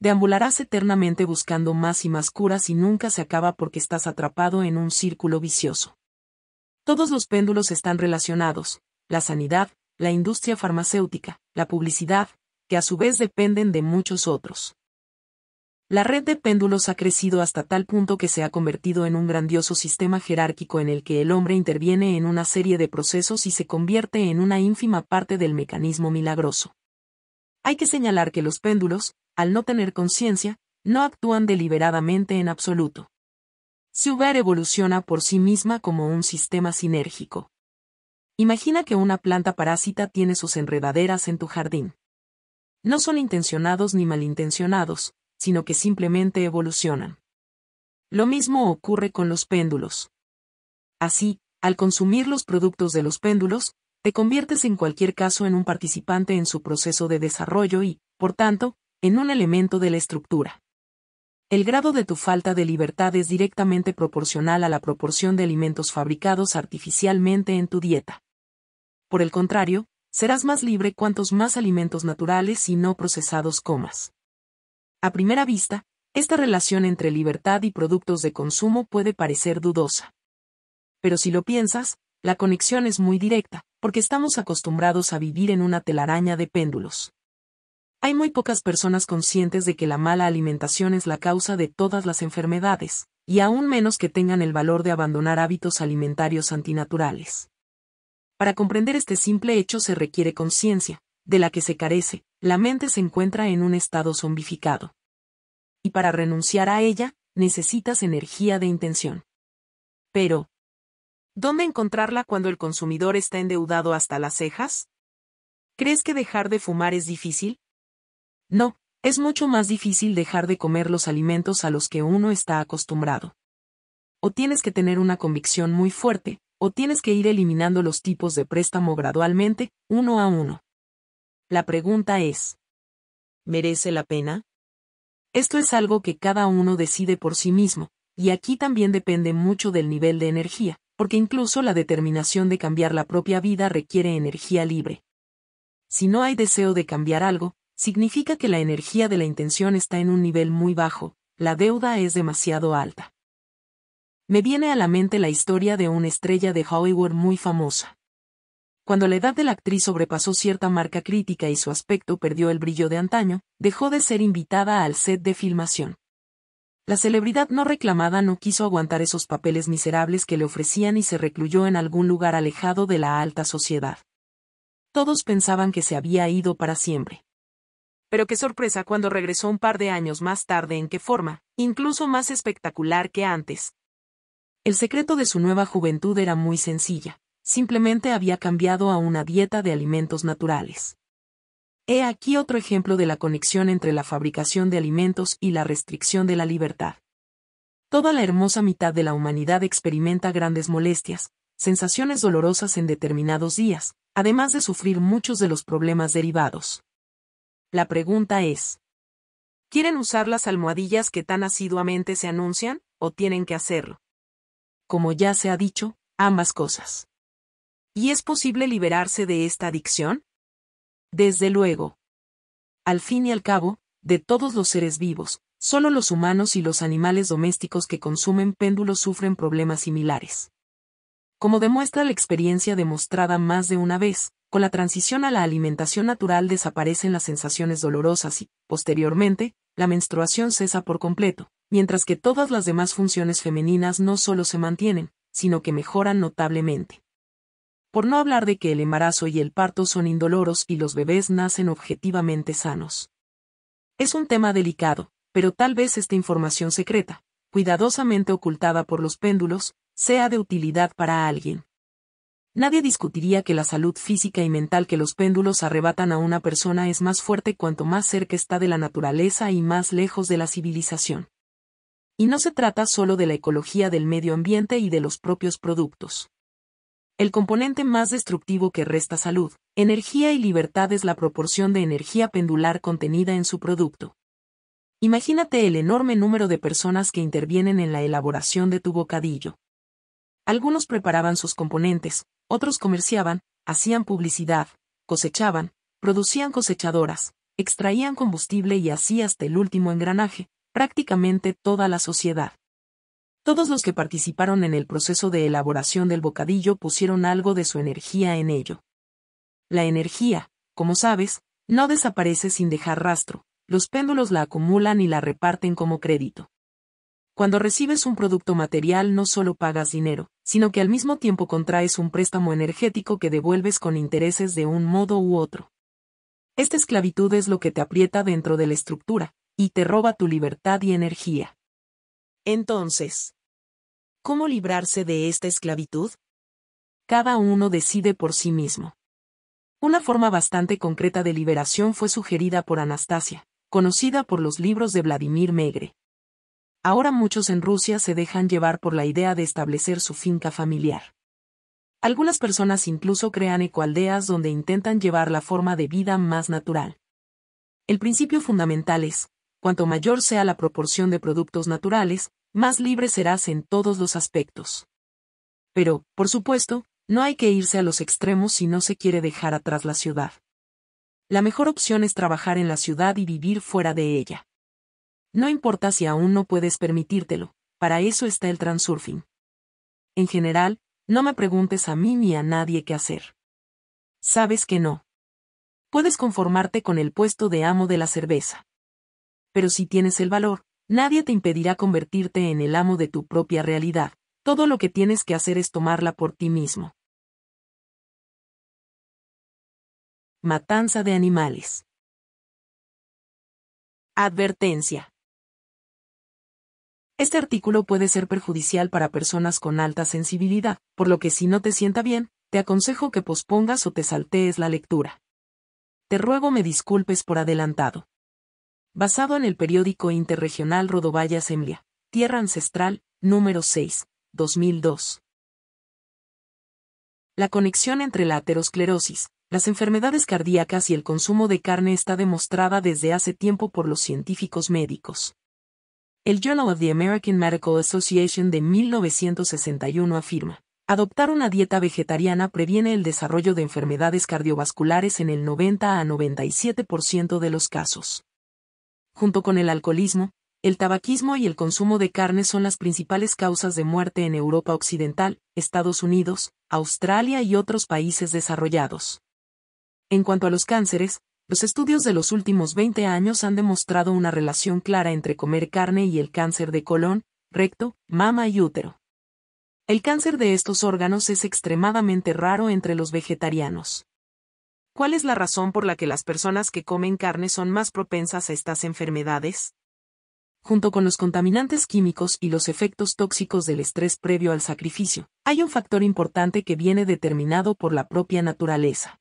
Deambularás eternamente buscando más y más curas y nunca se acaba porque estás atrapado en un círculo vicioso. Todos los péndulos están relacionados, la sanidad, la industria farmacéutica, la publicidad, que a su vez dependen de muchos otros. La red de péndulos ha crecido hasta tal punto que se ha convertido en un grandioso sistema jerárquico en el que el hombre interviene en una serie de procesos y se convierte en una ínfima parte del mecanismo milagroso. Hay que señalar que los péndulos, al no tener conciencia, no actúan deliberadamente en absoluto. hubiera evoluciona por sí misma como un sistema sinérgico. Imagina que una planta parásita tiene sus enredaderas en tu jardín. No son intencionados ni malintencionados, sino que simplemente evolucionan. Lo mismo ocurre con los péndulos. Así, al consumir los productos de los péndulos, te conviertes en cualquier caso en un participante en su proceso de desarrollo y, por tanto, en un elemento de la estructura. El grado de tu falta de libertad es directamente proporcional a la proporción de alimentos fabricados artificialmente en tu dieta. Por el contrario, serás más libre cuantos más alimentos naturales y no procesados comas. A primera vista, esta relación entre libertad y productos de consumo puede parecer dudosa. Pero si lo piensas, la conexión es muy directa, porque estamos acostumbrados a vivir en una telaraña de péndulos. Hay muy pocas personas conscientes de que la mala alimentación es la causa de todas las enfermedades, y aún menos que tengan el valor de abandonar hábitos alimentarios antinaturales. Para comprender este simple hecho se requiere conciencia, de la que se carece, la mente se encuentra en un estado zombificado. Y para renunciar a ella, necesitas energía de intención. Pero, ¿dónde encontrarla cuando el consumidor está endeudado hasta las cejas? ¿Crees que dejar de fumar es difícil? No, es mucho más difícil dejar de comer los alimentos a los que uno está acostumbrado. O tienes que tener una convicción muy fuerte, o tienes que ir eliminando los tipos de préstamo gradualmente, uno a uno. La pregunta es, ¿merece la pena? Esto es algo que cada uno decide por sí mismo, y aquí también depende mucho del nivel de energía, porque incluso la determinación de cambiar la propia vida requiere energía libre. Si no hay deseo de cambiar algo, significa que la energía de la intención está en un nivel muy bajo, la deuda es demasiado alta. Me viene a la mente la historia de una estrella de Hollywood muy famosa. Cuando la edad de la actriz sobrepasó cierta marca crítica y su aspecto perdió el brillo de antaño, dejó de ser invitada al set de filmación. La celebridad no reclamada no quiso aguantar esos papeles miserables que le ofrecían y se recluyó en algún lugar alejado de la alta sociedad. Todos pensaban que se había ido para siempre. Pero qué sorpresa cuando regresó un par de años más tarde en qué forma, incluso más espectacular que antes. El secreto de su nueva juventud era muy sencilla simplemente había cambiado a una dieta de alimentos naturales. He aquí otro ejemplo de la conexión entre la fabricación de alimentos y la restricción de la libertad. Toda la hermosa mitad de la humanidad experimenta grandes molestias, sensaciones dolorosas en determinados días, además de sufrir muchos de los problemas derivados. La pregunta es, ¿quieren usar las almohadillas que tan asiduamente se anuncian, o tienen que hacerlo? Como ya se ha dicho, ambas cosas. ¿Y es posible liberarse de esta adicción? Desde luego. Al fin y al cabo, de todos los seres vivos, solo los humanos y los animales domésticos que consumen péndulos sufren problemas similares. Como demuestra la experiencia demostrada más de una vez, con la transición a la alimentación natural desaparecen las sensaciones dolorosas y, posteriormente, la menstruación cesa por completo, mientras que todas las demás funciones femeninas no solo se mantienen, sino que mejoran notablemente. Por no hablar de que el embarazo y el parto son indoloros y los bebés nacen objetivamente sanos. Es un tema delicado, pero tal vez esta información secreta, cuidadosamente ocultada por los péndulos, sea de utilidad para alguien. Nadie discutiría que la salud física y mental que los péndulos arrebatan a una persona es más fuerte cuanto más cerca está de la naturaleza y más lejos de la civilización. Y no se trata solo de la ecología del medio ambiente y de los propios productos. El componente más destructivo que resta salud, energía y libertad es la proporción de energía pendular contenida en su producto. Imagínate el enorme número de personas que intervienen en la elaboración de tu bocadillo. Algunos preparaban sus componentes, otros comerciaban, hacían publicidad, cosechaban, producían cosechadoras, extraían combustible y así hasta el último engranaje, prácticamente toda la sociedad. Todos los que participaron en el proceso de elaboración del bocadillo pusieron algo de su energía en ello. La energía, como sabes, no desaparece sin dejar rastro, los péndulos la acumulan y la reparten como crédito. Cuando recibes un producto material no solo pagas dinero, sino que al mismo tiempo contraes un préstamo energético que devuelves con intereses de un modo u otro. Esta esclavitud es lo que te aprieta dentro de la estructura, y te roba tu libertad y energía. Entonces, ¿cómo librarse de esta esclavitud? Cada uno decide por sí mismo. Una forma bastante concreta de liberación fue sugerida por Anastasia, conocida por los libros de Vladimir Megre. Ahora muchos en Rusia se dejan llevar por la idea de establecer su finca familiar. Algunas personas incluso crean ecoaldeas donde intentan llevar la forma de vida más natural. El principio fundamental es, cuanto mayor sea la proporción de productos naturales, más libre serás en todos los aspectos. Pero, por supuesto, no hay que irse a los extremos si no se quiere dejar atrás la ciudad. La mejor opción es trabajar en la ciudad y vivir fuera de ella. No importa si aún no puedes permitírtelo, para eso está el transurfing. En general, no me preguntes a mí ni a nadie qué hacer. Sabes que no. Puedes conformarte con el puesto de amo de la cerveza pero si tienes el valor, nadie te impedirá convertirte en el amo de tu propia realidad. Todo lo que tienes que hacer es tomarla por ti mismo. Matanza de animales. Advertencia. Este artículo puede ser perjudicial para personas con alta sensibilidad, por lo que si no te sienta bien, te aconsejo que pospongas o te saltees la lectura. Te ruego me disculpes por adelantado. Basado en el periódico interregional Rodovaya Semlia, Tierra Ancestral, número 6, 2002. La conexión entre la aterosclerosis, las enfermedades cardíacas y el consumo de carne está demostrada desde hace tiempo por los científicos médicos. El Journal of the American Medical Association de 1961 afirma, adoptar una dieta vegetariana previene el desarrollo de enfermedades cardiovasculares en el 90 a 97% de los casos. Junto con el alcoholismo, el tabaquismo y el consumo de carne son las principales causas de muerte en Europa Occidental, Estados Unidos, Australia y otros países desarrollados. En cuanto a los cánceres, los estudios de los últimos 20 años han demostrado una relación clara entre comer carne y el cáncer de colon, recto, mama y útero. El cáncer de estos órganos es extremadamente raro entre los vegetarianos. ¿Cuál es la razón por la que las personas que comen carne son más propensas a estas enfermedades? Junto con los contaminantes químicos y los efectos tóxicos del estrés previo al sacrificio, hay un factor importante que viene determinado por la propia naturaleza.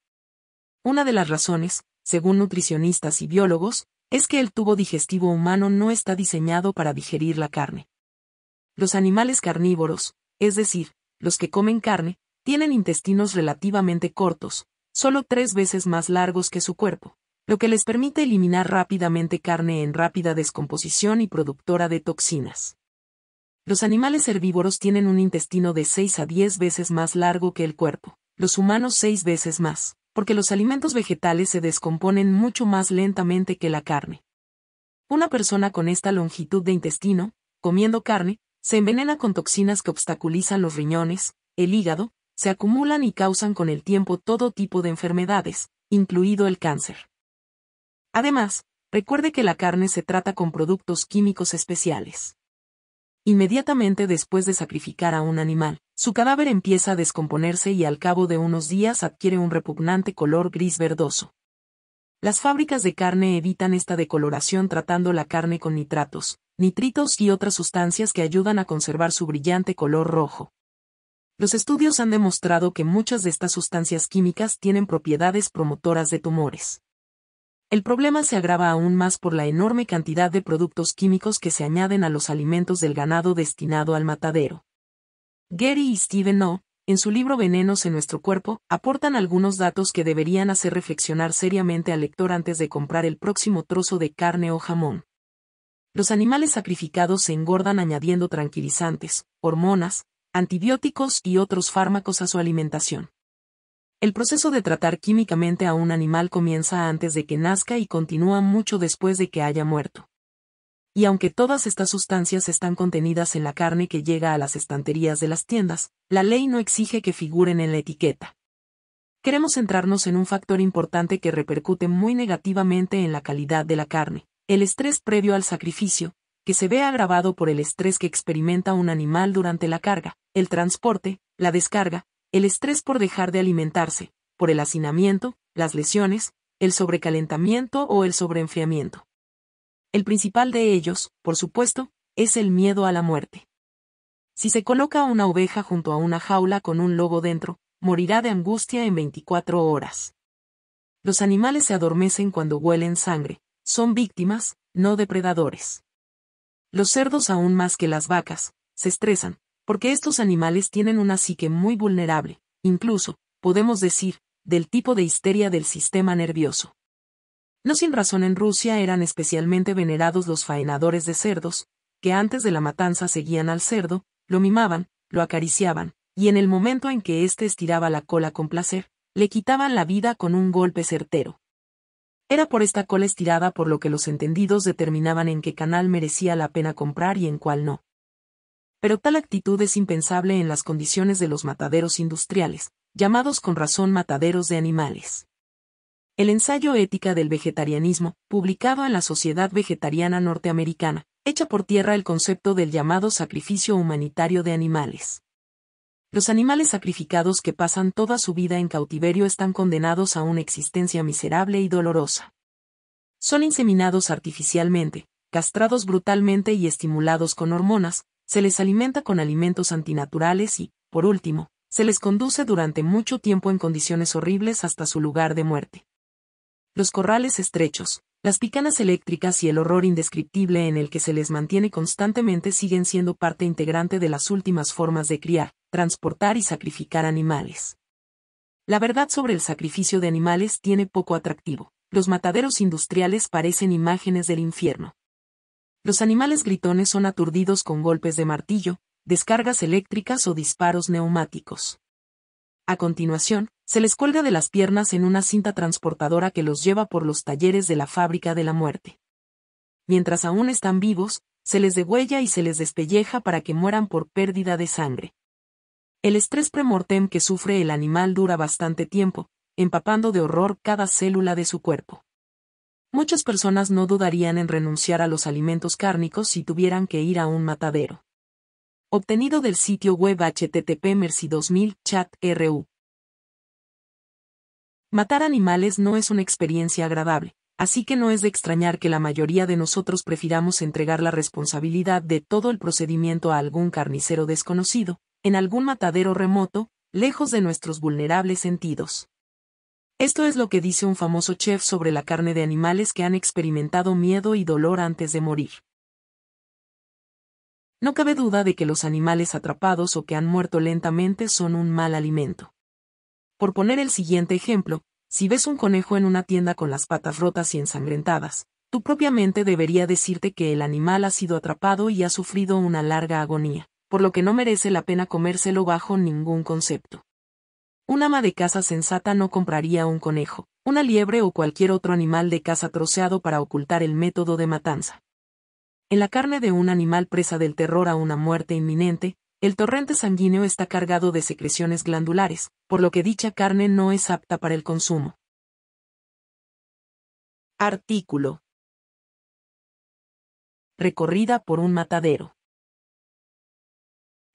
Una de las razones, según nutricionistas y biólogos, es que el tubo digestivo humano no está diseñado para digerir la carne. Los animales carnívoros, es decir, los que comen carne, tienen intestinos relativamente cortos, solo tres veces más largos que su cuerpo, lo que les permite eliminar rápidamente carne en rápida descomposición y productora de toxinas. Los animales herbívoros tienen un intestino de seis a diez veces más largo que el cuerpo, los humanos seis veces más, porque los alimentos vegetales se descomponen mucho más lentamente que la carne. Una persona con esta longitud de intestino, comiendo carne, se envenena con toxinas que obstaculizan los riñones, el hígado, se acumulan y causan con el tiempo todo tipo de enfermedades, incluido el cáncer. Además, recuerde que la carne se trata con productos químicos especiales. Inmediatamente después de sacrificar a un animal, su cadáver empieza a descomponerse y al cabo de unos días adquiere un repugnante color gris verdoso. Las fábricas de carne evitan esta decoloración tratando la carne con nitratos, nitritos y otras sustancias que ayudan a conservar su brillante color rojo. Los estudios han demostrado que muchas de estas sustancias químicas tienen propiedades promotoras de tumores. El problema se agrava aún más por la enorme cantidad de productos químicos que se añaden a los alimentos del ganado destinado al matadero. Gary y Steven O, en su libro Venenos en nuestro cuerpo, aportan algunos datos que deberían hacer reflexionar seriamente al lector antes de comprar el próximo trozo de carne o jamón. Los animales sacrificados se engordan añadiendo tranquilizantes, hormonas, antibióticos y otros fármacos a su alimentación. El proceso de tratar químicamente a un animal comienza antes de que nazca y continúa mucho después de que haya muerto. Y aunque todas estas sustancias están contenidas en la carne que llega a las estanterías de las tiendas, la ley no exige que figuren en la etiqueta. Queremos centrarnos en un factor importante que repercute muy negativamente en la calidad de la carne, el estrés previo al sacrificio, que se ve agravado por el estrés que experimenta un animal durante la carga, el transporte, la descarga, el estrés por dejar de alimentarse, por el hacinamiento, las lesiones, el sobrecalentamiento o el sobreenfriamiento. El principal de ellos, por supuesto, es el miedo a la muerte. Si se coloca una oveja junto a una jaula con un lobo dentro, morirá de angustia en 24 horas. Los animales se adormecen cuando huelen sangre, son víctimas, no depredadores. Los cerdos aún más que las vacas, se estresan, porque estos animales tienen una psique muy vulnerable, incluso, podemos decir, del tipo de histeria del sistema nervioso. No sin razón en Rusia eran especialmente venerados los faenadores de cerdos, que antes de la matanza seguían al cerdo, lo mimaban, lo acariciaban, y en el momento en que éste estiraba la cola con placer, le quitaban la vida con un golpe certero. Era por esta cola estirada por lo que los entendidos determinaban en qué canal merecía la pena comprar y en cuál no. Pero tal actitud es impensable en las condiciones de los mataderos industriales, llamados con razón mataderos de animales. El ensayo Ética del Vegetarianismo, publicado en la Sociedad Vegetariana Norteamericana, echa por tierra el concepto del llamado sacrificio humanitario de animales. Los animales sacrificados que pasan toda su vida en cautiverio están condenados a una existencia miserable y dolorosa. Son inseminados artificialmente, castrados brutalmente y estimulados con hormonas, se les alimenta con alimentos antinaturales y, por último, se les conduce durante mucho tiempo en condiciones horribles hasta su lugar de muerte. Los corrales estrechos, las picanas eléctricas y el horror indescriptible en el que se les mantiene constantemente siguen siendo parte integrante de las últimas formas de criar, transportar y sacrificar animales. La verdad sobre el sacrificio de animales tiene poco atractivo. Los mataderos industriales parecen imágenes del infierno. Los animales gritones son aturdidos con golpes de martillo, descargas eléctricas o disparos neumáticos. A continuación, se les cuelga de las piernas en una cinta transportadora que los lleva por los talleres de la fábrica de la muerte. Mientras aún están vivos, se les degüella y se les despelleja para que mueran por pérdida de sangre. El estrés premortem que sufre el animal dura bastante tiempo, empapando de horror cada célula de su cuerpo. Muchas personas no dudarían en renunciar a los alimentos cárnicos si tuvieran que ir a un matadero. Obtenido del sitio web http://mercy2000 Matar animales no es una experiencia agradable, así que no es de extrañar que la mayoría de nosotros prefiramos entregar la responsabilidad de todo el procedimiento a algún carnicero desconocido, en algún matadero remoto, lejos de nuestros vulnerables sentidos. Esto es lo que dice un famoso chef sobre la carne de animales que han experimentado miedo y dolor antes de morir. No cabe duda de que los animales atrapados o que han muerto lentamente son un mal alimento. Por poner el siguiente ejemplo, si ves un conejo en una tienda con las patas rotas y ensangrentadas, tu propia mente debería decirte que el animal ha sido atrapado y ha sufrido una larga agonía por lo que no merece la pena comérselo bajo ningún concepto. Un ama de casa sensata no compraría un conejo, una liebre o cualquier otro animal de caza troceado para ocultar el método de matanza. En la carne de un animal presa del terror a una muerte inminente, el torrente sanguíneo está cargado de secreciones glandulares, por lo que dicha carne no es apta para el consumo. Artículo. Recorrida por un matadero.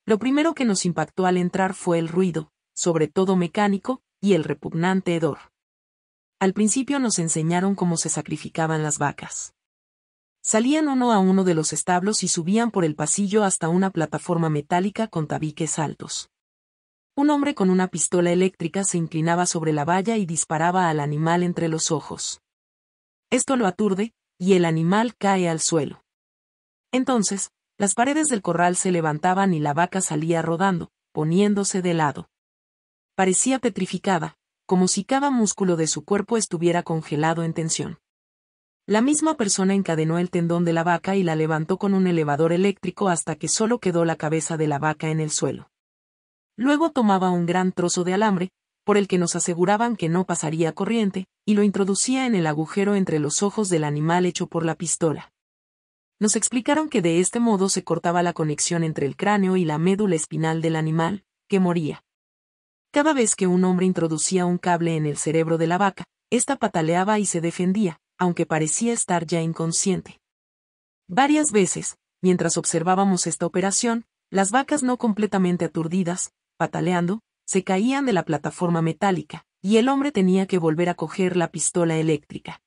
Lo primero que nos impactó al entrar fue el ruido, sobre todo mecánico, y el repugnante hedor. Al principio nos enseñaron cómo se sacrificaban las vacas. Salían uno a uno de los establos y subían por el pasillo hasta una plataforma metálica con tabiques altos. Un hombre con una pistola eléctrica se inclinaba sobre la valla y disparaba al animal entre los ojos. Esto lo aturde, y el animal cae al suelo. Entonces, las paredes del corral se levantaban y la vaca salía rodando, poniéndose de lado. Parecía petrificada, como si cada músculo de su cuerpo estuviera congelado en tensión. La misma persona encadenó el tendón de la vaca y la levantó con un elevador eléctrico hasta que solo quedó la cabeza de la vaca en el suelo. Luego tomaba un gran trozo de alambre, por el que nos aseguraban que no pasaría corriente, y lo introducía en el agujero entre los ojos del animal hecho por la pistola. Nos explicaron que de este modo se cortaba la conexión entre el cráneo y la médula espinal del animal, que moría. Cada vez que un hombre introducía un cable en el cerebro de la vaca, ésta pataleaba y se defendía, aunque parecía estar ya inconsciente. Varias veces, mientras observábamos esta operación, las vacas no completamente aturdidas, pataleando, se caían de la plataforma metálica, y el hombre tenía que volver a coger la pistola eléctrica.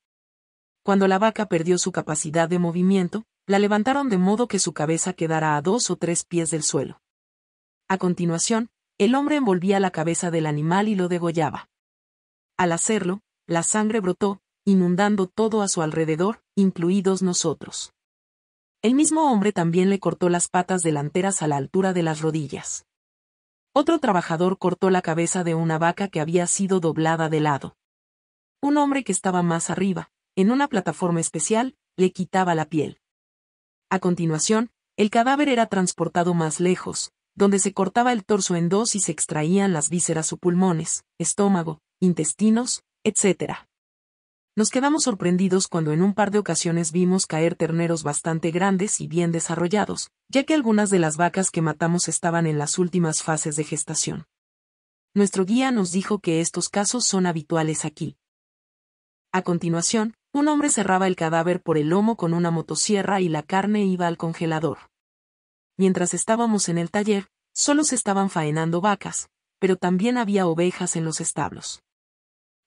Cuando la vaca perdió su capacidad de movimiento, la levantaron de modo que su cabeza quedara a dos o tres pies del suelo. A continuación, el hombre envolvía la cabeza del animal y lo degollaba. Al hacerlo, la sangre brotó, inundando todo a su alrededor, incluidos nosotros. El mismo hombre también le cortó las patas delanteras a la altura de las rodillas. Otro trabajador cortó la cabeza de una vaca que había sido doblada de lado. Un hombre que estaba más arriba, en una plataforma especial, le quitaba la piel. A continuación, el cadáver era transportado más lejos, donde se cortaba el torso en dos y se extraían las vísceras o pulmones, estómago, intestinos, etc. Nos quedamos sorprendidos cuando en un par de ocasiones vimos caer terneros bastante grandes y bien desarrollados, ya que algunas de las vacas que matamos estaban en las últimas fases de gestación. Nuestro guía nos dijo que estos casos son habituales aquí. A continuación, un hombre cerraba el cadáver por el lomo con una motosierra y la carne iba al congelador. Mientras estábamos en el taller, solo se estaban faenando vacas, pero también había ovejas en los establos.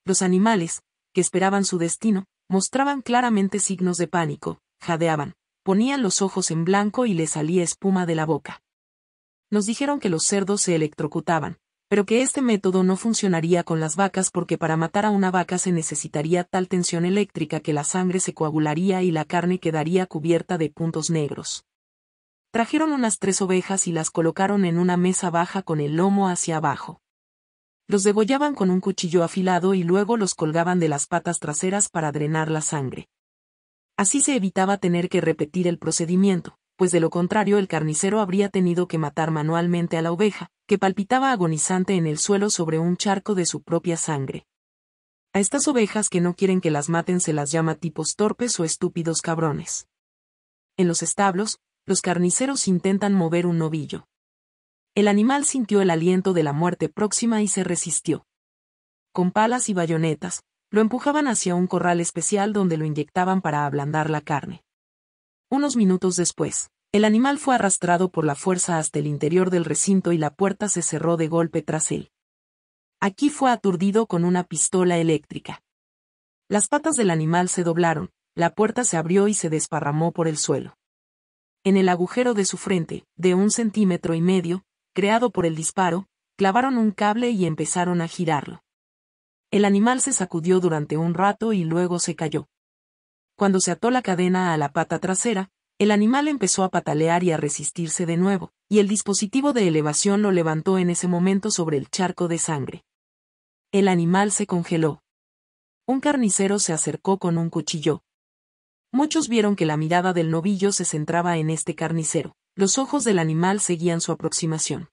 Los animales, que esperaban su destino, mostraban claramente signos de pánico, jadeaban, ponían los ojos en blanco y les salía espuma de la boca. Nos dijeron que los cerdos se electrocutaban, pero que este método no funcionaría con las vacas porque para matar a una vaca se necesitaría tal tensión eléctrica que la sangre se coagularía y la carne quedaría cubierta de puntos negros. Trajeron unas tres ovejas y las colocaron en una mesa baja con el lomo hacia abajo. Los degollaban con un cuchillo afilado y luego los colgaban de las patas traseras para drenar la sangre. Así se evitaba tener que repetir el procedimiento pues de lo contrario el carnicero habría tenido que matar manualmente a la oveja, que palpitaba agonizante en el suelo sobre un charco de su propia sangre. A estas ovejas que no quieren que las maten se las llama tipos torpes o estúpidos cabrones. En los establos, los carniceros intentan mover un novillo. El animal sintió el aliento de la muerte próxima y se resistió. Con palas y bayonetas, lo empujaban hacia un corral especial donde lo inyectaban para ablandar la carne. Unos minutos después, el animal fue arrastrado por la fuerza hasta el interior del recinto y la puerta se cerró de golpe tras él. Aquí fue aturdido con una pistola eléctrica. Las patas del animal se doblaron, la puerta se abrió y se desparramó por el suelo. En el agujero de su frente, de un centímetro y medio, creado por el disparo, clavaron un cable y empezaron a girarlo. El animal se sacudió durante un rato y luego se cayó. Cuando se ató la cadena a la pata trasera, el animal empezó a patalear y a resistirse de nuevo, y el dispositivo de elevación lo levantó en ese momento sobre el charco de sangre. El animal se congeló. Un carnicero se acercó con un cuchillo. Muchos vieron que la mirada del novillo se centraba en este carnicero. Los ojos del animal seguían su aproximación.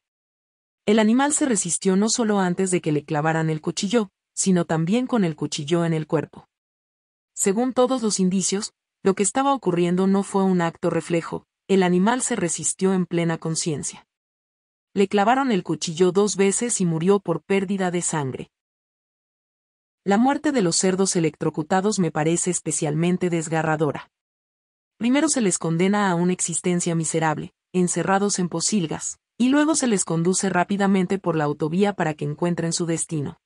El animal se resistió no solo antes de que le clavaran el cuchillo, sino también con el cuchillo en el cuerpo. Según todos los indicios, lo que estaba ocurriendo no fue un acto reflejo, el animal se resistió en plena conciencia. Le clavaron el cuchillo dos veces y murió por pérdida de sangre. La muerte de los cerdos electrocutados me parece especialmente desgarradora. Primero se les condena a una existencia miserable, encerrados en posilgas, y luego se les conduce rápidamente por la autovía para que encuentren su destino.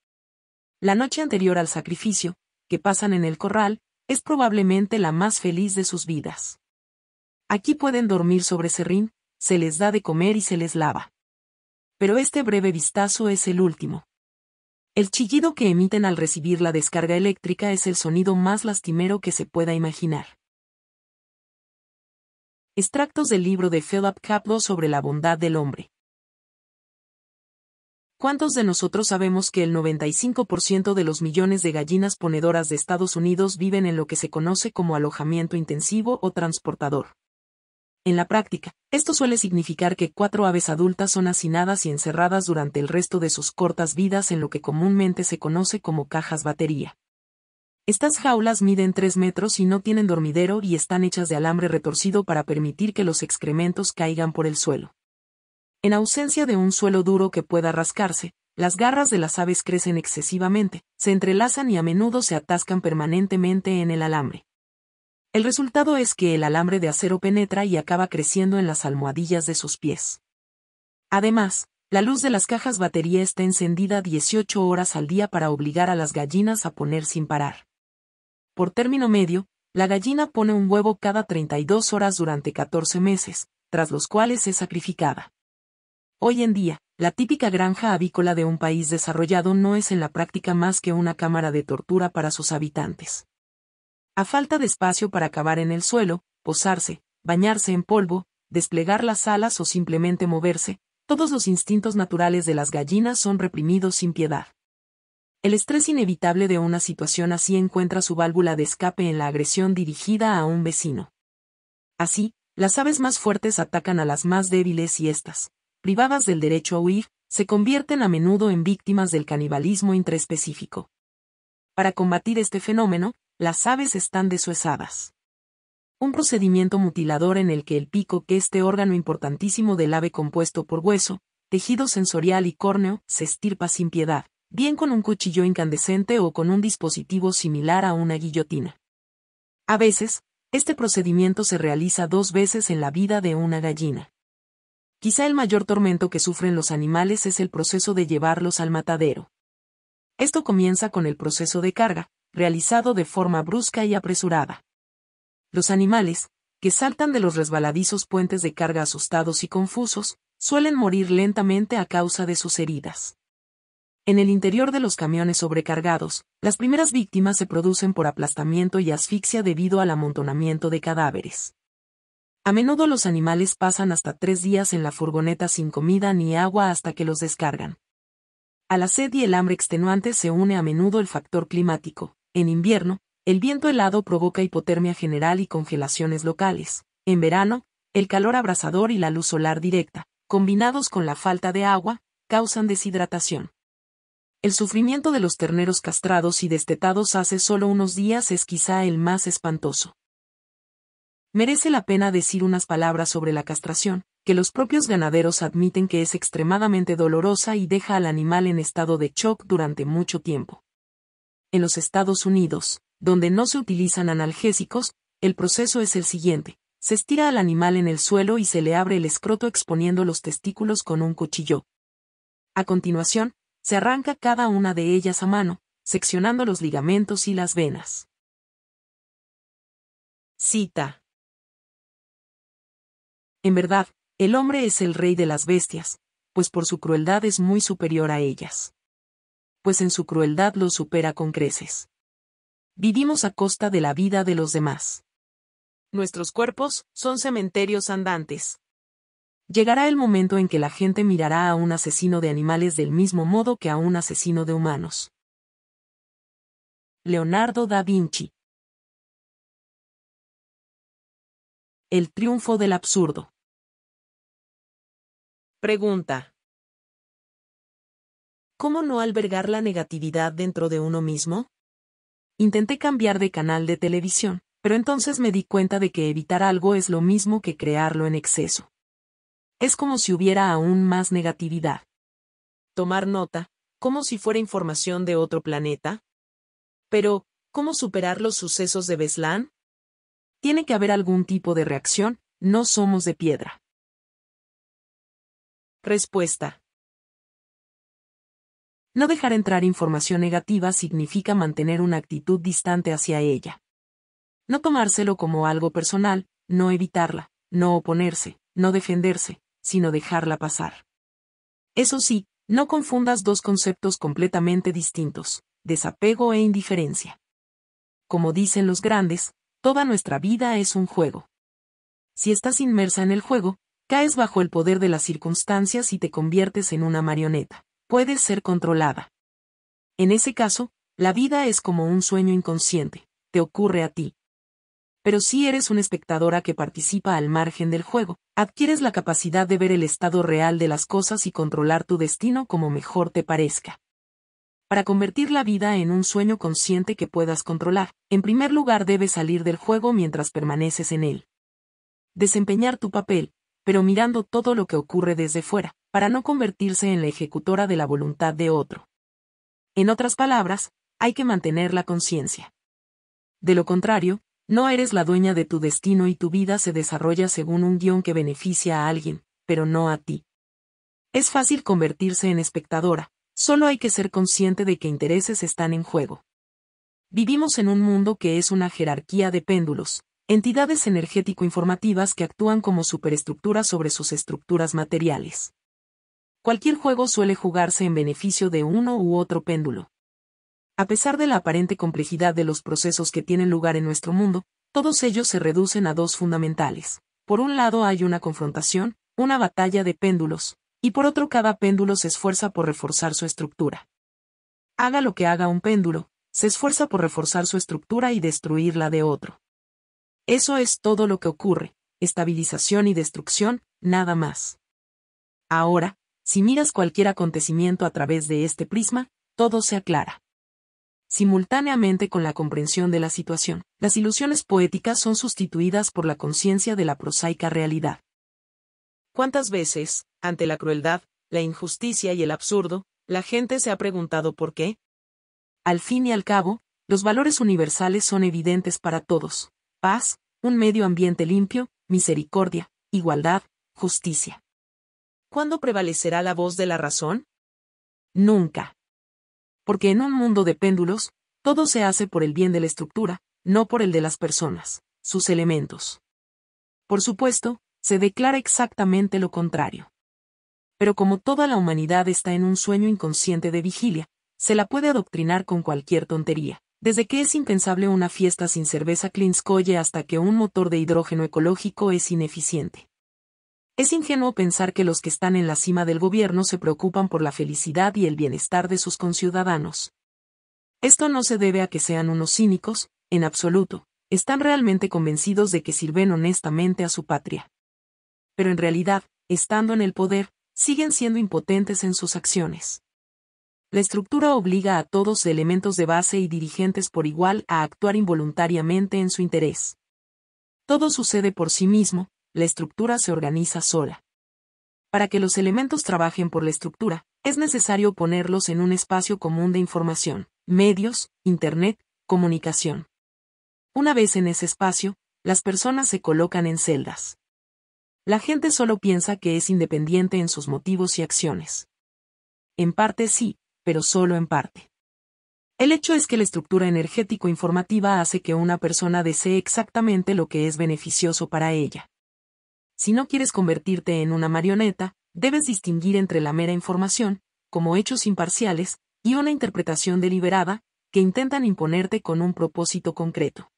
La noche anterior al sacrificio, que pasan en el corral, es probablemente la más feliz de sus vidas. Aquí pueden dormir sobre serrín, se les da de comer y se les lava. Pero este breve vistazo es el último. El chillido que emiten al recibir la descarga eléctrica es el sonido más lastimero que se pueda imaginar. Extractos del libro de Philip Kaplow sobre la bondad del hombre. ¿Cuántos de nosotros sabemos que el 95% de los millones de gallinas ponedoras de Estados Unidos viven en lo que se conoce como alojamiento intensivo o transportador? En la práctica, esto suele significar que cuatro aves adultas son hacinadas y encerradas durante el resto de sus cortas vidas en lo que comúnmente se conoce como cajas batería. Estas jaulas miden 3 metros y no tienen dormidero y están hechas de alambre retorcido para permitir que los excrementos caigan por el suelo. En ausencia de un suelo duro que pueda rascarse, las garras de las aves crecen excesivamente, se entrelazan y a menudo se atascan permanentemente en el alambre. El resultado es que el alambre de acero penetra y acaba creciendo en las almohadillas de sus pies. Además, la luz de las cajas batería está encendida 18 horas al día para obligar a las gallinas a poner sin parar. Por término medio, la gallina pone un huevo cada 32 horas durante 14 meses, tras los cuales es sacrificada. Hoy en día, la típica granja avícola de un país desarrollado no es en la práctica más que una cámara de tortura para sus habitantes. A falta de espacio para cavar en el suelo, posarse, bañarse en polvo, desplegar las alas o simplemente moverse, todos los instintos naturales de las gallinas son reprimidos sin piedad. El estrés inevitable de una situación así encuentra su válvula de escape en la agresión dirigida a un vecino. Así, las aves más fuertes atacan a las más débiles y estas privadas del derecho a huir, se convierten a menudo en víctimas del canibalismo intraespecífico. Para combatir este fenómeno, las aves están desuesadas. Un procedimiento mutilador en el que el pico, que este órgano importantísimo del ave compuesto por hueso, tejido sensorial y córneo, se estirpa sin piedad, bien con un cuchillo incandescente o con un dispositivo similar a una guillotina. A veces, este procedimiento se realiza dos veces en la vida de una gallina. Quizá el mayor tormento que sufren los animales es el proceso de llevarlos al matadero. Esto comienza con el proceso de carga, realizado de forma brusca y apresurada. Los animales, que saltan de los resbaladizos puentes de carga asustados y confusos, suelen morir lentamente a causa de sus heridas. En el interior de los camiones sobrecargados, las primeras víctimas se producen por aplastamiento y asfixia debido al amontonamiento de cadáveres. A menudo los animales pasan hasta tres días en la furgoneta sin comida ni agua hasta que los descargan. A la sed y el hambre extenuante se une a menudo el factor climático. En invierno, el viento helado provoca hipotermia general y congelaciones locales. En verano, el calor abrasador y la luz solar directa, combinados con la falta de agua, causan deshidratación. El sufrimiento de los terneros castrados y destetados hace solo unos días es quizá el más espantoso. Merece la pena decir unas palabras sobre la castración, que los propios ganaderos admiten que es extremadamente dolorosa y deja al animal en estado de shock durante mucho tiempo. En los Estados Unidos, donde no se utilizan analgésicos, el proceso es el siguiente. Se estira al animal en el suelo y se le abre el escroto exponiendo los testículos con un cuchillo. A continuación, se arranca cada una de ellas a mano, seccionando los ligamentos y las venas. Cita. En verdad, el hombre es el rey de las bestias, pues por su crueldad es muy superior a ellas. Pues en su crueldad lo supera con creces. Vivimos a costa de la vida de los demás. Nuestros cuerpos son cementerios andantes. Llegará el momento en que la gente mirará a un asesino de animales del mismo modo que a un asesino de humanos. Leonardo da Vinci El triunfo del absurdo Pregunta. ¿Cómo no albergar la negatividad dentro de uno mismo? Intenté cambiar de canal de televisión, pero entonces me di cuenta de que evitar algo es lo mismo que crearlo en exceso. Es como si hubiera aún más negatividad. Tomar nota, como si fuera información de otro planeta. Pero, ¿cómo superar los sucesos de Beslan? Tiene que haber algún tipo de reacción, no somos de piedra. Respuesta. No dejar entrar información negativa significa mantener una actitud distante hacia ella. No tomárselo como algo personal, no evitarla, no oponerse, no defenderse, sino dejarla pasar. Eso sí, no confundas dos conceptos completamente distintos, desapego e indiferencia. Como dicen los grandes, toda nuestra vida es un juego. Si estás inmersa en el juego, Caes bajo el poder de las circunstancias y te conviertes en una marioneta. Puedes ser controlada. En ese caso, la vida es como un sueño inconsciente, te ocurre a ti. Pero si eres una espectadora que participa al margen del juego, adquieres la capacidad de ver el estado real de las cosas y controlar tu destino como mejor te parezca. Para convertir la vida en un sueño consciente que puedas controlar, en primer lugar debes salir del juego mientras permaneces en él. Desempeñar tu papel, pero mirando todo lo que ocurre desde fuera, para no convertirse en la ejecutora de la voluntad de otro. En otras palabras, hay que mantener la conciencia. De lo contrario, no eres la dueña de tu destino y tu vida se desarrolla según un guión que beneficia a alguien, pero no a ti. Es fácil convertirse en espectadora, solo hay que ser consciente de que intereses están en juego. Vivimos en un mundo que es una jerarquía de péndulos, Entidades energético-informativas que actúan como superestructuras sobre sus estructuras materiales. Cualquier juego suele jugarse en beneficio de uno u otro péndulo. A pesar de la aparente complejidad de los procesos que tienen lugar en nuestro mundo, todos ellos se reducen a dos fundamentales. Por un lado hay una confrontación, una batalla de péndulos, y por otro cada péndulo se esfuerza por reforzar su estructura. Haga lo que haga un péndulo, se esfuerza por reforzar su estructura y destruir la de otro. Eso es todo lo que ocurre, estabilización y destrucción, nada más. Ahora, si miras cualquier acontecimiento a través de este prisma, todo se aclara. Simultáneamente con la comprensión de la situación, las ilusiones poéticas son sustituidas por la conciencia de la prosaica realidad. ¿Cuántas veces, ante la crueldad, la injusticia y el absurdo, la gente se ha preguntado por qué? Al fin y al cabo, los valores universales son evidentes para todos, paz, un medio ambiente limpio, misericordia, igualdad, justicia. ¿Cuándo prevalecerá la voz de la razón? Nunca. Porque en un mundo de péndulos, todo se hace por el bien de la estructura, no por el de las personas, sus elementos. Por supuesto, se declara exactamente lo contrario. Pero como toda la humanidad está en un sueño inconsciente de vigilia, se la puede adoctrinar con cualquier tontería desde que es impensable una fiesta sin cerveza Klinskoye hasta que un motor de hidrógeno ecológico es ineficiente. Es ingenuo pensar que los que están en la cima del gobierno se preocupan por la felicidad y el bienestar de sus conciudadanos. Esto no se debe a que sean unos cínicos, en absoluto, están realmente convencidos de que sirven honestamente a su patria. Pero en realidad, estando en el poder, siguen siendo impotentes en sus acciones. La estructura obliga a todos elementos de base y dirigentes por igual a actuar involuntariamente en su interés. Todo sucede por sí mismo, la estructura se organiza sola. Para que los elementos trabajen por la estructura, es necesario ponerlos en un espacio común de información, medios, Internet, comunicación. Una vez en ese espacio, las personas se colocan en celdas. La gente solo piensa que es independiente en sus motivos y acciones. En parte sí, pero solo en parte. El hecho es que la estructura energético-informativa hace que una persona desee exactamente lo que es beneficioso para ella. Si no quieres convertirte en una marioneta, debes distinguir entre la mera información, como hechos imparciales, y una interpretación deliberada, que intentan imponerte con un propósito concreto.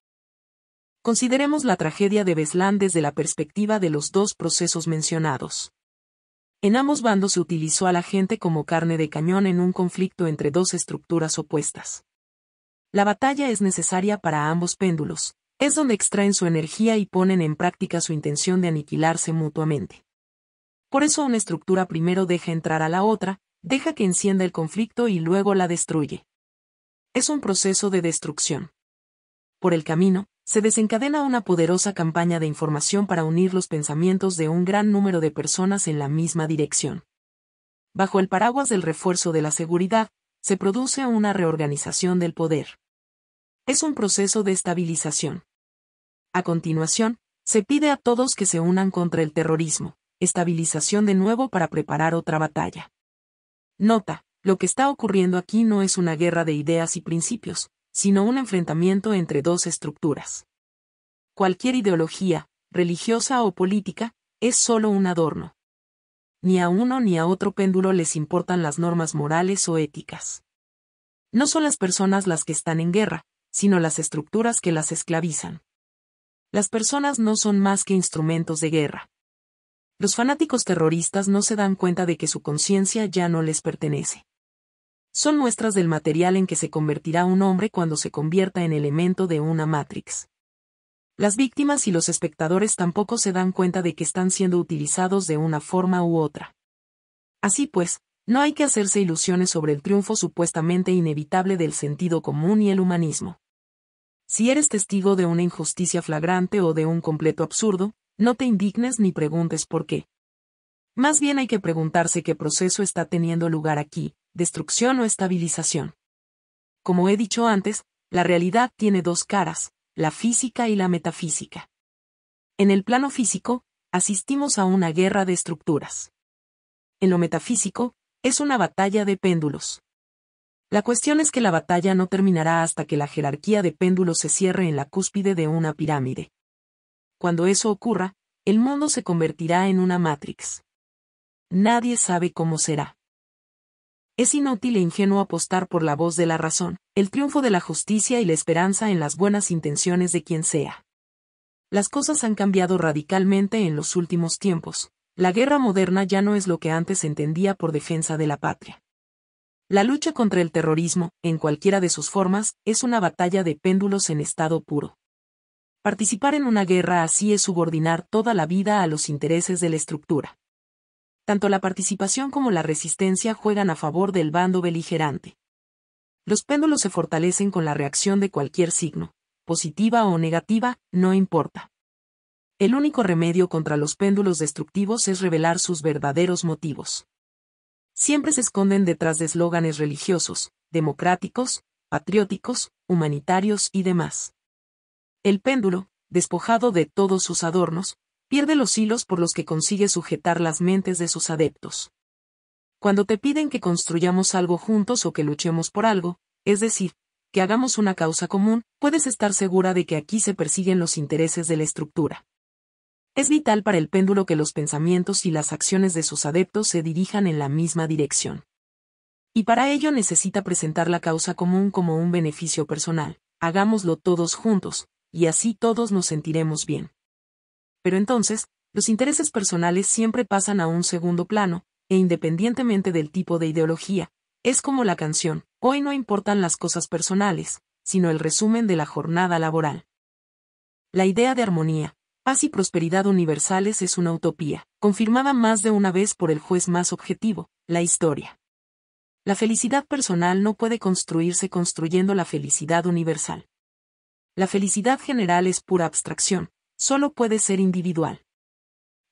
Consideremos la tragedia de Beslan desde la perspectiva de los dos procesos mencionados. En ambos bandos se utilizó a la gente como carne de cañón en un conflicto entre dos estructuras opuestas. La batalla es necesaria para ambos péndulos, es donde extraen su energía y ponen en práctica su intención de aniquilarse mutuamente. Por eso una estructura primero deja entrar a la otra, deja que encienda el conflicto y luego la destruye. Es un proceso de destrucción. Por el camino, se desencadena una poderosa campaña de información para unir los pensamientos de un gran número de personas en la misma dirección. Bajo el paraguas del refuerzo de la seguridad, se produce una reorganización del poder. Es un proceso de estabilización. A continuación, se pide a todos que se unan contra el terrorismo, estabilización de nuevo para preparar otra batalla. Nota, lo que está ocurriendo aquí no es una guerra de ideas y principios, sino un enfrentamiento entre dos estructuras. Cualquier ideología, religiosa o política, es solo un adorno. Ni a uno ni a otro péndulo les importan las normas morales o éticas. No son las personas las que están en guerra, sino las estructuras que las esclavizan. Las personas no son más que instrumentos de guerra. Los fanáticos terroristas no se dan cuenta de que su conciencia ya no les pertenece son muestras del material en que se convertirá un hombre cuando se convierta en elemento de una Matrix. Las víctimas y los espectadores tampoco se dan cuenta de que están siendo utilizados de una forma u otra. Así pues, no hay que hacerse ilusiones sobre el triunfo supuestamente inevitable del sentido común y el humanismo. Si eres testigo de una injusticia flagrante o de un completo absurdo, no te indignes ni preguntes por qué. Más bien hay que preguntarse qué proceso está teniendo lugar aquí, destrucción o estabilización. Como he dicho antes, la realidad tiene dos caras, la física y la metafísica. En el plano físico, asistimos a una guerra de estructuras. En lo metafísico, es una batalla de péndulos. La cuestión es que la batalla no terminará hasta que la jerarquía de péndulos se cierre en la cúspide de una pirámide. Cuando eso ocurra, el mundo se convertirá en una Matrix. Nadie sabe cómo será. Es inútil e ingenuo apostar por la voz de la razón, el triunfo de la justicia y la esperanza en las buenas intenciones de quien sea. Las cosas han cambiado radicalmente en los últimos tiempos. La guerra moderna ya no es lo que antes entendía por defensa de la patria. La lucha contra el terrorismo, en cualquiera de sus formas, es una batalla de péndulos en estado puro. Participar en una guerra así es subordinar toda la vida a los intereses de la estructura tanto la participación como la resistencia juegan a favor del bando beligerante. Los péndulos se fortalecen con la reacción de cualquier signo, positiva o negativa, no importa. El único remedio contra los péndulos destructivos es revelar sus verdaderos motivos. Siempre se esconden detrás de eslóganes religiosos, democráticos, patrióticos, humanitarios y demás. El péndulo, despojado de todos sus adornos, pierde los hilos por los que consigue sujetar las mentes de sus adeptos. Cuando te piden que construyamos algo juntos o que luchemos por algo, es decir, que hagamos una causa común, puedes estar segura de que aquí se persiguen los intereses de la estructura. Es vital para el péndulo que los pensamientos y las acciones de sus adeptos se dirijan en la misma dirección. Y para ello necesita presentar la causa común como un beneficio personal, hagámoslo todos juntos, y así todos nos sentiremos bien pero entonces, los intereses personales siempre pasan a un segundo plano, e independientemente del tipo de ideología, es como la canción, hoy no importan las cosas personales, sino el resumen de la jornada laboral. La idea de armonía, paz y prosperidad universales es una utopía, confirmada más de una vez por el juez más objetivo, la historia. La felicidad personal no puede construirse construyendo la felicidad universal. La felicidad general es pura abstracción, solo puede ser individual.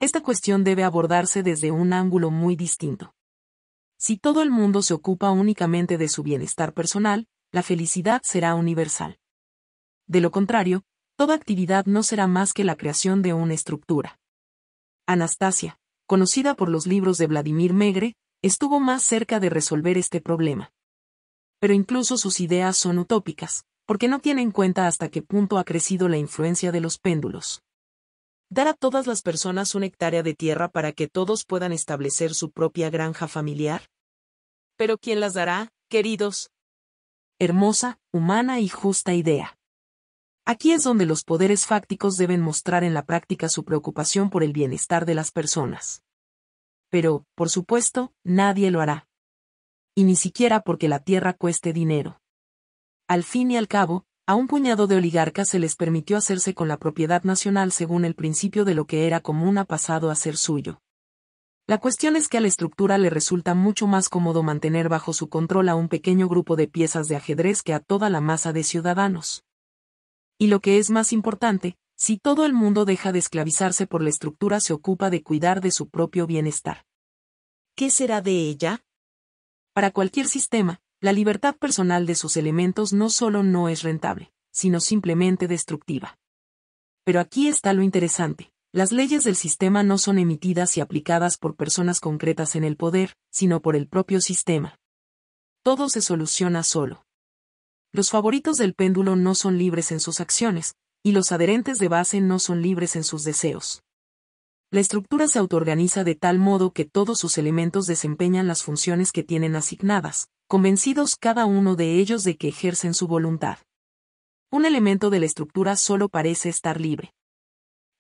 Esta cuestión debe abordarse desde un ángulo muy distinto. Si todo el mundo se ocupa únicamente de su bienestar personal, la felicidad será universal. De lo contrario, toda actividad no será más que la creación de una estructura. Anastasia, conocida por los libros de Vladimir Megre, estuvo más cerca de resolver este problema. Pero incluso sus ideas son utópicas, porque no tiene en cuenta hasta qué punto ha crecido la influencia de los péndulos. Dar a todas las personas una hectárea de tierra para que todos puedan establecer su propia granja familiar. Pero ¿quién las dará, queridos? Hermosa, humana y justa idea. Aquí es donde los poderes fácticos deben mostrar en la práctica su preocupación por el bienestar de las personas. Pero, por supuesto, nadie lo hará. Y ni siquiera porque la tierra cueste dinero. Al fin y al cabo, a un puñado de oligarcas se les permitió hacerse con la propiedad nacional según el principio de lo que era común ha pasado a ser suyo. La cuestión es que a la estructura le resulta mucho más cómodo mantener bajo su control a un pequeño grupo de piezas de ajedrez que a toda la masa de ciudadanos. Y lo que es más importante, si todo el mundo deja de esclavizarse por la estructura se ocupa de cuidar de su propio bienestar. ¿Qué será de ella? Para cualquier sistema, la libertad personal de sus elementos no solo no es rentable, sino simplemente destructiva. Pero aquí está lo interesante. Las leyes del sistema no son emitidas y aplicadas por personas concretas en el poder, sino por el propio sistema. Todo se soluciona solo. Los favoritos del péndulo no son libres en sus acciones, y los adherentes de base no son libres en sus deseos. La estructura se autoorganiza de tal modo que todos sus elementos desempeñan las funciones que tienen asignadas, convencidos cada uno de ellos de que ejercen su voluntad. Un elemento de la estructura solo parece estar libre.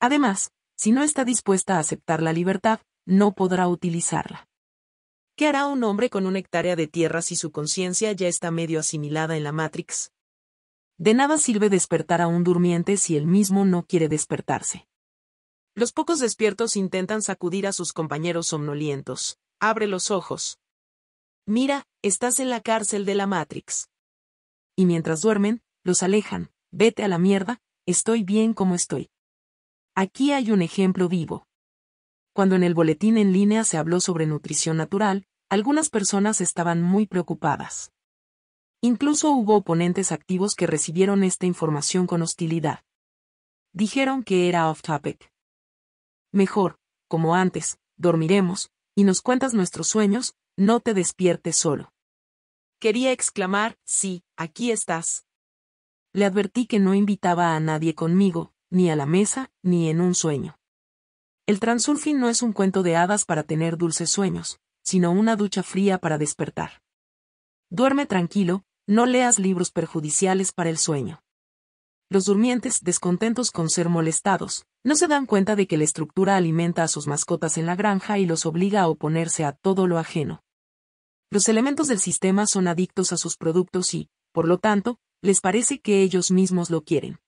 Además, si no está dispuesta a aceptar la libertad, no podrá utilizarla. ¿Qué hará un hombre con una hectárea de tierra si su conciencia ya está medio asimilada en la Matrix? De nada sirve despertar a un durmiente si él mismo no quiere despertarse. Los pocos despiertos intentan sacudir a sus compañeros somnolientos. Abre los ojos. Mira, estás en la cárcel de la Matrix. Y mientras duermen, los alejan. Vete a la mierda, estoy bien como estoy. Aquí hay un ejemplo vivo. Cuando en el boletín en línea se habló sobre nutrición natural, algunas personas estaban muy preocupadas. Incluso hubo oponentes activos que recibieron esta información con hostilidad. Dijeron que era off-topic, Mejor, como antes, dormiremos, y nos cuentas nuestros sueños, no te despiertes solo. Quería exclamar, sí, aquí estás. Le advertí que no invitaba a nadie conmigo, ni a la mesa, ni en un sueño. El transurfing no es un cuento de hadas para tener dulces sueños, sino una ducha fría para despertar. Duerme tranquilo, no leas libros perjudiciales para el sueño los durmientes, descontentos con ser molestados, no se dan cuenta de que la estructura alimenta a sus mascotas en la granja y los obliga a oponerse a todo lo ajeno. Los elementos del sistema son adictos a sus productos y, por lo tanto, les parece que ellos mismos lo quieren.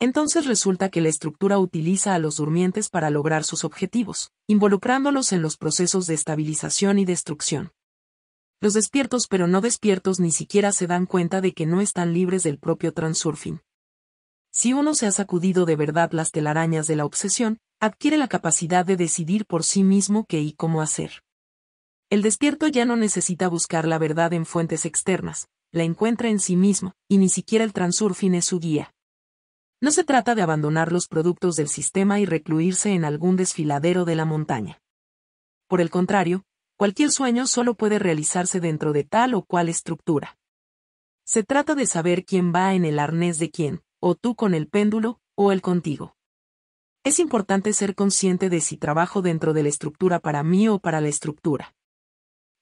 Entonces resulta que la estructura utiliza a los durmientes para lograr sus objetivos, involucrándolos en los procesos de estabilización y destrucción. Los despiertos pero no despiertos ni siquiera se dan cuenta de que no están libres del propio transurfing. Si uno se ha sacudido de verdad las telarañas de la obsesión, adquiere la capacidad de decidir por sí mismo qué y cómo hacer. El despierto ya no necesita buscar la verdad en fuentes externas, la encuentra en sí mismo, y ni siquiera el transurfing es su guía. No se trata de abandonar los productos del sistema y recluirse en algún desfiladero de la montaña. Por el contrario, cualquier sueño solo puede realizarse dentro de tal o cual estructura. Se trata de saber quién va en el arnés de quién, o tú con el péndulo, o él contigo. Es importante ser consciente de si trabajo dentro de la estructura para mí o para la estructura.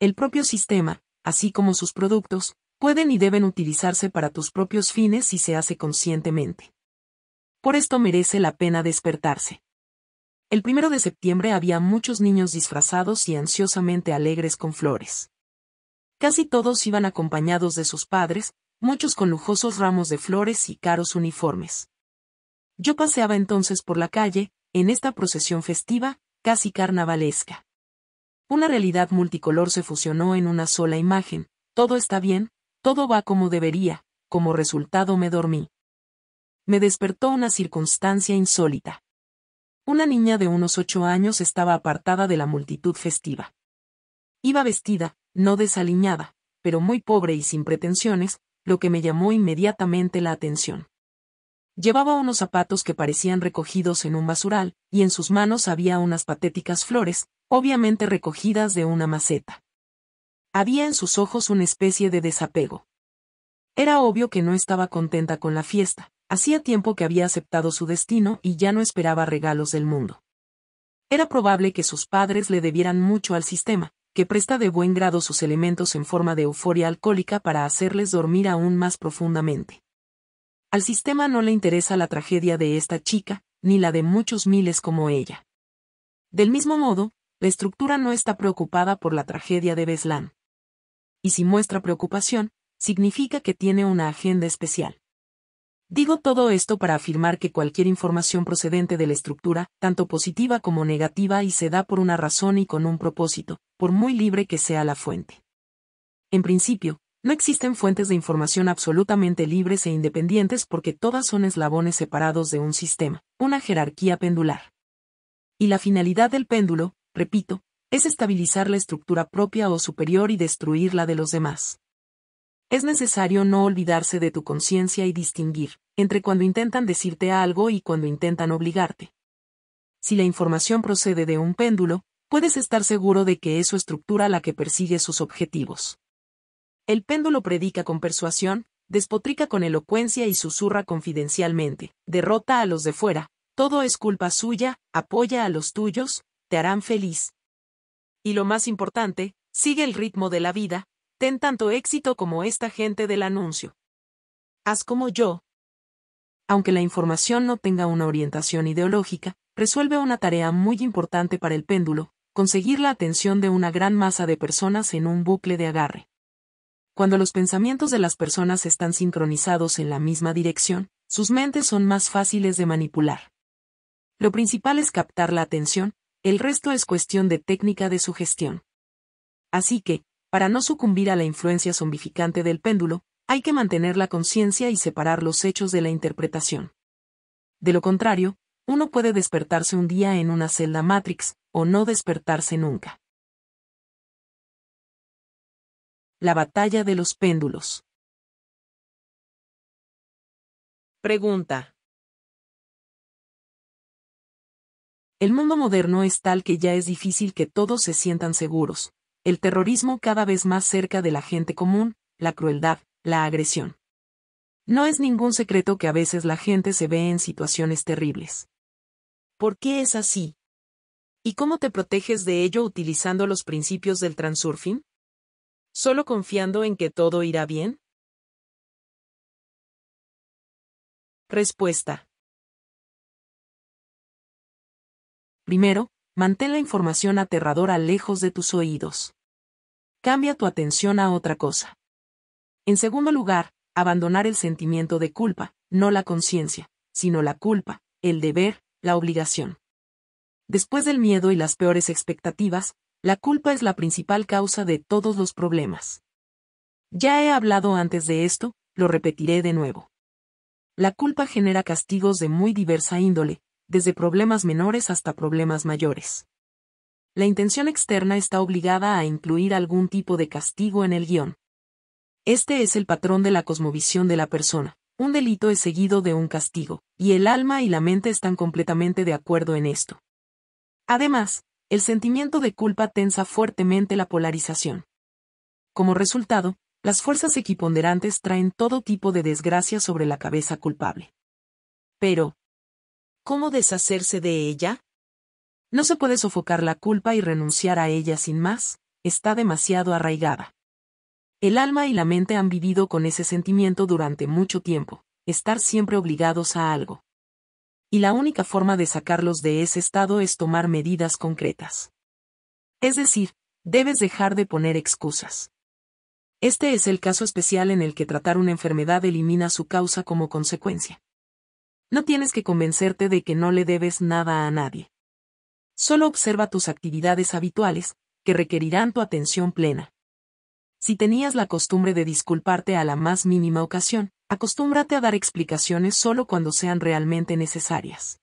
El propio sistema, así como sus productos, pueden y deben utilizarse para tus propios fines si se hace conscientemente. Por esto merece la pena despertarse. El primero de septiembre había muchos niños disfrazados y ansiosamente alegres con flores. Casi todos iban acompañados de sus padres, muchos con lujosos ramos de flores y caros uniformes. Yo paseaba entonces por la calle, en esta procesión festiva, casi carnavalesca. Una realidad multicolor se fusionó en una sola imagen, todo está bien, todo va como debería, como resultado me dormí. Me despertó una circunstancia insólita. Una niña de unos ocho años estaba apartada de la multitud festiva. Iba vestida, no desaliñada, pero muy pobre y sin pretensiones, lo que me llamó inmediatamente la atención. Llevaba unos zapatos que parecían recogidos en un basural, y en sus manos había unas patéticas flores, obviamente recogidas de una maceta. Había en sus ojos una especie de desapego. Era obvio que no estaba contenta con la fiesta, hacía tiempo que había aceptado su destino y ya no esperaba regalos del mundo. Era probable que sus padres le debieran mucho al sistema, que presta de buen grado sus elementos en forma de euforia alcohólica para hacerles dormir aún más profundamente. Al sistema no le interesa la tragedia de esta chica, ni la de muchos miles como ella. Del mismo modo, la estructura no está preocupada por la tragedia de Beslan. Y si muestra preocupación, significa que tiene una agenda especial. Digo todo esto para afirmar que cualquier información procedente de la estructura, tanto positiva como negativa y se da por una razón y con un propósito, por muy libre que sea la fuente. En principio, no existen fuentes de información absolutamente libres e independientes porque todas son eslabones separados de un sistema, una jerarquía pendular. Y la finalidad del péndulo, repito, es estabilizar la estructura propia o superior y destruir la de los demás. Es necesario no olvidarse de tu conciencia y distinguir entre cuando intentan decirte algo y cuando intentan obligarte. Si la información procede de un péndulo, puedes estar seguro de que es su estructura la que persigue sus objetivos. El péndulo predica con persuasión, despotrica con elocuencia y susurra confidencialmente, derrota a los de fuera, todo es culpa suya, apoya a los tuyos, te harán feliz. Y lo más importante, sigue el ritmo de la vida, ten tanto éxito como esta gente del anuncio. Haz como yo. Aunque la información no tenga una orientación ideológica, resuelve una tarea muy importante para el péndulo, conseguir la atención de una gran masa de personas en un bucle de agarre. Cuando los pensamientos de las personas están sincronizados en la misma dirección, sus mentes son más fáciles de manipular. Lo principal es captar la atención, el resto es cuestión de técnica de sugestión. Así que, para no sucumbir a la influencia zombificante del péndulo, hay que mantener la conciencia y separar los hechos de la interpretación. De lo contrario, uno puede despertarse un día en una celda Matrix, o no despertarse nunca. La batalla de los péndulos. Pregunta. El mundo moderno es tal que ya es difícil que todos se sientan seguros. El terrorismo cada vez más cerca de la gente común, la crueldad, la agresión. No es ningún secreto que a veces la gente se ve en situaciones terribles. ¿Por qué es así? ¿Y cómo te proteges de ello utilizando los principios del transurfing? ¿Solo confiando en que todo irá bien? Respuesta. Primero, mantén la información aterradora lejos de tus oídos. Cambia tu atención a otra cosa. En segundo lugar, abandonar el sentimiento de culpa, no la conciencia, sino la culpa, el deber, la obligación. Después del miedo y las peores expectativas, la culpa es la principal causa de todos los problemas. Ya he hablado antes de esto, lo repetiré de nuevo. La culpa genera castigos de muy diversa índole, desde problemas menores hasta problemas mayores. La intención externa está obligada a incluir algún tipo de castigo en el guión. Este es el patrón de la cosmovisión de la persona un delito es seguido de un castigo, y el alma y la mente están completamente de acuerdo en esto. Además, el sentimiento de culpa tensa fuertemente la polarización. Como resultado, las fuerzas equiponderantes traen todo tipo de desgracia sobre la cabeza culpable. Pero, ¿cómo deshacerse de ella? No se puede sofocar la culpa y renunciar a ella sin más, está demasiado arraigada. El alma y la mente han vivido con ese sentimiento durante mucho tiempo, estar siempre obligados a algo. Y la única forma de sacarlos de ese estado es tomar medidas concretas. Es decir, debes dejar de poner excusas. Este es el caso especial en el que tratar una enfermedad elimina su causa como consecuencia. No tienes que convencerte de que no le debes nada a nadie. Solo observa tus actividades habituales, que requerirán tu atención plena. Si tenías la costumbre de disculparte a la más mínima ocasión, acostúmbrate a dar explicaciones solo cuando sean realmente necesarias.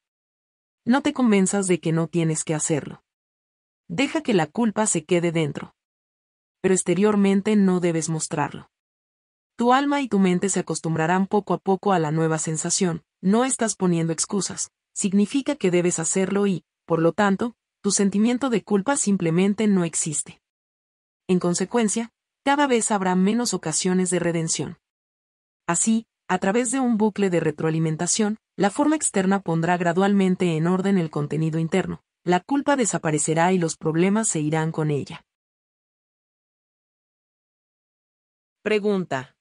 No te convenzas de que no tienes que hacerlo. Deja que la culpa se quede dentro. Pero exteriormente no debes mostrarlo. Tu alma y tu mente se acostumbrarán poco a poco a la nueva sensación, no estás poniendo excusas, significa que debes hacerlo y, por lo tanto, tu sentimiento de culpa simplemente no existe. En consecuencia, cada vez habrá menos ocasiones de redención. Así, a través de un bucle de retroalimentación, la forma externa pondrá gradualmente en orden el contenido interno, la culpa desaparecerá y los problemas se irán con ella. Pregunta.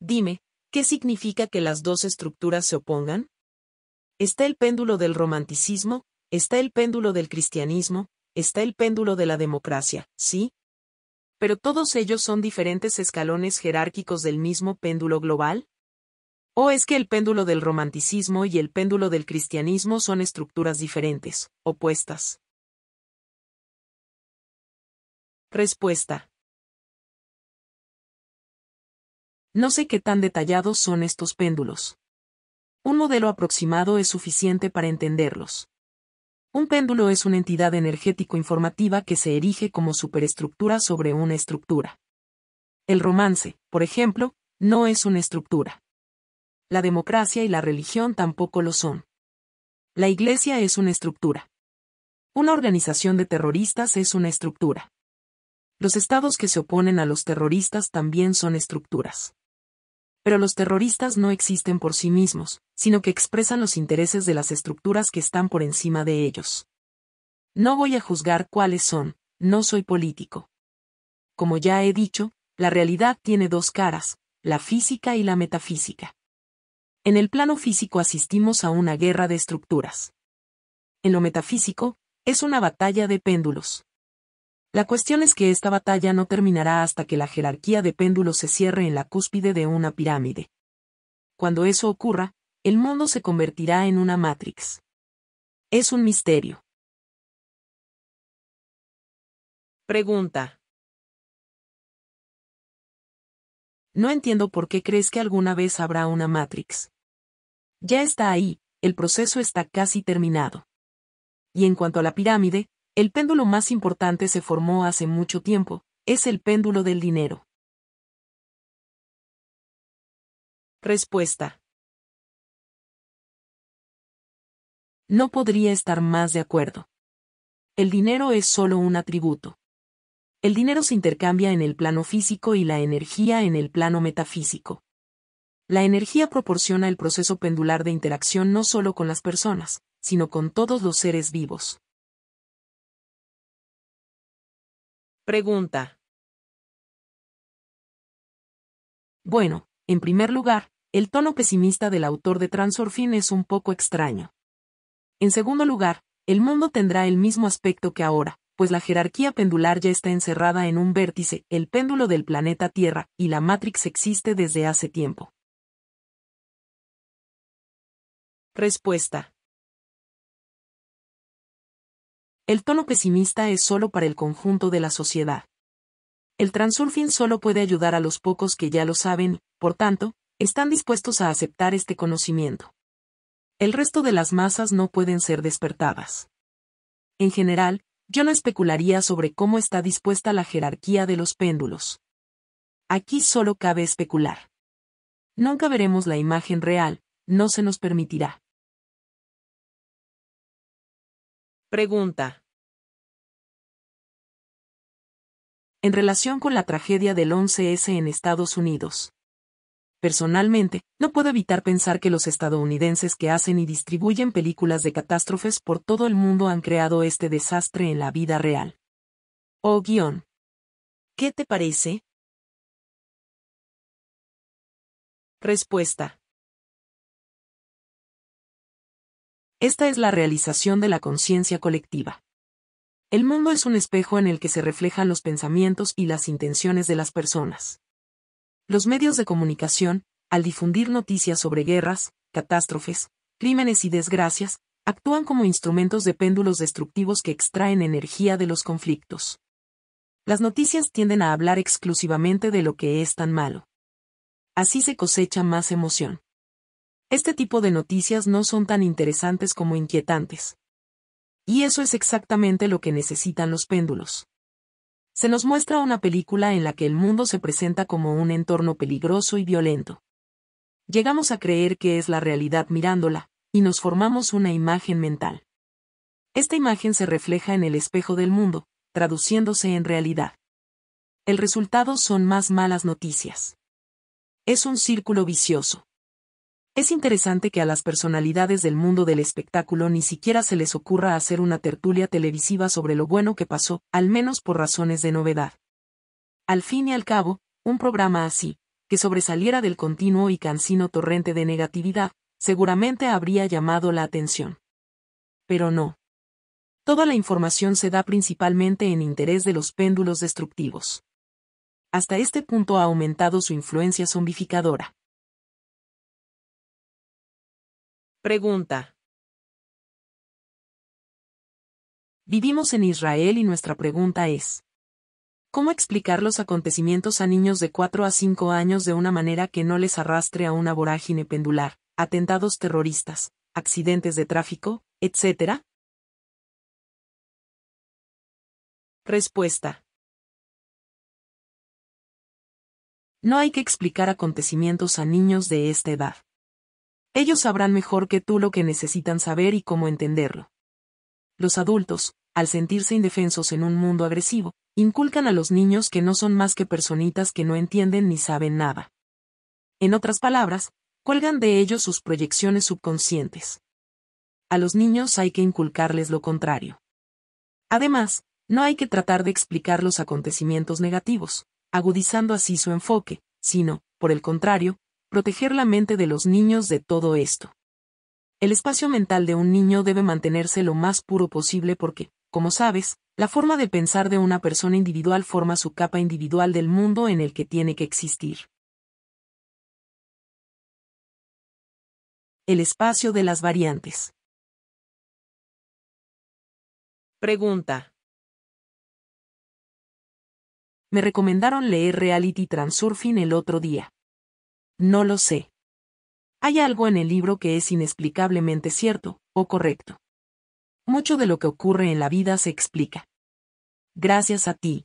Dime, ¿qué significa que las dos estructuras se opongan? Está el péndulo del romanticismo, está el péndulo del cristianismo, está el péndulo de la democracia, ¿sí? Pero todos ellos son diferentes escalones jerárquicos del mismo péndulo global? ¿O es que el péndulo del romanticismo y el péndulo del cristianismo son estructuras diferentes, opuestas? Respuesta. No sé qué tan detallados son estos péndulos. Un modelo aproximado es suficiente para entenderlos. Un péndulo es una entidad energético-informativa que se erige como superestructura sobre una estructura. El romance, por ejemplo, no es una estructura. La democracia y la religión tampoco lo son. La iglesia es una estructura. Una organización de terroristas es una estructura. Los estados que se oponen a los terroristas también son estructuras. Pero los terroristas no existen por sí mismos, sino que expresan los intereses de las estructuras que están por encima de ellos. No voy a juzgar cuáles son, no soy político. Como ya he dicho, la realidad tiene dos caras, la física y la metafísica. En el plano físico asistimos a una guerra de estructuras. En lo metafísico, es una batalla de péndulos. La cuestión es que esta batalla no terminará hasta que la jerarquía de péndulos se cierre en la cúspide de una pirámide. Cuando eso ocurra, el mundo se convertirá en una Matrix. Es un misterio. Pregunta. No entiendo por qué crees que alguna vez habrá una Matrix. Ya está ahí, el proceso está casi terminado. Y en cuanto a la pirámide, el péndulo más importante se formó hace mucho tiempo, es el péndulo del dinero. Respuesta. No podría estar más de acuerdo. El dinero es solo un atributo. El dinero se intercambia en el plano físico y la energía en el plano metafísico. La energía proporciona el proceso pendular de interacción no solo con las personas, sino con todos los seres vivos. Pregunta. Bueno, en primer lugar, el tono pesimista del autor de Transorfin es un poco extraño. En segundo lugar, el mundo tendrá el mismo aspecto que ahora, pues la jerarquía pendular ya está encerrada en un vértice, el péndulo del planeta Tierra, y la Matrix existe desde hace tiempo. Respuesta. El tono pesimista es solo para el conjunto de la sociedad. El transurfing solo puede ayudar a los pocos que ya lo saben, por tanto, están dispuestos a aceptar este conocimiento. El resto de las masas no pueden ser despertadas. En general, yo no especularía sobre cómo está dispuesta la jerarquía de los péndulos. Aquí solo cabe especular. Nunca veremos la imagen real, no se nos permitirá. Pregunta. En relación con la tragedia del 11S en Estados Unidos. Personalmente, no puedo evitar pensar que los estadounidenses que hacen y distribuyen películas de catástrofes por todo el mundo han creado este desastre en la vida real. O guión. ¿Qué te parece? Respuesta. Esta es la realización de la conciencia colectiva. El mundo es un espejo en el que se reflejan los pensamientos y las intenciones de las personas. Los medios de comunicación, al difundir noticias sobre guerras, catástrofes, crímenes y desgracias, actúan como instrumentos de péndulos destructivos que extraen energía de los conflictos. Las noticias tienden a hablar exclusivamente de lo que es tan malo. Así se cosecha más emoción. Este tipo de noticias no son tan interesantes como inquietantes. Y eso es exactamente lo que necesitan los péndulos. Se nos muestra una película en la que el mundo se presenta como un entorno peligroso y violento. Llegamos a creer que es la realidad mirándola, y nos formamos una imagen mental. Esta imagen se refleja en el espejo del mundo, traduciéndose en realidad. El resultado son más malas noticias. Es un círculo vicioso. Es interesante que a las personalidades del mundo del espectáculo ni siquiera se les ocurra hacer una tertulia televisiva sobre lo bueno que pasó, al menos por razones de novedad. Al fin y al cabo, un programa así, que sobresaliera del continuo y cansino torrente de negatividad, seguramente habría llamado la atención. Pero no. Toda la información se da principalmente en interés de los péndulos destructivos. Hasta este punto ha aumentado su influencia zombificadora. Pregunta. Vivimos en Israel y nuestra pregunta es, ¿cómo explicar los acontecimientos a niños de 4 a 5 años de una manera que no les arrastre a una vorágine pendular, atentados terroristas, accidentes de tráfico, etcétera? Respuesta. No hay que explicar acontecimientos a niños de esta edad. Ellos sabrán mejor que tú lo que necesitan saber y cómo entenderlo. Los adultos, al sentirse indefensos en un mundo agresivo, inculcan a los niños que no son más que personitas que no entienden ni saben nada. En otras palabras, cuelgan de ellos sus proyecciones subconscientes. A los niños hay que inculcarles lo contrario. Además, no hay que tratar de explicar los acontecimientos negativos, agudizando así su enfoque, sino, por el contrario, proteger la mente de los niños de todo esto. El espacio mental de un niño debe mantenerse lo más puro posible porque, como sabes, la forma de pensar de una persona individual forma su capa individual del mundo en el que tiene que existir. El espacio de las variantes. Pregunta. Me recomendaron leer Reality Transurfing el otro día. No lo sé. Hay algo en el libro que es inexplicablemente cierto, o correcto. Mucho de lo que ocurre en la vida se explica. Gracias a ti.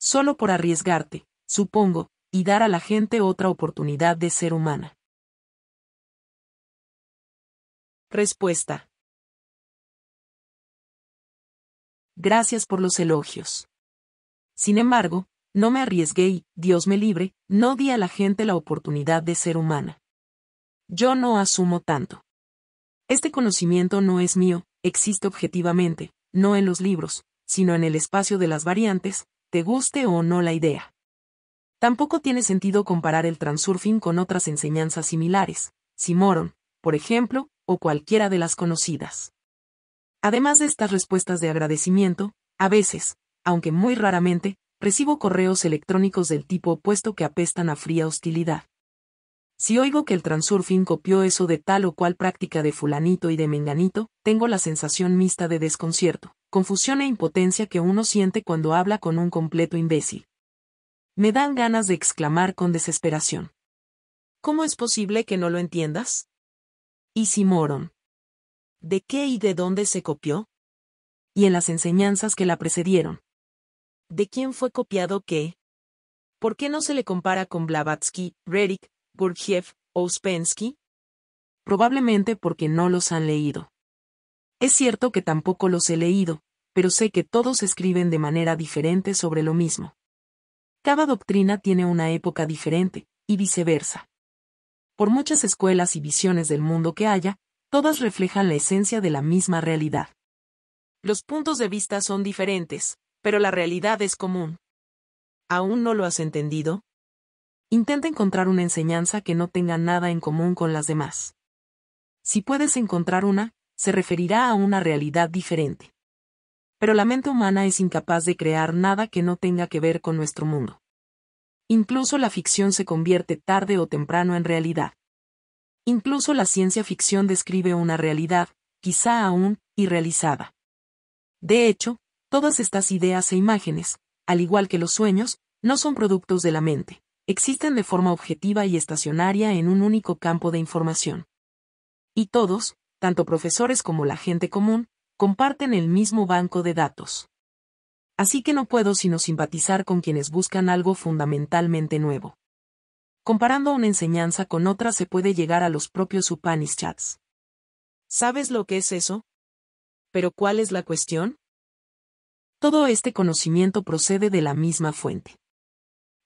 Solo por arriesgarte, supongo, y dar a la gente otra oportunidad de ser humana. Respuesta. Gracias por los elogios. Sin embargo, no me arriesgué y, Dios me libre, no di a la gente la oportunidad de ser humana. Yo no asumo tanto. Este conocimiento no es mío, existe objetivamente, no en los libros, sino en el espacio de las variantes, te guste o no la idea. Tampoco tiene sentido comparar el transurfing con otras enseñanzas similares, Simoron, por ejemplo, o cualquiera de las conocidas. Además de estas respuestas de agradecimiento, a veces, aunque muy raramente, recibo correos electrónicos del tipo opuesto que apestan a fría hostilidad. Si oigo que el transurfing copió eso de tal o cual práctica de fulanito y de menganito, tengo la sensación mixta de desconcierto, confusión e impotencia que uno siente cuando habla con un completo imbécil. Me dan ganas de exclamar con desesperación. ¿Cómo es posible que no lo entiendas? Y si Moron. ¿De qué y de dónde se copió? Y en las enseñanzas que la precedieron, ¿De quién fue copiado qué? ¿Por qué no se le compara con Blavatsky, Rerik, Gurdjieff o Uspensky? Probablemente porque no los han leído. Es cierto que tampoco los he leído, pero sé que todos escriben de manera diferente sobre lo mismo. Cada doctrina tiene una época diferente, y viceversa. Por muchas escuelas y visiones del mundo que haya, todas reflejan la esencia de la misma realidad. Los puntos de vista son diferentes, pero la realidad es común. ¿Aún no lo has entendido? Intenta encontrar una enseñanza que no tenga nada en común con las demás. Si puedes encontrar una, se referirá a una realidad diferente. Pero la mente humana es incapaz de crear nada que no tenga que ver con nuestro mundo. Incluso la ficción se convierte tarde o temprano en realidad. Incluso la ciencia ficción describe una realidad, quizá aún, irrealizada. De hecho, Todas estas ideas e imágenes, al igual que los sueños, no son productos de la mente, existen de forma objetiva y estacionaria en un único campo de información. Y todos, tanto profesores como la gente común, comparten el mismo banco de datos. Así que no puedo sino simpatizar con quienes buscan algo fundamentalmente nuevo. Comparando una enseñanza con otra se puede llegar a los propios Upanishads. ¿Sabes lo que es eso? ¿Pero cuál es la cuestión? Todo este conocimiento procede de la misma fuente.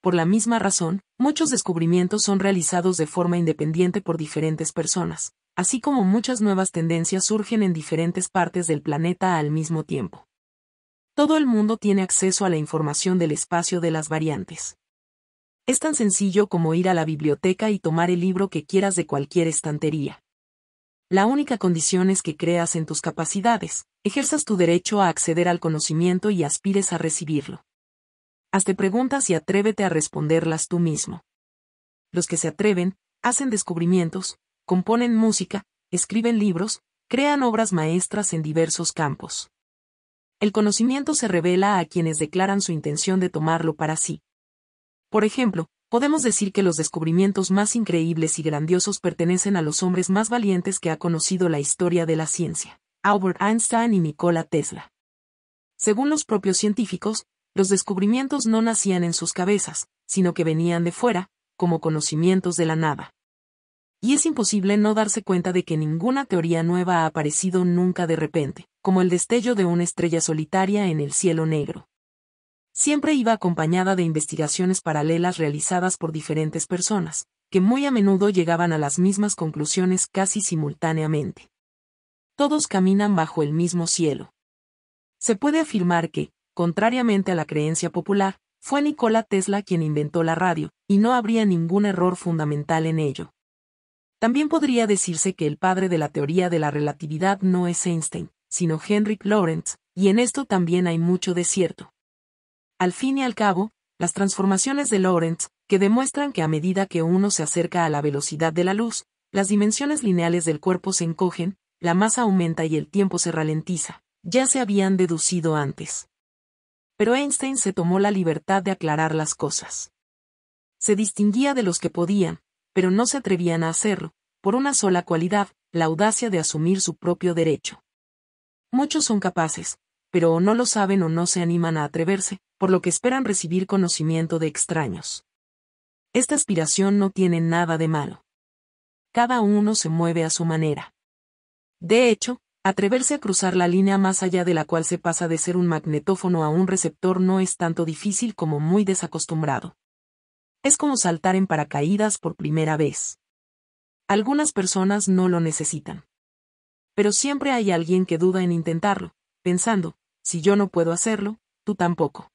Por la misma razón, muchos descubrimientos son realizados de forma independiente por diferentes personas, así como muchas nuevas tendencias surgen en diferentes partes del planeta al mismo tiempo. Todo el mundo tiene acceso a la información del espacio de las variantes. Es tan sencillo como ir a la biblioteca y tomar el libro que quieras de cualquier estantería. La única condición es que creas en tus capacidades, ejerzas tu derecho a acceder al conocimiento y aspires a recibirlo. Hazte preguntas y atrévete a responderlas tú mismo. Los que se atreven, hacen descubrimientos, componen música, escriben libros, crean obras maestras en diversos campos. El conocimiento se revela a quienes declaran su intención de tomarlo para sí. Por ejemplo, podemos decir que los descubrimientos más increíbles y grandiosos pertenecen a los hombres más valientes que ha conocido la historia de la ciencia, Albert Einstein y Nikola Tesla. Según los propios científicos, los descubrimientos no nacían en sus cabezas, sino que venían de fuera, como conocimientos de la nada. Y es imposible no darse cuenta de que ninguna teoría nueva ha aparecido nunca de repente, como el destello de una estrella solitaria en el cielo negro. Siempre iba acompañada de investigaciones paralelas realizadas por diferentes personas, que muy a menudo llegaban a las mismas conclusiones casi simultáneamente. Todos caminan bajo el mismo cielo. Se puede afirmar que, contrariamente a la creencia popular, fue Nikola Tesla quien inventó la radio, y no habría ningún error fundamental en ello. También podría decirse que el padre de la teoría de la relatividad no es Einstein, sino Henrik Lorentz, y en esto también hay mucho de cierto. Al fin y al cabo, las transformaciones de Lorentz, que demuestran que a medida que uno se acerca a la velocidad de la luz, las dimensiones lineales del cuerpo se encogen, la masa aumenta y el tiempo se ralentiza, ya se habían deducido antes. Pero Einstein se tomó la libertad de aclarar las cosas. Se distinguía de los que podían, pero no se atrevían a hacerlo, por una sola cualidad, la audacia de asumir su propio derecho. Muchos son capaces, pero o no lo saben o no se animan a atreverse, por lo que esperan recibir conocimiento de extraños. Esta aspiración no tiene nada de malo. Cada uno se mueve a su manera. De hecho, atreverse a cruzar la línea más allá de la cual se pasa de ser un magnetófono a un receptor no es tanto difícil como muy desacostumbrado. Es como saltar en paracaídas por primera vez. Algunas personas no lo necesitan. Pero siempre hay alguien que duda en intentarlo, pensando, si yo no puedo hacerlo, tú tampoco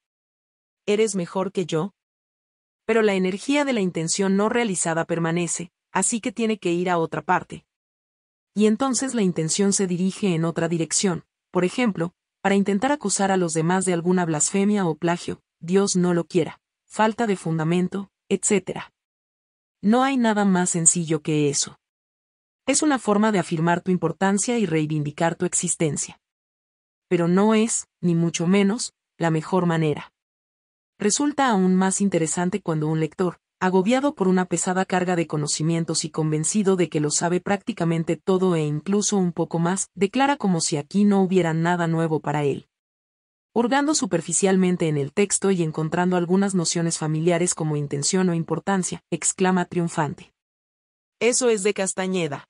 eres mejor que yo. Pero la energía de la intención no realizada permanece, así que tiene que ir a otra parte. Y entonces la intención se dirige en otra dirección, por ejemplo, para intentar acusar a los demás de alguna blasfemia o plagio, Dios no lo quiera, falta de fundamento, etc. No hay nada más sencillo que eso. Es una forma de afirmar tu importancia y reivindicar tu existencia. Pero no es, ni mucho menos, la mejor manera resulta aún más interesante cuando un lector, agobiado por una pesada carga de conocimientos y convencido de que lo sabe prácticamente todo e incluso un poco más, declara como si aquí no hubiera nada nuevo para él. Hurgando superficialmente en el texto y encontrando algunas nociones familiares como intención o importancia, exclama triunfante. Eso es de Castañeda.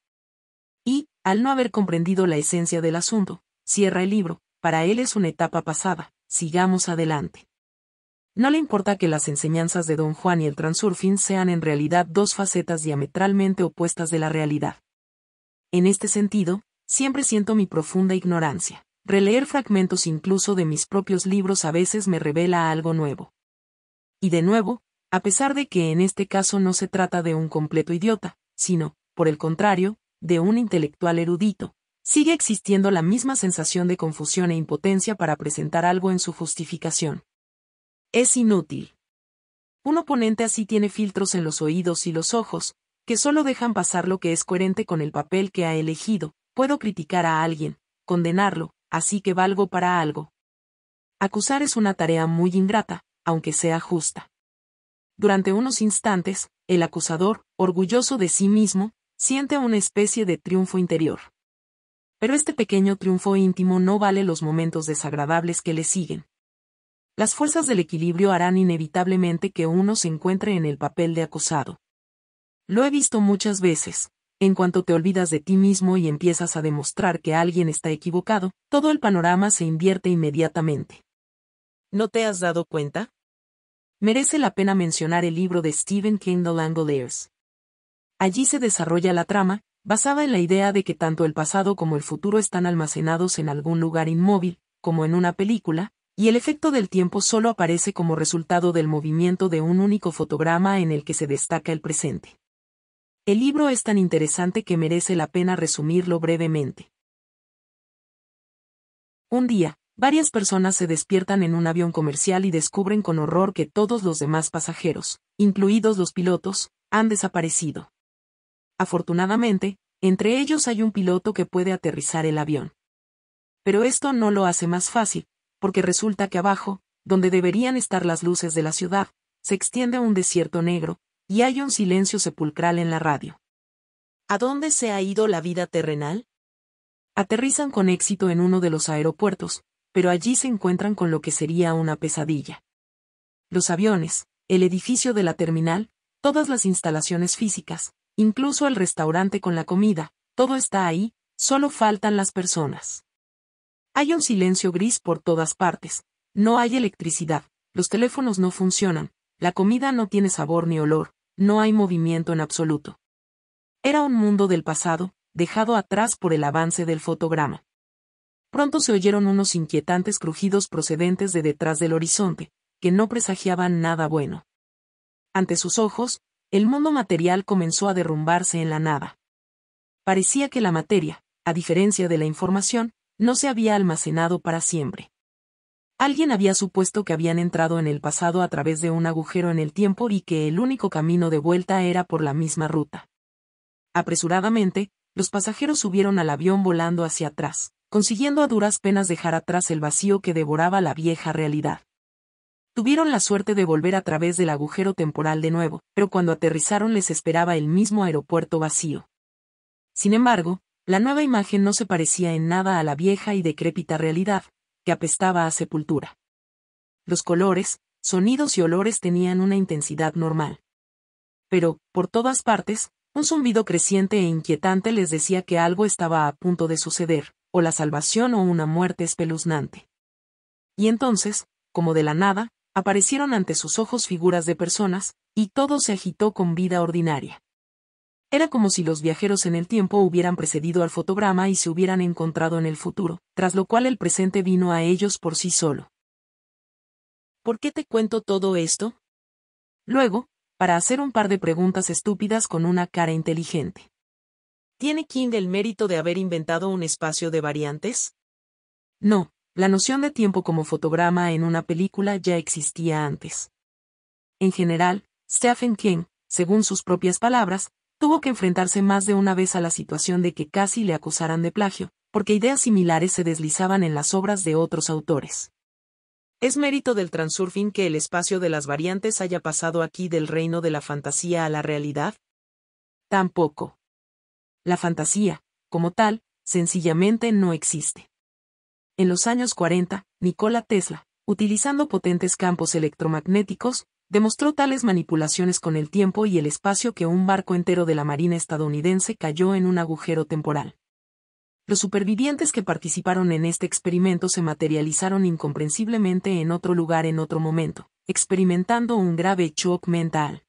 Y, al no haber comprendido la esencia del asunto, cierra el libro, para él es una etapa pasada, sigamos adelante. No le importa que las enseñanzas de Don Juan y el transurfing sean en realidad dos facetas diametralmente opuestas de la realidad. En este sentido, siempre siento mi profunda ignorancia. Releer fragmentos incluso de mis propios libros a veces me revela algo nuevo. Y de nuevo, a pesar de que en este caso no se trata de un completo idiota, sino, por el contrario, de un intelectual erudito, sigue existiendo la misma sensación de confusión e impotencia para presentar algo en su justificación. Es inútil. Un oponente así tiene filtros en los oídos y los ojos, que solo dejan pasar lo que es coherente con el papel que ha elegido. Puedo criticar a alguien, condenarlo, así que valgo para algo. Acusar es una tarea muy ingrata, aunque sea justa. Durante unos instantes, el acusador, orgulloso de sí mismo, siente una especie de triunfo interior. Pero este pequeño triunfo íntimo no vale los momentos desagradables que le siguen. Las fuerzas del equilibrio harán inevitablemente que uno se encuentre en el papel de acosado. Lo he visto muchas veces. En cuanto te olvidas de ti mismo y empiezas a demostrar que alguien está equivocado, todo el panorama se invierte inmediatamente. ¿No te has dado cuenta? Merece la pena mencionar el libro de Stephen King The Allí se desarrolla la trama, basada en la idea de que tanto el pasado como el futuro están almacenados en algún lugar inmóvil, como en una película, y el efecto del tiempo solo aparece como resultado del movimiento de un único fotograma en el que se destaca el presente. El libro es tan interesante que merece la pena resumirlo brevemente. Un día, varias personas se despiertan en un avión comercial y descubren con horror que todos los demás pasajeros, incluidos los pilotos, han desaparecido. Afortunadamente, entre ellos hay un piloto que puede aterrizar el avión. Pero esto no lo hace más fácil, porque resulta que abajo, donde deberían estar las luces de la ciudad, se extiende un desierto negro, y hay un silencio sepulcral en la radio. ¿A dónde se ha ido la vida terrenal? Aterrizan con éxito en uno de los aeropuertos, pero allí se encuentran con lo que sería una pesadilla. Los aviones, el edificio de la terminal, todas las instalaciones físicas, incluso el restaurante con la comida, todo está ahí, solo faltan las personas. Hay un silencio gris por todas partes. No hay electricidad, los teléfonos no funcionan, la comida no tiene sabor ni olor, no hay movimiento en absoluto. Era un mundo del pasado, dejado atrás por el avance del fotograma. Pronto se oyeron unos inquietantes crujidos procedentes de detrás del horizonte, que no presagiaban nada bueno. Ante sus ojos, el mundo material comenzó a derrumbarse en la nada. Parecía que la materia, a diferencia de la información, no se había almacenado para siempre. Alguien había supuesto que habían entrado en el pasado a través de un agujero en el tiempo y que el único camino de vuelta era por la misma ruta. Apresuradamente, los pasajeros subieron al avión volando hacia atrás, consiguiendo a duras penas dejar atrás el vacío que devoraba la vieja realidad. Tuvieron la suerte de volver a través del agujero temporal de nuevo, pero cuando aterrizaron les esperaba el mismo aeropuerto vacío. Sin embargo, la nueva imagen no se parecía en nada a la vieja y decrépita realidad, que apestaba a sepultura. Los colores, sonidos y olores tenían una intensidad normal. Pero, por todas partes, un zumbido creciente e inquietante les decía que algo estaba a punto de suceder, o la salvación o una muerte espeluznante. Y entonces, como de la nada, aparecieron ante sus ojos figuras de personas, y todo se agitó con vida ordinaria. Era como si los viajeros en el tiempo hubieran precedido al fotograma y se hubieran encontrado en el futuro, tras lo cual el presente vino a ellos por sí solo. ¿Por qué te cuento todo esto? Luego, para hacer un par de preguntas estúpidas con una cara inteligente. ¿Tiene King el mérito de haber inventado un espacio de variantes? No, la noción de tiempo como fotograma en una película ya existía antes. En general, Stephen King, según sus propias palabras, Tuvo que enfrentarse más de una vez a la situación de que casi le acusaran de plagio, porque ideas similares se deslizaban en las obras de otros autores. Es mérito del transurfing que el espacio de las variantes haya pasado aquí del reino de la fantasía a la realidad? Tampoco. La fantasía, como tal, sencillamente no existe. En los años 40, Nikola Tesla, utilizando potentes campos electromagnéticos, demostró tales manipulaciones con el tiempo y el espacio que un barco entero de la Marina estadounidense cayó en un agujero temporal. Los supervivientes que participaron en este experimento se materializaron incomprensiblemente en otro lugar en otro momento, experimentando un grave shock mental.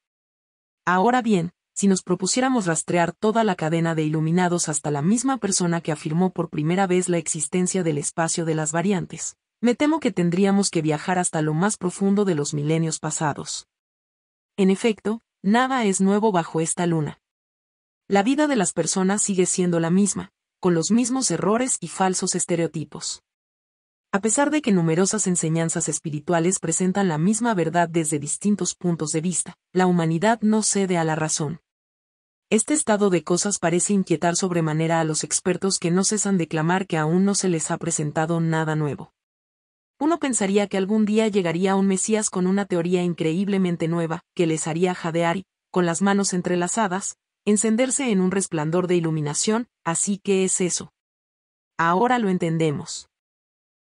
Ahora bien, si nos propusiéramos rastrear toda la cadena de iluminados hasta la misma persona que afirmó por primera vez la existencia del espacio de las variantes, me temo que tendríamos que viajar hasta lo más profundo de los milenios pasados. En efecto, nada es nuevo bajo esta luna. La vida de las personas sigue siendo la misma, con los mismos errores y falsos estereotipos. A pesar de que numerosas enseñanzas espirituales presentan la misma verdad desde distintos puntos de vista, la humanidad no cede a la razón. Este estado de cosas parece inquietar sobremanera a los expertos que no cesan de clamar que aún no se les ha presentado nada nuevo. Uno pensaría que algún día llegaría un Mesías con una teoría increíblemente nueva, que les haría jadear y, con las manos entrelazadas, encenderse en un resplandor de iluminación, así que es eso. Ahora lo entendemos.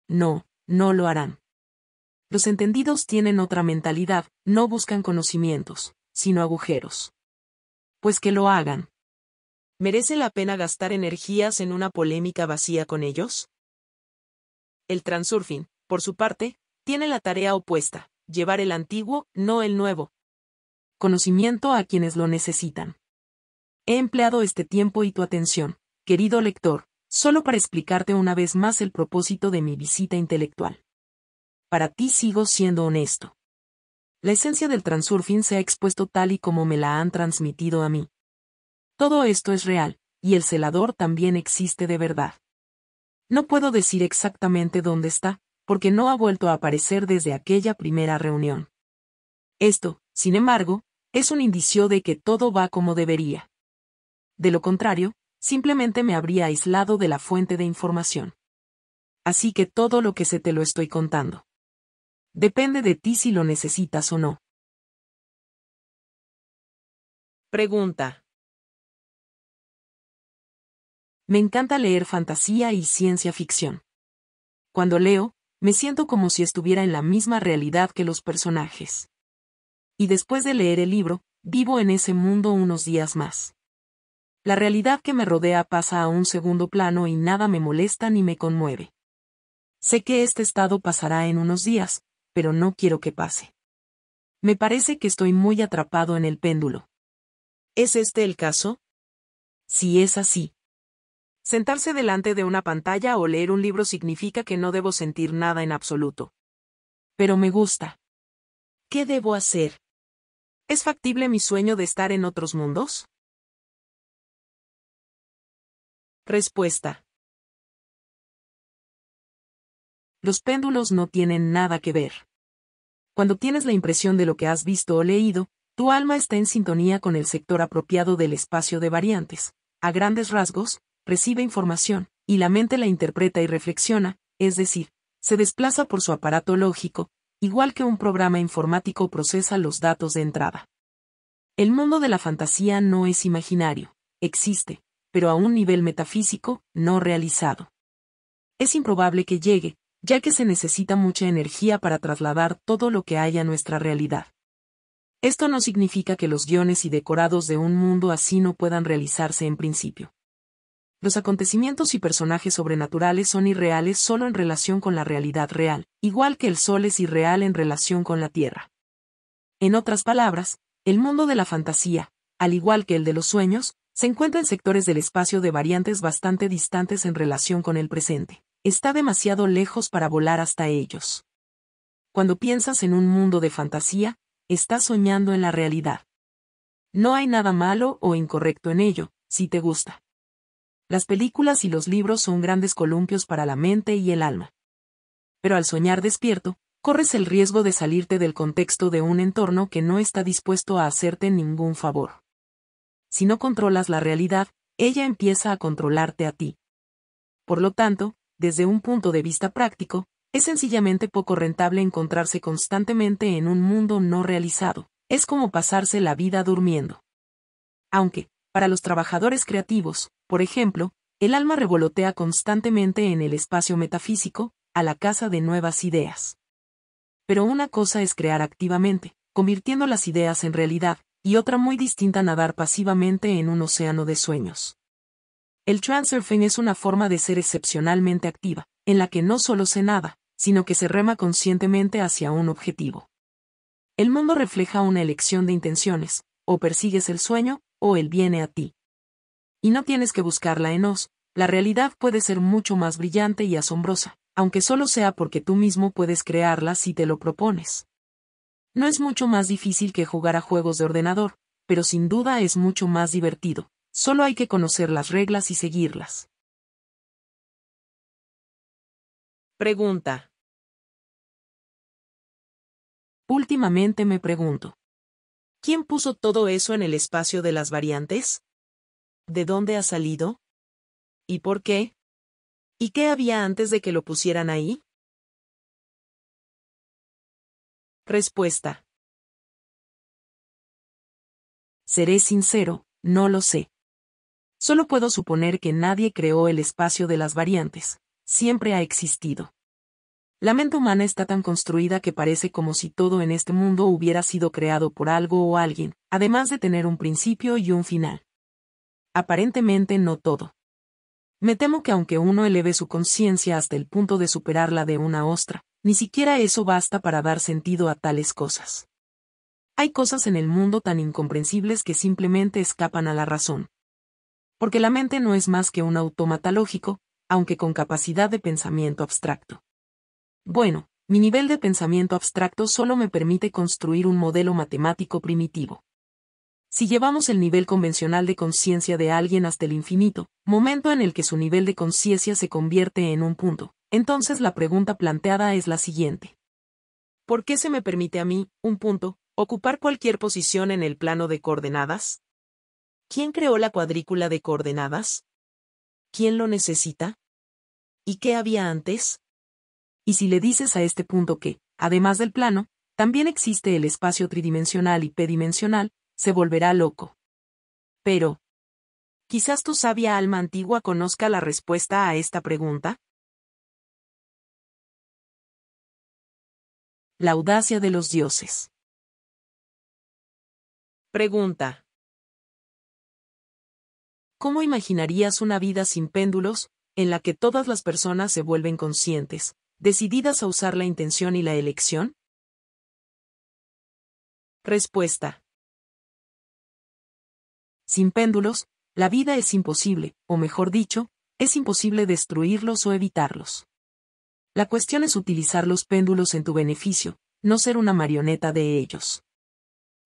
No, no lo harán. Los entendidos tienen otra mentalidad, no buscan conocimientos, sino agujeros. Pues que lo hagan. ¿Merece la pena gastar energías en una polémica vacía con ellos? El transurfing, por su parte, tiene la tarea opuesta, llevar el antiguo, no el nuevo. Conocimiento a quienes lo necesitan. He empleado este tiempo y tu atención, querido lector, solo para explicarte una vez más el propósito de mi visita intelectual. Para ti sigo siendo honesto. La esencia del transurfing se ha expuesto tal y como me la han transmitido a mí. Todo esto es real, y el celador también existe de verdad. No puedo decir exactamente dónde está, porque no ha vuelto a aparecer desde aquella primera reunión. Esto, sin embargo, es un indicio de que todo va como debería. De lo contrario, simplemente me habría aislado de la fuente de información. Así que todo lo que se te lo estoy contando. Depende de ti si lo necesitas o no. Pregunta. Me encanta leer fantasía y ciencia ficción. Cuando leo, me siento como si estuviera en la misma realidad que los personajes. Y después de leer el libro, vivo en ese mundo unos días más. La realidad que me rodea pasa a un segundo plano y nada me molesta ni me conmueve. Sé que este estado pasará en unos días, pero no quiero que pase. Me parece que estoy muy atrapado en el péndulo. ¿Es este el caso? Si es así, Sentarse delante de una pantalla o leer un libro significa que no debo sentir nada en absoluto. Pero me gusta. ¿Qué debo hacer? ¿Es factible mi sueño de estar en otros mundos? Respuesta. Los péndulos no tienen nada que ver. Cuando tienes la impresión de lo que has visto o leído, tu alma está en sintonía con el sector apropiado del espacio de variantes. A grandes rasgos, recibe información, y la mente la interpreta y reflexiona, es decir, se desplaza por su aparato lógico, igual que un programa informático procesa los datos de entrada. El mundo de la fantasía no es imaginario, existe, pero a un nivel metafísico, no realizado. Es improbable que llegue, ya que se necesita mucha energía para trasladar todo lo que hay a nuestra realidad. Esto no significa que los guiones y decorados de un mundo así no puedan realizarse en principio. Los acontecimientos y personajes sobrenaturales son irreales solo en relación con la realidad real, igual que el Sol es irreal en relación con la Tierra. En otras palabras, el mundo de la fantasía, al igual que el de los sueños, se encuentra en sectores del espacio de variantes bastante distantes en relación con el presente. Está demasiado lejos para volar hasta ellos. Cuando piensas en un mundo de fantasía, estás soñando en la realidad. No hay nada malo o incorrecto en ello, si te gusta. Las películas y los libros son grandes columpios para la mente y el alma. Pero al soñar despierto, corres el riesgo de salirte del contexto de un entorno que no está dispuesto a hacerte ningún favor. Si no controlas la realidad, ella empieza a controlarte a ti. Por lo tanto, desde un punto de vista práctico, es sencillamente poco rentable encontrarse constantemente en un mundo no realizado. Es como pasarse la vida durmiendo. Aunque, para los trabajadores creativos, por ejemplo, el alma revolotea constantemente en el espacio metafísico, a la caza de nuevas ideas. Pero una cosa es crear activamente, convirtiendo las ideas en realidad, y otra muy distinta nadar pasivamente en un océano de sueños. El transurfing es una forma de ser excepcionalmente activa, en la que no solo se nada, sino que se rema conscientemente hacia un objetivo. El mundo refleja una elección de intenciones, o persigues el sueño, o él viene a ti y no tienes que buscarla en os, la realidad puede ser mucho más brillante y asombrosa, aunque solo sea porque tú mismo puedes crearla si te lo propones. No es mucho más difícil que jugar a juegos de ordenador, pero sin duda es mucho más divertido, solo hay que conocer las reglas y seguirlas. Pregunta. Últimamente me pregunto. ¿Quién puso todo eso en el espacio de las variantes? ¿De dónde ha salido? ¿Y por qué? ¿Y qué había antes de que lo pusieran ahí? Respuesta. Seré sincero, no lo sé. Solo puedo suponer que nadie creó el espacio de las variantes. Siempre ha existido. La mente humana está tan construida que parece como si todo en este mundo hubiera sido creado por algo o alguien, además de tener un principio y un final. Aparentemente no todo. Me temo que aunque uno eleve su conciencia hasta el punto de superar la de una ostra, ni siquiera eso basta para dar sentido a tales cosas. Hay cosas en el mundo tan incomprensibles que simplemente escapan a la razón. Porque la mente no es más que un autómata lógico, aunque con capacidad de pensamiento abstracto. Bueno, mi nivel de pensamiento abstracto solo me permite construir un modelo matemático primitivo. Si llevamos el nivel convencional de conciencia de alguien hasta el infinito, momento en el que su nivel de conciencia se convierte en un punto, entonces la pregunta planteada es la siguiente. ¿Por qué se me permite a mí, un punto, ocupar cualquier posición en el plano de coordenadas? ¿Quién creó la cuadrícula de coordenadas? ¿Quién lo necesita? ¿Y qué había antes? Y si le dices a este punto que, además del plano, también existe el espacio tridimensional y pedimensional? se volverá loco. Pero, quizás tu sabia alma antigua conozca la respuesta a esta pregunta. La audacia de los dioses. Pregunta. ¿Cómo imaginarías una vida sin péndulos, en la que todas las personas se vuelven conscientes, decididas a usar la intención y la elección? Respuesta. Sin péndulos, la vida es imposible, o mejor dicho, es imposible destruirlos o evitarlos. La cuestión es utilizar los péndulos en tu beneficio, no ser una marioneta de ellos.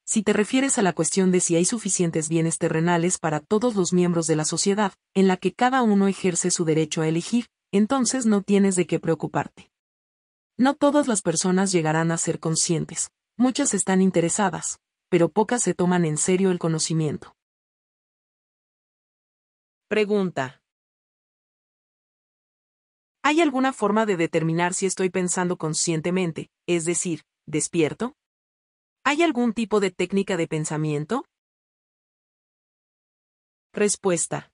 Si te refieres a la cuestión de si hay suficientes bienes terrenales para todos los miembros de la sociedad, en la que cada uno ejerce su derecho a elegir, entonces no tienes de qué preocuparte. No todas las personas llegarán a ser conscientes, muchas están interesadas, pero pocas se toman en serio el conocimiento. Pregunta. ¿Hay alguna forma de determinar si estoy pensando conscientemente, es decir, despierto? ¿Hay algún tipo de técnica de pensamiento? Respuesta.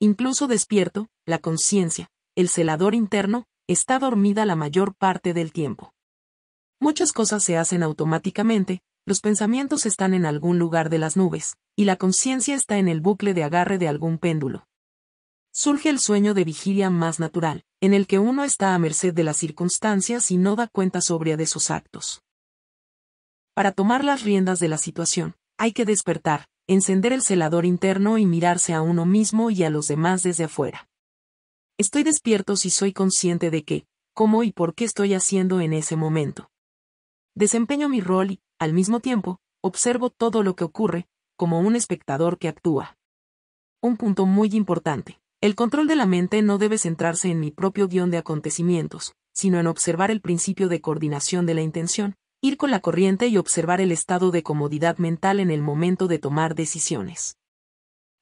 Incluso despierto, la conciencia, el celador interno, está dormida la mayor parte del tiempo. Muchas cosas se hacen automáticamente, los pensamientos están en algún lugar de las nubes, y la conciencia está en el bucle de agarre de algún péndulo. Surge el sueño de vigilia más natural, en el que uno está a merced de las circunstancias y no da cuenta sobria de sus actos. Para tomar las riendas de la situación, hay que despertar, encender el celador interno y mirarse a uno mismo y a los demás desde afuera. Estoy despierto si soy consciente de qué, cómo y por qué estoy haciendo en ese momento. Desempeño mi rol y, al mismo tiempo, observo todo lo que ocurre, como un espectador que actúa. Un punto muy importante. El control de la mente no debe centrarse en mi propio guión de acontecimientos, sino en observar el principio de coordinación de la intención, ir con la corriente y observar el estado de comodidad mental en el momento de tomar decisiones.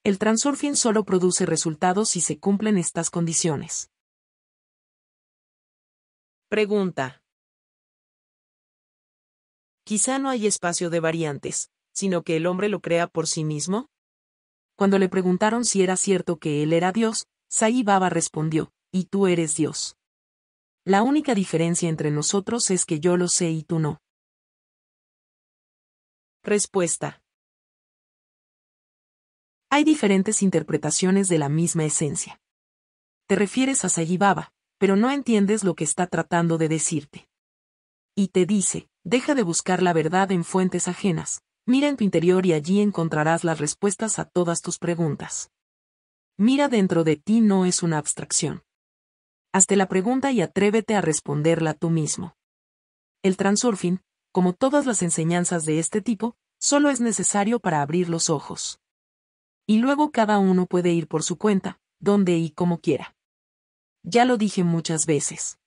El transurfing solo produce resultados si se cumplen estas condiciones. Pregunta. Quizá no hay espacio de variantes, sino que el hombre lo crea por sí mismo. Cuando le preguntaron si era cierto que él era Dios, Sai respondió, y tú eres Dios. La única diferencia entre nosotros es que yo lo sé y tú no. Respuesta. Hay diferentes interpretaciones de la misma esencia. Te refieres a Sayibaba, pero no entiendes lo que está tratando de decirte. Y te dice, Deja de buscar la verdad en fuentes ajenas. Mira en tu interior y allí encontrarás las respuestas a todas tus preguntas. Mira dentro de ti no es una abstracción. Hazte la pregunta y atrévete a responderla tú mismo. El transurfing, como todas las enseñanzas de este tipo, solo es necesario para abrir los ojos. Y luego cada uno puede ir por su cuenta, donde y como quiera. Ya lo dije muchas veces.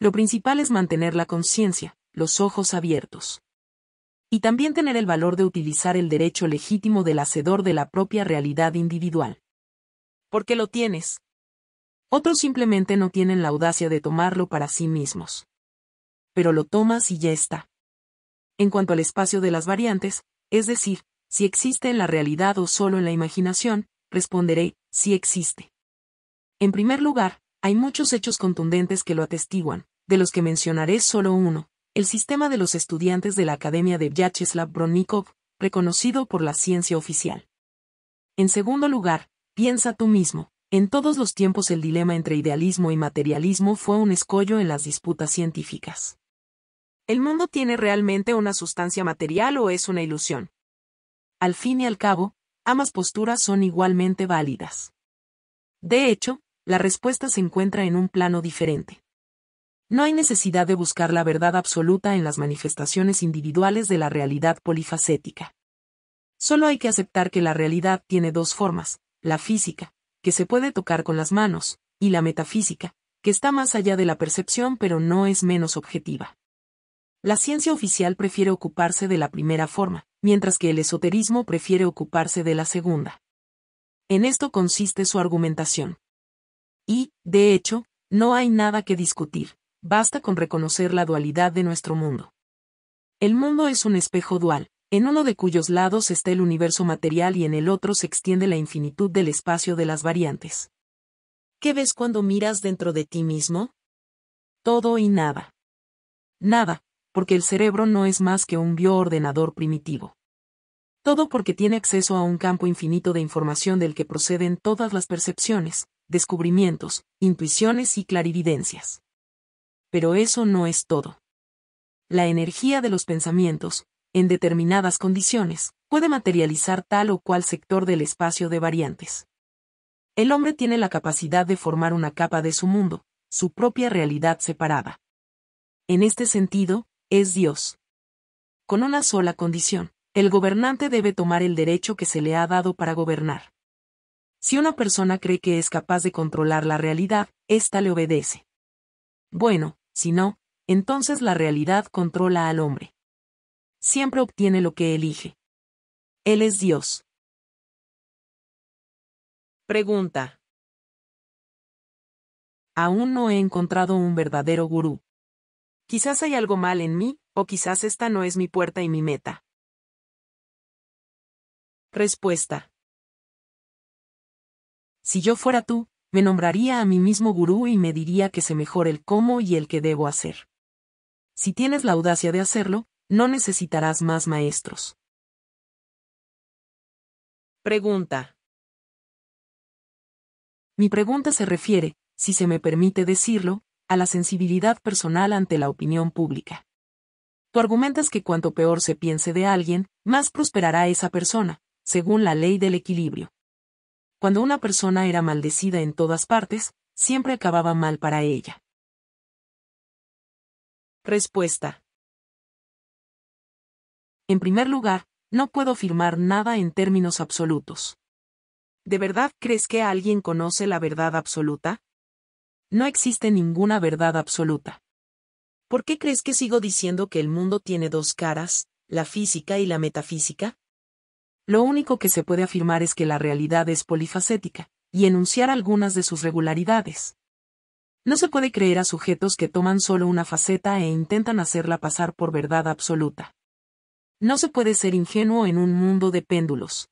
Lo principal es mantener la conciencia, los ojos abiertos. Y también tener el valor de utilizar el derecho legítimo del hacedor de la propia realidad individual. Porque lo tienes. Otros simplemente no tienen la audacia de tomarlo para sí mismos. Pero lo tomas y ya está. En cuanto al espacio de las variantes, es decir, si existe en la realidad o solo en la imaginación, responderé, si existe. En primer lugar, hay muchos hechos contundentes que lo atestiguan, de los que mencionaré solo uno, el sistema de los estudiantes de la Academia de Vyacheslav Bronnikov, reconocido por la ciencia oficial. En segundo lugar, piensa tú mismo, en todos los tiempos el dilema entre idealismo y materialismo fue un escollo en las disputas científicas. ¿El mundo tiene realmente una sustancia material o es una ilusión? Al fin y al cabo, ambas posturas son igualmente válidas. De hecho, la respuesta se encuentra en un plano diferente. No hay necesidad de buscar la verdad absoluta en las manifestaciones individuales de la realidad polifacética. Solo hay que aceptar que la realidad tiene dos formas, la física, que se puede tocar con las manos, y la metafísica, que está más allá de la percepción pero no es menos objetiva. La ciencia oficial prefiere ocuparse de la primera forma, mientras que el esoterismo prefiere ocuparse de la segunda. En esto consiste su argumentación. Y, de hecho, no hay nada que discutir. Basta con reconocer la dualidad de nuestro mundo. El mundo es un espejo dual, en uno de cuyos lados está el universo material y en el otro se extiende la infinitud del espacio de las variantes. ¿Qué ves cuando miras dentro de ti mismo? Todo y nada. Nada, porque el cerebro no es más que un bioordenador primitivo. Todo porque tiene acceso a un campo infinito de información del que proceden todas las percepciones, descubrimientos, intuiciones y clarividencias pero eso no es todo. La energía de los pensamientos, en determinadas condiciones, puede materializar tal o cual sector del espacio de variantes. El hombre tiene la capacidad de formar una capa de su mundo, su propia realidad separada. En este sentido, es Dios. Con una sola condición, el gobernante debe tomar el derecho que se le ha dado para gobernar. Si una persona cree que es capaz de controlar la realidad, ésta le obedece. Bueno, si no, entonces la realidad controla al hombre. Siempre obtiene lo que elige. Él es Dios. Pregunta. Aún no he encontrado un verdadero gurú. Quizás hay algo mal en mí, o quizás esta no es mi puerta y mi meta. Respuesta. Si yo fuera tú, me nombraría a mí mismo gurú y me diría que se mejore el cómo y el que debo hacer. Si tienes la audacia de hacerlo, no necesitarás más maestros. Pregunta. Mi pregunta se refiere, si se me permite decirlo, a la sensibilidad personal ante la opinión pública. Tú argumentas que cuanto peor se piense de alguien, más prosperará esa persona, según la ley del equilibrio. Cuando una persona era maldecida en todas partes, siempre acababa mal para ella. Respuesta. En primer lugar, no puedo afirmar nada en términos absolutos. ¿De verdad crees que alguien conoce la verdad absoluta? No existe ninguna verdad absoluta. ¿Por qué crees que sigo diciendo que el mundo tiene dos caras, la física y la metafísica? Lo único que se puede afirmar es que la realidad es polifacética, y enunciar algunas de sus regularidades. No se puede creer a sujetos que toman solo una faceta e intentan hacerla pasar por verdad absoluta. No se puede ser ingenuo en un mundo de péndulos.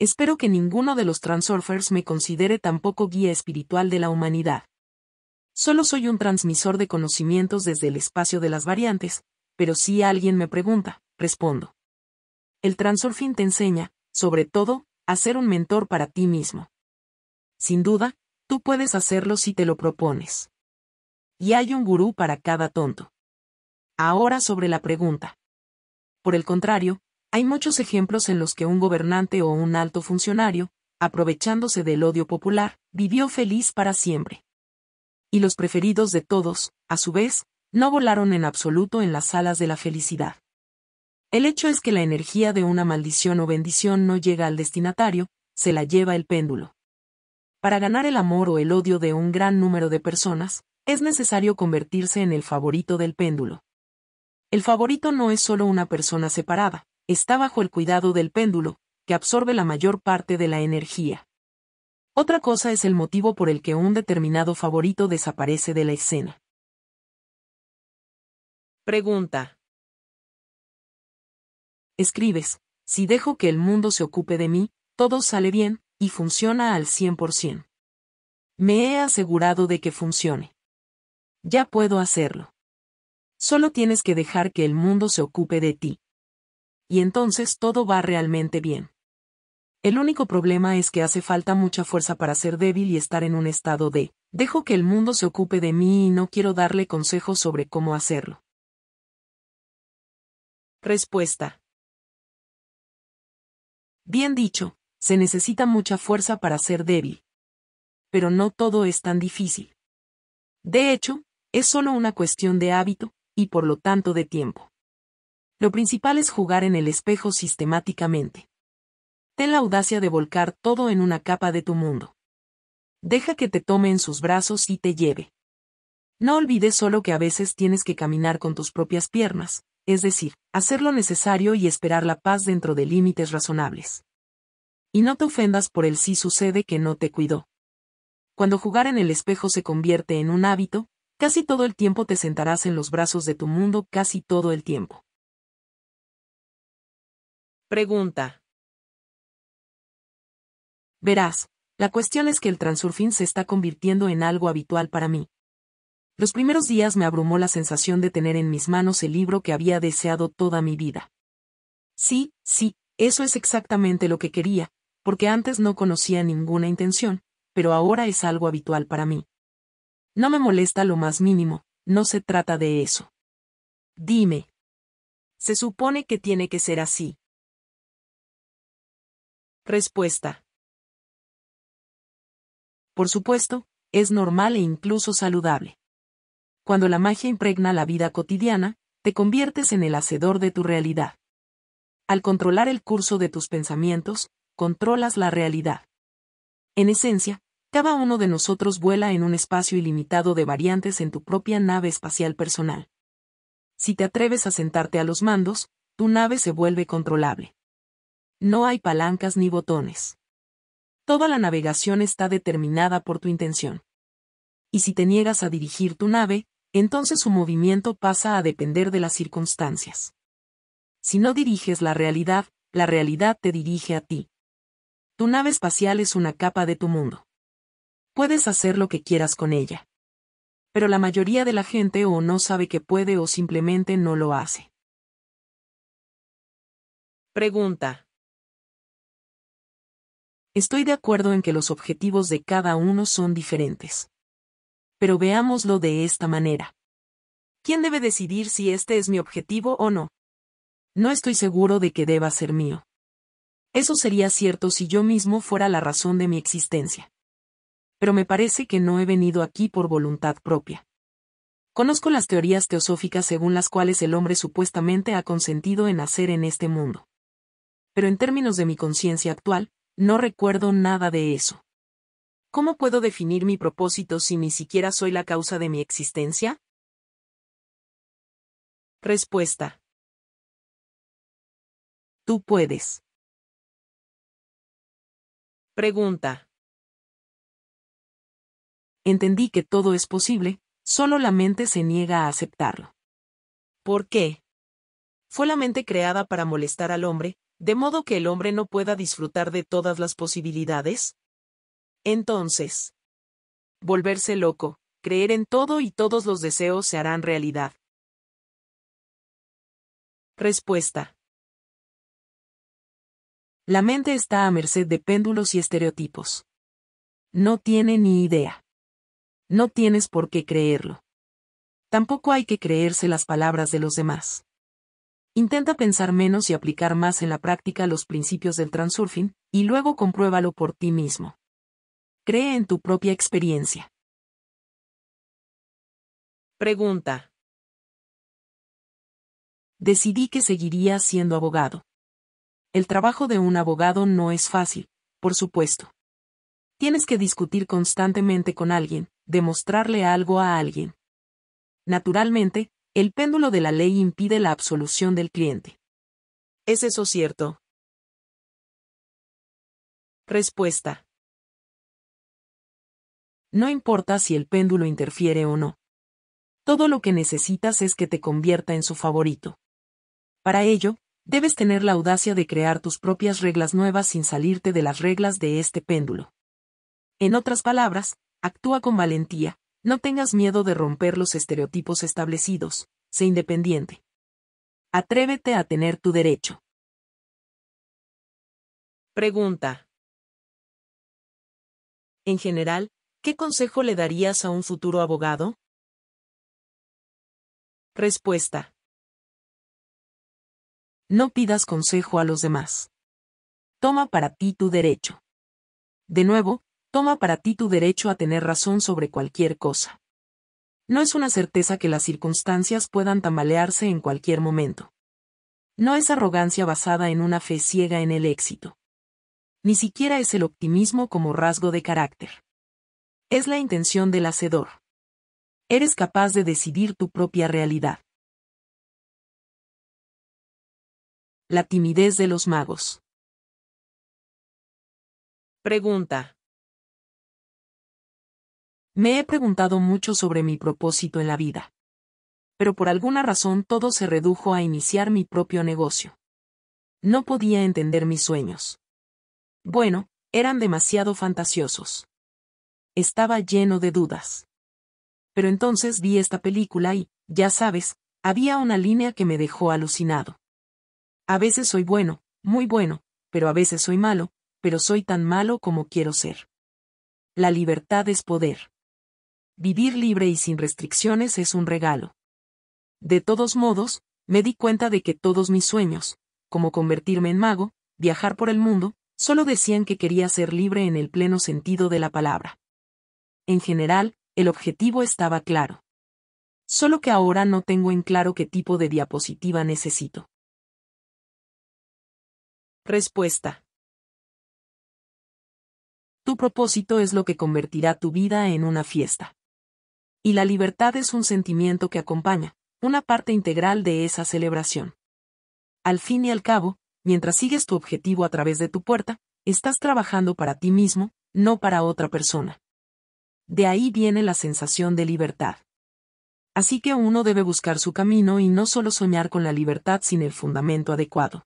Espero que ninguno de los transurfers me considere tampoco guía espiritual de la humanidad. Solo soy un transmisor de conocimientos desde el espacio de las variantes, pero si alguien me pregunta, respondo el transorfín te enseña, sobre todo, a ser un mentor para ti mismo. Sin duda, tú puedes hacerlo si te lo propones. Y hay un gurú para cada tonto. Ahora sobre la pregunta. Por el contrario, hay muchos ejemplos en los que un gobernante o un alto funcionario, aprovechándose del odio popular, vivió feliz para siempre. Y los preferidos de todos, a su vez, no volaron en absoluto en las alas de la felicidad. El hecho es que la energía de una maldición o bendición no llega al destinatario, se la lleva el péndulo. Para ganar el amor o el odio de un gran número de personas, es necesario convertirse en el favorito del péndulo. El favorito no es solo una persona separada, está bajo el cuidado del péndulo, que absorbe la mayor parte de la energía. Otra cosa es el motivo por el que un determinado favorito desaparece de la escena. Pregunta escribes, si dejo que el mundo se ocupe de mí, todo sale bien, y funciona al 100%. Me he asegurado de que funcione. Ya puedo hacerlo. Solo tienes que dejar que el mundo se ocupe de ti. Y entonces todo va realmente bien. El único problema es que hace falta mucha fuerza para ser débil y estar en un estado de, dejo que el mundo se ocupe de mí y no quiero darle consejos sobre cómo hacerlo. Respuesta. Bien dicho, se necesita mucha fuerza para ser débil. Pero no todo es tan difícil. De hecho, es solo una cuestión de hábito, y por lo tanto de tiempo. Lo principal es jugar en el espejo sistemáticamente. Ten la audacia de volcar todo en una capa de tu mundo. Deja que te tome en sus brazos y te lleve. No olvides solo que a veces tienes que caminar con tus propias piernas, es decir, hacer lo necesario y esperar la paz dentro de límites razonables. Y no te ofendas por el si sucede que no te cuidó. Cuando jugar en el espejo se convierte en un hábito, casi todo el tiempo te sentarás en los brazos de tu mundo casi todo el tiempo. Pregunta. Verás, la cuestión es que el transurfín se está convirtiendo en algo habitual para mí, los primeros días me abrumó la sensación de tener en mis manos el libro que había deseado toda mi vida. Sí, sí, eso es exactamente lo que quería, porque antes no conocía ninguna intención, pero ahora es algo habitual para mí. No me molesta lo más mínimo, no se trata de eso. Dime. Se supone que tiene que ser así. Respuesta. Por supuesto, es normal e incluso saludable cuando la magia impregna la vida cotidiana, te conviertes en el hacedor de tu realidad. Al controlar el curso de tus pensamientos, controlas la realidad. En esencia, cada uno de nosotros vuela en un espacio ilimitado de variantes en tu propia nave espacial personal. Si te atreves a sentarte a los mandos, tu nave se vuelve controlable. No hay palancas ni botones. Toda la navegación está determinada por tu intención. Y si te niegas a dirigir tu nave, entonces su movimiento pasa a depender de las circunstancias. Si no diriges la realidad, la realidad te dirige a ti. Tu nave espacial es una capa de tu mundo. Puedes hacer lo que quieras con ella. Pero la mayoría de la gente o no sabe que puede o simplemente no lo hace. Pregunta. Estoy de acuerdo en que los objetivos de cada uno son diferentes pero veámoslo de esta manera. ¿Quién debe decidir si este es mi objetivo o no? No estoy seguro de que deba ser mío. Eso sería cierto si yo mismo fuera la razón de mi existencia. Pero me parece que no he venido aquí por voluntad propia. Conozco las teorías teosóficas según las cuales el hombre supuestamente ha consentido en hacer en este mundo. Pero en términos de mi conciencia actual, no recuerdo nada de eso. ¿Cómo puedo definir mi propósito si ni siquiera soy la causa de mi existencia? Respuesta. Tú puedes. Pregunta. Entendí que todo es posible, solo la mente se niega a aceptarlo. ¿Por qué? Fue la mente creada para molestar al hombre, de modo que el hombre no pueda disfrutar de todas las posibilidades. Entonces. Volverse loco, creer en todo y todos los deseos se harán realidad. Respuesta. La mente está a merced de péndulos y estereotipos. No tiene ni idea. No tienes por qué creerlo. Tampoco hay que creerse las palabras de los demás. Intenta pensar menos y aplicar más en la práctica los principios del transurfing, y luego compruébalo por ti mismo. Cree en tu propia experiencia. Pregunta. Decidí que seguiría siendo abogado. El trabajo de un abogado no es fácil, por supuesto. Tienes que discutir constantemente con alguien, demostrarle algo a alguien. Naturalmente, el péndulo de la ley impide la absolución del cliente. ¿Es eso cierto? Respuesta. No importa si el péndulo interfiere o no. Todo lo que necesitas es que te convierta en su favorito. Para ello, debes tener la audacia de crear tus propias reglas nuevas sin salirte de las reglas de este péndulo. En otras palabras, actúa con valentía, no tengas miedo de romper los estereotipos establecidos, sé independiente. Atrévete a tener tu derecho. Pregunta. En general, ¿Qué consejo le darías a un futuro abogado? Respuesta. No pidas consejo a los demás. Toma para ti tu derecho. De nuevo, toma para ti tu derecho a tener razón sobre cualquier cosa. No es una certeza que las circunstancias puedan tambalearse en cualquier momento. No es arrogancia basada en una fe ciega en el éxito. Ni siquiera es el optimismo como rasgo de carácter. Es la intención del hacedor. Eres capaz de decidir tu propia realidad. La timidez de los magos. Pregunta. Me he preguntado mucho sobre mi propósito en la vida. Pero por alguna razón todo se redujo a iniciar mi propio negocio. No podía entender mis sueños. Bueno, eran demasiado fantasiosos estaba lleno de dudas. Pero entonces vi esta película y, ya sabes, había una línea que me dejó alucinado. A veces soy bueno, muy bueno, pero a veces soy malo, pero soy tan malo como quiero ser. La libertad es poder. Vivir libre y sin restricciones es un regalo. De todos modos, me di cuenta de que todos mis sueños, como convertirme en mago, viajar por el mundo, solo decían que quería ser libre en el pleno sentido de la palabra en general, el objetivo estaba claro. Solo que ahora no tengo en claro qué tipo de diapositiva necesito. Respuesta. Tu propósito es lo que convertirá tu vida en una fiesta. Y la libertad es un sentimiento que acompaña, una parte integral de esa celebración. Al fin y al cabo, mientras sigues tu objetivo a través de tu puerta, estás trabajando para ti mismo, no para otra persona de ahí viene la sensación de libertad. Así que uno debe buscar su camino y no solo soñar con la libertad sin el fundamento adecuado.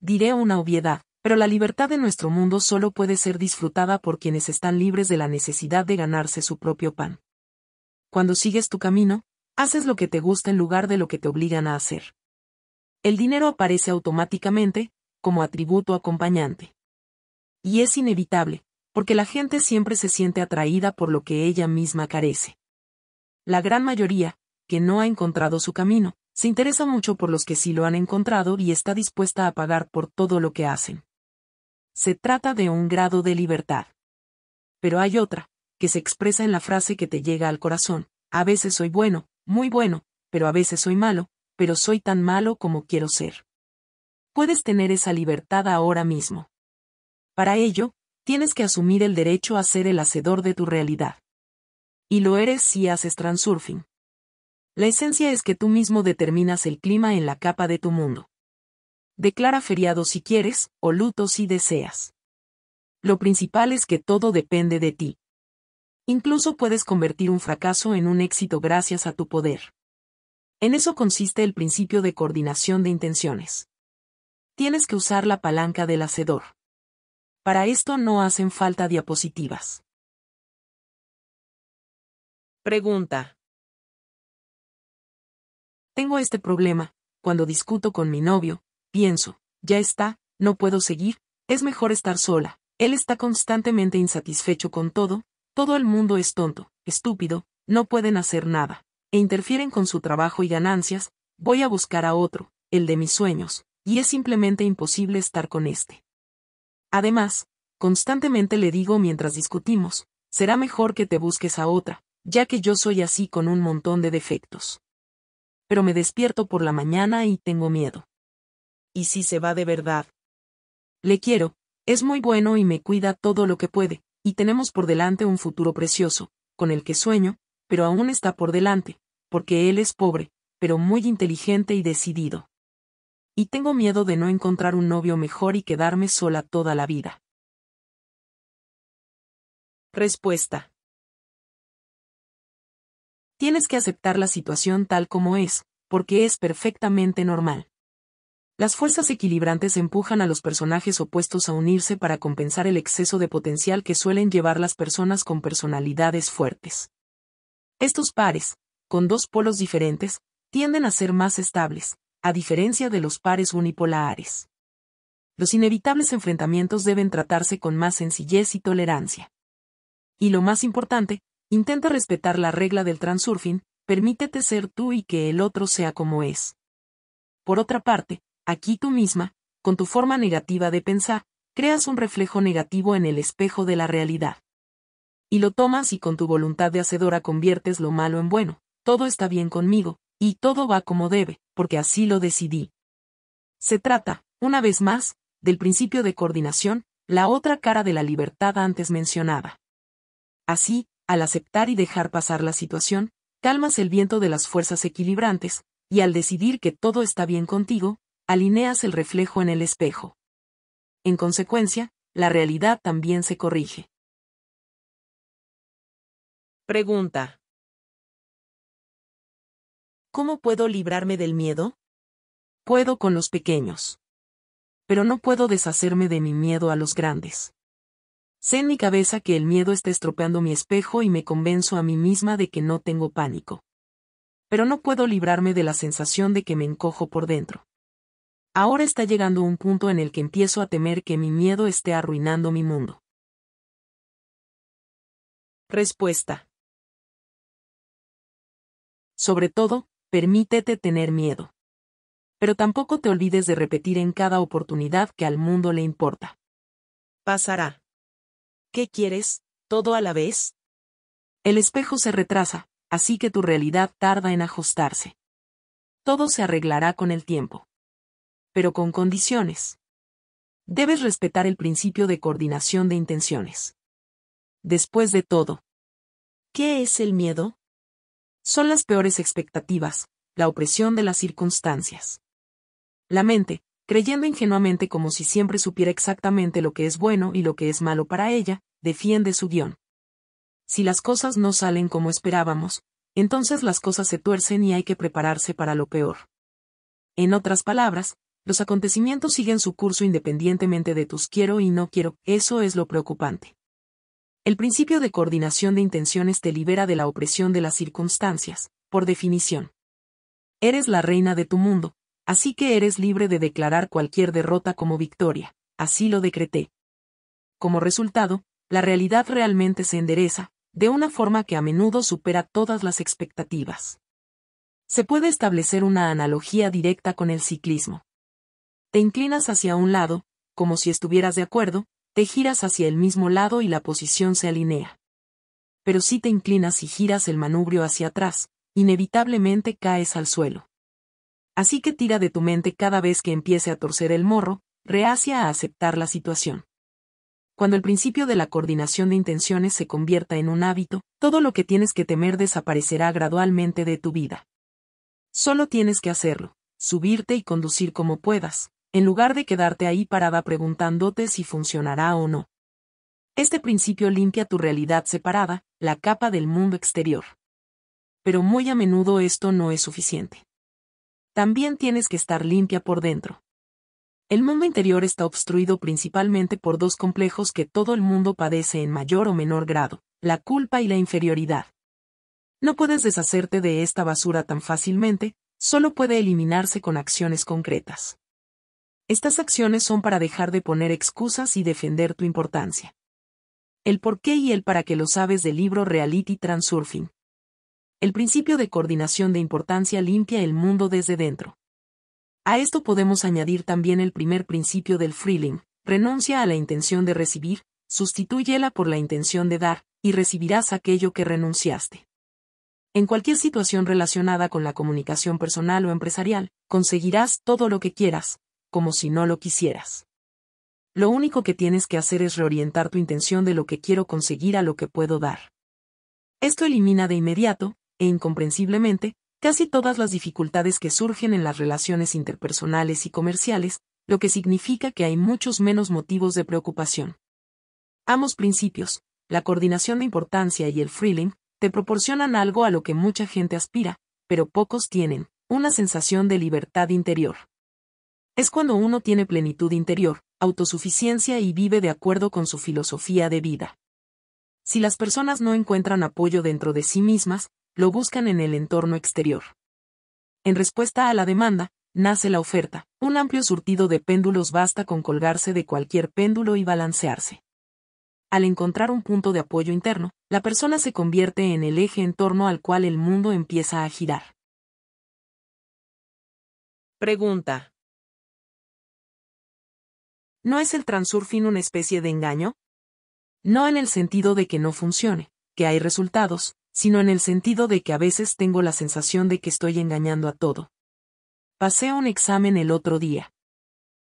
Diré una obviedad, pero la libertad de nuestro mundo solo puede ser disfrutada por quienes están libres de la necesidad de ganarse su propio pan. Cuando sigues tu camino, haces lo que te gusta en lugar de lo que te obligan a hacer. El dinero aparece automáticamente, como atributo acompañante. Y es inevitable, porque la gente siempre se siente atraída por lo que ella misma carece. La gran mayoría, que no ha encontrado su camino, se interesa mucho por los que sí lo han encontrado y está dispuesta a pagar por todo lo que hacen. Se trata de un grado de libertad. Pero hay otra, que se expresa en la frase que te llega al corazón, a veces soy bueno, muy bueno, pero a veces soy malo, pero soy tan malo como quiero ser. Puedes tener esa libertad ahora mismo. Para ello, tienes que asumir el derecho a ser el hacedor de tu realidad. Y lo eres si haces transurfing. La esencia es que tú mismo determinas el clima en la capa de tu mundo. Declara feriado si quieres, o luto si deseas. Lo principal es que todo depende de ti. Incluso puedes convertir un fracaso en un éxito gracias a tu poder. En eso consiste el principio de coordinación de intenciones. Tienes que usar la palanca del hacedor. Para esto no hacen falta diapositivas. Pregunta. Tengo este problema. Cuando discuto con mi novio, pienso, ya está, no puedo seguir, es mejor estar sola. Él está constantemente insatisfecho con todo, todo el mundo es tonto, estúpido, no pueden hacer nada, e interfieren con su trabajo y ganancias, voy a buscar a otro, el de mis sueños, y es simplemente imposible estar con este. Además, constantemente le digo mientras discutimos, será mejor que te busques a otra, ya que yo soy así con un montón de defectos. Pero me despierto por la mañana y tengo miedo. ¿Y si se va de verdad? Le quiero, es muy bueno y me cuida todo lo que puede, y tenemos por delante un futuro precioso, con el que sueño, pero aún está por delante, porque él es pobre, pero muy inteligente y decidido y tengo miedo de no encontrar un novio mejor y quedarme sola toda la vida. Respuesta. Tienes que aceptar la situación tal como es, porque es perfectamente normal. Las fuerzas equilibrantes empujan a los personajes opuestos a unirse para compensar el exceso de potencial que suelen llevar las personas con personalidades fuertes. Estos pares, con dos polos diferentes, tienden a ser más estables, a diferencia de los pares unipolares. Los inevitables enfrentamientos deben tratarse con más sencillez y tolerancia. Y lo más importante, intenta respetar la regla del transurfing, permítete ser tú y que el otro sea como es. Por otra parte, aquí tú misma, con tu forma negativa de pensar, creas un reflejo negativo en el espejo de la realidad. Y lo tomas y con tu voluntad de hacedora conviertes lo malo en bueno, todo está bien conmigo, y todo va como debe, porque así lo decidí. Se trata, una vez más, del principio de coordinación, la otra cara de la libertad antes mencionada. Así, al aceptar y dejar pasar la situación, calmas el viento de las fuerzas equilibrantes, y al decidir que todo está bien contigo, alineas el reflejo en el espejo. En consecuencia, la realidad también se corrige. Pregunta. ¿Cómo puedo librarme del miedo? Puedo con los pequeños. Pero no puedo deshacerme de mi miedo a los grandes. Sé en mi cabeza que el miedo está estropeando mi espejo y me convenzo a mí misma de que no tengo pánico. Pero no puedo librarme de la sensación de que me encojo por dentro. Ahora está llegando un punto en el que empiezo a temer que mi miedo esté arruinando mi mundo. Respuesta. Sobre todo, permítete tener miedo. Pero tampoco te olvides de repetir en cada oportunidad que al mundo le importa. Pasará. ¿Qué quieres? ¿Todo a la vez? El espejo se retrasa, así que tu realidad tarda en ajustarse. Todo se arreglará con el tiempo. Pero con condiciones. Debes respetar el principio de coordinación de intenciones. Después de todo, ¿qué es el miedo? son las peores expectativas, la opresión de las circunstancias. La mente, creyendo ingenuamente como si siempre supiera exactamente lo que es bueno y lo que es malo para ella, defiende su guión. Si las cosas no salen como esperábamos, entonces las cosas se tuercen y hay que prepararse para lo peor. En otras palabras, los acontecimientos siguen su curso independientemente de tus quiero y no quiero, eso es lo preocupante. El principio de coordinación de intenciones te libera de la opresión de las circunstancias, por definición. Eres la reina de tu mundo, así que eres libre de declarar cualquier derrota como victoria, así lo decreté. Como resultado, la realidad realmente se endereza, de una forma que a menudo supera todas las expectativas. Se puede establecer una analogía directa con el ciclismo. Te inclinas hacia un lado, como si estuvieras de acuerdo, te giras hacia el mismo lado y la posición se alinea. Pero si te inclinas y giras el manubrio hacia atrás, inevitablemente caes al suelo. Así que tira de tu mente cada vez que empiece a torcer el morro, reacia a aceptar la situación. Cuando el principio de la coordinación de intenciones se convierta en un hábito, todo lo que tienes que temer desaparecerá gradualmente de tu vida. Solo tienes que hacerlo, subirte y conducir como puedas, en lugar de quedarte ahí parada preguntándote si funcionará o no. Este principio limpia tu realidad separada, la capa del mundo exterior. Pero muy a menudo esto no es suficiente. También tienes que estar limpia por dentro. El mundo interior está obstruido principalmente por dos complejos que todo el mundo padece en mayor o menor grado, la culpa y la inferioridad. No puedes deshacerte de esta basura tan fácilmente, solo puede eliminarse con acciones concretas. Estas acciones son para dejar de poner excusas y defender tu importancia. El por qué y el para qué lo sabes del libro Reality Transurfing. El principio de coordinación de importancia limpia el mundo desde dentro. A esto podemos añadir también el primer principio del freeling, renuncia a la intención de recibir, sustitúyela por la intención de dar, y recibirás aquello que renunciaste. En cualquier situación relacionada con la comunicación personal o empresarial, conseguirás todo lo que quieras, como si no lo quisieras. Lo único que tienes que hacer es reorientar tu intención de lo que quiero conseguir a lo que puedo dar. Esto elimina de inmediato, e incomprensiblemente, casi todas las dificultades que surgen en las relaciones interpersonales y comerciales, lo que significa que hay muchos menos motivos de preocupación. Ambos principios, la coordinación de importancia y el freeling, te proporcionan algo a lo que mucha gente aspira, pero pocos tienen, una sensación de libertad interior. Es cuando uno tiene plenitud interior, autosuficiencia y vive de acuerdo con su filosofía de vida. Si las personas no encuentran apoyo dentro de sí mismas, lo buscan en el entorno exterior. En respuesta a la demanda, nace la oferta. Un amplio surtido de péndulos basta con colgarse de cualquier péndulo y balancearse. Al encontrar un punto de apoyo interno, la persona se convierte en el eje en torno al cual el mundo empieza a girar. Pregunta. ¿No es el transurfing una especie de engaño? No en el sentido de que no funcione, que hay resultados, sino en el sentido de que a veces tengo la sensación de que estoy engañando a todo. Pasé un examen el otro día.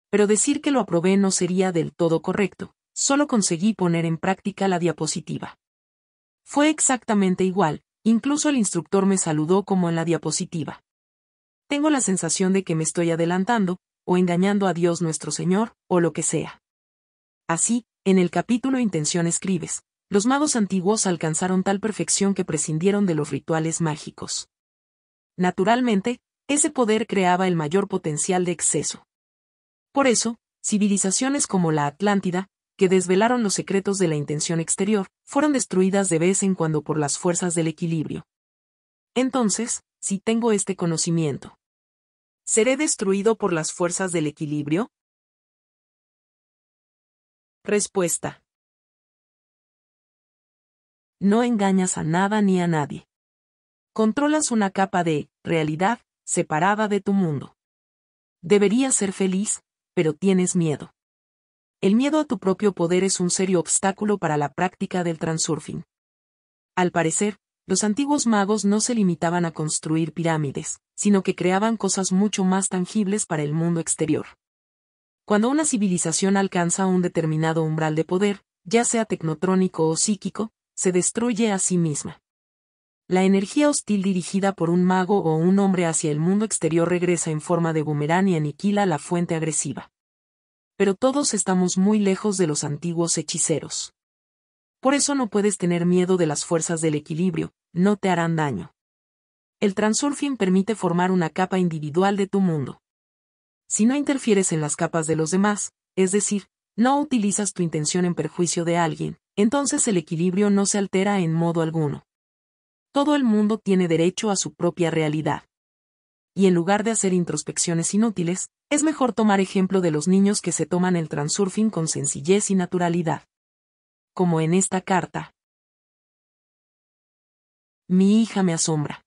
Pero decir que lo aprobé no sería del todo correcto, solo conseguí poner en práctica la diapositiva. Fue exactamente igual, incluso el instructor me saludó como en la diapositiva. Tengo la sensación de que me estoy adelantando, o engañando a Dios nuestro Señor, o lo que sea. Así, en el capítulo Intención escribes, los magos antiguos alcanzaron tal perfección que prescindieron de los rituales mágicos. Naturalmente, ese poder creaba el mayor potencial de exceso. Por eso, civilizaciones como la Atlántida, que desvelaron los secretos de la intención exterior, fueron destruidas de vez en cuando por las fuerzas del equilibrio. Entonces, si tengo este conocimiento, ¿Seré destruido por las fuerzas del equilibrio? Respuesta. No engañas a nada ni a nadie. Controlas una capa de realidad separada de tu mundo. Deberías ser feliz, pero tienes miedo. El miedo a tu propio poder es un serio obstáculo para la práctica del transurfing. Al parecer, los antiguos magos no se limitaban a construir pirámides, sino que creaban cosas mucho más tangibles para el mundo exterior. Cuando una civilización alcanza un determinado umbral de poder, ya sea tecnotrónico o psíquico, se destruye a sí misma. La energía hostil dirigida por un mago o un hombre hacia el mundo exterior regresa en forma de boomerang y aniquila la fuente agresiva. Pero todos estamos muy lejos de los antiguos hechiceros. Por eso no puedes tener miedo de las fuerzas del equilibrio, no te harán daño. El transurfing permite formar una capa individual de tu mundo. Si no interfieres en las capas de los demás, es decir, no utilizas tu intención en perjuicio de alguien, entonces el equilibrio no se altera en modo alguno. Todo el mundo tiene derecho a su propia realidad. Y en lugar de hacer introspecciones inútiles, es mejor tomar ejemplo de los niños que se toman el transurfing con sencillez y naturalidad. Como en esta carta. Mi hija me asombra.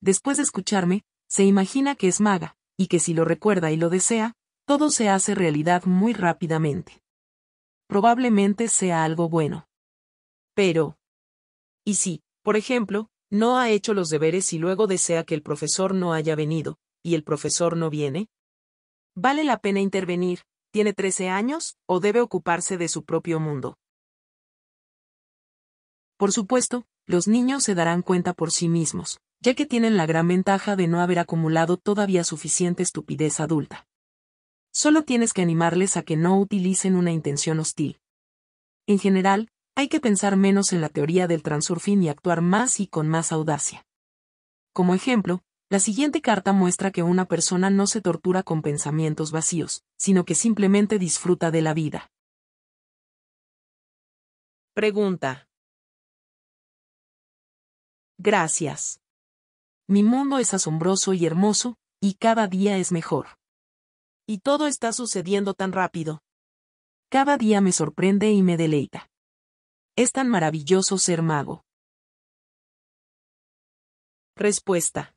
Después de escucharme, se imagina que es maga, y que si lo recuerda y lo desea, todo se hace realidad muy rápidamente. Probablemente sea algo bueno. Pero... ¿Y si, por ejemplo, no ha hecho los deberes y luego desea que el profesor no haya venido, y el profesor no viene? ¿Vale la pena intervenir? ¿Tiene 13 años o debe ocuparse de su propio mundo? Por supuesto, los niños se darán cuenta por sí mismos, ya que tienen la gran ventaja de no haber acumulado todavía suficiente estupidez adulta. Solo tienes que animarles a que no utilicen una intención hostil. En general, hay que pensar menos en la teoría del transurfín y actuar más y con más audacia. Como ejemplo, la siguiente carta muestra que una persona no se tortura con pensamientos vacíos, sino que simplemente disfruta de la vida. Pregunta. Gracias. Mi mundo es asombroso y hermoso, y cada día es mejor. Y todo está sucediendo tan rápido. Cada día me sorprende y me deleita. Es tan maravilloso ser mago. Respuesta.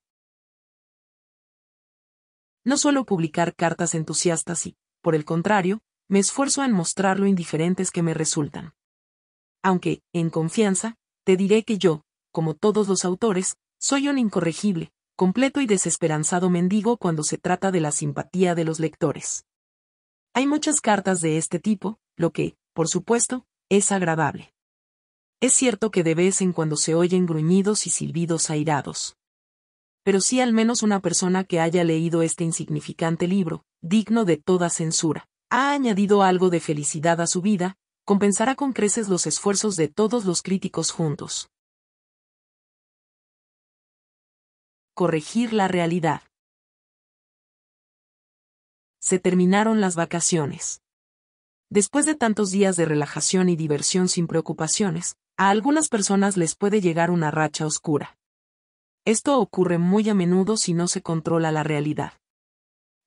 No suelo publicar cartas entusiastas y, por el contrario, me esfuerzo en mostrar lo indiferentes que me resultan. Aunque, en confianza, te diré que yo, como todos los autores, soy un incorregible, completo y desesperanzado mendigo cuando se trata de la simpatía de los lectores. Hay muchas cartas de este tipo, lo que, por supuesto, es agradable. Es cierto que de vez en cuando se oyen gruñidos y silbidos airados. Pero si al menos una persona que haya leído este insignificante libro, digno de toda censura, ha añadido algo de felicidad a su vida, compensará con creces los esfuerzos de todos los críticos juntos. corregir la realidad. Se terminaron las vacaciones. Después de tantos días de relajación y diversión sin preocupaciones, a algunas personas les puede llegar una racha oscura. Esto ocurre muy a menudo si no se controla la realidad.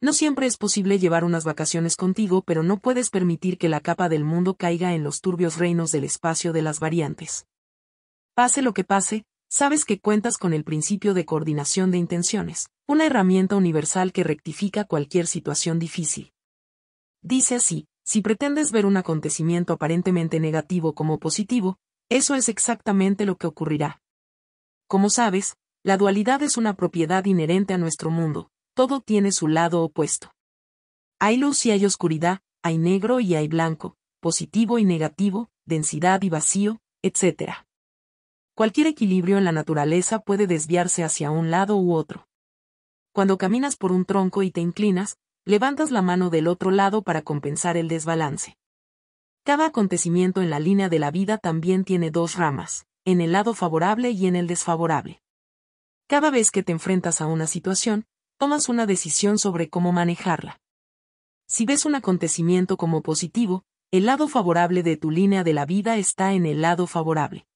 No siempre es posible llevar unas vacaciones contigo, pero no puedes permitir que la capa del mundo caiga en los turbios reinos del espacio de las variantes. Pase lo que pase, sabes que cuentas con el principio de coordinación de intenciones, una herramienta universal que rectifica cualquier situación difícil. Dice así, si pretendes ver un acontecimiento aparentemente negativo como positivo, eso es exactamente lo que ocurrirá. Como sabes, la dualidad es una propiedad inherente a nuestro mundo, todo tiene su lado opuesto. Hay luz y hay oscuridad, hay negro y hay blanco, positivo y negativo, densidad y vacío, etc. Cualquier equilibrio en la naturaleza puede desviarse hacia un lado u otro. Cuando caminas por un tronco y te inclinas, levantas la mano del otro lado para compensar el desbalance. Cada acontecimiento en la línea de la vida también tiene dos ramas, en el lado favorable y en el desfavorable. Cada vez que te enfrentas a una situación, tomas una decisión sobre cómo manejarla. Si ves un acontecimiento como positivo, el lado favorable de tu línea de la vida está en el lado favorable.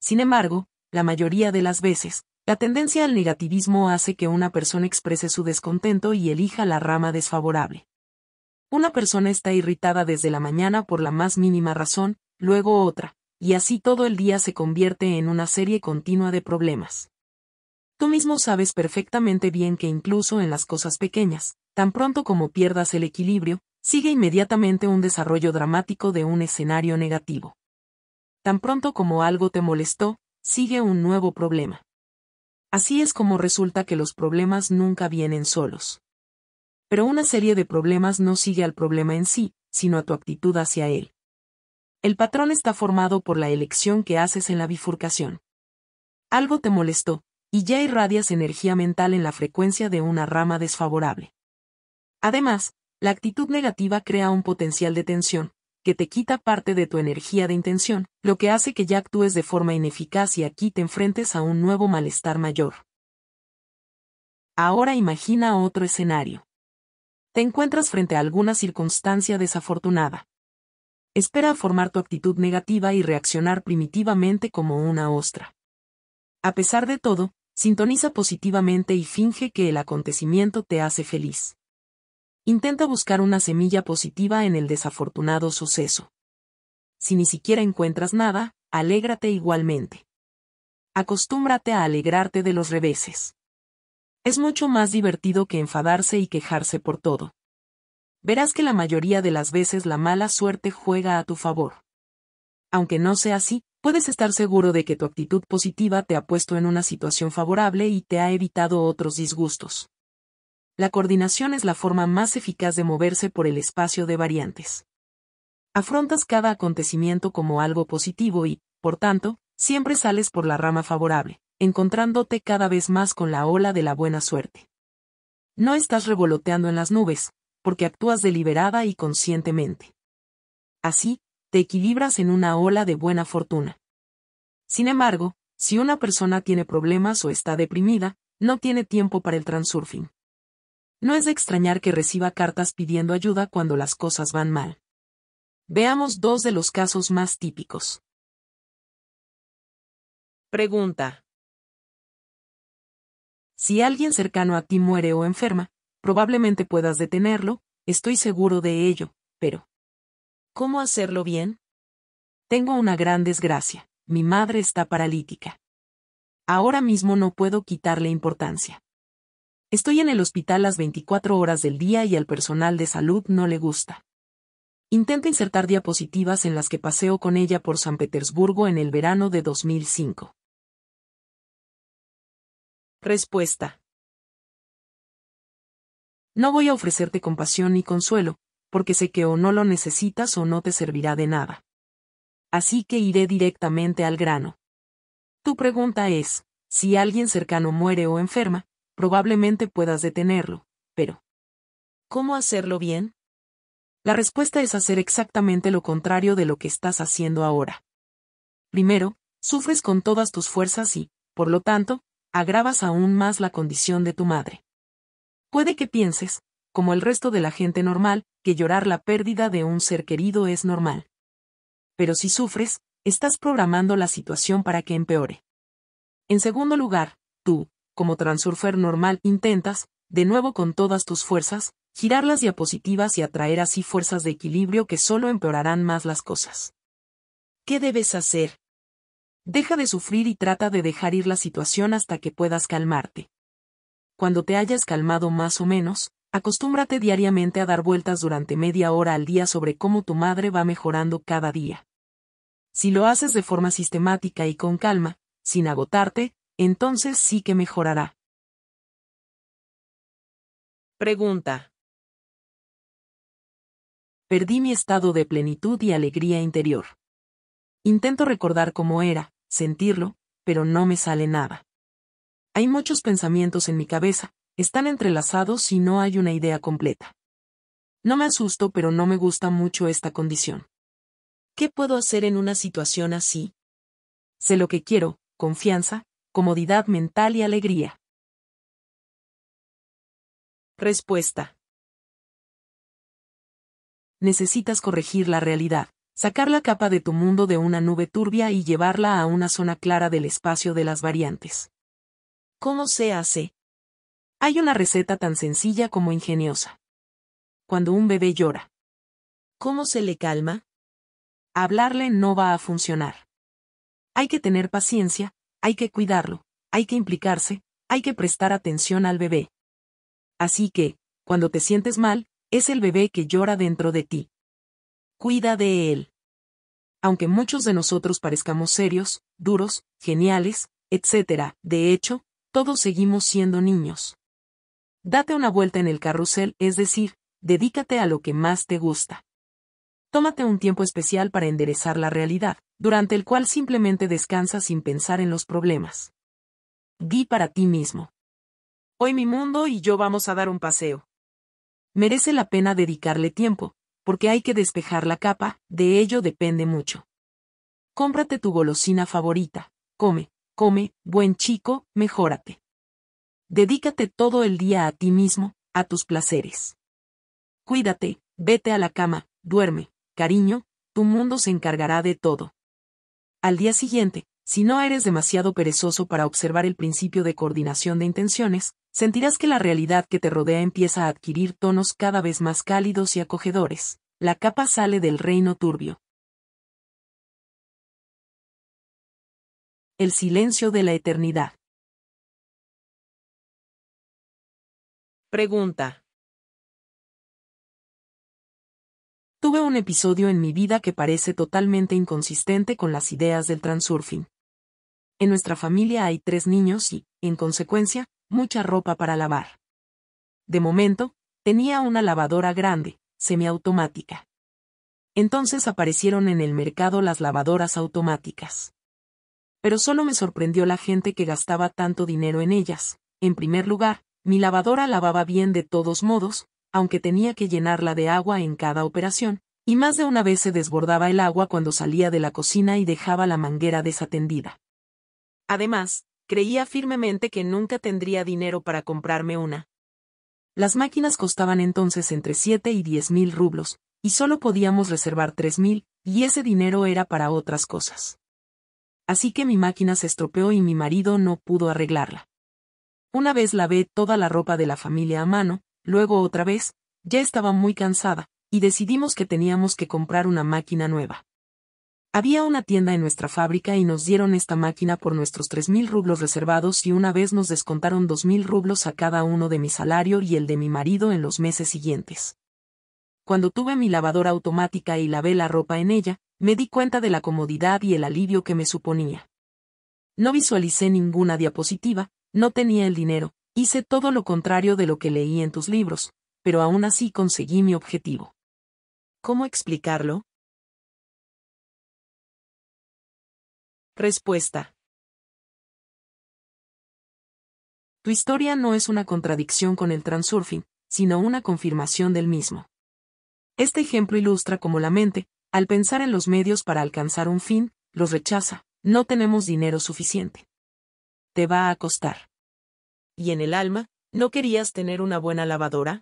Sin embargo, la mayoría de las veces, la tendencia al negativismo hace que una persona exprese su descontento y elija la rama desfavorable. Una persona está irritada desde la mañana por la más mínima razón, luego otra, y así todo el día se convierte en una serie continua de problemas. Tú mismo sabes perfectamente bien que incluso en las cosas pequeñas, tan pronto como pierdas el equilibrio, sigue inmediatamente un desarrollo dramático de un escenario negativo. Tan pronto como algo te molestó, sigue un nuevo problema. Así es como resulta que los problemas nunca vienen solos. Pero una serie de problemas no sigue al problema en sí, sino a tu actitud hacia él. El patrón está formado por la elección que haces en la bifurcación. Algo te molestó, y ya irradias energía mental en la frecuencia de una rama desfavorable. Además, la actitud negativa crea un potencial de tensión, que te quita parte de tu energía de intención, lo que hace que ya actúes de forma ineficaz y aquí te enfrentes a un nuevo malestar mayor. Ahora imagina otro escenario. Te encuentras frente a alguna circunstancia desafortunada. Espera a formar tu actitud negativa y reaccionar primitivamente como una ostra. A pesar de todo, sintoniza positivamente y finge que el acontecimiento te hace feliz. Intenta buscar una semilla positiva en el desafortunado suceso. Si ni siquiera encuentras nada, alégrate igualmente. Acostúmbrate a alegrarte de los reveses. Es mucho más divertido que enfadarse y quejarse por todo. Verás que la mayoría de las veces la mala suerte juega a tu favor. Aunque no sea así, puedes estar seguro de que tu actitud positiva te ha puesto en una situación favorable y te ha evitado otros disgustos la coordinación es la forma más eficaz de moverse por el espacio de variantes. Afrontas cada acontecimiento como algo positivo y, por tanto, siempre sales por la rama favorable, encontrándote cada vez más con la ola de la buena suerte. No estás revoloteando en las nubes, porque actúas deliberada y conscientemente. Así, te equilibras en una ola de buena fortuna. Sin embargo, si una persona tiene problemas o está deprimida, no tiene tiempo para el transurfing. No es de extrañar que reciba cartas pidiendo ayuda cuando las cosas van mal. Veamos dos de los casos más típicos. Pregunta. Si alguien cercano a ti muere o enferma, probablemente puedas detenerlo, estoy seguro de ello, pero... ¿Cómo hacerlo bien? Tengo una gran desgracia, mi madre está paralítica. Ahora mismo no puedo quitarle importancia. Estoy en el hospital las 24 horas del día y al personal de salud no le gusta. Intenta insertar diapositivas en las que paseo con ella por San Petersburgo en el verano de 2005. Respuesta. No voy a ofrecerte compasión ni consuelo, porque sé que o no lo necesitas o no te servirá de nada. Así que iré directamente al grano. Tu pregunta es, si alguien cercano muere o enferma, probablemente puedas detenerlo, pero ¿cómo hacerlo bien? La respuesta es hacer exactamente lo contrario de lo que estás haciendo ahora. Primero, sufres con todas tus fuerzas y, por lo tanto, agravas aún más la condición de tu madre. Puede que pienses, como el resto de la gente normal, que llorar la pérdida de un ser querido es normal. Pero si sufres, estás programando la situación para que empeore. En segundo lugar, tú, como transurfer normal, intentas, de nuevo con todas tus fuerzas, girar las diapositivas y atraer así fuerzas de equilibrio que solo empeorarán más las cosas. ¿Qué debes hacer? Deja de sufrir y trata de dejar ir la situación hasta que puedas calmarte. Cuando te hayas calmado más o menos, acostúmbrate diariamente a dar vueltas durante media hora al día sobre cómo tu madre va mejorando cada día. Si lo haces de forma sistemática y con calma, sin agotarte, entonces sí que mejorará. Pregunta. Perdí mi estado de plenitud y alegría interior. Intento recordar cómo era, sentirlo, pero no me sale nada. Hay muchos pensamientos en mi cabeza, están entrelazados y no hay una idea completa. No me asusto, pero no me gusta mucho esta condición. ¿Qué puedo hacer en una situación así? Sé lo que quiero, confianza, comodidad mental y alegría. Respuesta. Necesitas corregir la realidad, sacar la capa de tu mundo de una nube turbia y llevarla a una zona clara del espacio de las variantes. ¿Cómo se hace? Hay una receta tan sencilla como ingeniosa. Cuando un bebé llora. ¿Cómo se le calma? Hablarle no va a funcionar. Hay que tener paciencia, hay que cuidarlo, hay que implicarse, hay que prestar atención al bebé. Así que, cuando te sientes mal, es el bebé que llora dentro de ti. Cuida de él. Aunque muchos de nosotros parezcamos serios, duros, geniales, etc., de hecho, todos seguimos siendo niños. Date una vuelta en el carrusel, es decir, dedícate a lo que más te gusta. Tómate un tiempo especial para enderezar la realidad, durante el cual simplemente descansa sin pensar en los problemas. Di para ti mismo. Hoy mi mundo y yo vamos a dar un paseo. Merece la pena dedicarle tiempo, porque hay que despejar la capa, de ello depende mucho. Cómprate tu golosina favorita, come, come, buen chico, mejórate. Dedícate todo el día a ti mismo, a tus placeres. Cuídate, vete a la cama, duerme, cariño, tu mundo se encargará de todo. Al día siguiente, si no eres demasiado perezoso para observar el principio de coordinación de intenciones, sentirás que la realidad que te rodea empieza a adquirir tonos cada vez más cálidos y acogedores. La capa sale del reino turbio. El silencio de la eternidad. Pregunta. Tuve un episodio en mi vida que parece totalmente inconsistente con las ideas del transurfing. En nuestra familia hay tres niños y, en consecuencia, mucha ropa para lavar. De momento, tenía una lavadora grande, semiautomática. Entonces aparecieron en el mercado las lavadoras automáticas. Pero solo me sorprendió la gente que gastaba tanto dinero en ellas. En primer lugar, mi lavadora lavaba bien de todos modos, aunque tenía que llenarla de agua en cada operación, y más de una vez se desbordaba el agua cuando salía de la cocina y dejaba la manguera desatendida. Además, creía firmemente que nunca tendría dinero para comprarme una. Las máquinas costaban entonces entre 7 y diez mil rublos, y solo podíamos reservar tres mil, y ese dinero era para otras cosas. Así que mi máquina se estropeó y mi marido no pudo arreglarla. Una vez lavé toda la ropa de la familia a mano, Luego otra vez, ya estaba muy cansada, y decidimos que teníamos que comprar una máquina nueva. Había una tienda en nuestra fábrica y nos dieron esta máquina por nuestros 3.000 rublos reservados y una vez nos descontaron dos mil rublos a cada uno de mi salario y el de mi marido en los meses siguientes. Cuando tuve mi lavadora automática y lavé la ropa en ella, me di cuenta de la comodidad y el alivio que me suponía. No visualicé ninguna diapositiva, no tenía el dinero, Hice todo lo contrario de lo que leí en tus libros, pero aún así conseguí mi objetivo. ¿Cómo explicarlo? Respuesta. Tu historia no es una contradicción con el transurfing, sino una confirmación del mismo. Este ejemplo ilustra cómo la mente, al pensar en los medios para alcanzar un fin, los rechaza. No tenemos dinero suficiente. Te va a costar y en el alma, ¿no querías tener una buena lavadora?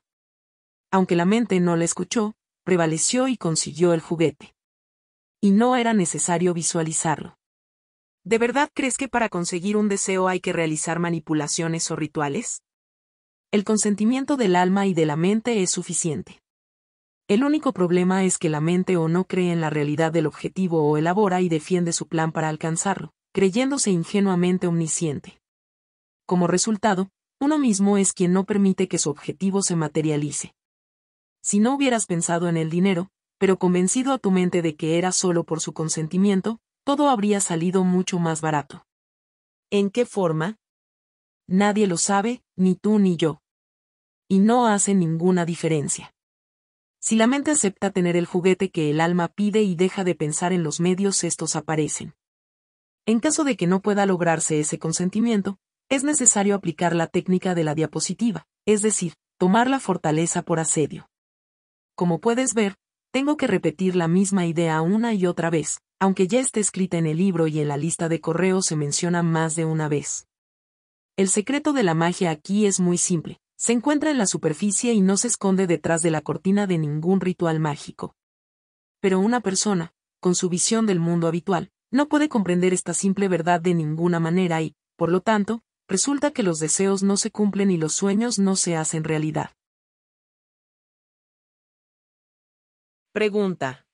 Aunque la mente no la escuchó, prevaleció y consiguió el juguete. Y no era necesario visualizarlo. ¿De verdad crees que para conseguir un deseo hay que realizar manipulaciones o rituales? El consentimiento del alma y de la mente es suficiente. El único problema es que la mente o no cree en la realidad del objetivo o elabora y defiende su plan para alcanzarlo, creyéndose ingenuamente omnisciente. Como resultado, uno mismo es quien no permite que su objetivo se materialice. Si no hubieras pensado en el dinero, pero convencido a tu mente de que era solo por su consentimiento, todo habría salido mucho más barato. ¿En qué forma? Nadie lo sabe, ni tú ni yo. Y no hace ninguna diferencia. Si la mente acepta tener el juguete que el alma pide y deja de pensar en los medios, estos aparecen. En caso de que no pueda lograrse ese consentimiento, es necesario aplicar la técnica de la diapositiva, es decir, tomar la fortaleza por asedio. Como puedes ver, tengo que repetir la misma idea una y otra vez, aunque ya esté escrita en el libro y en la lista de correos se menciona más de una vez. El secreto de la magia aquí es muy simple, se encuentra en la superficie y no se esconde detrás de la cortina de ningún ritual mágico. Pero una persona, con su visión del mundo habitual, no puede comprender esta simple verdad de ninguna manera y, por lo tanto, resulta que los deseos no se cumplen y los sueños no se hacen realidad. Pregunta.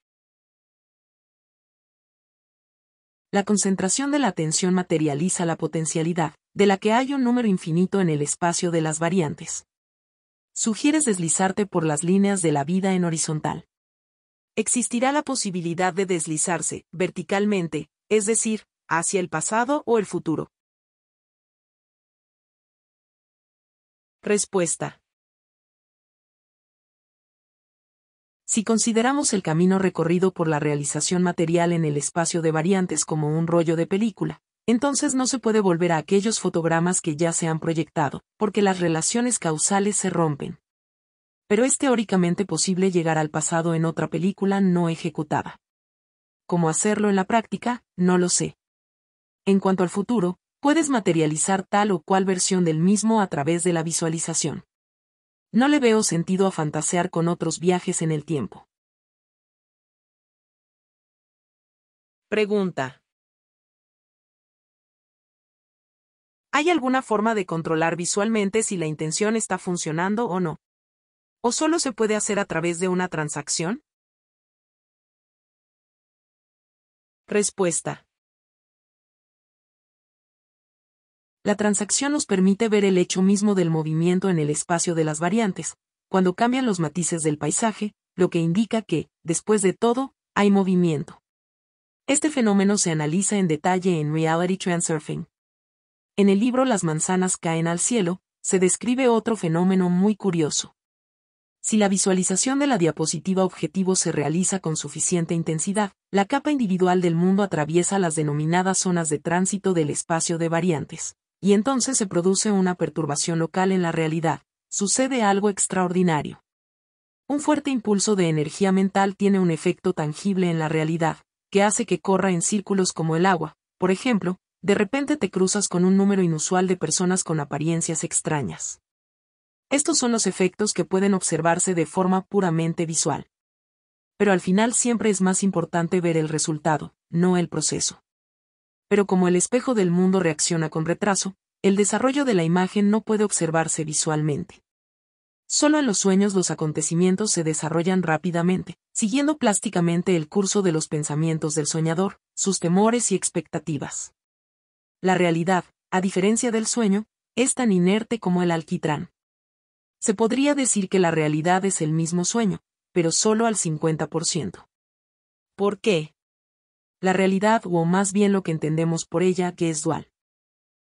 La concentración de la atención materializa la potencialidad, de la que hay un número infinito en el espacio de las variantes. Sugieres deslizarte por las líneas de la vida en horizontal. Existirá la posibilidad de deslizarse, verticalmente, es decir, hacia el pasado o el futuro. Respuesta. Si consideramos el camino recorrido por la realización material en el espacio de variantes como un rollo de película, entonces no se puede volver a aquellos fotogramas que ya se han proyectado, porque las relaciones causales se rompen. Pero es teóricamente posible llegar al pasado en otra película no ejecutada. ¿Cómo hacerlo en la práctica? No lo sé. En cuanto al futuro, puedes materializar tal o cual versión del mismo a través de la visualización. No le veo sentido a fantasear con otros viajes en el tiempo. Pregunta. ¿Hay alguna forma de controlar visualmente si la intención está funcionando o no? ¿O solo se puede hacer a través de una transacción? Respuesta. La transacción nos permite ver el hecho mismo del movimiento en el espacio de las variantes, cuando cambian los matices del paisaje, lo que indica que, después de todo, hay movimiento. Este fenómeno se analiza en detalle en Reality Transurfing. En el libro Las manzanas caen al cielo, se describe otro fenómeno muy curioso. Si la visualización de la diapositiva objetivo se realiza con suficiente intensidad, la capa individual del mundo atraviesa las denominadas zonas de tránsito del espacio de variantes y entonces se produce una perturbación local en la realidad, sucede algo extraordinario. Un fuerte impulso de energía mental tiene un efecto tangible en la realidad, que hace que corra en círculos como el agua, por ejemplo, de repente te cruzas con un número inusual de personas con apariencias extrañas. Estos son los efectos que pueden observarse de forma puramente visual. Pero al final siempre es más importante ver el resultado, no el proceso pero como el espejo del mundo reacciona con retraso, el desarrollo de la imagen no puede observarse visualmente. Solo en los sueños los acontecimientos se desarrollan rápidamente, siguiendo plásticamente el curso de los pensamientos del soñador, sus temores y expectativas. La realidad, a diferencia del sueño, es tan inerte como el alquitrán. Se podría decir que la realidad es el mismo sueño, pero solo al 50%. ¿Por qué? la realidad o más bien lo que entendemos por ella que es dual.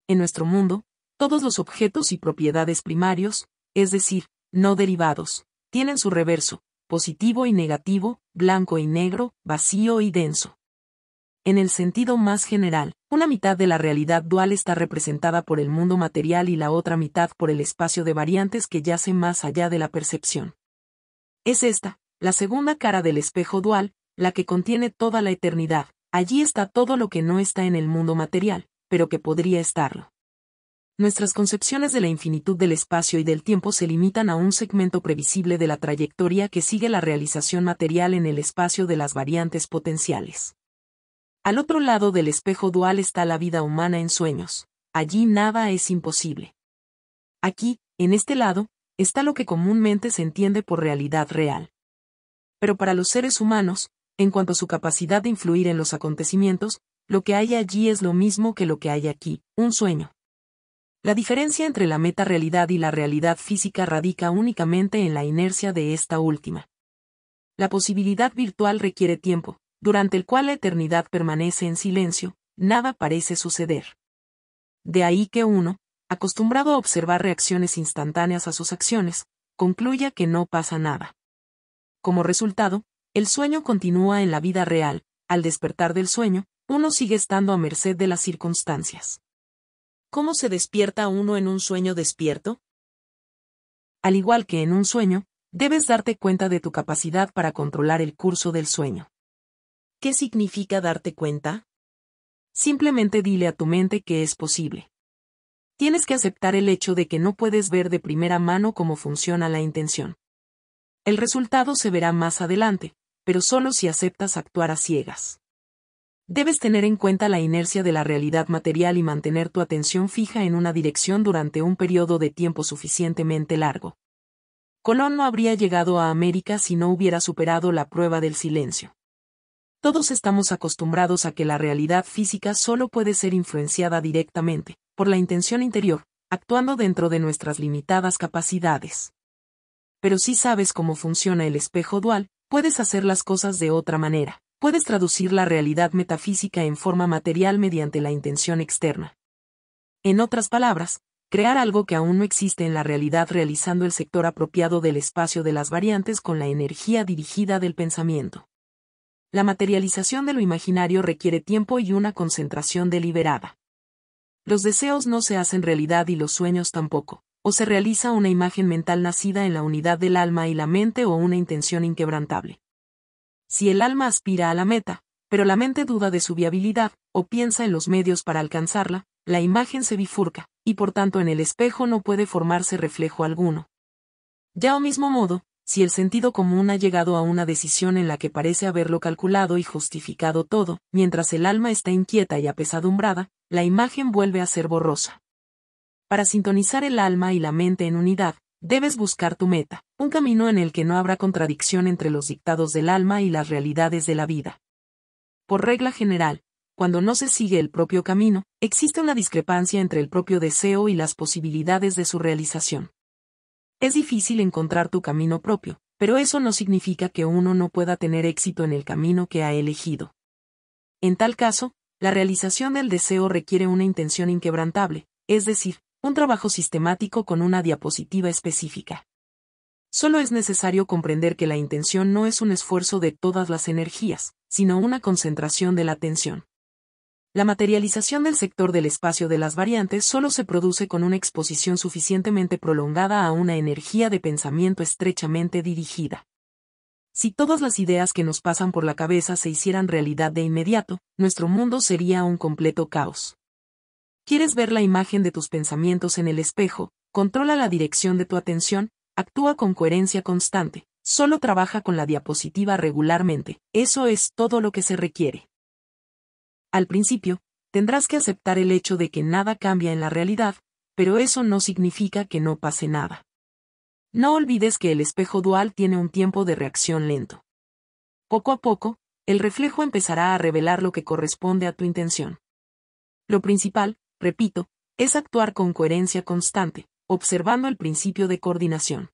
En nuestro mundo, todos los objetos y propiedades primarios, es decir, no derivados, tienen su reverso, positivo y negativo, blanco y negro, vacío y denso. En el sentido más general, una mitad de la realidad dual está representada por el mundo material y la otra mitad por el espacio de variantes que yace más allá de la percepción. Es esta, la segunda cara del espejo dual, la que contiene toda la eternidad, Allí está todo lo que no está en el mundo material, pero que podría estarlo. Nuestras concepciones de la infinitud del espacio y del tiempo se limitan a un segmento previsible de la trayectoria que sigue la realización material en el espacio de las variantes potenciales. Al otro lado del espejo dual está la vida humana en sueños. Allí nada es imposible. Aquí, en este lado, está lo que comúnmente se entiende por realidad real. Pero para los seres humanos, en cuanto a su capacidad de influir en los acontecimientos, lo que hay allí es lo mismo que lo que hay aquí, un sueño. La diferencia entre la meta-realidad y la realidad física radica únicamente en la inercia de esta última. La posibilidad virtual requiere tiempo, durante el cual la eternidad permanece en silencio, nada parece suceder. De ahí que uno, acostumbrado a observar reacciones instantáneas a sus acciones, concluya que no pasa nada. Como resultado, el sueño continúa en la vida real, al despertar del sueño, uno sigue estando a merced de las circunstancias. ¿Cómo se despierta uno en un sueño despierto? Al igual que en un sueño, debes darte cuenta de tu capacidad para controlar el curso del sueño. ¿Qué significa darte cuenta? Simplemente dile a tu mente que es posible. Tienes que aceptar el hecho de que no puedes ver de primera mano cómo funciona la intención. El resultado se verá más adelante, pero solo si aceptas actuar a ciegas. Debes tener en cuenta la inercia de la realidad material y mantener tu atención fija en una dirección durante un periodo de tiempo suficientemente largo. Colón no habría llegado a América si no hubiera superado la prueba del silencio. Todos estamos acostumbrados a que la realidad física solo puede ser influenciada directamente, por la intención interior, actuando dentro de nuestras limitadas capacidades. Pero si sabes cómo funciona el espejo dual, puedes hacer las cosas de otra manera, puedes traducir la realidad metafísica en forma material mediante la intención externa. En otras palabras, crear algo que aún no existe en la realidad realizando el sector apropiado del espacio de las variantes con la energía dirigida del pensamiento. La materialización de lo imaginario requiere tiempo y una concentración deliberada. Los deseos no se hacen realidad y los sueños tampoco o se realiza una imagen mental nacida en la unidad del alma y la mente o una intención inquebrantable. Si el alma aspira a la meta, pero la mente duda de su viabilidad, o piensa en los medios para alcanzarla, la imagen se bifurca, y por tanto en el espejo no puede formarse reflejo alguno. Ya o mismo modo, si el sentido común ha llegado a una decisión en la que parece haberlo calculado y justificado todo, mientras el alma está inquieta y apesadumbrada, la imagen vuelve a ser borrosa. Para sintonizar el alma y la mente en unidad, debes buscar tu meta, un camino en el que no habrá contradicción entre los dictados del alma y las realidades de la vida. Por regla general, cuando no se sigue el propio camino, existe una discrepancia entre el propio deseo y las posibilidades de su realización. Es difícil encontrar tu camino propio, pero eso no significa que uno no pueda tener éxito en el camino que ha elegido. En tal caso, la realización del deseo requiere una intención inquebrantable, es decir, un trabajo sistemático con una diapositiva específica. Solo es necesario comprender que la intención no es un esfuerzo de todas las energías, sino una concentración de la atención. La materialización del sector del espacio de las variantes solo se produce con una exposición suficientemente prolongada a una energía de pensamiento estrechamente dirigida. Si todas las ideas que nos pasan por la cabeza se hicieran realidad de inmediato, nuestro mundo sería un completo caos. ¿Quieres ver la imagen de tus pensamientos en el espejo? Controla la dirección de tu atención, actúa con coherencia constante, solo trabaja con la diapositiva regularmente, eso es todo lo que se requiere. Al principio, tendrás que aceptar el hecho de que nada cambia en la realidad, pero eso no significa que no pase nada. No olvides que el espejo dual tiene un tiempo de reacción lento. Poco a poco, el reflejo empezará a revelar lo que corresponde a tu intención. Lo principal, repito, es actuar con coherencia constante, observando el principio de coordinación.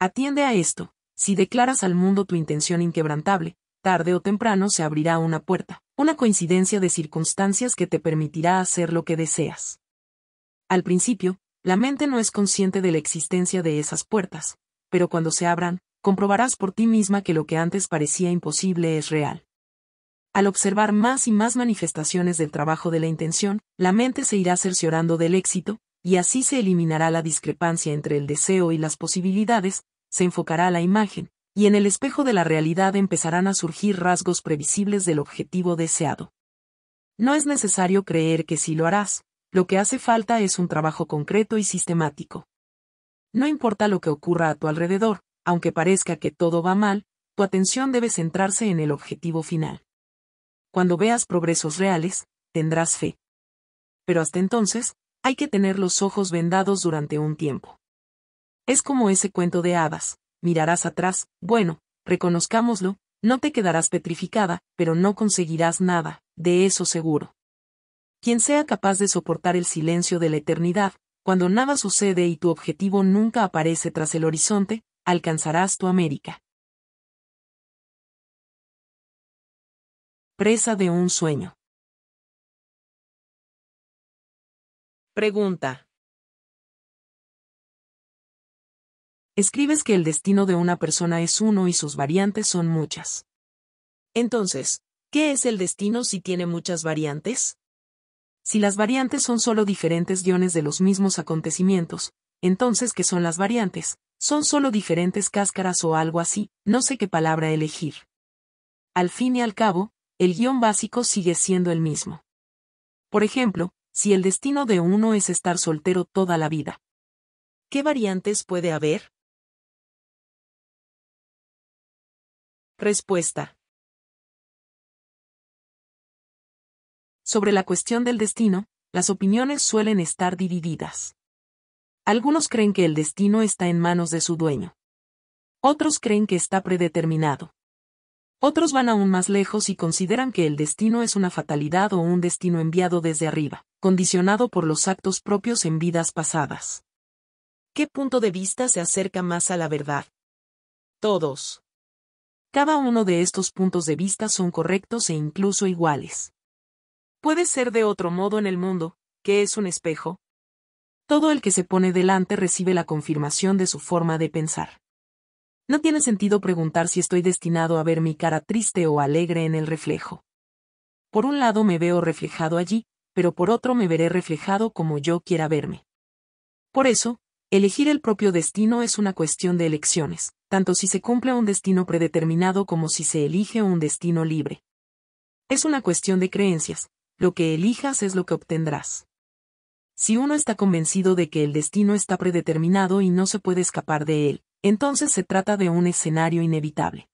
Atiende a esto, si declaras al mundo tu intención inquebrantable, tarde o temprano se abrirá una puerta, una coincidencia de circunstancias que te permitirá hacer lo que deseas. Al principio, la mente no es consciente de la existencia de esas puertas, pero cuando se abran, comprobarás por ti misma que lo que antes parecía imposible es real. Al observar más y más manifestaciones del trabajo de la intención, la mente se irá cerciorando del éxito, y así se eliminará la discrepancia entre el deseo y las posibilidades, se enfocará la imagen, y en el espejo de la realidad empezarán a surgir rasgos previsibles del objetivo deseado. No es necesario creer que si lo harás, lo que hace falta es un trabajo concreto y sistemático. No importa lo que ocurra a tu alrededor, aunque parezca que todo va mal, tu atención debe centrarse en el objetivo final. Cuando veas progresos reales, tendrás fe. Pero hasta entonces, hay que tener los ojos vendados durante un tiempo. Es como ese cuento de hadas, mirarás atrás, bueno, reconozcámoslo, no te quedarás petrificada, pero no conseguirás nada, de eso seguro. Quien sea capaz de soportar el silencio de la eternidad, cuando nada sucede y tu objetivo nunca aparece tras el horizonte, alcanzarás tu América. Presa de un sueño. Pregunta. Escribes que el destino de una persona es uno y sus variantes son muchas. Entonces, ¿qué es el destino si tiene muchas variantes? Si las variantes son solo diferentes guiones de los mismos acontecimientos, entonces ¿qué son las variantes? Son solo diferentes cáscaras o algo así, no sé qué palabra elegir. Al fin y al cabo, el guión básico sigue siendo el mismo. Por ejemplo, si el destino de uno es estar soltero toda la vida. ¿Qué variantes puede haber? Respuesta. Sobre la cuestión del destino, las opiniones suelen estar divididas. Algunos creen que el destino está en manos de su dueño. Otros creen que está predeterminado. Otros van aún más lejos y consideran que el destino es una fatalidad o un destino enviado desde arriba, condicionado por los actos propios en vidas pasadas. ¿Qué punto de vista se acerca más a la verdad? Todos. Cada uno de estos puntos de vista son correctos e incluso iguales. Puede ser de otro modo en el mundo, que es un espejo. Todo el que se pone delante recibe la confirmación de su forma de pensar. No tiene sentido preguntar si estoy destinado a ver mi cara triste o alegre en el reflejo. Por un lado me veo reflejado allí, pero por otro me veré reflejado como yo quiera verme. Por eso, elegir el propio destino es una cuestión de elecciones, tanto si se cumple un destino predeterminado como si se elige un destino libre. Es una cuestión de creencias, lo que elijas es lo que obtendrás. Si uno está convencido de que el destino está predeterminado y no se puede escapar de él, entonces se trata de un escenario inevitable.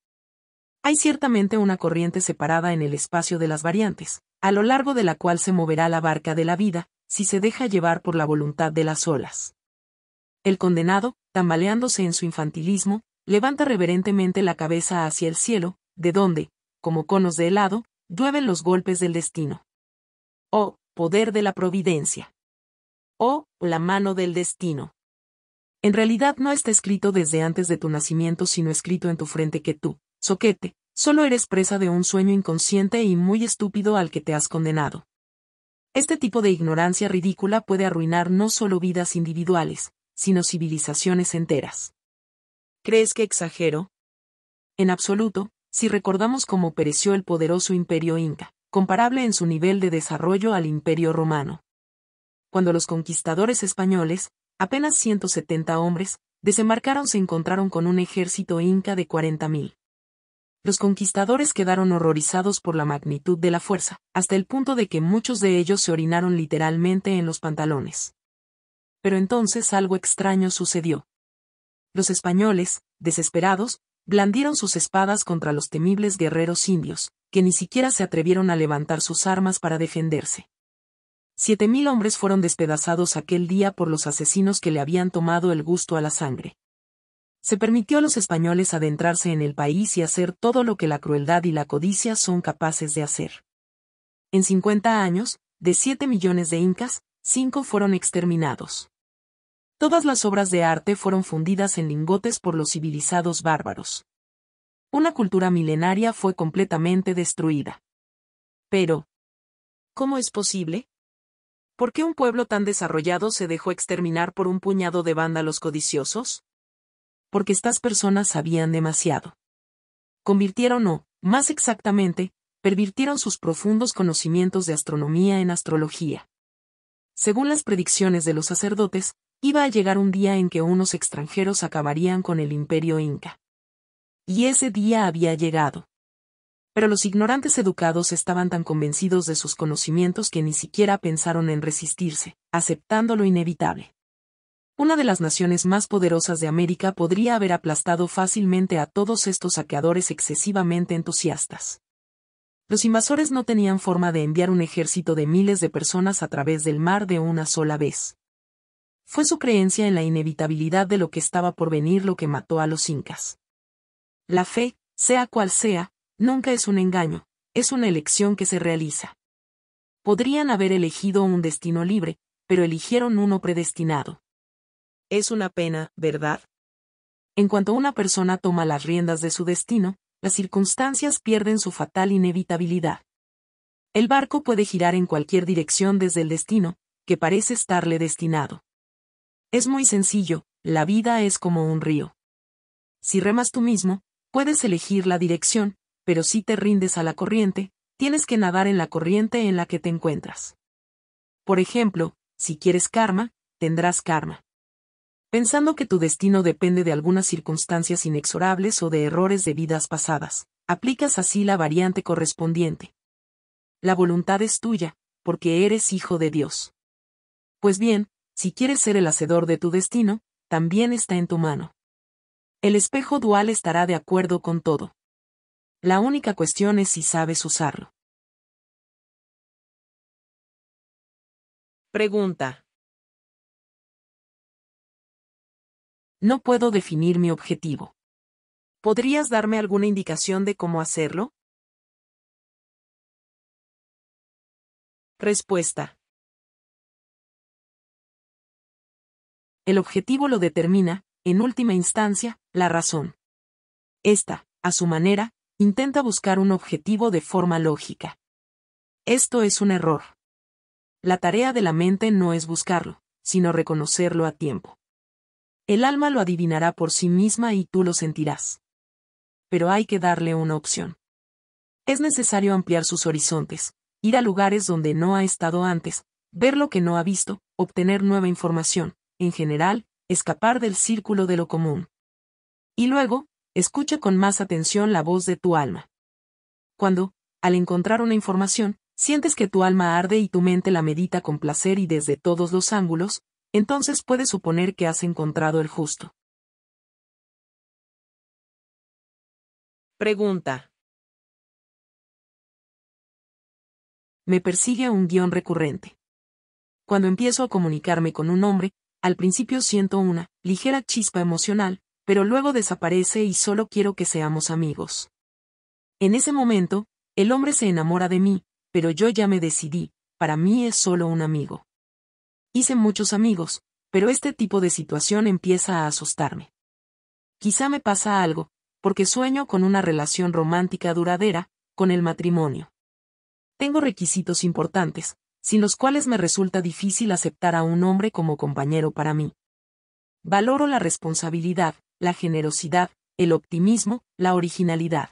Hay ciertamente una corriente separada en el espacio de las variantes, a lo largo de la cual se moverá la barca de la vida, si se deja llevar por la voluntad de las olas. El condenado, tambaleándose en su infantilismo, levanta reverentemente la cabeza hacia el cielo, de donde, como conos de helado, llueven los golpes del destino. Oh, poder de la providencia. Oh, la mano del destino. En realidad no está escrito desde antes de tu nacimiento, sino escrito en tu frente que tú, soquete, solo eres presa de un sueño inconsciente y muy estúpido al que te has condenado. Este tipo de ignorancia ridícula puede arruinar no solo vidas individuales, sino civilizaciones enteras. ¿Crees que exagero? En absoluto, si recordamos cómo pereció el poderoso imperio inca, comparable en su nivel de desarrollo al imperio romano. Cuando los conquistadores españoles, apenas 170 hombres, desembarcaron se encontraron con un ejército inca de 40.000. Los conquistadores quedaron horrorizados por la magnitud de la fuerza, hasta el punto de que muchos de ellos se orinaron literalmente en los pantalones. Pero entonces algo extraño sucedió. Los españoles, desesperados, blandieron sus espadas contra los temibles guerreros indios, que ni siquiera se atrevieron a levantar sus armas para defenderse. Siete mil hombres fueron despedazados aquel día por los asesinos que le habían tomado el gusto a la sangre. Se permitió a los españoles adentrarse en el país y hacer todo lo que la crueldad y la codicia son capaces de hacer. En 50 años, de 7 millones de incas, cinco fueron exterminados. Todas las obras de arte fueron fundidas en lingotes por los civilizados bárbaros. Una cultura milenaria fue completamente destruida. Pero, ¿cómo es posible? ¿Por qué un pueblo tan desarrollado se dejó exterminar por un puñado de vándalos codiciosos? Porque estas personas sabían demasiado. Convirtieron o, más exactamente, pervirtieron sus profundos conocimientos de astronomía en astrología. Según las predicciones de los sacerdotes, iba a llegar un día en que unos extranjeros acabarían con el imperio inca. Y ese día había llegado pero los ignorantes educados estaban tan convencidos de sus conocimientos que ni siquiera pensaron en resistirse, aceptando lo inevitable. Una de las naciones más poderosas de América podría haber aplastado fácilmente a todos estos saqueadores excesivamente entusiastas. Los invasores no tenían forma de enviar un ejército de miles de personas a través del mar de una sola vez. Fue su creencia en la inevitabilidad de lo que estaba por venir lo que mató a los incas. La fe, sea cual sea, Nunca es un engaño, es una elección que se realiza. Podrían haber elegido un destino libre, pero eligieron uno predestinado. Es una pena, ¿verdad? En cuanto una persona toma las riendas de su destino, las circunstancias pierden su fatal inevitabilidad. El barco puede girar en cualquier dirección desde el destino, que parece estarle destinado. Es muy sencillo, la vida es como un río. Si remas tú mismo, puedes elegir la dirección, pero si te rindes a la corriente, tienes que nadar en la corriente en la que te encuentras. Por ejemplo, si quieres karma, tendrás karma. Pensando que tu destino depende de algunas circunstancias inexorables o de errores de vidas pasadas, aplicas así la variante correspondiente. La voluntad es tuya, porque eres hijo de Dios. Pues bien, si quieres ser el hacedor de tu destino, también está en tu mano. El espejo dual estará de acuerdo con todo. La única cuestión es si sabes usarlo. Pregunta. No puedo definir mi objetivo. ¿Podrías darme alguna indicación de cómo hacerlo? Respuesta. El objetivo lo determina, en última instancia, la razón. Esta, a su manera, Intenta buscar un objetivo de forma lógica. Esto es un error. La tarea de la mente no es buscarlo, sino reconocerlo a tiempo. El alma lo adivinará por sí misma y tú lo sentirás. Pero hay que darle una opción. Es necesario ampliar sus horizontes, ir a lugares donde no ha estado antes, ver lo que no ha visto, obtener nueva información, en general, escapar del círculo de lo común. Y luego, escucha con más atención la voz de tu alma. Cuando, al encontrar una información, sientes que tu alma arde y tu mente la medita con placer y desde todos los ángulos, entonces puedes suponer que has encontrado el justo. Pregunta. Me persigue un guión recurrente. Cuando empiezo a comunicarme con un hombre, al principio siento una ligera chispa emocional, pero luego desaparece y solo quiero que seamos amigos. En ese momento, el hombre se enamora de mí, pero yo ya me decidí, para mí es solo un amigo. Hice muchos amigos, pero este tipo de situación empieza a asustarme. Quizá me pasa algo, porque sueño con una relación romántica duradera, con el matrimonio. Tengo requisitos importantes, sin los cuales me resulta difícil aceptar a un hombre como compañero para mí. Valoro la responsabilidad, la generosidad, el optimismo, la originalidad.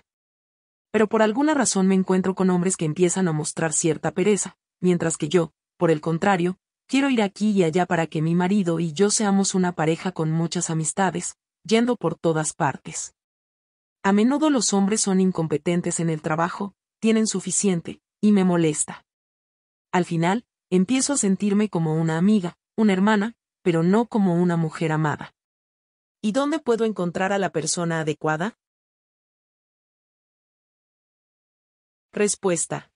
Pero por alguna razón me encuentro con hombres que empiezan a mostrar cierta pereza, mientras que yo, por el contrario, quiero ir aquí y allá para que mi marido y yo seamos una pareja con muchas amistades, yendo por todas partes. A menudo los hombres son incompetentes en el trabajo, tienen suficiente, y me molesta. Al final, empiezo a sentirme como una amiga, una hermana, pero no como una mujer amada. ¿Y dónde puedo encontrar a la persona adecuada? Respuesta.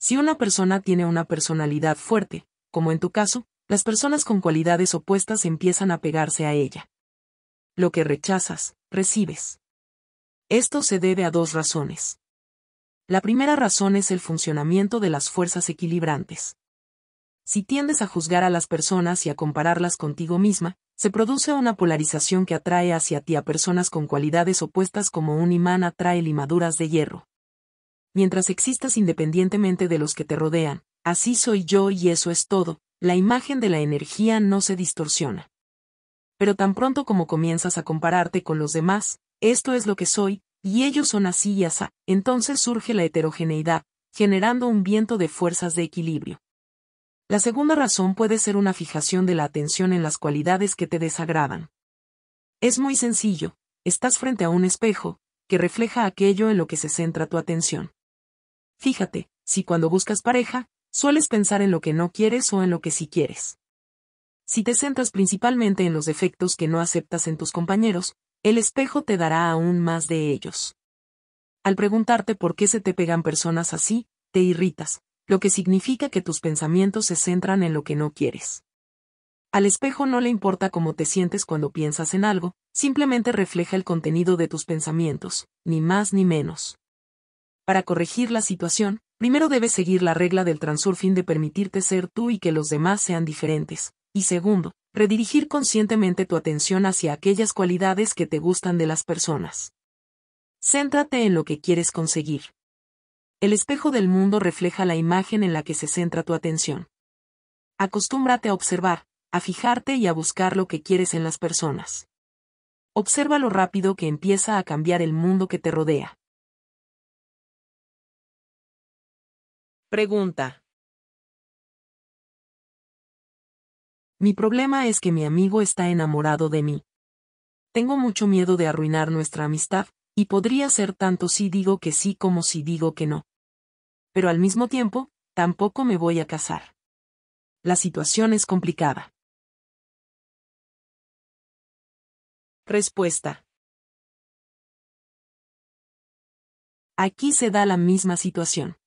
Si una persona tiene una personalidad fuerte, como en tu caso, las personas con cualidades opuestas empiezan a pegarse a ella. Lo que rechazas, recibes. Esto se debe a dos razones. La primera razón es el funcionamiento de las fuerzas equilibrantes. Si tiendes a juzgar a las personas y a compararlas contigo misma, se produce una polarización que atrae hacia ti a personas con cualidades opuestas como un imán atrae limaduras de hierro. Mientras existas independientemente de los que te rodean, así soy yo y eso es todo, la imagen de la energía no se distorsiona. Pero tan pronto como comienzas a compararte con los demás, esto es lo que soy, y ellos son así y asá, entonces surge la heterogeneidad, generando un viento de fuerzas de equilibrio. La segunda razón puede ser una fijación de la atención en las cualidades que te desagradan. Es muy sencillo, estás frente a un espejo, que refleja aquello en lo que se centra tu atención. Fíjate, si cuando buscas pareja, sueles pensar en lo que no quieres o en lo que sí quieres. Si te centras principalmente en los defectos que no aceptas en tus compañeros, el espejo te dará aún más de ellos. Al preguntarte por qué se te pegan personas así, te irritas, lo que significa que tus pensamientos se centran en lo que no quieres. Al espejo no le importa cómo te sientes cuando piensas en algo, simplemente refleja el contenido de tus pensamientos, ni más ni menos. Para corregir la situación, primero debes seguir la regla del transurfing de permitirte ser tú y que los demás sean diferentes, y segundo, redirigir conscientemente tu atención hacia aquellas cualidades que te gustan de las personas. Céntrate en lo que quieres conseguir. El espejo del mundo refleja la imagen en la que se centra tu atención. Acostúmbrate a observar, a fijarte y a buscar lo que quieres en las personas. Observa lo rápido que empieza a cambiar el mundo que te rodea. Pregunta. Mi problema es que mi amigo está enamorado de mí. Tengo mucho miedo de arruinar nuestra amistad, y podría ser tanto si digo que sí como si digo que no. Pero al mismo tiempo, tampoco me voy a casar. La situación es complicada. Respuesta. Aquí se da la misma situación.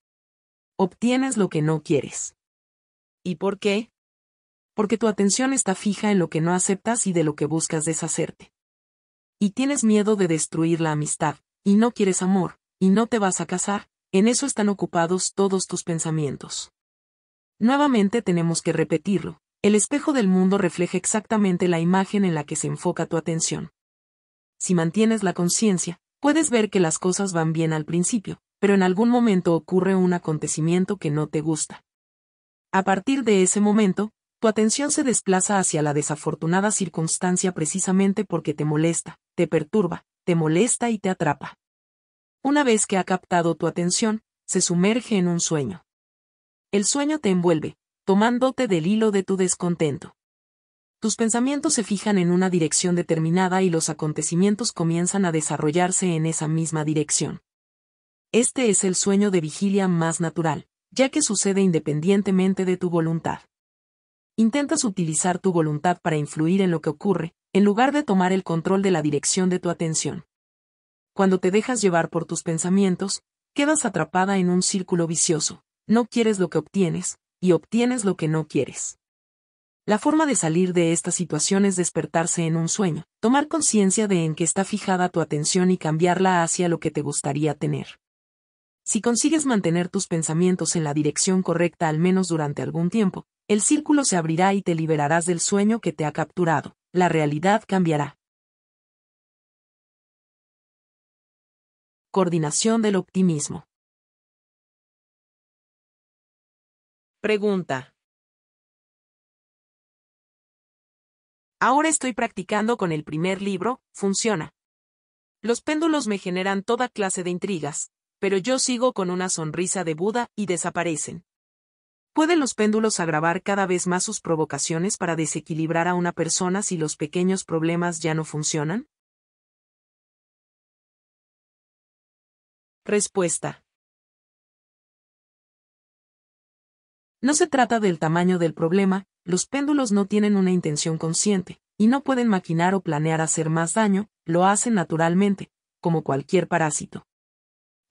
Obtienes lo que no quieres. ¿Y por qué? Porque tu atención está fija en lo que no aceptas y de lo que buscas deshacerte y tienes miedo de destruir la amistad, y no quieres amor, y no te vas a casar, en eso están ocupados todos tus pensamientos. Nuevamente tenemos que repetirlo, el espejo del mundo refleja exactamente la imagen en la que se enfoca tu atención. Si mantienes la conciencia, puedes ver que las cosas van bien al principio, pero en algún momento ocurre un acontecimiento que no te gusta. A partir de ese momento, tu atención se desplaza hacia la desafortunada circunstancia precisamente porque te molesta, te perturba, te molesta y te atrapa. Una vez que ha captado tu atención, se sumerge en un sueño. El sueño te envuelve, tomándote del hilo de tu descontento. Tus pensamientos se fijan en una dirección determinada y los acontecimientos comienzan a desarrollarse en esa misma dirección. Este es el sueño de vigilia más natural, ya que sucede independientemente de tu voluntad intentas utilizar tu voluntad para influir en lo que ocurre, en lugar de tomar el control de la dirección de tu atención. Cuando te dejas llevar por tus pensamientos, quedas atrapada en un círculo vicioso, no quieres lo que obtienes, y obtienes lo que no quieres. La forma de salir de esta situación es despertarse en un sueño, tomar conciencia de en qué está fijada tu atención y cambiarla hacia lo que te gustaría tener. Si consigues mantener tus pensamientos en la dirección correcta al menos durante algún tiempo, el círculo se abrirá y te liberarás del sueño que te ha capturado. La realidad cambiará. Coordinación del optimismo. Pregunta. Ahora estoy practicando con el primer libro, funciona. Los péndulos me generan toda clase de intrigas, pero yo sigo con una sonrisa de Buda y desaparecen. Pueden los péndulos agravar cada vez más sus provocaciones para desequilibrar a una persona si los pequeños problemas ya no funcionan? Respuesta. No se trata del tamaño del problema, los péndulos no tienen una intención consciente, y no pueden maquinar o planear hacer más daño, lo hacen naturalmente, como cualquier parásito.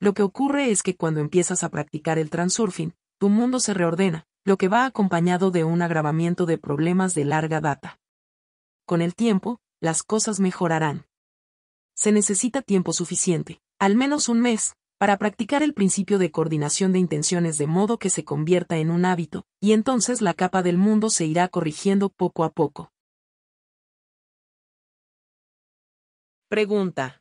Lo que ocurre es que cuando empiezas a practicar el transurfing, tu mundo se reordena, lo que va acompañado de un agravamiento de problemas de larga data. Con el tiempo, las cosas mejorarán. Se necesita tiempo suficiente, al menos un mes, para practicar el principio de coordinación de intenciones de modo que se convierta en un hábito, y entonces la capa del mundo se irá corrigiendo poco a poco. Pregunta.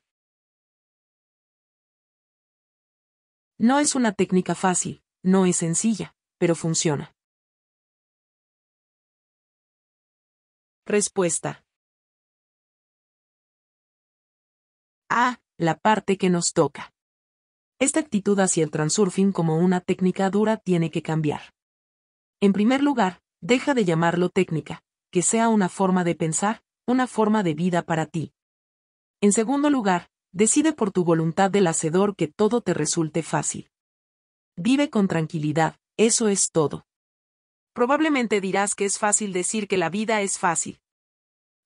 No es una técnica fácil, no es sencilla, pero funciona. Respuesta. A. La parte que nos toca. Esta actitud hacia el transurfing como una técnica dura tiene que cambiar. En primer lugar, deja de llamarlo técnica, que sea una forma de pensar, una forma de vida para ti. En segundo lugar, decide por tu voluntad del hacedor que todo te resulte fácil. Vive con tranquilidad, eso es todo. Probablemente dirás que es fácil decir que la vida es fácil.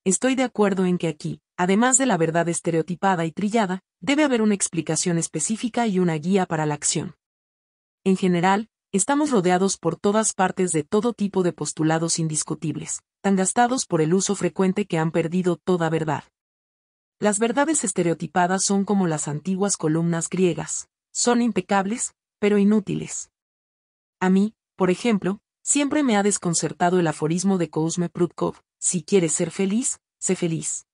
Estoy de acuerdo en que aquí, además de la verdad estereotipada y trillada, debe haber una explicación específica y una guía para la acción. En general, estamos rodeados por todas partes de todo tipo de postulados indiscutibles, tan gastados por el uso frecuente que han perdido toda verdad. Las verdades estereotipadas son como las antiguas columnas griegas, son impecables, pero inútiles. A mí, por ejemplo, siempre me ha desconcertado el aforismo de Kozme Prutkov: si quieres ser feliz, sé feliz.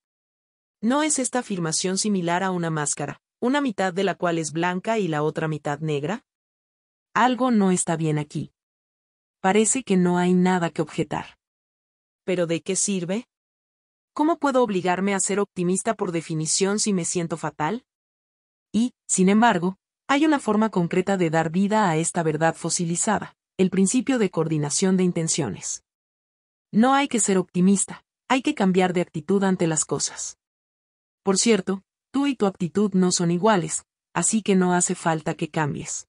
¿No es esta afirmación similar a una máscara, una mitad de la cual es blanca y la otra mitad negra? Algo no está bien aquí. Parece que no hay nada que objetar. ¿Pero de qué sirve? ¿Cómo puedo obligarme a ser optimista por definición si me siento fatal? Y, sin embargo, hay una forma concreta de dar vida a esta verdad fosilizada, el principio de coordinación de intenciones. No hay que ser optimista, hay que cambiar de actitud ante las cosas. Por cierto, tú y tu actitud no son iguales, así que no hace falta que cambies.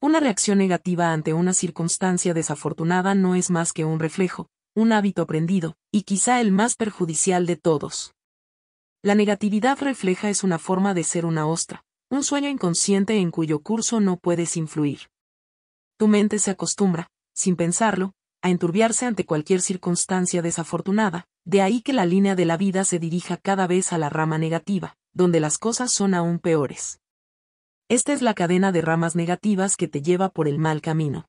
Una reacción negativa ante una circunstancia desafortunada no es más que un reflejo, un hábito aprendido, y quizá el más perjudicial de todos. La negatividad refleja es una forma de ser una ostra, un sueño inconsciente en cuyo curso no puedes influir. Tu mente se acostumbra, sin pensarlo, a enturbiarse ante cualquier circunstancia desafortunada, de ahí que la línea de la vida se dirija cada vez a la rama negativa, donde las cosas son aún peores. Esta es la cadena de ramas negativas que te lleva por el mal camino.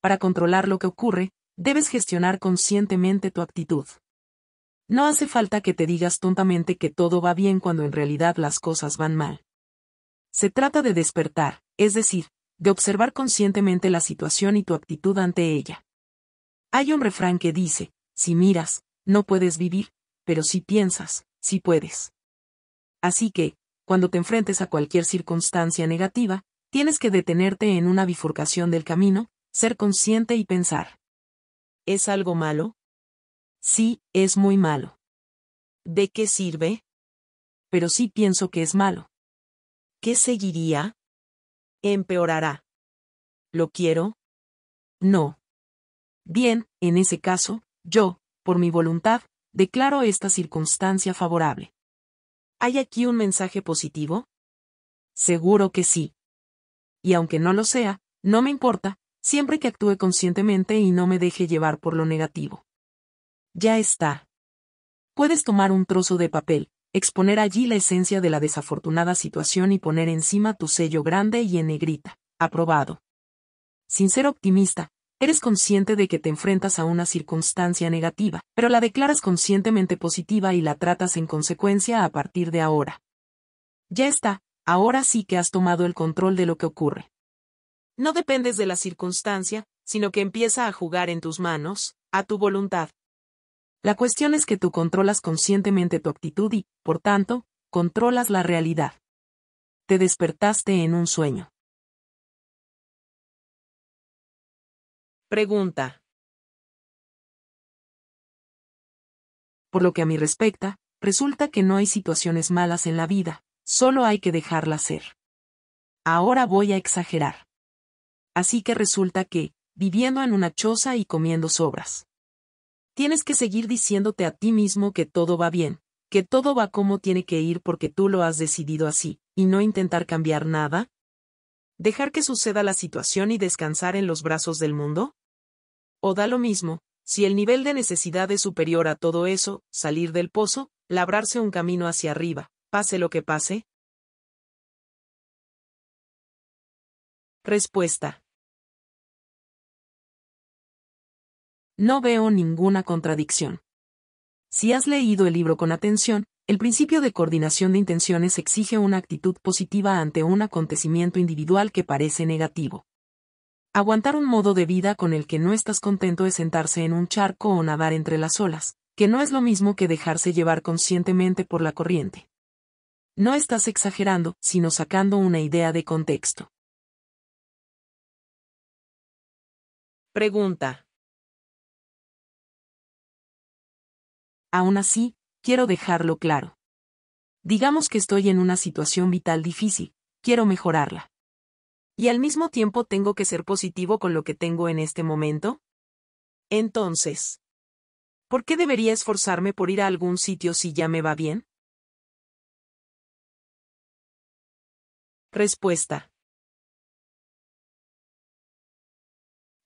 Para controlar lo que ocurre, debes gestionar conscientemente tu actitud. No hace falta que te digas tontamente que todo va bien cuando en realidad las cosas van mal. Se trata de despertar, es decir, de observar conscientemente la situación y tu actitud ante ella. Hay un refrán que dice, si miras, no puedes vivir, pero si piensas, sí puedes. Así que, cuando te enfrentes a cualquier circunstancia negativa, tienes que detenerte en una bifurcación del camino, ser consciente y pensar. ¿Es algo malo? Sí, es muy malo. ¿De qué sirve? Pero sí pienso que es malo. ¿Qué seguiría? Empeorará. ¿Lo quiero? No. Bien, en ese caso, yo, por mi voluntad, declaro esta circunstancia favorable. ¿Hay aquí un mensaje positivo? Seguro que sí. Y aunque no lo sea, no me importa, siempre que actúe conscientemente y no me deje llevar por lo negativo. Ya está. Puedes tomar un trozo de papel, exponer allí la esencia de la desafortunada situación y poner encima tu sello grande y en negrita. Aprobado. Sin ser optimista, eres consciente de que te enfrentas a una circunstancia negativa, pero la declaras conscientemente positiva y la tratas en consecuencia a partir de ahora. Ya está, ahora sí que has tomado el control de lo que ocurre. No dependes de la circunstancia, sino que empieza a jugar en tus manos, a tu voluntad. La cuestión es que tú controlas conscientemente tu actitud y, por tanto, controlas la realidad. Te despertaste en un sueño. Pregunta. Por lo que a mí respecta, resulta que no hay situaciones malas en la vida, solo hay que dejarla ser. Ahora voy a exagerar. Así que resulta que, viviendo en una choza y comiendo sobras Tienes que seguir diciéndote a ti mismo que todo va bien, que todo va como tiene que ir porque tú lo has decidido así, y no intentar cambiar nada? ¿Dejar que suceda la situación y descansar en los brazos del mundo? O da lo mismo, si el nivel de necesidad es superior a todo eso, salir del pozo, labrarse un camino hacia arriba, pase lo que pase? Respuesta. No veo ninguna contradicción. Si has leído el libro con atención, el principio de coordinación de intenciones exige una actitud positiva ante un acontecimiento individual que parece negativo. Aguantar un modo de vida con el que no estás contento es sentarse en un charco o nadar entre las olas, que no es lo mismo que dejarse llevar conscientemente por la corriente. No estás exagerando, sino sacando una idea de contexto. Pregunta. Aún así, quiero dejarlo claro. Digamos que estoy en una situación vital difícil, quiero mejorarla. Y al mismo tiempo tengo que ser positivo con lo que tengo en este momento. Entonces, ¿por qué debería esforzarme por ir a algún sitio si ya me va bien? Respuesta.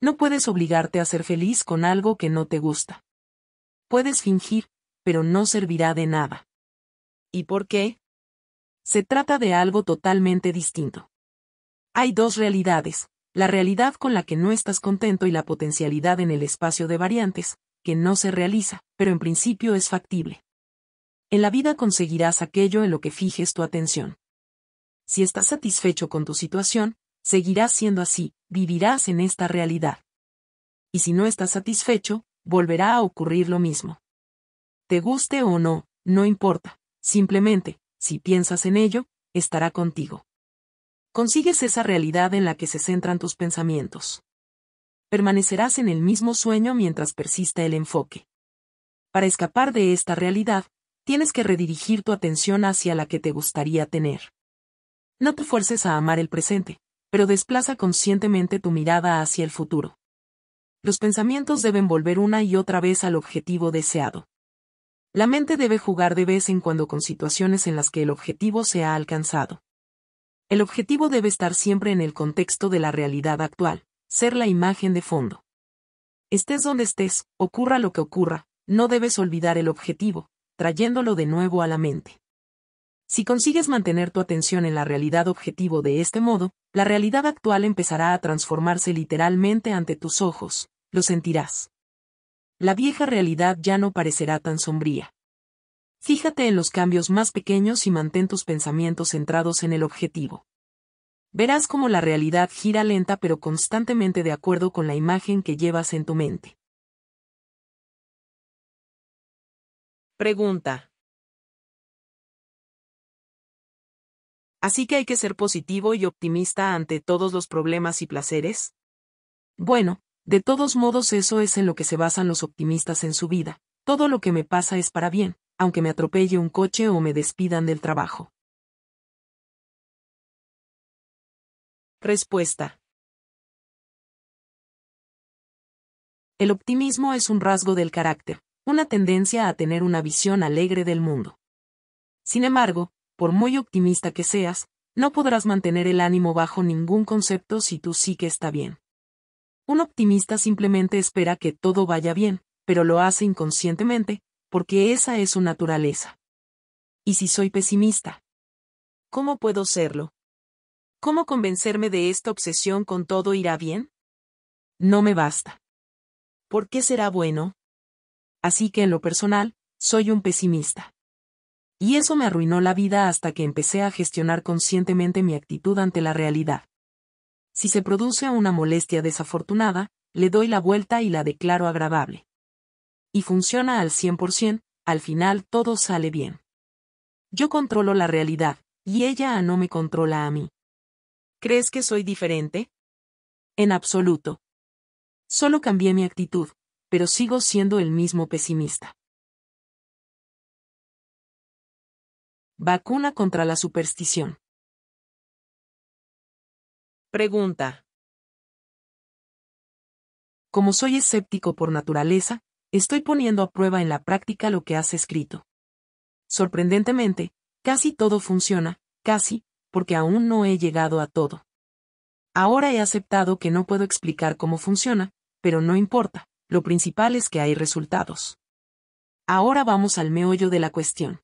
No puedes obligarte a ser feliz con algo que no te gusta. Puedes fingir, pero no servirá de nada. ¿Y por qué? Se trata de algo totalmente distinto. Hay dos realidades, la realidad con la que no estás contento y la potencialidad en el espacio de variantes, que no se realiza, pero en principio es factible. En la vida conseguirás aquello en lo que fijes tu atención. Si estás satisfecho con tu situación, seguirás siendo así, vivirás en esta realidad. Y si no estás satisfecho, volverá a ocurrir lo mismo. Te guste o no, no importa. Simplemente, si piensas en ello, estará contigo. Consigues esa realidad en la que se centran tus pensamientos. Permanecerás en el mismo sueño mientras persista el enfoque. Para escapar de esta realidad, tienes que redirigir tu atención hacia la que te gustaría tener. No te fuerces a amar el presente, pero desplaza conscientemente tu mirada hacia el futuro. Los pensamientos deben volver una y otra vez al objetivo deseado. La mente debe jugar de vez en cuando con situaciones en las que el objetivo se ha alcanzado. El objetivo debe estar siempre en el contexto de la realidad actual, ser la imagen de fondo. Estés donde estés, ocurra lo que ocurra, no debes olvidar el objetivo, trayéndolo de nuevo a la mente. Si consigues mantener tu atención en la realidad objetivo de este modo, la realidad actual empezará a transformarse literalmente ante tus ojos, lo sentirás la vieja realidad ya no parecerá tan sombría. Fíjate en los cambios más pequeños y mantén tus pensamientos centrados en el objetivo. Verás cómo la realidad gira lenta pero constantemente de acuerdo con la imagen que llevas en tu mente. Pregunta. Así que hay que ser positivo y optimista ante todos los problemas y placeres. Bueno, de todos modos eso es en lo que se basan los optimistas en su vida. Todo lo que me pasa es para bien, aunque me atropelle un coche o me despidan del trabajo. Respuesta. El optimismo es un rasgo del carácter, una tendencia a tener una visión alegre del mundo. Sin embargo, por muy optimista que seas, no podrás mantener el ánimo bajo ningún concepto si tú sí que está bien. Un optimista simplemente espera que todo vaya bien, pero lo hace inconscientemente, porque esa es su naturaleza. ¿Y si soy pesimista? ¿Cómo puedo serlo? ¿Cómo convencerme de esta obsesión con todo irá bien? No me basta. ¿Por qué será bueno? Así que en lo personal, soy un pesimista. Y eso me arruinó la vida hasta que empecé a gestionar conscientemente mi actitud ante la realidad. Si se produce una molestia desafortunada, le doy la vuelta y la declaro agradable. Y funciona al 100%, al final todo sale bien. Yo controlo la realidad, y ella ah, no me controla a mí. ¿Crees que soy diferente? En absoluto. Solo cambié mi actitud, pero sigo siendo el mismo pesimista. Vacuna contra la superstición. Pregunta. Como soy escéptico por naturaleza, estoy poniendo a prueba en la práctica lo que has escrito. Sorprendentemente, casi todo funciona, casi, porque aún no he llegado a todo. Ahora he aceptado que no puedo explicar cómo funciona, pero no importa, lo principal es que hay resultados. Ahora vamos al meollo de la cuestión.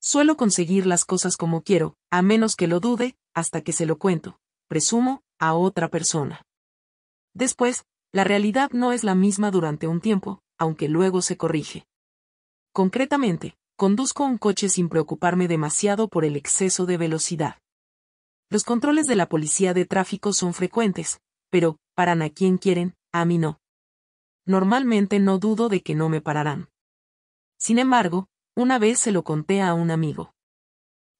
Suelo conseguir las cosas como quiero, a menos que lo dude, hasta que se lo cuento presumo, a otra persona. Después, la realidad no es la misma durante un tiempo, aunque luego se corrige. Concretamente, conduzco un coche sin preocuparme demasiado por el exceso de velocidad. Los controles de la policía de tráfico son frecuentes, pero, paran a quien quieren, a mí no. Normalmente no dudo de que no me pararán. Sin embargo, una vez se lo conté a un amigo.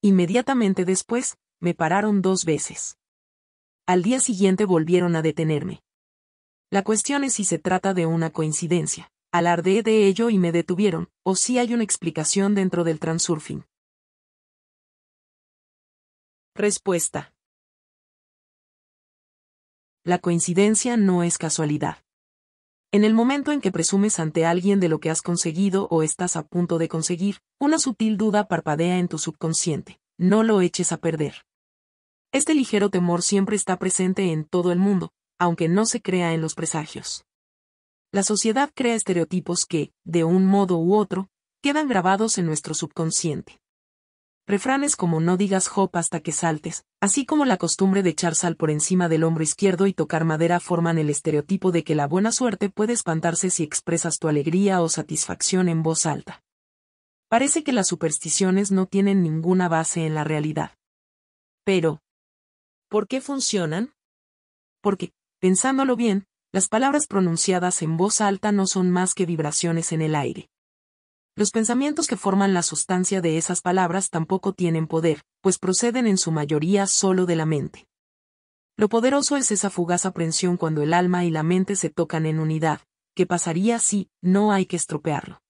Inmediatamente después, me pararon dos veces. Al día siguiente volvieron a detenerme. La cuestión es si se trata de una coincidencia. alardé de ello y me detuvieron, o si hay una explicación dentro del transurfing. Respuesta. La coincidencia no es casualidad. En el momento en que presumes ante alguien de lo que has conseguido o estás a punto de conseguir, una sutil duda parpadea en tu subconsciente. No lo eches a perder. Este ligero temor siempre está presente en todo el mundo, aunque no se crea en los presagios. La sociedad crea estereotipos que, de un modo u otro, quedan grabados en nuestro subconsciente. Refranes como no digas hop hasta que saltes, así como la costumbre de echar sal por encima del hombro izquierdo y tocar madera forman el estereotipo de que la buena suerte puede espantarse si expresas tu alegría o satisfacción en voz alta. Parece que las supersticiones no tienen ninguna base en la realidad. Pero, ¿Por qué funcionan? Porque, pensándolo bien, las palabras pronunciadas en voz alta no son más que vibraciones en el aire. Los pensamientos que forman la sustancia de esas palabras tampoco tienen poder, pues proceden en su mayoría solo de la mente. Lo poderoso es esa fugaz aprensión cuando el alma y la mente se tocan en unidad, que pasaría si no hay que estropearlo.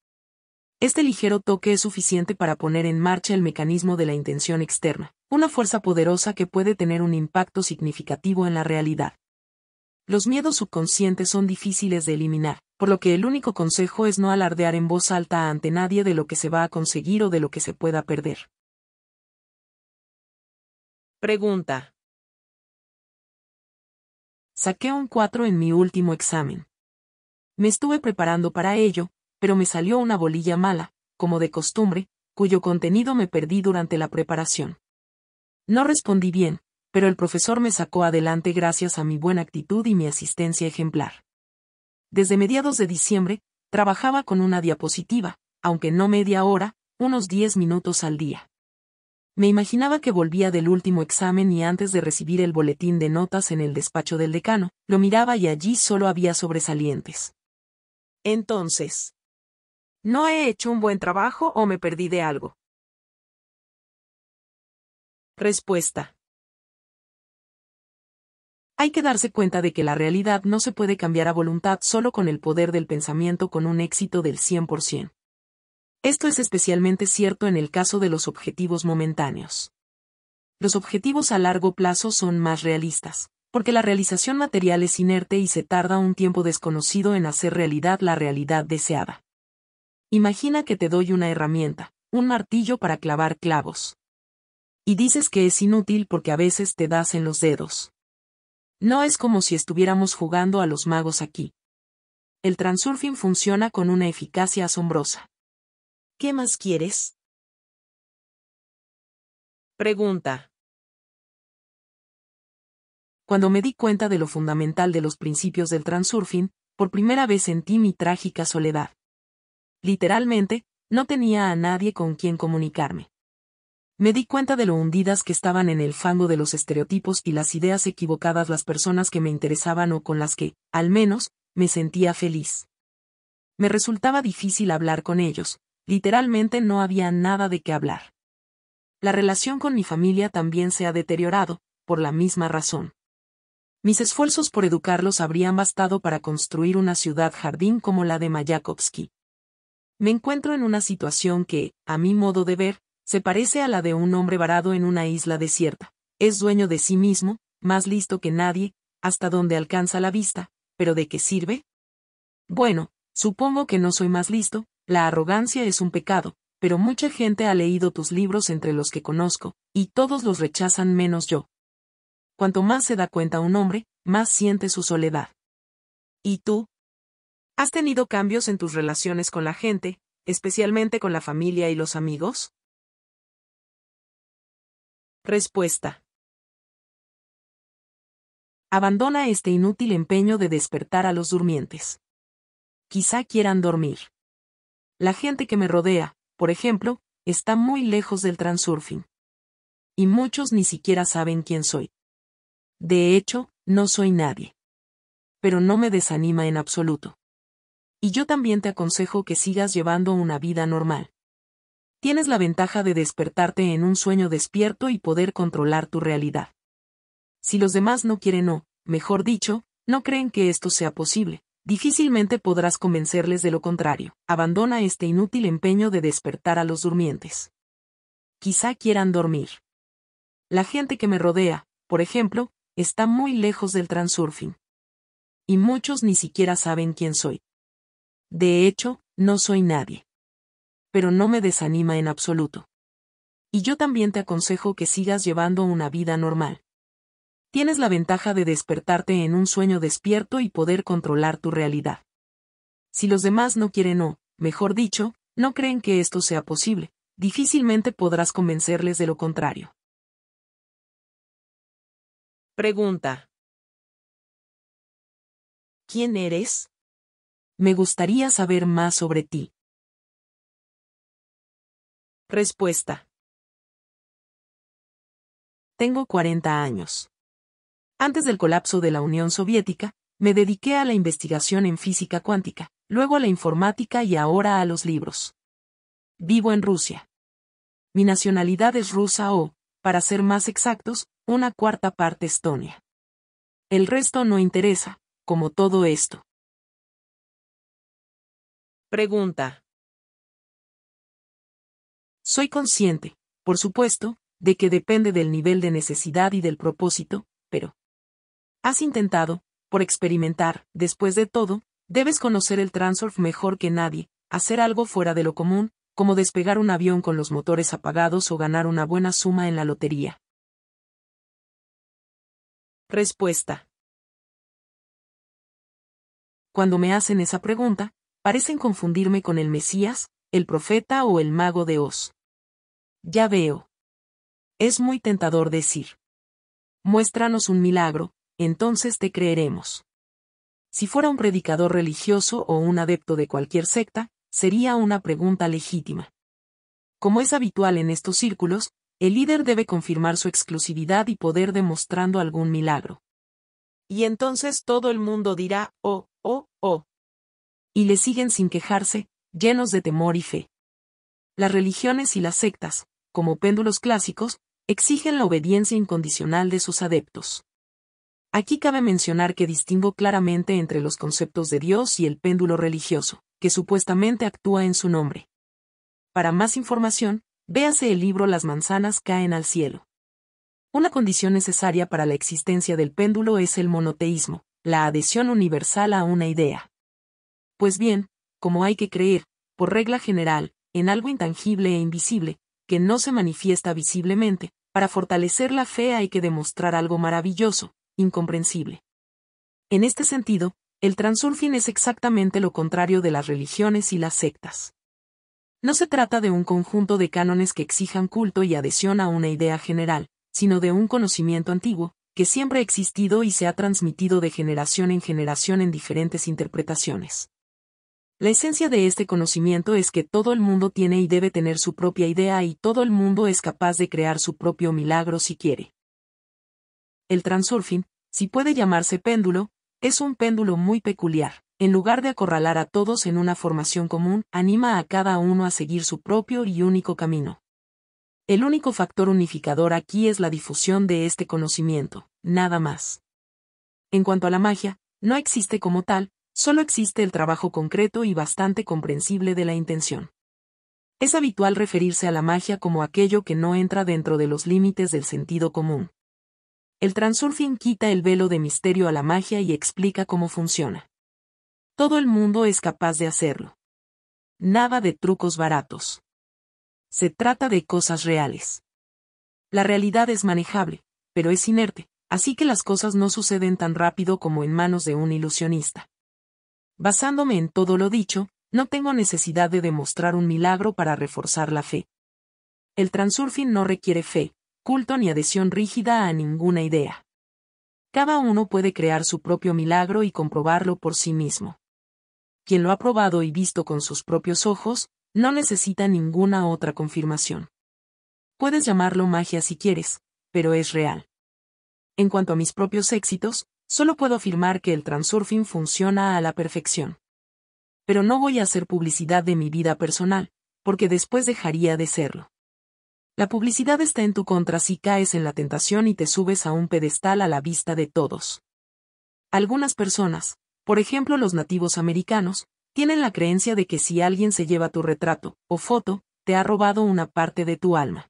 Este ligero toque es suficiente para poner en marcha el mecanismo de la intención externa, una fuerza poderosa que puede tener un impacto significativo en la realidad. Los miedos subconscientes son difíciles de eliminar, por lo que el único consejo es no alardear en voz alta ante nadie de lo que se va a conseguir o de lo que se pueda perder. Pregunta. Saqué un 4 en mi último examen. Me estuve preparando para ello, pero me salió una bolilla mala, como de costumbre, cuyo contenido me perdí durante la preparación. No respondí bien, pero el profesor me sacó adelante gracias a mi buena actitud y mi asistencia ejemplar. Desde mediados de diciembre, trabajaba con una diapositiva, aunque no media hora, unos diez minutos al día. Me imaginaba que volvía del último examen y antes de recibir el boletín de notas en el despacho del decano, lo miraba y allí solo había sobresalientes. Entonces, ¿no he hecho un buen trabajo o me perdí de algo? Respuesta. Hay que darse cuenta de que la realidad no se puede cambiar a voluntad solo con el poder del pensamiento con un éxito del 100%. Esto es especialmente cierto en el caso de los objetivos momentáneos. Los objetivos a largo plazo son más realistas, porque la realización material es inerte y se tarda un tiempo desconocido en hacer realidad la realidad deseada. Imagina que te doy una herramienta, un martillo para clavar clavos, y dices que es inútil porque a veces te das en los dedos. No es como si estuviéramos jugando a los magos aquí. El transurfing funciona con una eficacia asombrosa. ¿Qué más quieres? Pregunta. Cuando me di cuenta de lo fundamental de los principios del transurfing, por primera vez sentí mi trágica soledad. Literalmente, no tenía a nadie con quien comunicarme. Me di cuenta de lo hundidas que estaban en el fango de los estereotipos y las ideas equivocadas las personas que me interesaban o con las que, al menos, me sentía feliz. Me resultaba difícil hablar con ellos, literalmente no había nada de qué hablar. La relación con mi familia también se ha deteriorado, por la misma razón. Mis esfuerzos por educarlos habrían bastado para construir una ciudad jardín como la de Mayakovsky. Me encuentro en una situación que, a mi modo de ver, se parece a la de un hombre varado en una isla desierta. Es dueño de sí mismo, más listo que nadie, hasta donde alcanza la vista, pero ¿de qué sirve? Bueno, supongo que no soy más listo, la arrogancia es un pecado, pero mucha gente ha leído tus libros entre los que conozco, y todos los rechazan menos yo. Cuanto más se da cuenta un hombre, más siente su soledad. ¿Y tú? ¿Has tenido cambios en tus relaciones con la gente, especialmente con la familia y los amigos? Respuesta. Abandona este inútil empeño de despertar a los durmientes. Quizá quieran dormir. La gente que me rodea, por ejemplo, está muy lejos del transurfing. Y muchos ni siquiera saben quién soy. De hecho, no soy nadie. Pero no me desanima en absoluto. Y yo también te aconsejo que sigas llevando una vida normal tienes la ventaja de despertarte en un sueño despierto y poder controlar tu realidad. Si los demás no quieren o, mejor dicho, no creen que esto sea posible, difícilmente podrás convencerles de lo contrario. Abandona este inútil empeño de despertar a los durmientes. Quizá quieran dormir. La gente que me rodea, por ejemplo, está muy lejos del transurfing. Y muchos ni siquiera saben quién soy. De hecho, no soy nadie pero no me desanima en absoluto. Y yo también te aconsejo que sigas llevando una vida normal. Tienes la ventaja de despertarte en un sueño despierto y poder controlar tu realidad. Si los demás no quieren o, mejor dicho, no creen que esto sea posible, difícilmente podrás convencerles de lo contrario. Pregunta. ¿Quién eres? Me gustaría saber más sobre ti. Respuesta. Tengo 40 años. Antes del colapso de la Unión Soviética, me dediqué a la investigación en física cuántica, luego a la informática y ahora a los libros. Vivo en Rusia. Mi nacionalidad es rusa o, para ser más exactos, una cuarta parte estonia. El resto no interesa, como todo esto. Pregunta. Soy consciente, por supuesto, de que depende del nivel de necesidad y del propósito, pero... Has intentado, por experimentar, después de todo, debes conocer el Transurf mejor que nadie, hacer algo fuera de lo común, como despegar un avión con los motores apagados o ganar una buena suma en la lotería. Respuesta. Cuando me hacen esa pregunta, parecen confundirme con el Mesías, el profeta o el mago de Oz. Ya veo. Es muy tentador decir. Muéstranos un milagro, entonces te creeremos. Si fuera un predicador religioso o un adepto de cualquier secta, sería una pregunta legítima. Como es habitual en estos círculos, el líder debe confirmar su exclusividad y poder demostrando algún milagro. Y entonces todo el mundo dirá, oh, oh, oh. Y le siguen sin quejarse, llenos de temor y fe. Las religiones y las sectas, como péndulos clásicos, exigen la obediencia incondicional de sus adeptos. Aquí cabe mencionar que distingo claramente entre los conceptos de Dios y el péndulo religioso, que supuestamente actúa en su nombre. Para más información, véase el libro Las manzanas caen al cielo. Una condición necesaria para la existencia del péndulo es el monoteísmo, la adhesión universal a una idea. Pues bien, como hay que creer, por regla general, en algo intangible e invisible, que no se manifiesta visiblemente, para fortalecer la fe hay que demostrar algo maravilloso, incomprensible. En este sentido, el Transurfín es exactamente lo contrario de las religiones y las sectas. No se trata de un conjunto de cánones que exijan culto y adhesión a una idea general, sino de un conocimiento antiguo, que siempre ha existido y se ha transmitido de generación en generación en diferentes interpretaciones. La esencia de este conocimiento es que todo el mundo tiene y debe tener su propia idea y todo el mundo es capaz de crear su propio milagro si quiere. El transurfing, si puede llamarse péndulo, es un péndulo muy peculiar. En lugar de acorralar a todos en una formación común, anima a cada uno a seguir su propio y único camino. El único factor unificador aquí es la difusión de este conocimiento, nada más. En cuanto a la magia, no existe como tal, Solo existe el trabajo concreto y bastante comprensible de la intención. Es habitual referirse a la magia como aquello que no entra dentro de los límites del sentido común. El transurfing quita el velo de misterio a la magia y explica cómo funciona. Todo el mundo es capaz de hacerlo. Nada de trucos baratos. Se trata de cosas reales. La realidad es manejable, pero es inerte, así que las cosas no suceden tan rápido como en manos de un ilusionista. Basándome en todo lo dicho, no tengo necesidad de demostrar un milagro para reforzar la fe. El transurfing no requiere fe, culto ni adhesión rígida a ninguna idea. Cada uno puede crear su propio milagro y comprobarlo por sí mismo. Quien lo ha probado y visto con sus propios ojos, no necesita ninguna otra confirmación. Puedes llamarlo magia si quieres, pero es real. En cuanto a mis propios éxitos, Solo puedo afirmar que el transurfing funciona a la perfección. Pero no voy a hacer publicidad de mi vida personal, porque después dejaría de serlo. La publicidad está en tu contra si caes en la tentación y te subes a un pedestal a la vista de todos. Algunas personas, por ejemplo los nativos americanos, tienen la creencia de que si alguien se lleva tu retrato o foto, te ha robado una parte de tu alma.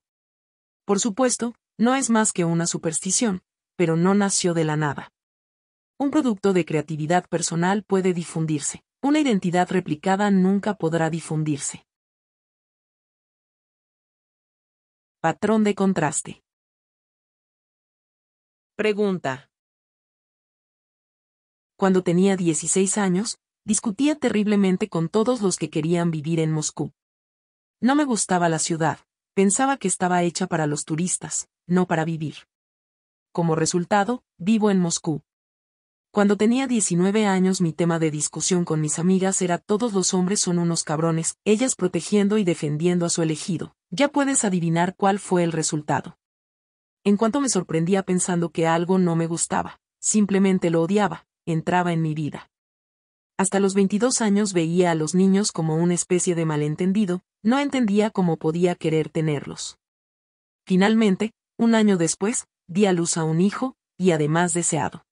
Por supuesto, no es más que una superstición, pero no nació de la nada. Un producto de creatividad personal puede difundirse. Una identidad replicada nunca podrá difundirse. Patrón de contraste. Pregunta. Cuando tenía 16 años, discutía terriblemente con todos los que querían vivir en Moscú. No me gustaba la ciudad, pensaba que estaba hecha para los turistas, no para vivir. Como resultado, vivo en Moscú, cuando tenía 19 años mi tema de discusión con mis amigas era todos los hombres son unos cabrones, ellas protegiendo y defendiendo a su elegido. Ya puedes adivinar cuál fue el resultado. En cuanto me sorprendía pensando que algo no me gustaba, simplemente lo odiaba, entraba en mi vida. Hasta los 22 años veía a los niños como una especie de malentendido, no entendía cómo podía querer tenerlos. Finalmente, un año después, di a luz a un hijo, y además deseado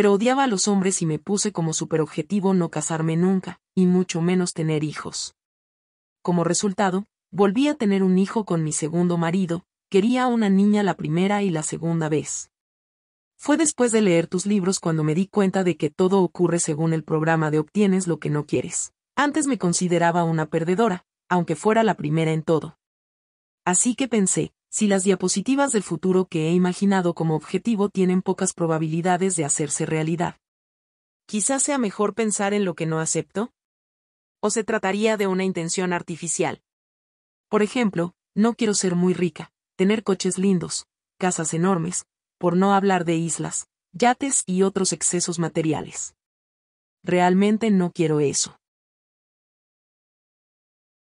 pero odiaba a los hombres y me puse como superobjetivo no casarme nunca, y mucho menos tener hijos. Como resultado, volví a tener un hijo con mi segundo marido, quería una niña la primera y la segunda vez. Fue después de leer tus libros cuando me di cuenta de que todo ocurre según el programa de obtienes lo que no quieres. Antes me consideraba una perdedora, aunque fuera la primera en todo. Así que pensé, si las diapositivas del futuro que he imaginado como objetivo tienen pocas probabilidades de hacerse realidad. Quizás sea mejor pensar en lo que no acepto. O se trataría de una intención artificial. Por ejemplo, no quiero ser muy rica, tener coches lindos, casas enormes, por no hablar de islas, yates y otros excesos materiales. Realmente no quiero eso.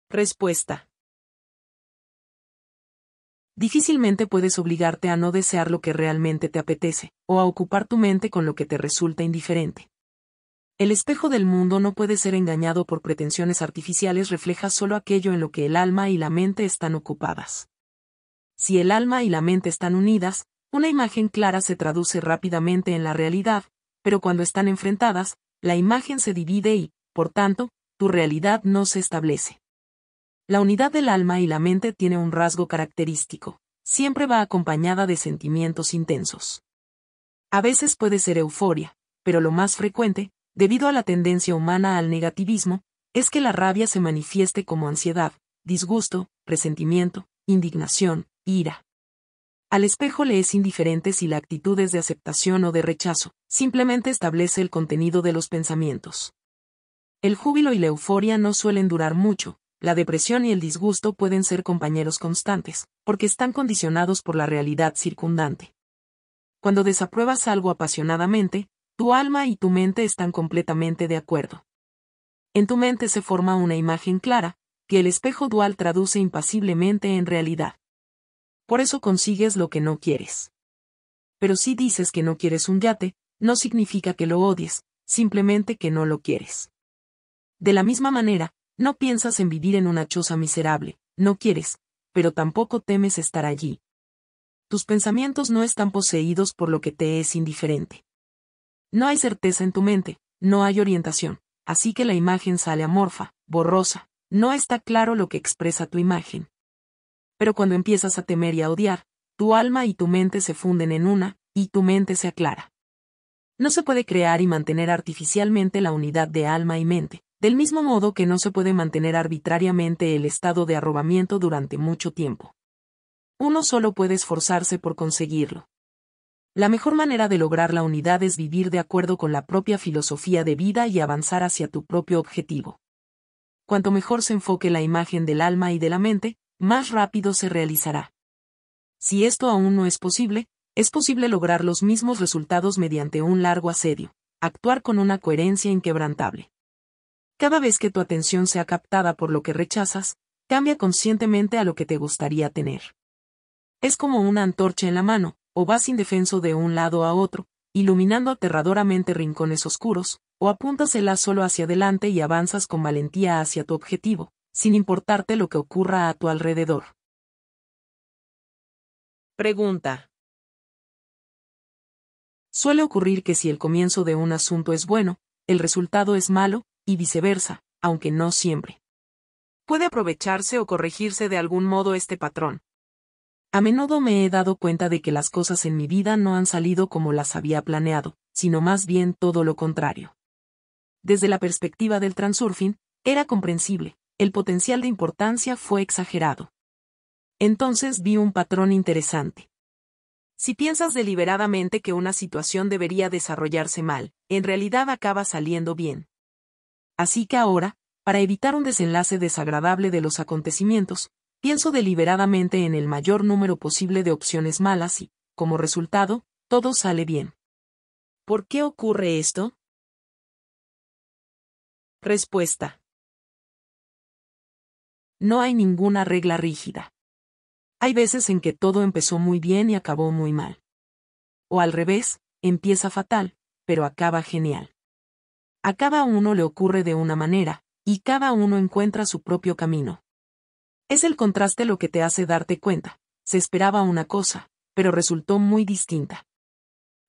Respuesta difícilmente puedes obligarte a no desear lo que realmente te apetece, o a ocupar tu mente con lo que te resulta indiferente. El espejo del mundo no puede ser engañado por pretensiones artificiales, refleja solo aquello en lo que el alma y la mente están ocupadas. Si el alma y la mente están unidas, una imagen clara se traduce rápidamente en la realidad, pero cuando están enfrentadas, la imagen se divide y, por tanto, tu realidad no se establece. La unidad del alma y la mente tiene un rasgo característico, siempre va acompañada de sentimientos intensos. A veces puede ser euforia, pero lo más frecuente, debido a la tendencia humana al negativismo, es que la rabia se manifieste como ansiedad, disgusto, resentimiento, indignación, ira. Al espejo le es indiferente si la actitud es de aceptación o de rechazo, simplemente establece el contenido de los pensamientos. El júbilo y la euforia no suelen durar mucho, la depresión y el disgusto pueden ser compañeros constantes, porque están condicionados por la realidad circundante. Cuando desapruebas algo apasionadamente, tu alma y tu mente están completamente de acuerdo. En tu mente se forma una imagen clara, que el espejo dual traduce impasiblemente en realidad. Por eso consigues lo que no quieres. Pero si dices que no quieres un yate, no significa que lo odies, simplemente que no lo quieres. De la misma manera, no piensas en vivir en una choza miserable, no quieres, pero tampoco temes estar allí. Tus pensamientos no están poseídos por lo que te es indiferente. No hay certeza en tu mente, no hay orientación, así que la imagen sale amorfa, borrosa, no está claro lo que expresa tu imagen. Pero cuando empiezas a temer y a odiar, tu alma y tu mente se funden en una, y tu mente se aclara. No se puede crear y mantener artificialmente la unidad de alma y mente, del mismo modo que no se puede mantener arbitrariamente el estado de arrobamiento durante mucho tiempo. Uno solo puede esforzarse por conseguirlo. La mejor manera de lograr la unidad es vivir de acuerdo con la propia filosofía de vida y avanzar hacia tu propio objetivo. Cuanto mejor se enfoque la imagen del alma y de la mente, más rápido se realizará. Si esto aún no es posible, es posible lograr los mismos resultados mediante un largo asedio, actuar con una coherencia inquebrantable. Cada vez que tu atención sea captada por lo que rechazas, cambia conscientemente a lo que te gustaría tener. Es como una antorcha en la mano, o vas indefenso de un lado a otro, iluminando aterradoramente rincones oscuros, o apúntasela solo hacia adelante y avanzas con valentía hacia tu objetivo, sin importarte lo que ocurra a tu alrededor. Pregunta. Suele ocurrir que si el comienzo de un asunto es bueno, el resultado es malo, y viceversa, aunque no siempre. Puede aprovecharse o corregirse de algún modo este patrón. A menudo me he dado cuenta de que las cosas en mi vida no han salido como las había planeado, sino más bien todo lo contrario. Desde la perspectiva del transurfing, era comprensible, el potencial de importancia fue exagerado. Entonces vi un patrón interesante. Si piensas deliberadamente que una situación debería desarrollarse mal, en realidad acaba saliendo bien. Así que ahora, para evitar un desenlace desagradable de los acontecimientos, pienso deliberadamente en el mayor número posible de opciones malas y, como resultado, todo sale bien. ¿Por qué ocurre esto? Respuesta. No hay ninguna regla rígida. Hay veces en que todo empezó muy bien y acabó muy mal. O al revés, empieza fatal, pero acaba genial. A cada uno le ocurre de una manera, y cada uno encuentra su propio camino. Es el contraste lo que te hace darte cuenta. Se esperaba una cosa, pero resultó muy distinta.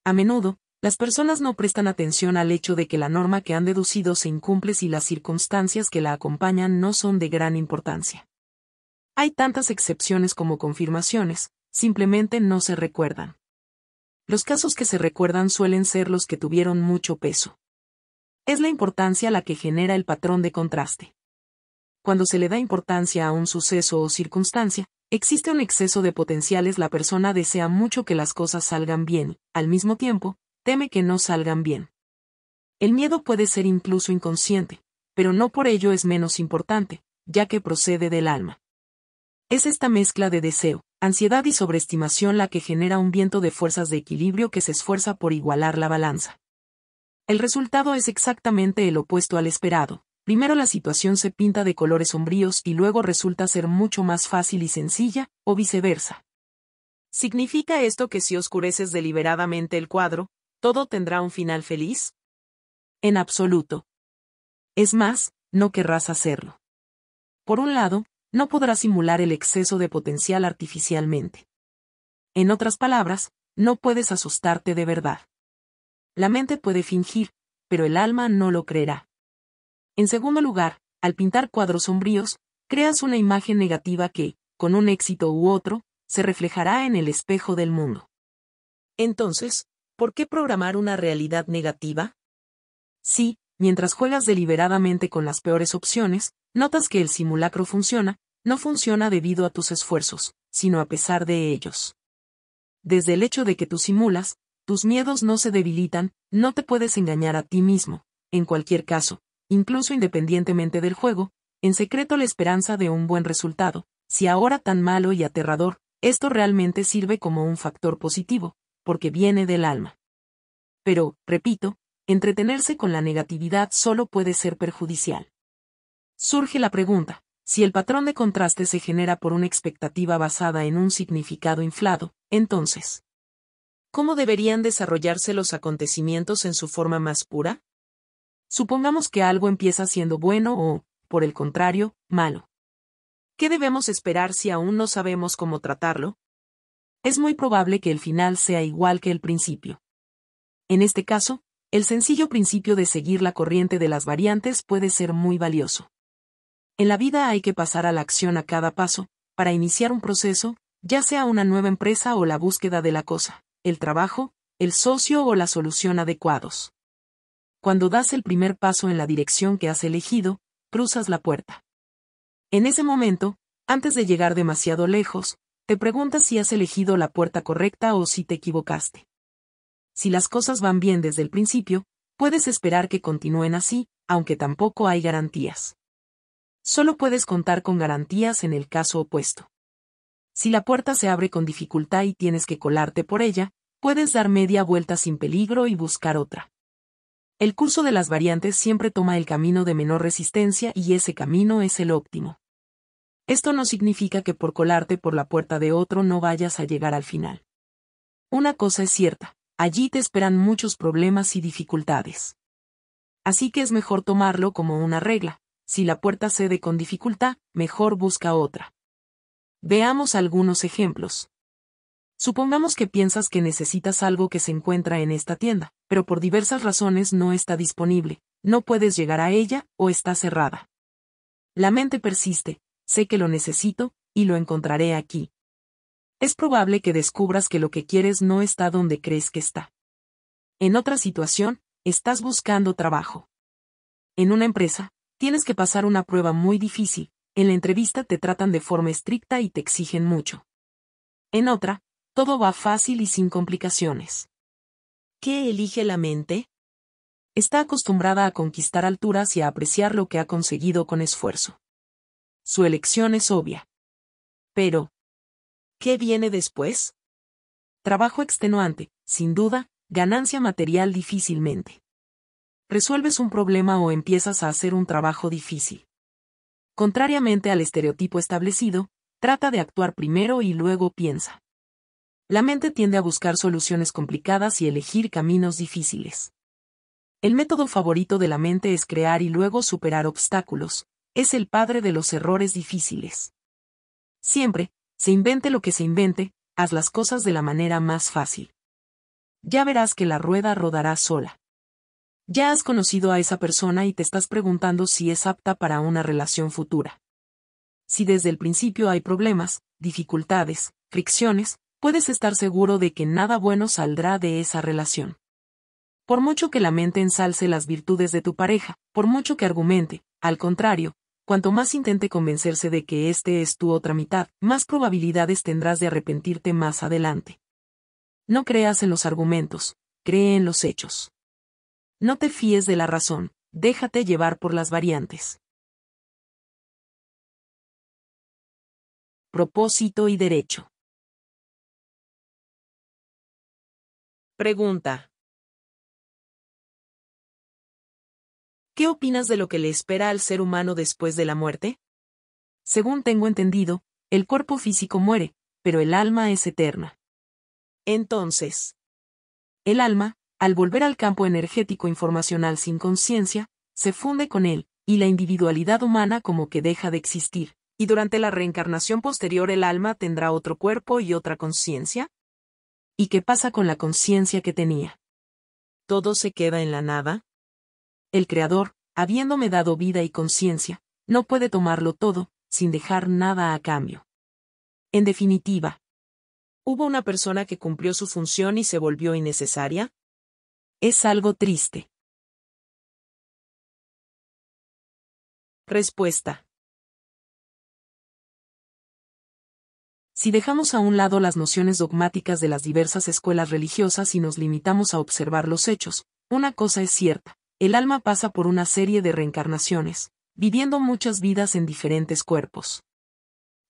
A menudo, las personas no prestan atención al hecho de que la norma que han deducido se incumple si las circunstancias que la acompañan no son de gran importancia. Hay tantas excepciones como confirmaciones, simplemente no se recuerdan. Los casos que se recuerdan suelen ser los que tuvieron mucho peso es la importancia la que genera el patrón de contraste. Cuando se le da importancia a un suceso o circunstancia, existe un exceso de potenciales. La persona desea mucho que las cosas salgan bien, al mismo tiempo, teme que no salgan bien. El miedo puede ser incluso inconsciente, pero no por ello es menos importante, ya que procede del alma. Es esta mezcla de deseo, ansiedad y sobreestimación la que genera un viento de fuerzas de equilibrio que se esfuerza por igualar la balanza. El resultado es exactamente el opuesto al esperado. Primero la situación se pinta de colores sombríos y luego resulta ser mucho más fácil y sencilla, o viceversa. ¿Significa esto que si oscureces deliberadamente el cuadro, todo tendrá un final feliz? En absoluto. Es más, no querrás hacerlo. Por un lado, no podrás simular el exceso de potencial artificialmente. En otras palabras, no puedes asustarte de verdad. La mente puede fingir, pero el alma no lo creerá. En segundo lugar, al pintar cuadros sombríos, creas una imagen negativa que, con un éxito u otro, se reflejará en el espejo del mundo. Entonces, ¿por qué programar una realidad negativa? Sí, mientras juegas deliberadamente con las peores opciones, notas que el simulacro funciona, no funciona debido a tus esfuerzos, sino a pesar de ellos. Desde el hecho de que tú simulas, tus miedos no se debilitan, no te puedes engañar a ti mismo. En cualquier caso, incluso independientemente del juego, en secreto la esperanza de un buen resultado, si ahora tan malo y aterrador, esto realmente sirve como un factor positivo, porque viene del alma. Pero, repito, entretenerse con la negatividad solo puede ser perjudicial. Surge la pregunta, si el patrón de contraste se genera por una expectativa basada en un significado inflado, entonces, ¿Cómo deberían desarrollarse los acontecimientos en su forma más pura? Supongamos que algo empieza siendo bueno o, por el contrario, malo. ¿Qué debemos esperar si aún no sabemos cómo tratarlo? Es muy probable que el final sea igual que el principio. En este caso, el sencillo principio de seguir la corriente de las variantes puede ser muy valioso. En la vida hay que pasar a la acción a cada paso, para iniciar un proceso, ya sea una nueva empresa o la búsqueda de la cosa el trabajo, el socio o la solución adecuados. Cuando das el primer paso en la dirección que has elegido, cruzas la puerta. En ese momento, antes de llegar demasiado lejos, te preguntas si has elegido la puerta correcta o si te equivocaste. Si las cosas van bien desde el principio, puedes esperar que continúen así, aunque tampoco hay garantías. Solo puedes contar con garantías en el caso opuesto. Si la puerta se abre con dificultad y tienes que colarte por ella, puedes dar media vuelta sin peligro y buscar otra. El curso de las variantes siempre toma el camino de menor resistencia y ese camino es el óptimo. Esto no significa que por colarte por la puerta de otro no vayas a llegar al final. Una cosa es cierta, allí te esperan muchos problemas y dificultades. Así que es mejor tomarlo como una regla, si la puerta cede con dificultad, mejor busca otra. Veamos algunos ejemplos. Supongamos que piensas que necesitas algo que se encuentra en esta tienda, pero por diversas razones no está disponible, no puedes llegar a ella o está cerrada. La mente persiste, sé que lo necesito, y lo encontraré aquí. Es probable que descubras que lo que quieres no está donde crees que está. En otra situación, estás buscando trabajo. En una empresa, tienes que pasar una prueba muy difícil, en la entrevista te tratan de forma estricta y te exigen mucho. En otra, todo va fácil y sin complicaciones. ¿Qué elige la mente? Está acostumbrada a conquistar alturas y a apreciar lo que ha conseguido con esfuerzo. Su elección es obvia. Pero, ¿qué viene después? Trabajo extenuante, sin duda, ganancia material difícilmente. Resuelves un problema o empiezas a hacer un trabajo difícil contrariamente al estereotipo establecido, trata de actuar primero y luego piensa. La mente tiende a buscar soluciones complicadas y elegir caminos difíciles. El método favorito de la mente es crear y luego superar obstáculos, es el padre de los errores difíciles. Siempre, se invente lo que se invente, haz las cosas de la manera más fácil. Ya verás que la rueda rodará sola. Ya has conocido a esa persona y te estás preguntando si es apta para una relación futura. Si desde el principio hay problemas, dificultades, fricciones, puedes estar seguro de que nada bueno saldrá de esa relación. Por mucho que la mente ensalce las virtudes de tu pareja, por mucho que argumente, al contrario, cuanto más intente convencerse de que este es tu otra mitad, más probabilidades tendrás de arrepentirte más adelante. No creas en los argumentos, cree en los hechos. No te fíes de la razón, déjate llevar por las variantes. Propósito y derecho. Pregunta. ¿Qué opinas de lo que le espera al ser humano después de la muerte? Según tengo entendido, el cuerpo físico muere, pero el alma es eterna. Entonces, el alma, al volver al campo energético informacional sin conciencia, se funde con él, y la individualidad humana como que deja de existir, y durante la reencarnación posterior el alma tendrá otro cuerpo y otra conciencia. ¿Y qué pasa con la conciencia que tenía? ¿Todo se queda en la nada? El Creador, habiéndome dado vida y conciencia, no puede tomarlo todo, sin dejar nada a cambio. En definitiva, ¿hubo una persona que cumplió su función y se volvió innecesaria? Es algo triste. Respuesta. Si dejamos a un lado las nociones dogmáticas de las diversas escuelas religiosas y nos limitamos a observar los hechos, una cosa es cierta, el alma pasa por una serie de reencarnaciones, viviendo muchas vidas en diferentes cuerpos.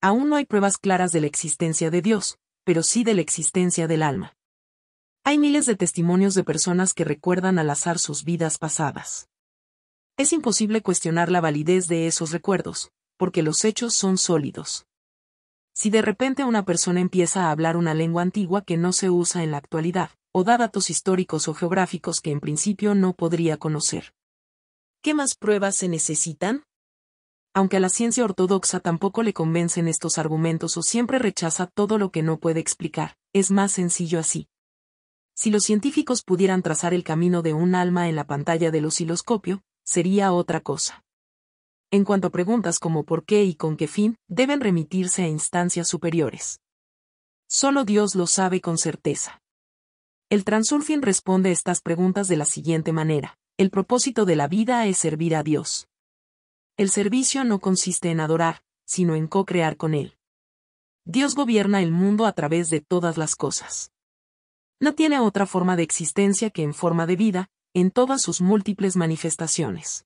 Aún no hay pruebas claras de la existencia de Dios, pero sí de la existencia del alma. Hay miles de testimonios de personas que recuerdan al azar sus vidas pasadas. Es imposible cuestionar la validez de esos recuerdos, porque los hechos son sólidos. Si de repente una persona empieza a hablar una lengua antigua que no se usa en la actualidad, o da datos históricos o geográficos que en principio no podría conocer. ¿Qué más pruebas se necesitan? Aunque a la ciencia ortodoxa tampoco le convencen estos argumentos o siempre rechaza todo lo que no puede explicar, es más sencillo así. Si los científicos pudieran trazar el camino de un alma en la pantalla del osciloscopio, sería otra cosa. En cuanto a preguntas como por qué y con qué fin, deben remitirse a instancias superiores. Solo Dios lo sabe con certeza. El Transurfin responde estas preguntas de la siguiente manera. El propósito de la vida es servir a Dios. El servicio no consiste en adorar, sino en co-crear con Él. Dios gobierna el mundo a través de todas las cosas no tiene otra forma de existencia que en forma de vida, en todas sus múltiples manifestaciones.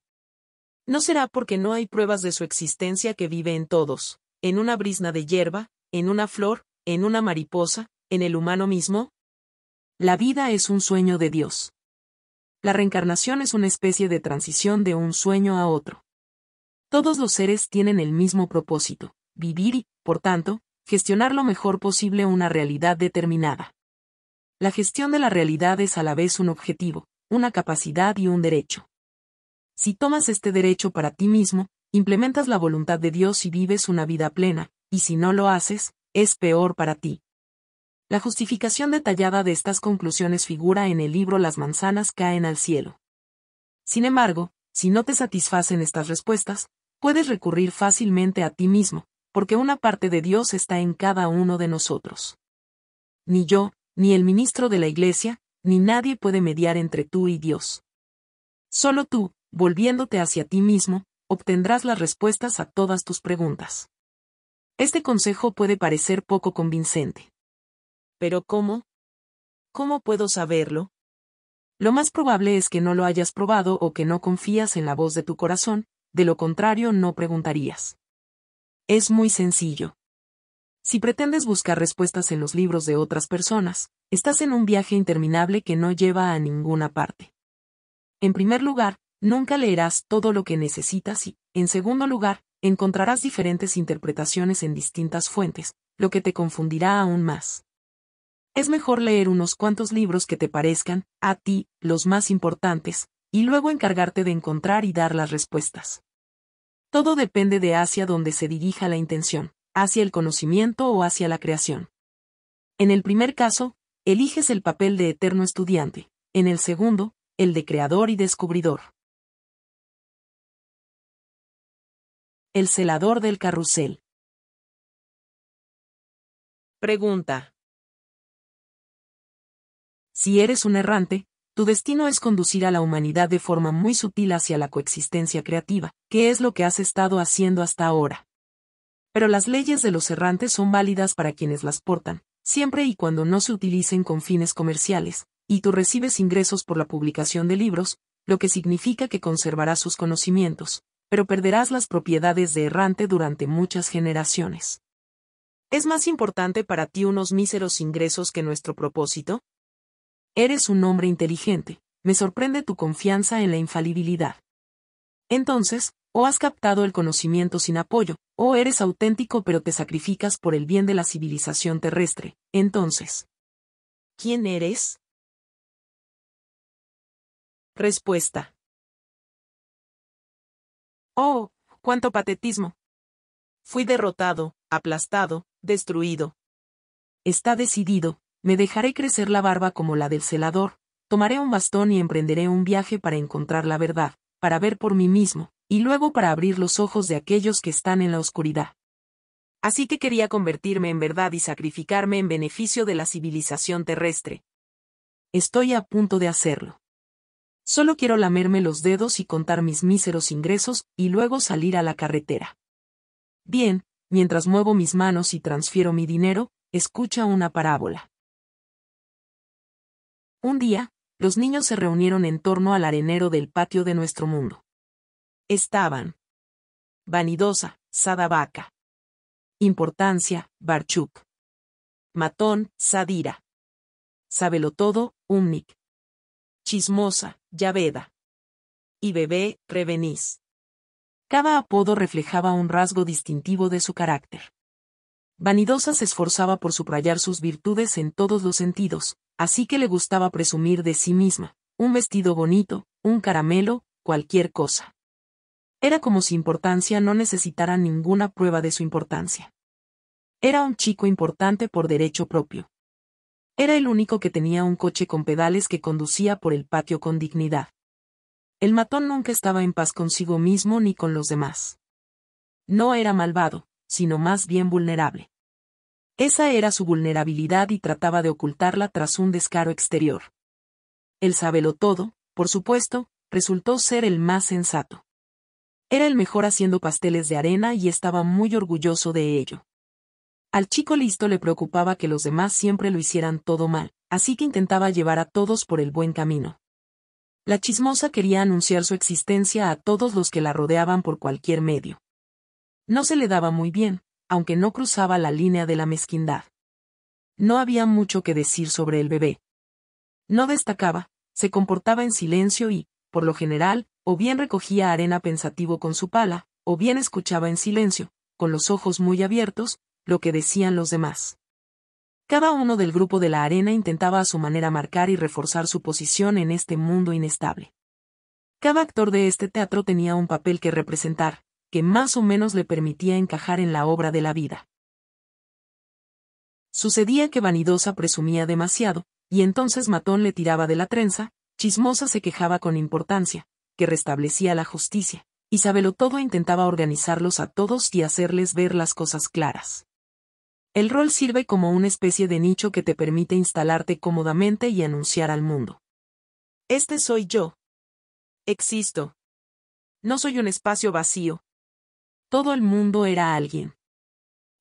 No será porque no hay pruebas de su existencia que vive en todos, en una brisna de hierba, en una flor, en una mariposa, en el humano mismo. La vida es un sueño de Dios. La reencarnación es una especie de transición de un sueño a otro. Todos los seres tienen el mismo propósito, vivir y, por tanto, gestionar lo mejor posible una realidad determinada. La gestión de la realidad es a la vez un objetivo, una capacidad y un derecho. Si tomas este derecho para ti mismo, implementas la voluntad de Dios y vives una vida plena, y si no lo haces, es peor para ti. La justificación detallada de estas conclusiones figura en el libro Las manzanas caen al cielo. Sin embargo, si no te satisfacen estas respuestas, puedes recurrir fácilmente a ti mismo, porque una parte de Dios está en cada uno de nosotros. Ni yo, ni el ministro de la Iglesia, ni nadie puede mediar entre tú y Dios. Solo tú, volviéndote hacia ti mismo, obtendrás las respuestas a todas tus preguntas. Este consejo puede parecer poco convincente. Pero ¿cómo? ¿Cómo puedo saberlo? Lo más probable es que no lo hayas probado o que no confías en la voz de tu corazón, de lo contrario no preguntarías. Es muy sencillo. Si pretendes buscar respuestas en los libros de otras personas, estás en un viaje interminable que no lleva a ninguna parte. En primer lugar, nunca leerás todo lo que necesitas y, en segundo lugar, encontrarás diferentes interpretaciones en distintas fuentes, lo que te confundirá aún más. Es mejor leer unos cuantos libros que te parezcan, a ti, los más importantes, y luego encargarte de encontrar y dar las respuestas. Todo depende de hacia dónde se dirija la intención, hacia el conocimiento o hacia la creación. En el primer caso, eliges el papel de eterno estudiante, en el segundo, el de creador y descubridor. El celador del carrusel. Pregunta. Si eres un errante, tu destino es conducir a la humanidad de forma muy sutil hacia la coexistencia creativa, que es lo que has estado haciendo hasta ahora pero las leyes de los errantes son válidas para quienes las portan, siempre y cuando no se utilicen con fines comerciales, y tú recibes ingresos por la publicación de libros, lo que significa que conservarás sus conocimientos, pero perderás las propiedades de errante durante muchas generaciones. ¿Es más importante para ti unos míseros ingresos que nuestro propósito? Eres un hombre inteligente, me sorprende tu confianza en la infalibilidad. Entonces, o has captado el conocimiento sin apoyo, o eres auténtico pero te sacrificas por el bien de la civilización terrestre. Entonces, ¿quién eres? Respuesta. Oh, cuánto patetismo. Fui derrotado, aplastado, destruido. Está decidido, me dejaré crecer la barba como la del celador, tomaré un bastón y emprenderé un viaje para encontrar la verdad, para ver por mí mismo, y luego para abrir los ojos de aquellos que están en la oscuridad. Así que quería convertirme en verdad y sacrificarme en beneficio de la civilización terrestre. Estoy a punto de hacerlo. Solo quiero lamerme los dedos y contar mis míseros ingresos, y luego salir a la carretera. Bien, mientras muevo mis manos y transfiero mi dinero, escucha una parábola. Un día, los niños se reunieron en torno al arenero del patio de nuestro mundo estaban. Vanidosa, Sadavaca, Importancia, Barchuk. Matón, Sadira. todo, Umnik. Chismosa, Yaveda. Y bebé, Revenís. Cada apodo reflejaba un rasgo distintivo de su carácter. Vanidosa se esforzaba por subrayar sus virtudes en todos los sentidos, así que le gustaba presumir de sí misma, un vestido bonito, un caramelo, cualquier cosa. Era como si importancia no necesitara ninguna prueba de su importancia. Era un chico importante por derecho propio. Era el único que tenía un coche con pedales que conducía por el patio con dignidad. El matón nunca estaba en paz consigo mismo ni con los demás. No era malvado, sino más bien vulnerable. Esa era su vulnerabilidad y trataba de ocultarla tras un descaro exterior. El todo, por supuesto, resultó ser el más sensato. Era el mejor haciendo pasteles de arena y estaba muy orgulloso de ello. Al chico listo le preocupaba que los demás siempre lo hicieran todo mal, así que intentaba llevar a todos por el buen camino. La chismosa quería anunciar su existencia a todos los que la rodeaban por cualquier medio. No se le daba muy bien, aunque no cruzaba la línea de la mezquindad. No había mucho que decir sobre el bebé. No destacaba, se comportaba en silencio y, por lo general, o bien recogía arena pensativo con su pala, o bien escuchaba en silencio, con los ojos muy abiertos, lo que decían los demás. Cada uno del grupo de la arena intentaba a su manera marcar y reforzar su posición en este mundo inestable. Cada actor de este teatro tenía un papel que representar, que más o menos le permitía encajar en la obra de la vida. Sucedía que Vanidosa presumía demasiado, y entonces Matón le tiraba de la trenza, Chismosa se quejaba con importancia, que restablecía la justicia. Y todo intentaba organizarlos a todos y hacerles ver las cosas claras. El rol sirve como una especie de nicho que te permite instalarte cómodamente y anunciar al mundo. Este soy yo. Existo. No soy un espacio vacío. Todo el mundo era alguien.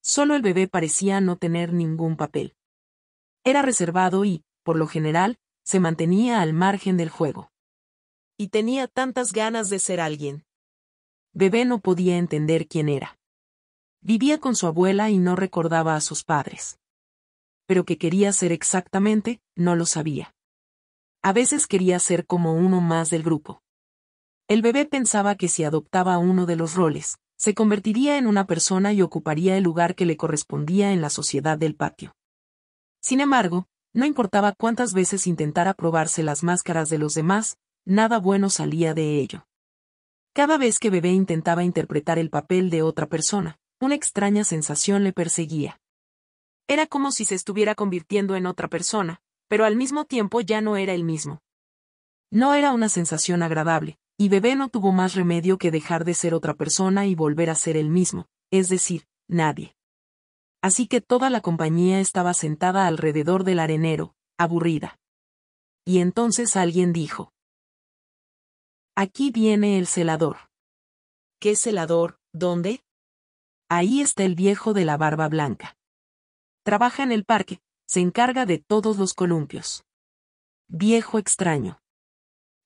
Solo el bebé parecía no tener ningún papel. Era reservado y, por lo general, se mantenía al margen del juego y tenía tantas ganas de ser alguien. Bebé no podía entender quién era. Vivía con su abuela y no recordaba a sus padres. Pero qué quería ser exactamente, no lo sabía. A veces quería ser como uno más del grupo. El bebé pensaba que si adoptaba uno de los roles, se convertiría en una persona y ocuparía el lugar que le correspondía en la sociedad del patio. Sin embargo, no importaba cuántas veces intentara probarse las máscaras de los demás, Nada bueno salía de ello. Cada vez que Bebé intentaba interpretar el papel de otra persona, una extraña sensación le perseguía. Era como si se estuviera convirtiendo en otra persona, pero al mismo tiempo ya no era el mismo. No era una sensación agradable, y Bebé no tuvo más remedio que dejar de ser otra persona y volver a ser el mismo, es decir, nadie. Así que toda la compañía estaba sentada alrededor del arenero, aburrida. Y entonces alguien dijo, Aquí viene el celador. ¿Qué celador? ¿Dónde? Ahí está el viejo de la barba blanca. Trabaja en el parque, se encarga de todos los columpios. Viejo extraño.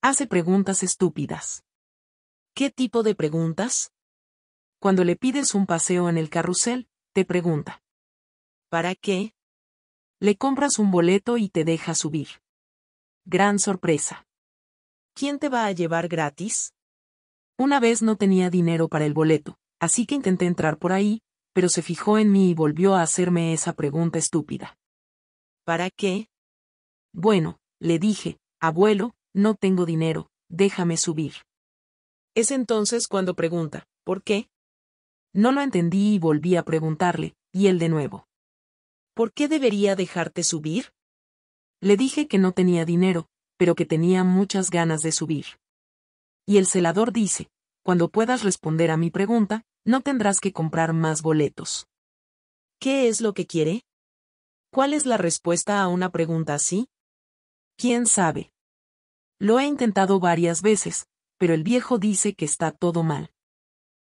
Hace preguntas estúpidas. ¿Qué tipo de preguntas? Cuando le pides un paseo en el carrusel, te pregunta. ¿Para qué? Le compras un boleto y te deja subir. Gran sorpresa. ¿quién te va a llevar gratis? Una vez no tenía dinero para el boleto, así que intenté entrar por ahí, pero se fijó en mí y volvió a hacerme esa pregunta estúpida. ¿Para qué? Bueno, le dije, abuelo, no tengo dinero, déjame subir. Es entonces cuando pregunta, ¿por qué? No lo entendí y volví a preguntarle, y él de nuevo. ¿Por qué debería dejarte subir? Le dije que no tenía dinero, pero que tenía muchas ganas de subir. Y el celador dice, cuando puedas responder a mi pregunta, no tendrás que comprar más boletos. ¿Qué es lo que quiere? ¿Cuál es la respuesta a una pregunta así? ¿Quién sabe? Lo he intentado varias veces, pero el viejo dice que está todo mal.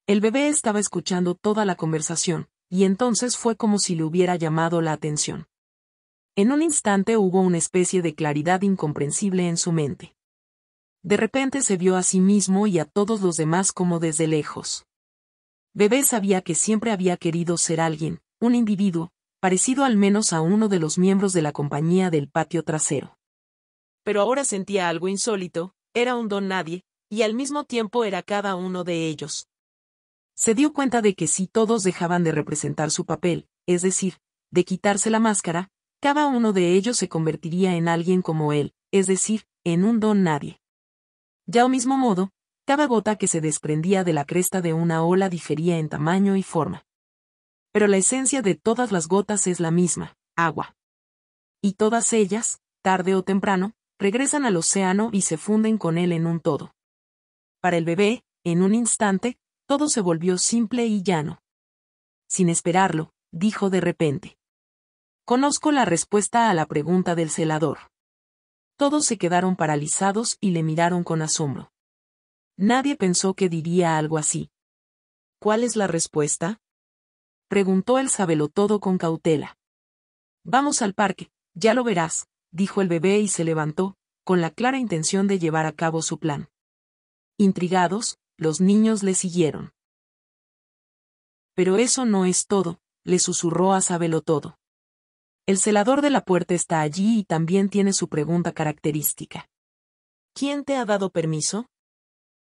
El bebé estaba escuchando toda la conversación, y entonces fue como si le hubiera llamado la atención. En un instante hubo una especie de claridad incomprensible en su mente. De repente se vio a sí mismo y a todos los demás como desde lejos. Bebé sabía que siempre había querido ser alguien, un individuo, parecido al menos a uno de los miembros de la compañía del patio trasero. Pero ahora sentía algo insólito, era un don nadie, y al mismo tiempo era cada uno de ellos. Se dio cuenta de que si todos dejaban de representar su papel, es decir, de quitarse la máscara, cada uno de ellos se convertiría en alguien como él, es decir, en un don nadie. Ya o mismo modo, cada gota que se desprendía de la cresta de una ola difería en tamaño y forma. Pero la esencia de todas las gotas es la misma, agua. Y todas ellas, tarde o temprano, regresan al océano y se funden con él en un todo. Para el bebé, en un instante, todo se volvió simple y llano. Sin esperarlo, dijo de repente. Conozco la respuesta a la pregunta del celador. Todos se quedaron paralizados y le miraron con asombro. Nadie pensó que diría algo así. ¿Cuál es la respuesta? Preguntó el sabelotodo con cautela. Vamos al parque, ya lo verás, dijo el bebé y se levantó, con la clara intención de llevar a cabo su plan. Intrigados, los niños le siguieron. Pero eso no es todo, le susurró a Sabelotodo. El celador de la puerta está allí y también tiene su pregunta característica. ¿Quién te ha dado permiso?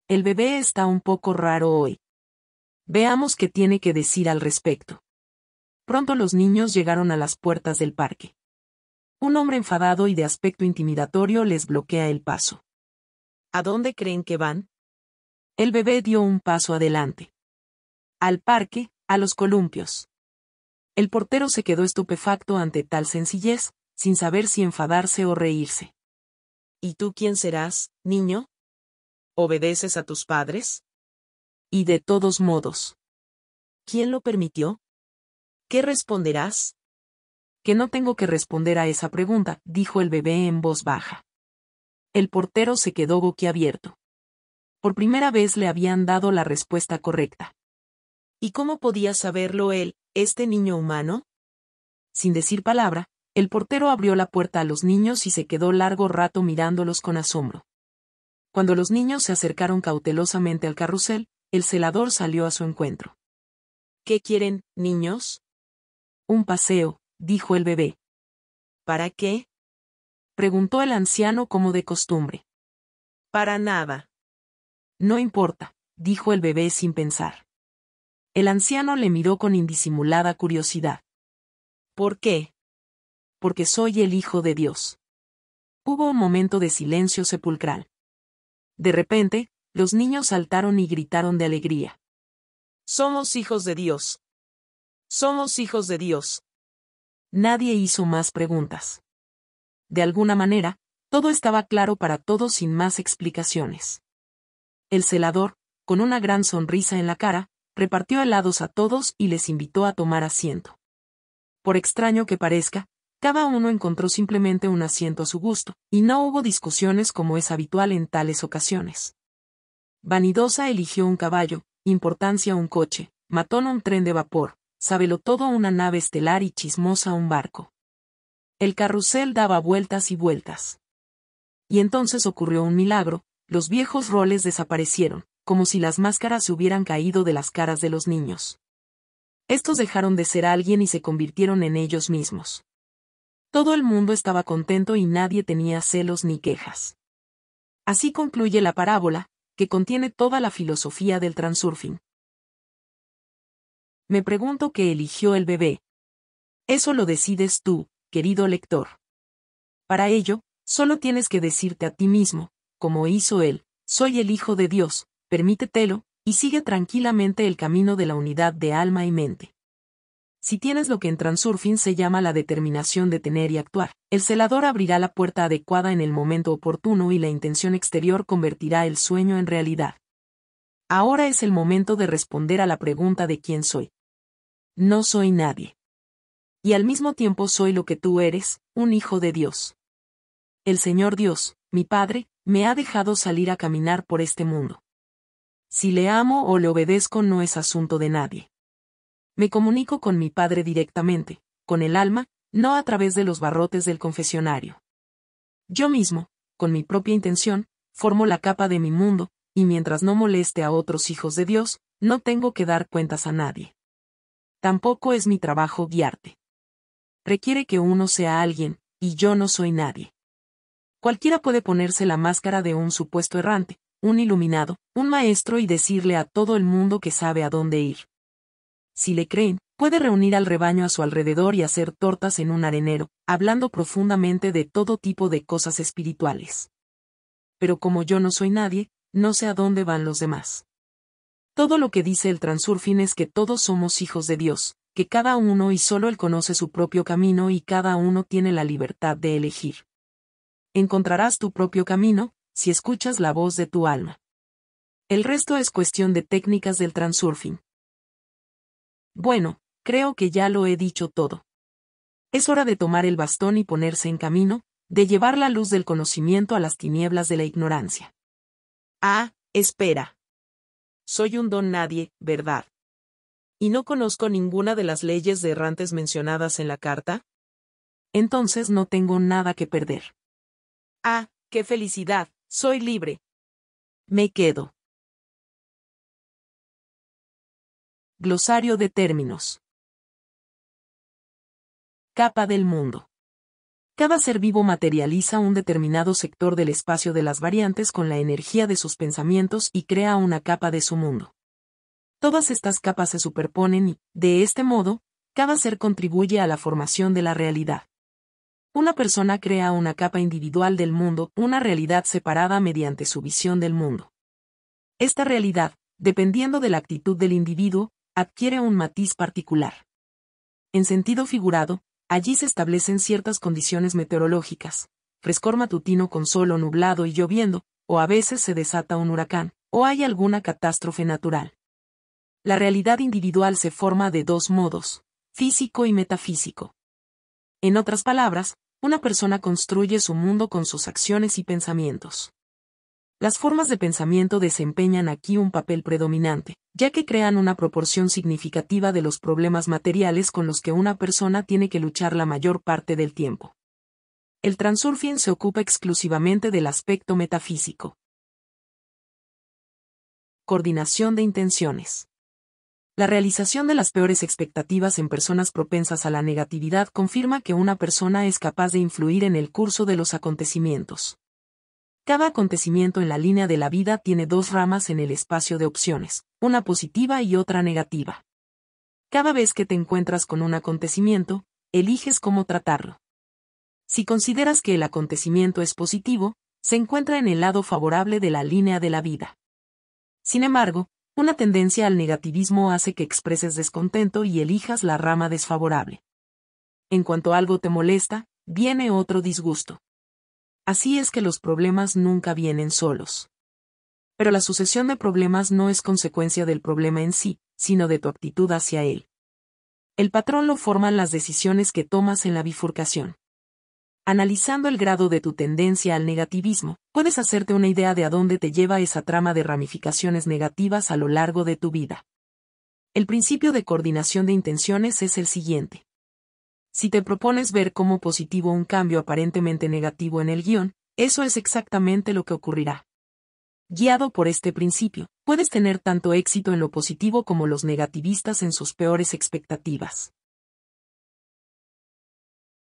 El bebé está un poco raro hoy. Veamos qué tiene que decir al respecto. Pronto los niños llegaron a las puertas del parque. Un hombre enfadado y de aspecto intimidatorio les bloquea el paso. ¿A dónde creen que van? El bebé dio un paso adelante. Al parque, a los columpios. El portero se quedó estupefacto ante tal sencillez, sin saber si enfadarse o reírse. ¿Y tú quién serás, niño? ¿Obedeces a tus padres? Y de todos modos. ¿Quién lo permitió? ¿Qué responderás? Que no tengo que responder a esa pregunta, dijo el bebé en voz baja. El portero se quedó boquiabierto. Por primera vez le habían dado la respuesta correcta. ¿Y cómo podía saberlo él, este niño humano? Sin decir palabra, el portero abrió la puerta a los niños y se quedó largo rato mirándolos con asombro. Cuando los niños se acercaron cautelosamente al carrusel, el celador salió a su encuentro. ¿Qué quieren, niños? Un paseo, dijo el bebé. ¿Para qué? preguntó el anciano como de costumbre. Para nada. No importa, dijo el bebé sin pensar. El anciano le miró con indisimulada curiosidad. ¿Por qué? Porque soy el Hijo de Dios. Hubo un momento de silencio sepulcral. De repente, los niños saltaron y gritaron de alegría. Somos hijos de Dios. Somos hijos de Dios. Nadie hizo más preguntas. De alguna manera, todo estaba claro para todos sin más explicaciones. El celador, con una gran sonrisa en la cara, repartió helados a todos y les invitó a tomar asiento. Por extraño que parezca, cada uno encontró simplemente un asiento a su gusto, y no hubo discusiones como es habitual en tales ocasiones. Vanidosa eligió un caballo, importancia un coche, matón un tren de vapor, sabelo todo una nave estelar y chismosa un barco. El carrusel daba vueltas y vueltas. Y entonces ocurrió un milagro, los viejos roles desaparecieron, como si las máscaras se hubieran caído de las caras de los niños. Estos dejaron de ser alguien y se convirtieron en ellos mismos. Todo el mundo estaba contento y nadie tenía celos ni quejas. Así concluye la parábola, que contiene toda la filosofía del transurfing. Me pregunto qué eligió el bebé. Eso lo decides tú, querido lector. Para ello, solo tienes que decirte a ti mismo, como hizo él, soy el Hijo de Dios, permítetelo, y sigue tranquilamente el camino de la unidad de alma y mente. Si tienes lo que en Transurfing se llama la determinación de tener y actuar, el celador abrirá la puerta adecuada en el momento oportuno y la intención exterior convertirá el sueño en realidad. Ahora es el momento de responder a la pregunta de quién soy. No soy nadie. Y al mismo tiempo soy lo que tú eres, un hijo de Dios. El Señor Dios, mi Padre, me ha dejado salir a caminar por este mundo. Si le amo o le obedezco no es asunto de nadie. Me comunico con mi Padre directamente, con el alma, no a través de los barrotes del confesionario. Yo mismo, con mi propia intención, formo la capa de mi mundo, y mientras no moleste a otros hijos de Dios, no tengo que dar cuentas a nadie. Tampoco es mi trabajo guiarte. Requiere que uno sea alguien, y yo no soy nadie. Cualquiera puede ponerse la máscara de un supuesto errante, un iluminado, un maestro y decirle a todo el mundo que sabe a dónde ir. Si le creen, puede reunir al rebaño a su alrededor y hacer tortas en un arenero, hablando profundamente de todo tipo de cosas espirituales. Pero como yo no soy nadie, no sé a dónde van los demás. Todo lo que dice el transurfín es que todos somos hijos de Dios, que cada uno y solo él conoce su propio camino y cada uno tiene la libertad de elegir. Encontrarás tu propio camino, si escuchas la voz de tu alma. El resto es cuestión de técnicas del transurfing. Bueno, creo que ya lo he dicho todo. Es hora de tomar el bastón y ponerse en camino, de llevar la luz del conocimiento a las tinieblas de la ignorancia. Ah, espera. Soy un don nadie, ¿verdad? ¿Y no conozco ninguna de las leyes de errantes mencionadas en la carta? Entonces no tengo nada que perder. Ah, qué felicidad, soy libre. Me quedo. Glosario de términos. Capa del mundo. Cada ser vivo materializa un determinado sector del espacio de las variantes con la energía de sus pensamientos y crea una capa de su mundo. Todas estas capas se superponen y, de este modo, cada ser contribuye a la formación de la realidad. Una persona crea una capa individual del mundo, una realidad separada mediante su visión del mundo. Esta realidad, dependiendo de la actitud del individuo, adquiere un matiz particular. En sentido figurado, allí se establecen ciertas condiciones meteorológicas, frescor matutino con solo nublado y lloviendo, o a veces se desata un huracán, o hay alguna catástrofe natural. La realidad individual se forma de dos modos, físico y metafísico. En otras palabras, una persona construye su mundo con sus acciones y pensamientos. Las formas de pensamiento desempeñan aquí un papel predominante, ya que crean una proporción significativa de los problemas materiales con los que una persona tiene que luchar la mayor parte del tiempo. El transurfing se ocupa exclusivamente del aspecto metafísico. Coordinación de intenciones. La realización de las peores expectativas en personas propensas a la negatividad confirma que una persona es capaz de influir en el curso de los acontecimientos. Cada acontecimiento en la línea de la vida tiene dos ramas en el espacio de opciones, una positiva y otra negativa. Cada vez que te encuentras con un acontecimiento, eliges cómo tratarlo. Si consideras que el acontecimiento es positivo, se encuentra en el lado favorable de la línea de la vida. Sin embargo, una tendencia al negativismo hace que expreses descontento y elijas la rama desfavorable. En cuanto algo te molesta, viene otro disgusto. Así es que los problemas nunca vienen solos. Pero la sucesión de problemas no es consecuencia del problema en sí, sino de tu actitud hacia él. El patrón lo forman las decisiones que tomas en la bifurcación. Analizando el grado de tu tendencia al negativismo, puedes hacerte una idea de a dónde te lleva esa trama de ramificaciones negativas a lo largo de tu vida. El principio de coordinación de intenciones es el siguiente. Si te propones ver como positivo un cambio aparentemente negativo en el guión, eso es exactamente lo que ocurrirá. Guiado por este principio, puedes tener tanto éxito en lo positivo como los negativistas en sus peores expectativas.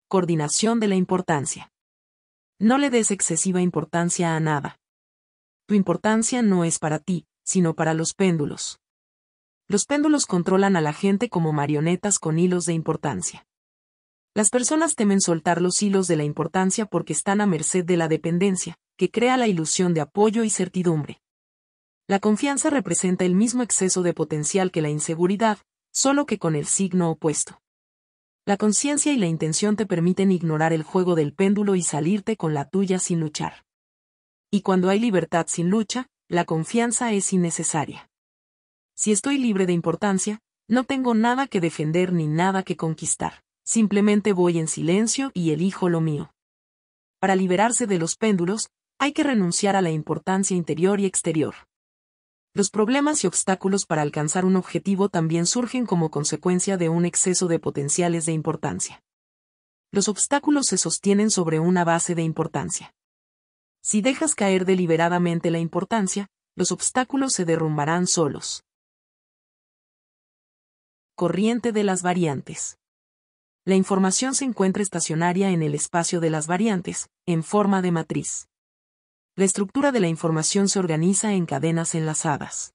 Coordinación de la importancia. No le des excesiva importancia a nada. Tu importancia no es para ti, sino para los péndulos. Los péndulos controlan a la gente como marionetas con hilos de importancia. Las personas temen soltar los hilos de la importancia porque están a merced de la dependencia, que crea la ilusión de apoyo y certidumbre. La confianza representa el mismo exceso de potencial que la inseguridad, solo que con el signo opuesto. La conciencia y la intención te permiten ignorar el juego del péndulo y salirte con la tuya sin luchar. Y cuando hay libertad sin lucha, la confianza es innecesaria. Si estoy libre de importancia, no tengo nada que defender ni nada que conquistar. Simplemente voy en silencio y elijo lo mío. Para liberarse de los péndulos, hay que renunciar a la importancia interior y exterior. Los problemas y obstáculos para alcanzar un objetivo también surgen como consecuencia de un exceso de potenciales de importancia. Los obstáculos se sostienen sobre una base de importancia. Si dejas caer deliberadamente la importancia, los obstáculos se derrumbarán solos. Corriente de las variantes. La información se encuentra estacionaria en el espacio de las variantes, en forma de matriz la estructura de la información se organiza en cadenas enlazadas.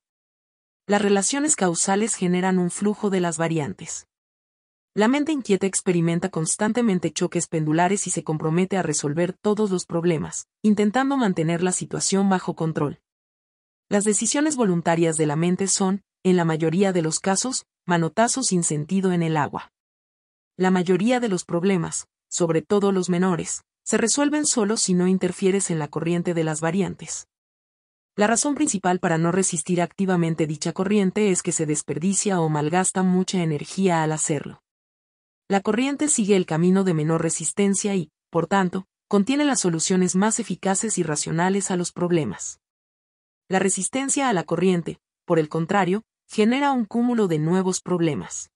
Las relaciones causales generan un flujo de las variantes. La mente inquieta experimenta constantemente choques pendulares y se compromete a resolver todos los problemas, intentando mantener la situación bajo control. Las decisiones voluntarias de la mente son, en la mayoría de los casos, manotazos sin sentido en el agua. La mayoría de los problemas, sobre todo los menores, se resuelven solo si no interfieres en la corriente de las variantes. La razón principal para no resistir activamente dicha corriente es que se desperdicia o malgasta mucha energía al hacerlo. La corriente sigue el camino de menor resistencia y, por tanto, contiene las soluciones más eficaces y racionales a los problemas. La resistencia a la corriente, por el contrario, genera un cúmulo de nuevos problemas.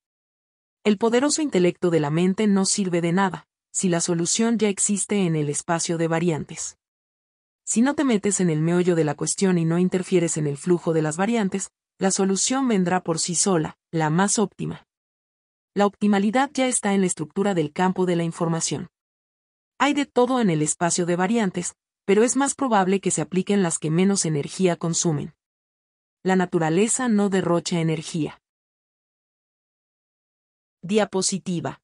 El poderoso intelecto de la mente no sirve de nada, si la solución ya existe en el espacio de variantes. Si no te metes en el meollo de la cuestión y no interfieres en el flujo de las variantes, la solución vendrá por sí sola, la más óptima. La optimalidad ya está en la estructura del campo de la información. Hay de todo en el espacio de variantes, pero es más probable que se apliquen las que menos energía consumen. La naturaleza no derrocha energía. Diapositiva.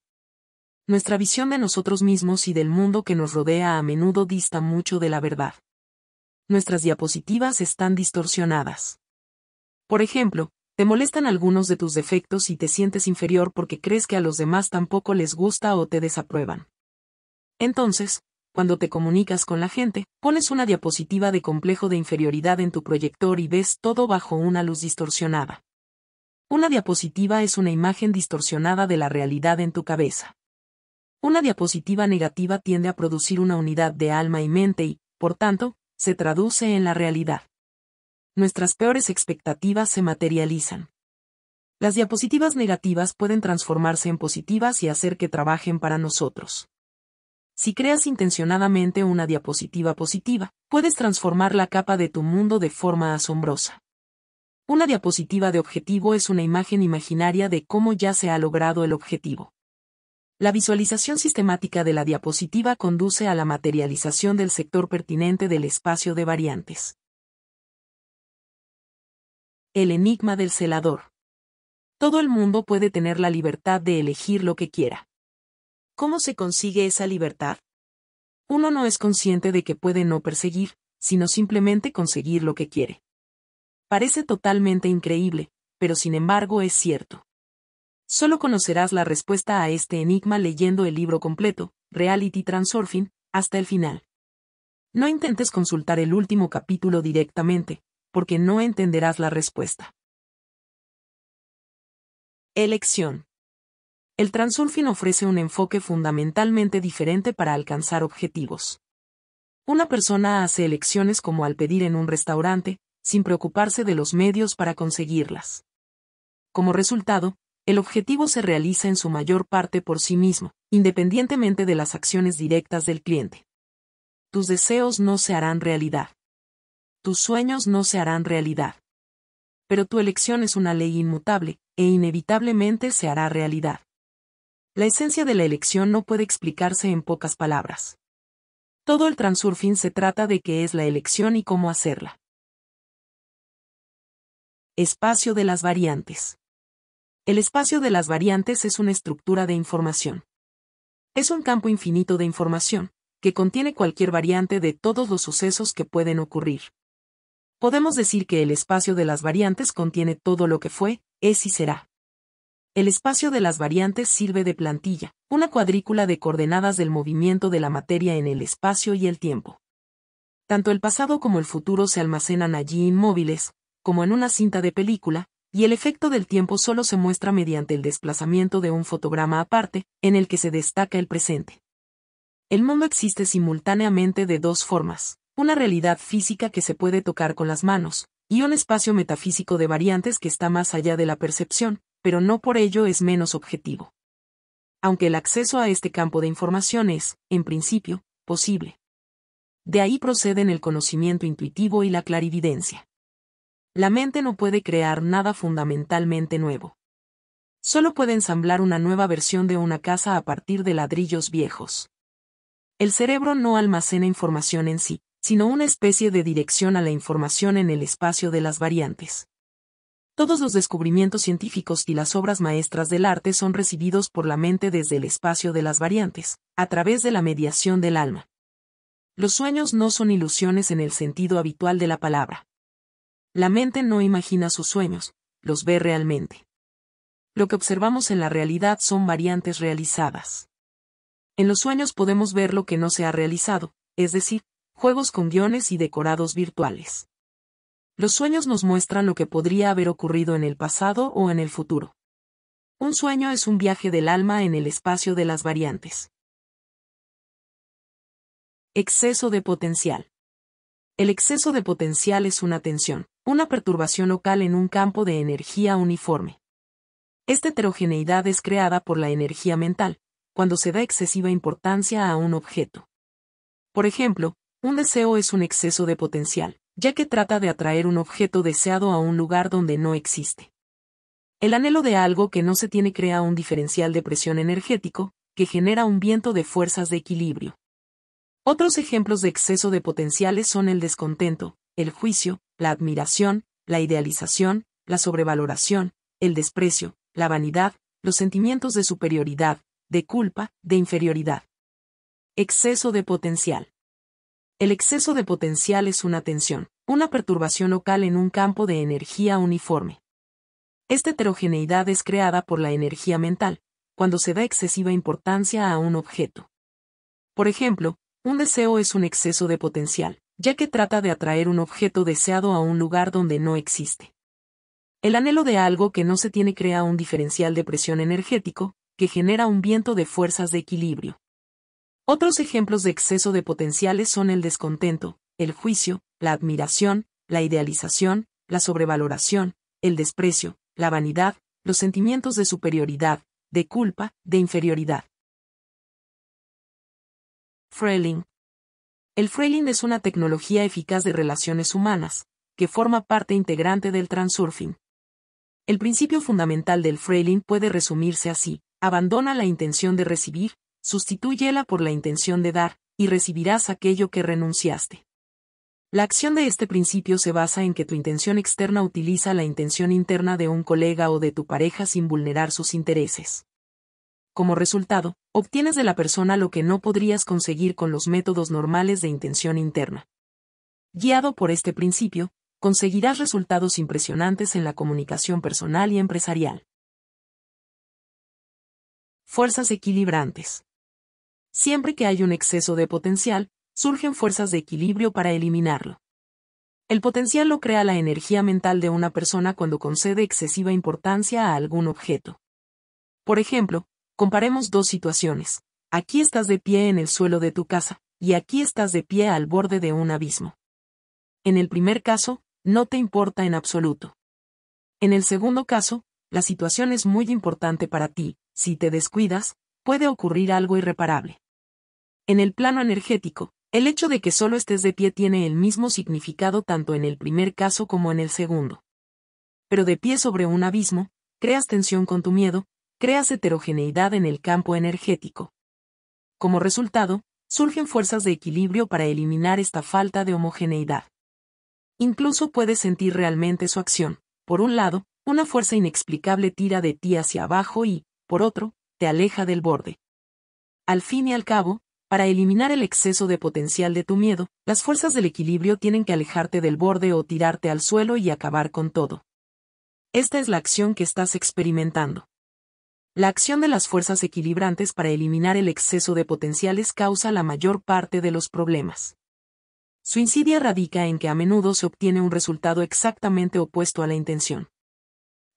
Nuestra visión de nosotros mismos y del mundo que nos rodea a menudo dista mucho de la verdad. Nuestras diapositivas están distorsionadas. Por ejemplo, te molestan algunos de tus defectos y te sientes inferior porque crees que a los demás tampoco les gusta o te desaprueban. Entonces, cuando te comunicas con la gente, pones una diapositiva de complejo de inferioridad en tu proyector y ves todo bajo una luz distorsionada. Una diapositiva es una imagen distorsionada de la realidad en tu cabeza. Una diapositiva negativa tiende a producir una unidad de alma y mente y, por tanto, se traduce en la realidad. Nuestras peores expectativas se materializan. Las diapositivas negativas pueden transformarse en positivas y hacer que trabajen para nosotros. Si creas intencionadamente una diapositiva positiva, puedes transformar la capa de tu mundo de forma asombrosa. Una diapositiva de objetivo es una imagen imaginaria de cómo ya se ha logrado el objetivo. La visualización sistemática de la diapositiva conduce a la materialización del sector pertinente del espacio de variantes. El enigma del celador. Todo el mundo puede tener la libertad de elegir lo que quiera. ¿Cómo se consigue esa libertad? Uno no es consciente de que puede no perseguir, sino simplemente conseguir lo que quiere. Parece totalmente increíble, pero sin embargo es cierto. Solo conocerás la respuesta a este enigma leyendo el libro completo, Reality Transurfing, hasta el final. No intentes consultar el último capítulo directamente, porque no entenderás la respuesta. Elección. El transurfing ofrece un enfoque fundamentalmente diferente para alcanzar objetivos. Una persona hace elecciones como al pedir en un restaurante, sin preocuparse de los medios para conseguirlas. Como resultado, el objetivo se realiza en su mayor parte por sí mismo, independientemente de las acciones directas del cliente. Tus deseos no se harán realidad. Tus sueños no se harán realidad. Pero tu elección es una ley inmutable, e inevitablemente se hará realidad. La esencia de la elección no puede explicarse en pocas palabras. Todo el transurfing se trata de qué es la elección y cómo hacerla. Espacio de las variantes. El espacio de las variantes es una estructura de información. Es un campo infinito de información, que contiene cualquier variante de todos los sucesos que pueden ocurrir. Podemos decir que el espacio de las variantes contiene todo lo que fue, es y será. El espacio de las variantes sirve de plantilla, una cuadrícula de coordenadas del movimiento de la materia en el espacio y el tiempo. Tanto el pasado como el futuro se almacenan allí inmóviles, como en una cinta de película, y el efecto del tiempo solo se muestra mediante el desplazamiento de un fotograma aparte, en el que se destaca el presente. El mundo existe simultáneamente de dos formas, una realidad física que se puede tocar con las manos, y un espacio metafísico de variantes que está más allá de la percepción, pero no por ello es menos objetivo. Aunque el acceso a este campo de información es, en principio, posible. De ahí proceden el conocimiento intuitivo y la clarividencia la mente no puede crear nada fundamentalmente nuevo. Solo puede ensamblar una nueva versión de una casa a partir de ladrillos viejos. El cerebro no almacena información en sí, sino una especie de dirección a la información en el espacio de las variantes. Todos los descubrimientos científicos y las obras maestras del arte son recibidos por la mente desde el espacio de las variantes, a través de la mediación del alma. Los sueños no son ilusiones en el sentido habitual de la palabra. La mente no imagina sus sueños, los ve realmente. Lo que observamos en la realidad son variantes realizadas. En los sueños podemos ver lo que no se ha realizado, es decir, juegos con guiones y decorados virtuales. Los sueños nos muestran lo que podría haber ocurrido en el pasado o en el futuro. Un sueño es un viaje del alma en el espacio de las variantes. Exceso de potencial. El exceso de potencial es una tensión, una perturbación local en un campo de energía uniforme. Esta heterogeneidad es creada por la energía mental, cuando se da excesiva importancia a un objeto. Por ejemplo, un deseo es un exceso de potencial, ya que trata de atraer un objeto deseado a un lugar donde no existe. El anhelo de algo que no se tiene crea un diferencial de presión energético, que genera un viento de fuerzas de equilibrio. Otros ejemplos de exceso de potenciales son el descontento, el juicio, la admiración, la idealización, la sobrevaloración, el desprecio, la vanidad, los sentimientos de superioridad, de culpa, de inferioridad. Exceso de potencial. El exceso de potencial es una tensión, una perturbación local en un campo de energía uniforme. Esta heterogeneidad es creada por la energía mental, cuando se da excesiva importancia a un objeto. Por ejemplo, un deseo es un exceso de potencial, ya que trata de atraer un objeto deseado a un lugar donde no existe. El anhelo de algo que no se tiene crea un diferencial de presión energético, que genera un viento de fuerzas de equilibrio. Otros ejemplos de exceso de potenciales son el descontento, el juicio, la admiración, la idealización, la sobrevaloración, el desprecio, la vanidad, los sentimientos de superioridad, de culpa, de inferioridad. Freiling. El Freeling es una tecnología eficaz de relaciones humanas, que forma parte integrante del transurfing. El principio fundamental del Freeling puede resumirse así, abandona la intención de recibir, sustituyela por la intención de dar, y recibirás aquello que renunciaste. La acción de este principio se basa en que tu intención externa utiliza la intención interna de un colega o de tu pareja sin vulnerar sus intereses. Como resultado, obtienes de la persona lo que no podrías conseguir con los métodos normales de intención interna. Guiado por este principio, conseguirás resultados impresionantes en la comunicación personal y empresarial. Fuerzas equilibrantes. Siempre que hay un exceso de potencial, surgen fuerzas de equilibrio para eliminarlo. El potencial lo crea la energía mental de una persona cuando concede excesiva importancia a algún objeto. Por ejemplo, Comparemos dos situaciones. Aquí estás de pie en el suelo de tu casa, y aquí estás de pie al borde de un abismo. En el primer caso, no te importa en absoluto. En el segundo caso, la situación es muy importante para ti, si te descuidas, puede ocurrir algo irreparable. En el plano energético, el hecho de que solo estés de pie tiene el mismo significado tanto en el primer caso como en el segundo. Pero de pie sobre un abismo, creas tensión con tu miedo, creas heterogeneidad en el campo energético. Como resultado, surgen fuerzas de equilibrio para eliminar esta falta de homogeneidad. Incluso puedes sentir realmente su acción. Por un lado, una fuerza inexplicable tira de ti hacia abajo y, por otro, te aleja del borde. Al fin y al cabo, para eliminar el exceso de potencial de tu miedo, las fuerzas del equilibrio tienen que alejarte del borde o tirarte al suelo y acabar con todo. Esta es la acción que estás experimentando. La acción de las fuerzas equilibrantes para eliminar el exceso de potenciales causa la mayor parte de los problemas. Su incidia radica en que a menudo se obtiene un resultado exactamente opuesto a la intención.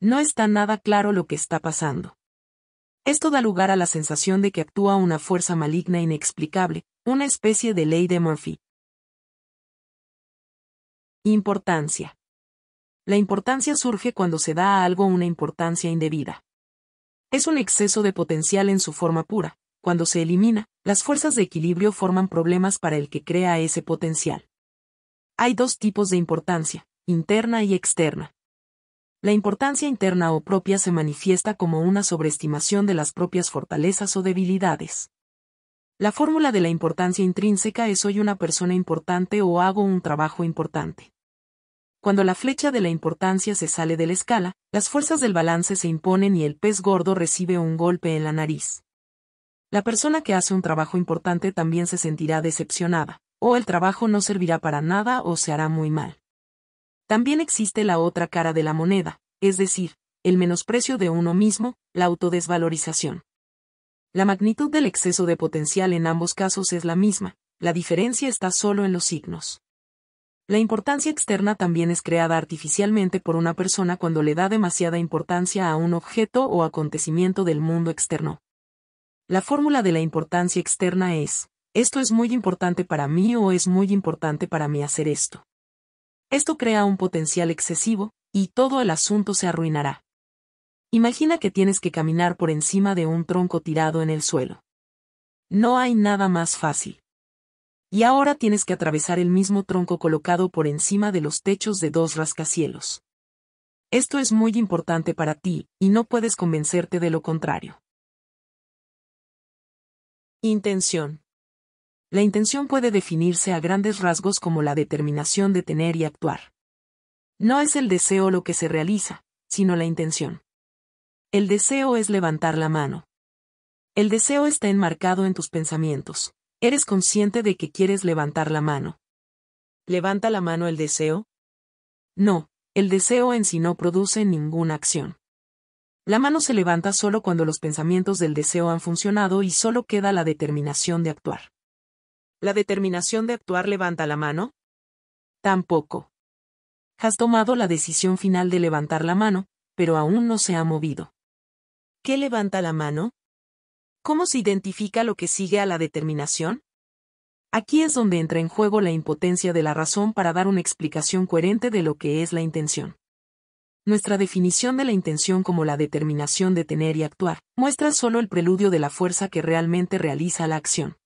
No está nada claro lo que está pasando. Esto da lugar a la sensación de que actúa una fuerza maligna inexplicable, una especie de ley de Murphy. Importancia. La importancia surge cuando se da a algo una importancia indebida. Es un exceso de potencial en su forma pura. Cuando se elimina, las fuerzas de equilibrio forman problemas para el que crea ese potencial. Hay dos tipos de importancia, interna y externa. La importancia interna o propia se manifiesta como una sobreestimación de las propias fortalezas o debilidades. La fórmula de la importancia intrínseca es soy una persona importante o hago un trabajo importante. Cuando la flecha de la importancia se sale de la escala, las fuerzas del balance se imponen y el pez gordo recibe un golpe en la nariz. La persona que hace un trabajo importante también se sentirá decepcionada, o el trabajo no servirá para nada o se hará muy mal. También existe la otra cara de la moneda, es decir, el menosprecio de uno mismo, la autodesvalorización. La magnitud del exceso de potencial en ambos casos es la misma, la diferencia está solo en los signos. La importancia externa también es creada artificialmente por una persona cuando le da demasiada importancia a un objeto o acontecimiento del mundo externo. La fórmula de la importancia externa es, esto es muy importante para mí o es muy importante para mí hacer esto. Esto crea un potencial excesivo, y todo el asunto se arruinará. Imagina que tienes que caminar por encima de un tronco tirado en el suelo. No hay nada más fácil y ahora tienes que atravesar el mismo tronco colocado por encima de los techos de dos rascacielos. Esto es muy importante para ti, y no puedes convencerte de lo contrario. Intención. La intención puede definirse a grandes rasgos como la determinación de tener y actuar. No es el deseo lo que se realiza, sino la intención. El deseo es levantar la mano. El deseo está enmarcado en tus pensamientos, ¿Eres consciente de que quieres levantar la mano? ¿Levanta la mano el deseo? No, el deseo en sí no produce ninguna acción. La mano se levanta solo cuando los pensamientos del deseo han funcionado y solo queda la determinación de actuar. ¿La determinación de actuar levanta la mano? Tampoco. Has tomado la decisión final de levantar la mano, pero aún no se ha movido. ¿Qué levanta la mano? ¿Cómo se identifica lo que sigue a la determinación? Aquí es donde entra en juego la impotencia de la razón para dar una explicación coherente de lo que es la intención. Nuestra definición de la intención como la determinación de tener y actuar muestra solo el preludio de la fuerza que realmente realiza la acción.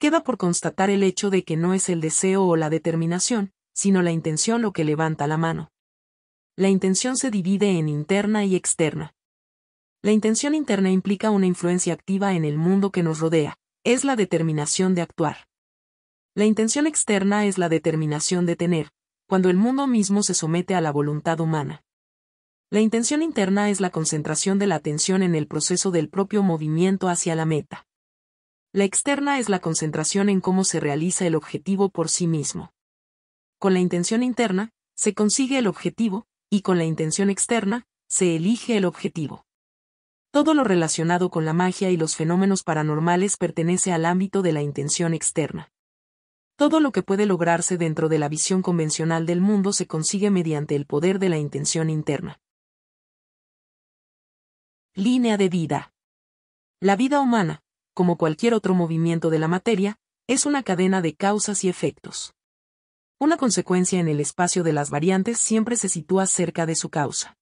Queda por constatar el hecho de que no es el deseo o la determinación, sino la intención lo que levanta la mano. La intención se divide en interna y externa. La intención interna implica una influencia activa en el mundo que nos rodea, es la determinación de actuar. La intención externa es la determinación de tener, cuando el mundo mismo se somete a la voluntad humana. La intención interna es la concentración de la atención en el proceso del propio movimiento hacia la meta. La externa es la concentración en cómo se realiza el objetivo por sí mismo. Con la intención interna, se consigue el objetivo, y con la intención externa, se elige el objetivo. Todo lo relacionado con la magia y los fenómenos paranormales pertenece al ámbito de la intención externa. Todo lo que puede lograrse dentro de la visión convencional del mundo se consigue mediante el poder de la intención interna. Línea de vida. La vida humana, como cualquier otro movimiento de la materia, es una cadena de causas y efectos. Una consecuencia en el espacio de las variantes siempre se sitúa cerca de su causa.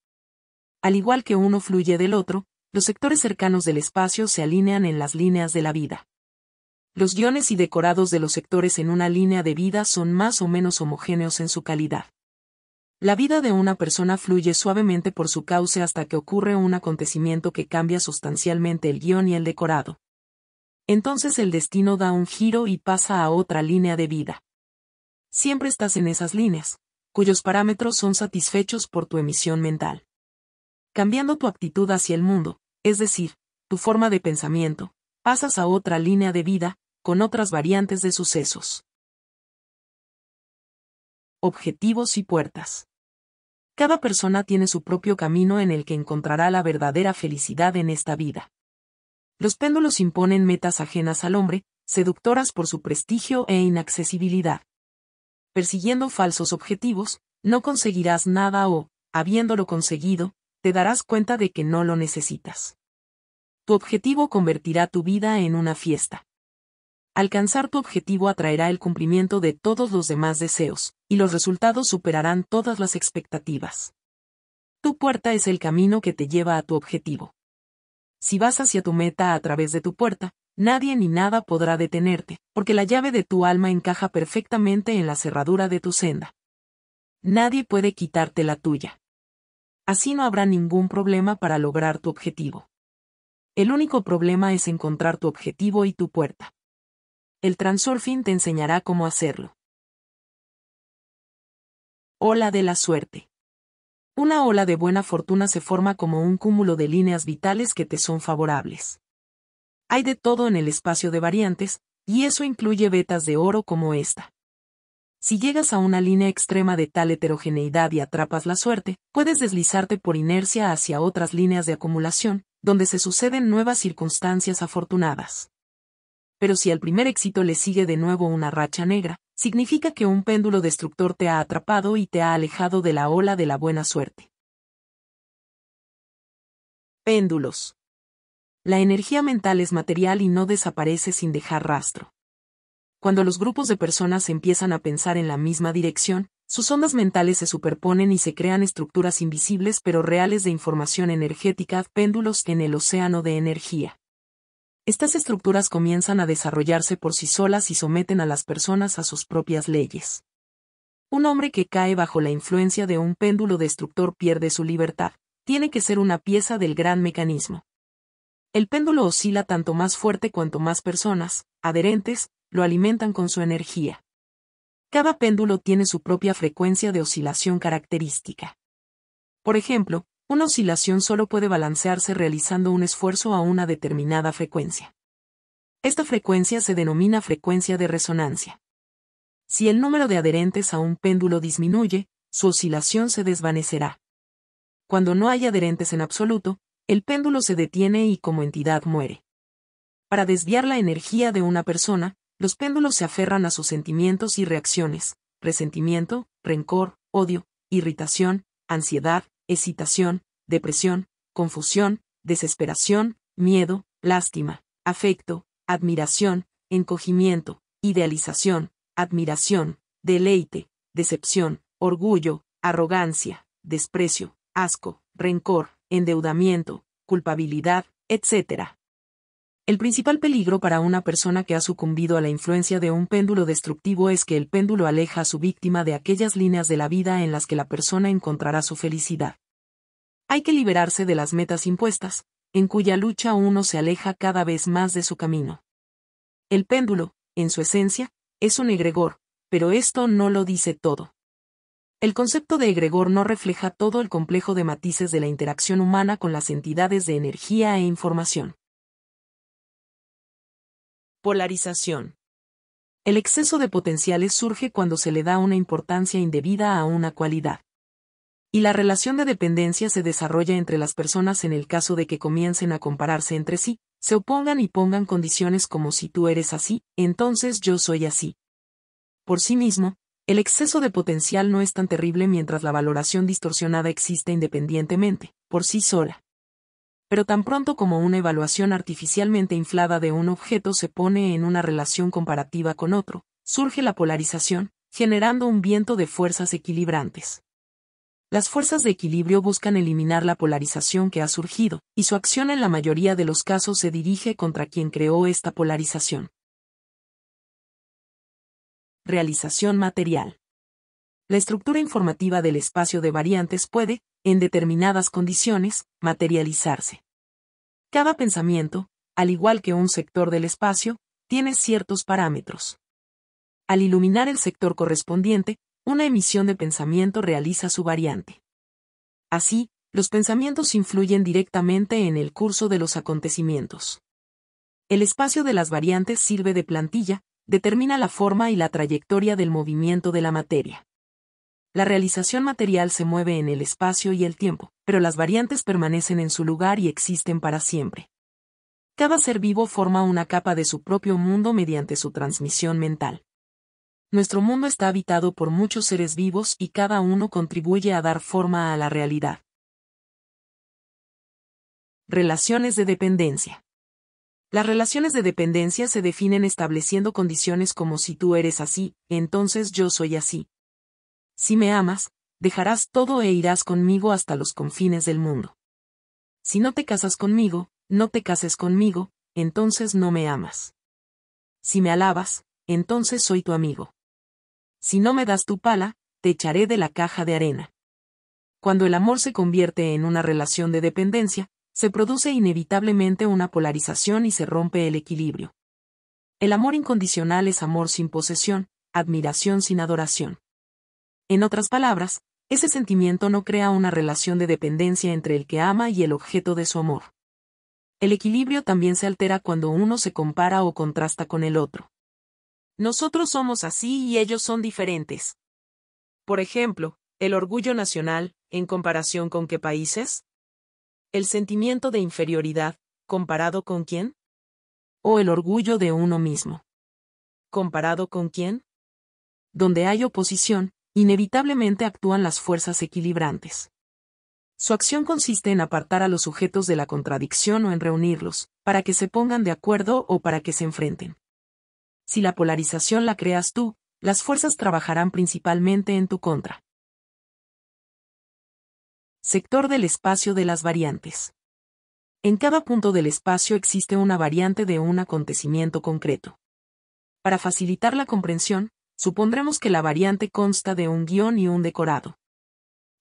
Al igual que uno fluye del otro, los sectores cercanos del espacio se alinean en las líneas de la vida. Los guiones y decorados de los sectores en una línea de vida son más o menos homogéneos en su calidad. La vida de una persona fluye suavemente por su cauce hasta que ocurre un acontecimiento que cambia sustancialmente el guión y el decorado. Entonces el destino da un giro y pasa a otra línea de vida. Siempre estás en esas líneas, cuyos parámetros son satisfechos por tu emisión mental cambiando tu actitud hacia el mundo, es decir, tu forma de pensamiento, pasas a otra línea de vida, con otras variantes de sucesos. Objetivos y puertas. Cada persona tiene su propio camino en el que encontrará la verdadera felicidad en esta vida. Los péndulos imponen metas ajenas al hombre, seductoras por su prestigio e inaccesibilidad. Persiguiendo falsos objetivos, no conseguirás nada o, habiéndolo conseguido, te darás cuenta de que no lo necesitas. Tu objetivo convertirá tu vida en una fiesta. Alcanzar tu objetivo atraerá el cumplimiento de todos los demás deseos, y los resultados superarán todas las expectativas. Tu puerta es el camino que te lleva a tu objetivo. Si vas hacia tu meta a través de tu puerta, nadie ni nada podrá detenerte, porque la llave de tu alma encaja perfectamente en la cerradura de tu senda. Nadie puede quitarte la tuya. Así no habrá ningún problema para lograr tu objetivo. El único problema es encontrar tu objetivo y tu puerta. El transurfing te enseñará cómo hacerlo. Ola de la suerte. Una ola de buena fortuna se forma como un cúmulo de líneas vitales que te son favorables. Hay de todo en el espacio de variantes, y eso incluye vetas de oro como esta. Si llegas a una línea extrema de tal heterogeneidad y atrapas la suerte, puedes deslizarte por inercia hacia otras líneas de acumulación, donde se suceden nuevas circunstancias afortunadas. Pero si al primer éxito le sigue de nuevo una racha negra, significa que un péndulo destructor te ha atrapado y te ha alejado de la ola de la buena suerte. Péndulos. La energía mental es material y no desaparece sin dejar rastro cuando los grupos de personas empiezan a pensar en la misma dirección, sus ondas mentales se superponen y se crean estructuras invisibles pero reales de información energética, péndulos en el océano de energía. Estas estructuras comienzan a desarrollarse por sí solas y someten a las personas a sus propias leyes. Un hombre que cae bajo la influencia de un péndulo destructor pierde su libertad, tiene que ser una pieza del gran mecanismo. El péndulo oscila tanto más fuerte cuanto más personas, adherentes, lo alimentan con su energía. Cada péndulo tiene su propia frecuencia de oscilación característica. Por ejemplo, una oscilación solo puede balancearse realizando un esfuerzo a una determinada frecuencia. Esta frecuencia se denomina frecuencia de resonancia. Si el número de adherentes a un péndulo disminuye, su oscilación se desvanecerá. Cuando no hay adherentes en absoluto, el péndulo se detiene y como entidad muere. Para desviar la energía de una persona, los péndulos se aferran a sus sentimientos y reacciones, resentimiento, rencor, odio, irritación, ansiedad, excitación, depresión, confusión, desesperación, miedo, lástima, afecto, admiración, encogimiento, idealización, admiración, deleite, decepción, orgullo, arrogancia, desprecio, asco, rencor, endeudamiento, culpabilidad, etc. El principal peligro para una persona que ha sucumbido a la influencia de un péndulo destructivo es que el péndulo aleja a su víctima de aquellas líneas de la vida en las que la persona encontrará su felicidad. Hay que liberarse de las metas impuestas, en cuya lucha uno se aleja cada vez más de su camino. El péndulo, en su esencia, es un egregor, pero esto no lo dice todo. El concepto de egregor no refleja todo el complejo de matices de la interacción humana con las entidades de energía e información. Polarización. El exceso de potenciales surge cuando se le da una importancia indebida a una cualidad. Y la relación de dependencia se desarrolla entre las personas en el caso de que comiencen a compararse entre sí, se opongan y pongan condiciones como si tú eres así, entonces yo soy así. Por sí mismo, el exceso de potencial no es tan terrible mientras la valoración distorsionada existe independientemente, por sí sola pero tan pronto como una evaluación artificialmente inflada de un objeto se pone en una relación comparativa con otro, surge la polarización, generando un viento de fuerzas equilibrantes. Las fuerzas de equilibrio buscan eliminar la polarización que ha surgido, y su acción en la mayoría de los casos se dirige contra quien creó esta polarización. Realización material. La estructura informativa del espacio de variantes puede, en determinadas condiciones, materializarse. Cada pensamiento, al igual que un sector del espacio, tiene ciertos parámetros. Al iluminar el sector correspondiente, una emisión de pensamiento realiza su variante. Así, los pensamientos influyen directamente en el curso de los acontecimientos. El espacio de las variantes sirve de plantilla, determina la forma y la trayectoria del movimiento de la materia. La realización material se mueve en el espacio y el tiempo, pero las variantes permanecen en su lugar y existen para siempre. Cada ser vivo forma una capa de su propio mundo mediante su transmisión mental. Nuestro mundo está habitado por muchos seres vivos y cada uno contribuye a dar forma a la realidad. Relaciones de dependencia. Las relaciones de dependencia se definen estableciendo condiciones como si tú eres así, entonces yo soy así, si me amas, dejarás todo e irás conmigo hasta los confines del mundo. Si no te casas conmigo, no te cases conmigo, entonces no me amas. Si me alabas, entonces soy tu amigo. Si no me das tu pala, te echaré de la caja de arena. Cuando el amor se convierte en una relación de dependencia, se produce inevitablemente una polarización y se rompe el equilibrio. El amor incondicional es amor sin posesión, admiración sin adoración. En otras palabras, ese sentimiento no crea una relación de dependencia entre el que ama y el objeto de su amor. El equilibrio también se altera cuando uno se compara o contrasta con el otro. Nosotros somos así y ellos son diferentes. Por ejemplo, el orgullo nacional, en comparación con qué países? El sentimiento de inferioridad, comparado con quién? O el orgullo de uno mismo. ¿Comparado con quién? Donde hay oposición, inevitablemente actúan las fuerzas equilibrantes. Su acción consiste en apartar a los sujetos de la contradicción o en reunirlos, para que se pongan de acuerdo o para que se enfrenten. Si la polarización la creas tú, las fuerzas trabajarán principalmente en tu contra. Sector del espacio de las variantes. En cada punto del espacio existe una variante de un acontecimiento concreto. Para facilitar la comprensión, Supondremos que la variante consta de un guión y un decorado.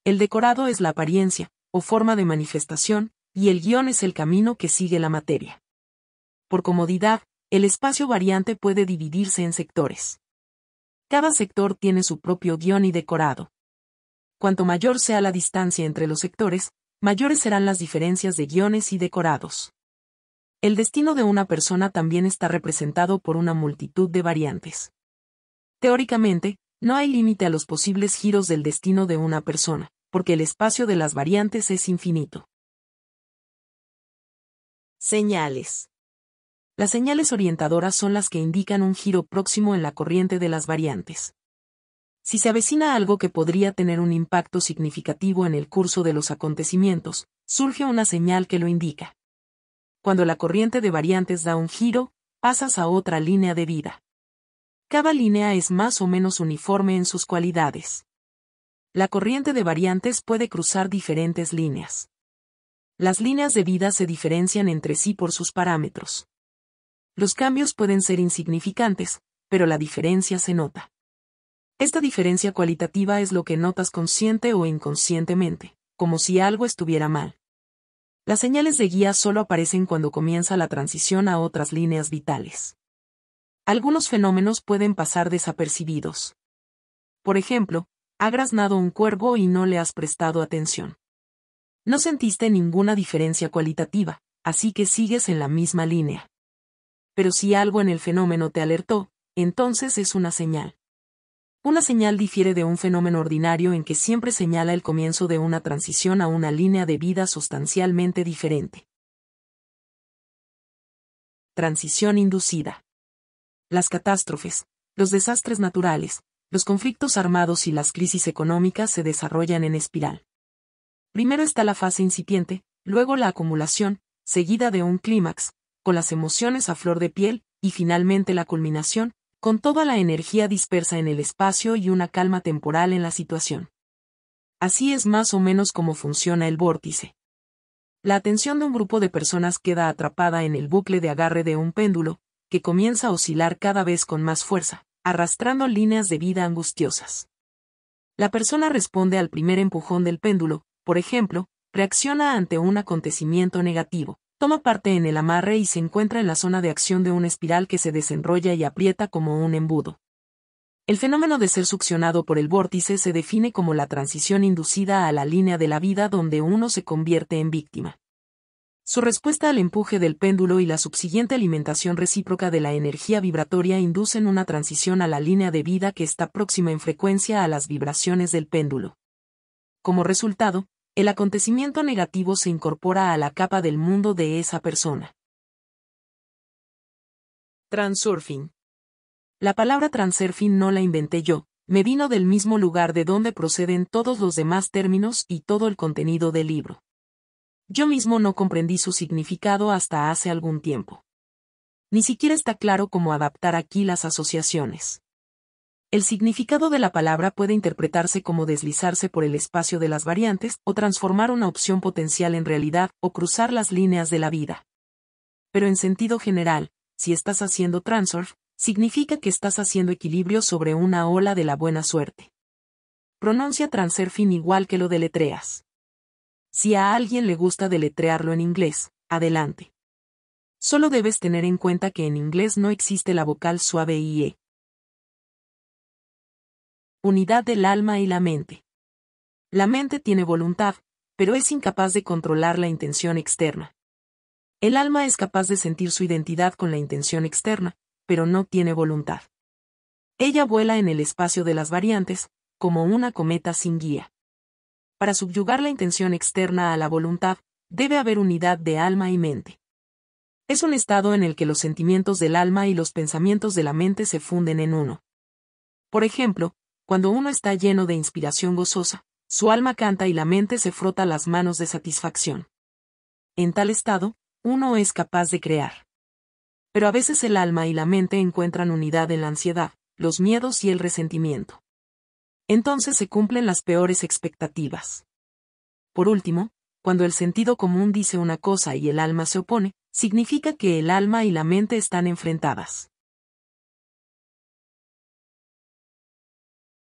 El decorado es la apariencia, o forma de manifestación, y el guión es el camino que sigue la materia. Por comodidad, el espacio variante puede dividirse en sectores. Cada sector tiene su propio guión y decorado. Cuanto mayor sea la distancia entre los sectores, mayores serán las diferencias de guiones y decorados. El destino de una persona también está representado por una multitud de variantes. Teóricamente, no hay límite a los posibles giros del destino de una persona, porque el espacio de las variantes es infinito. Señales. Las señales orientadoras son las que indican un giro próximo en la corriente de las variantes. Si se avecina algo que podría tener un impacto significativo en el curso de los acontecimientos, surge una señal que lo indica. Cuando la corriente de variantes da un giro, pasas a otra línea de vida. Cada línea es más o menos uniforme en sus cualidades. La corriente de variantes puede cruzar diferentes líneas. Las líneas de vida se diferencian entre sí por sus parámetros. Los cambios pueden ser insignificantes, pero la diferencia se nota. Esta diferencia cualitativa es lo que notas consciente o inconscientemente, como si algo estuviera mal. Las señales de guía solo aparecen cuando comienza la transición a otras líneas vitales algunos fenómenos pueden pasar desapercibidos. Por ejemplo, ha graznado un cuervo y no le has prestado atención. No sentiste ninguna diferencia cualitativa, así que sigues en la misma línea. Pero si algo en el fenómeno te alertó, entonces es una señal. Una señal difiere de un fenómeno ordinario en que siempre señala el comienzo de una transición a una línea de vida sustancialmente diferente. Transición inducida las catástrofes, los desastres naturales, los conflictos armados y las crisis económicas se desarrollan en espiral. Primero está la fase incipiente, luego la acumulación, seguida de un clímax, con las emociones a flor de piel, y finalmente la culminación, con toda la energía dispersa en el espacio y una calma temporal en la situación. Así es más o menos como funciona el vórtice. La atención de un grupo de personas queda atrapada en el bucle de agarre de un péndulo, que comienza a oscilar cada vez con más fuerza, arrastrando líneas de vida angustiosas. La persona responde al primer empujón del péndulo, por ejemplo, reacciona ante un acontecimiento negativo, toma parte en el amarre y se encuentra en la zona de acción de una espiral que se desenrolla y aprieta como un embudo. El fenómeno de ser succionado por el vórtice se define como la transición inducida a la línea de la vida donde uno se convierte en víctima. Su respuesta al empuje del péndulo y la subsiguiente alimentación recíproca de la energía vibratoria inducen una transición a la línea de vida que está próxima en frecuencia a las vibraciones del péndulo. Como resultado, el acontecimiento negativo se incorpora a la capa del mundo de esa persona. Transurfing. La palabra transurfing no la inventé yo, me vino del mismo lugar de donde proceden todos los demás términos y todo el contenido del libro. Yo mismo no comprendí su significado hasta hace algún tiempo. Ni siquiera está claro cómo adaptar aquí las asociaciones. El significado de la palabra puede interpretarse como deslizarse por el espacio de las variantes o transformar una opción potencial en realidad o cruzar las líneas de la vida. Pero en sentido general, si estás haciendo transurf, significa que estás haciendo equilibrio sobre una ola de la buena suerte. Pronuncia transurfing igual que lo deletreas. Si a alguien le gusta deletrearlo en inglés, adelante. Solo debes tener en cuenta que en inglés no existe la vocal suave IE. Unidad del alma y la mente. La mente tiene voluntad, pero es incapaz de controlar la intención externa. El alma es capaz de sentir su identidad con la intención externa, pero no tiene voluntad. Ella vuela en el espacio de las variantes, como una cometa sin guía para subyugar la intención externa a la voluntad, debe haber unidad de alma y mente. Es un estado en el que los sentimientos del alma y los pensamientos de la mente se funden en uno. Por ejemplo, cuando uno está lleno de inspiración gozosa, su alma canta y la mente se frota las manos de satisfacción. En tal estado, uno es capaz de crear. Pero a veces el alma y la mente encuentran unidad en la ansiedad, los miedos y el resentimiento entonces se cumplen las peores expectativas. Por último, cuando el sentido común dice una cosa y el alma se opone, significa que el alma y la mente están enfrentadas.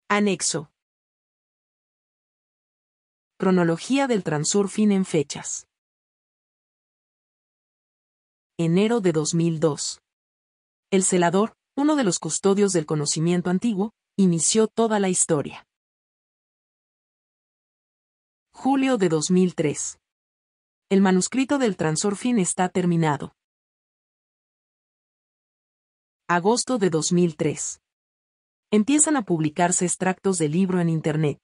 Anexo. Cronología del transurfín en fechas. Enero de 2002. El celador, uno de los custodios del conocimiento antiguo, inició toda la historia. Julio de 2003. El manuscrito del Transorfin está terminado. Agosto de 2003. Empiezan a publicarse extractos del libro en Internet.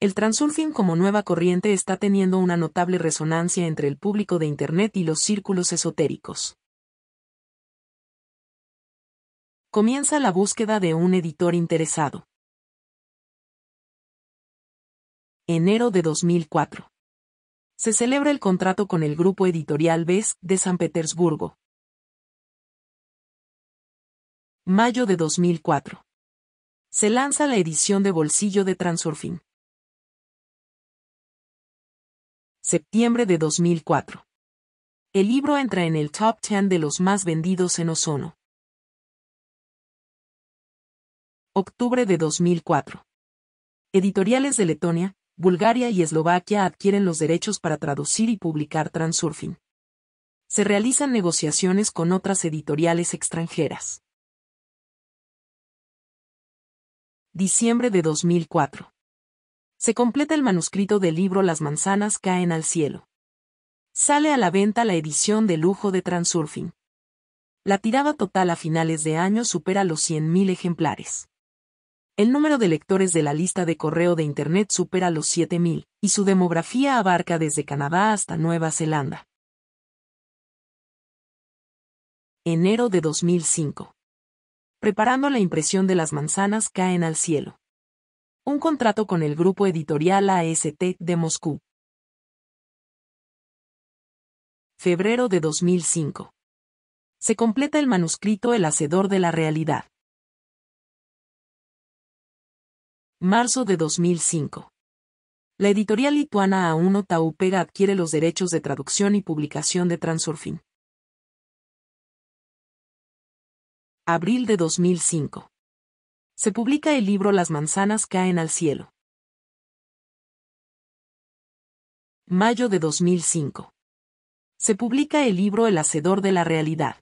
El transurfing como nueva corriente está teniendo una notable resonancia entre el público de Internet y los círculos esotéricos. comienza la búsqueda de un editor interesado. Enero de 2004. Se celebra el contrato con el grupo editorial BES de San Petersburgo. Mayo de 2004. Se lanza la edición de bolsillo de Transurfing. Septiembre de 2004. El libro entra en el top 10 de los más vendidos en Ozono. Octubre de 2004. Editoriales de Letonia, Bulgaria y Eslovaquia adquieren los derechos para traducir y publicar Transurfing. Se realizan negociaciones con otras editoriales extranjeras. Diciembre de 2004. Se completa el manuscrito del libro Las manzanas caen al cielo. Sale a la venta la edición de lujo de Transurfing. La tirada total a finales de año supera los 100.000 ejemplares. El número de lectores de la lista de correo de Internet supera los 7.000, y su demografía abarca desde Canadá hasta Nueva Zelanda. Enero de 2005. Preparando la impresión de las manzanas caen al cielo. Un contrato con el grupo editorial AST de Moscú. Febrero de 2005. Se completa el manuscrito El Hacedor de la Realidad. Marzo de 2005. La editorial lituana A1 Taupega adquiere los derechos de traducción y publicación de Transurfing. Abril de 2005. Se publica el libro Las manzanas caen al cielo. Mayo de 2005. Se publica el libro El Hacedor de la Realidad.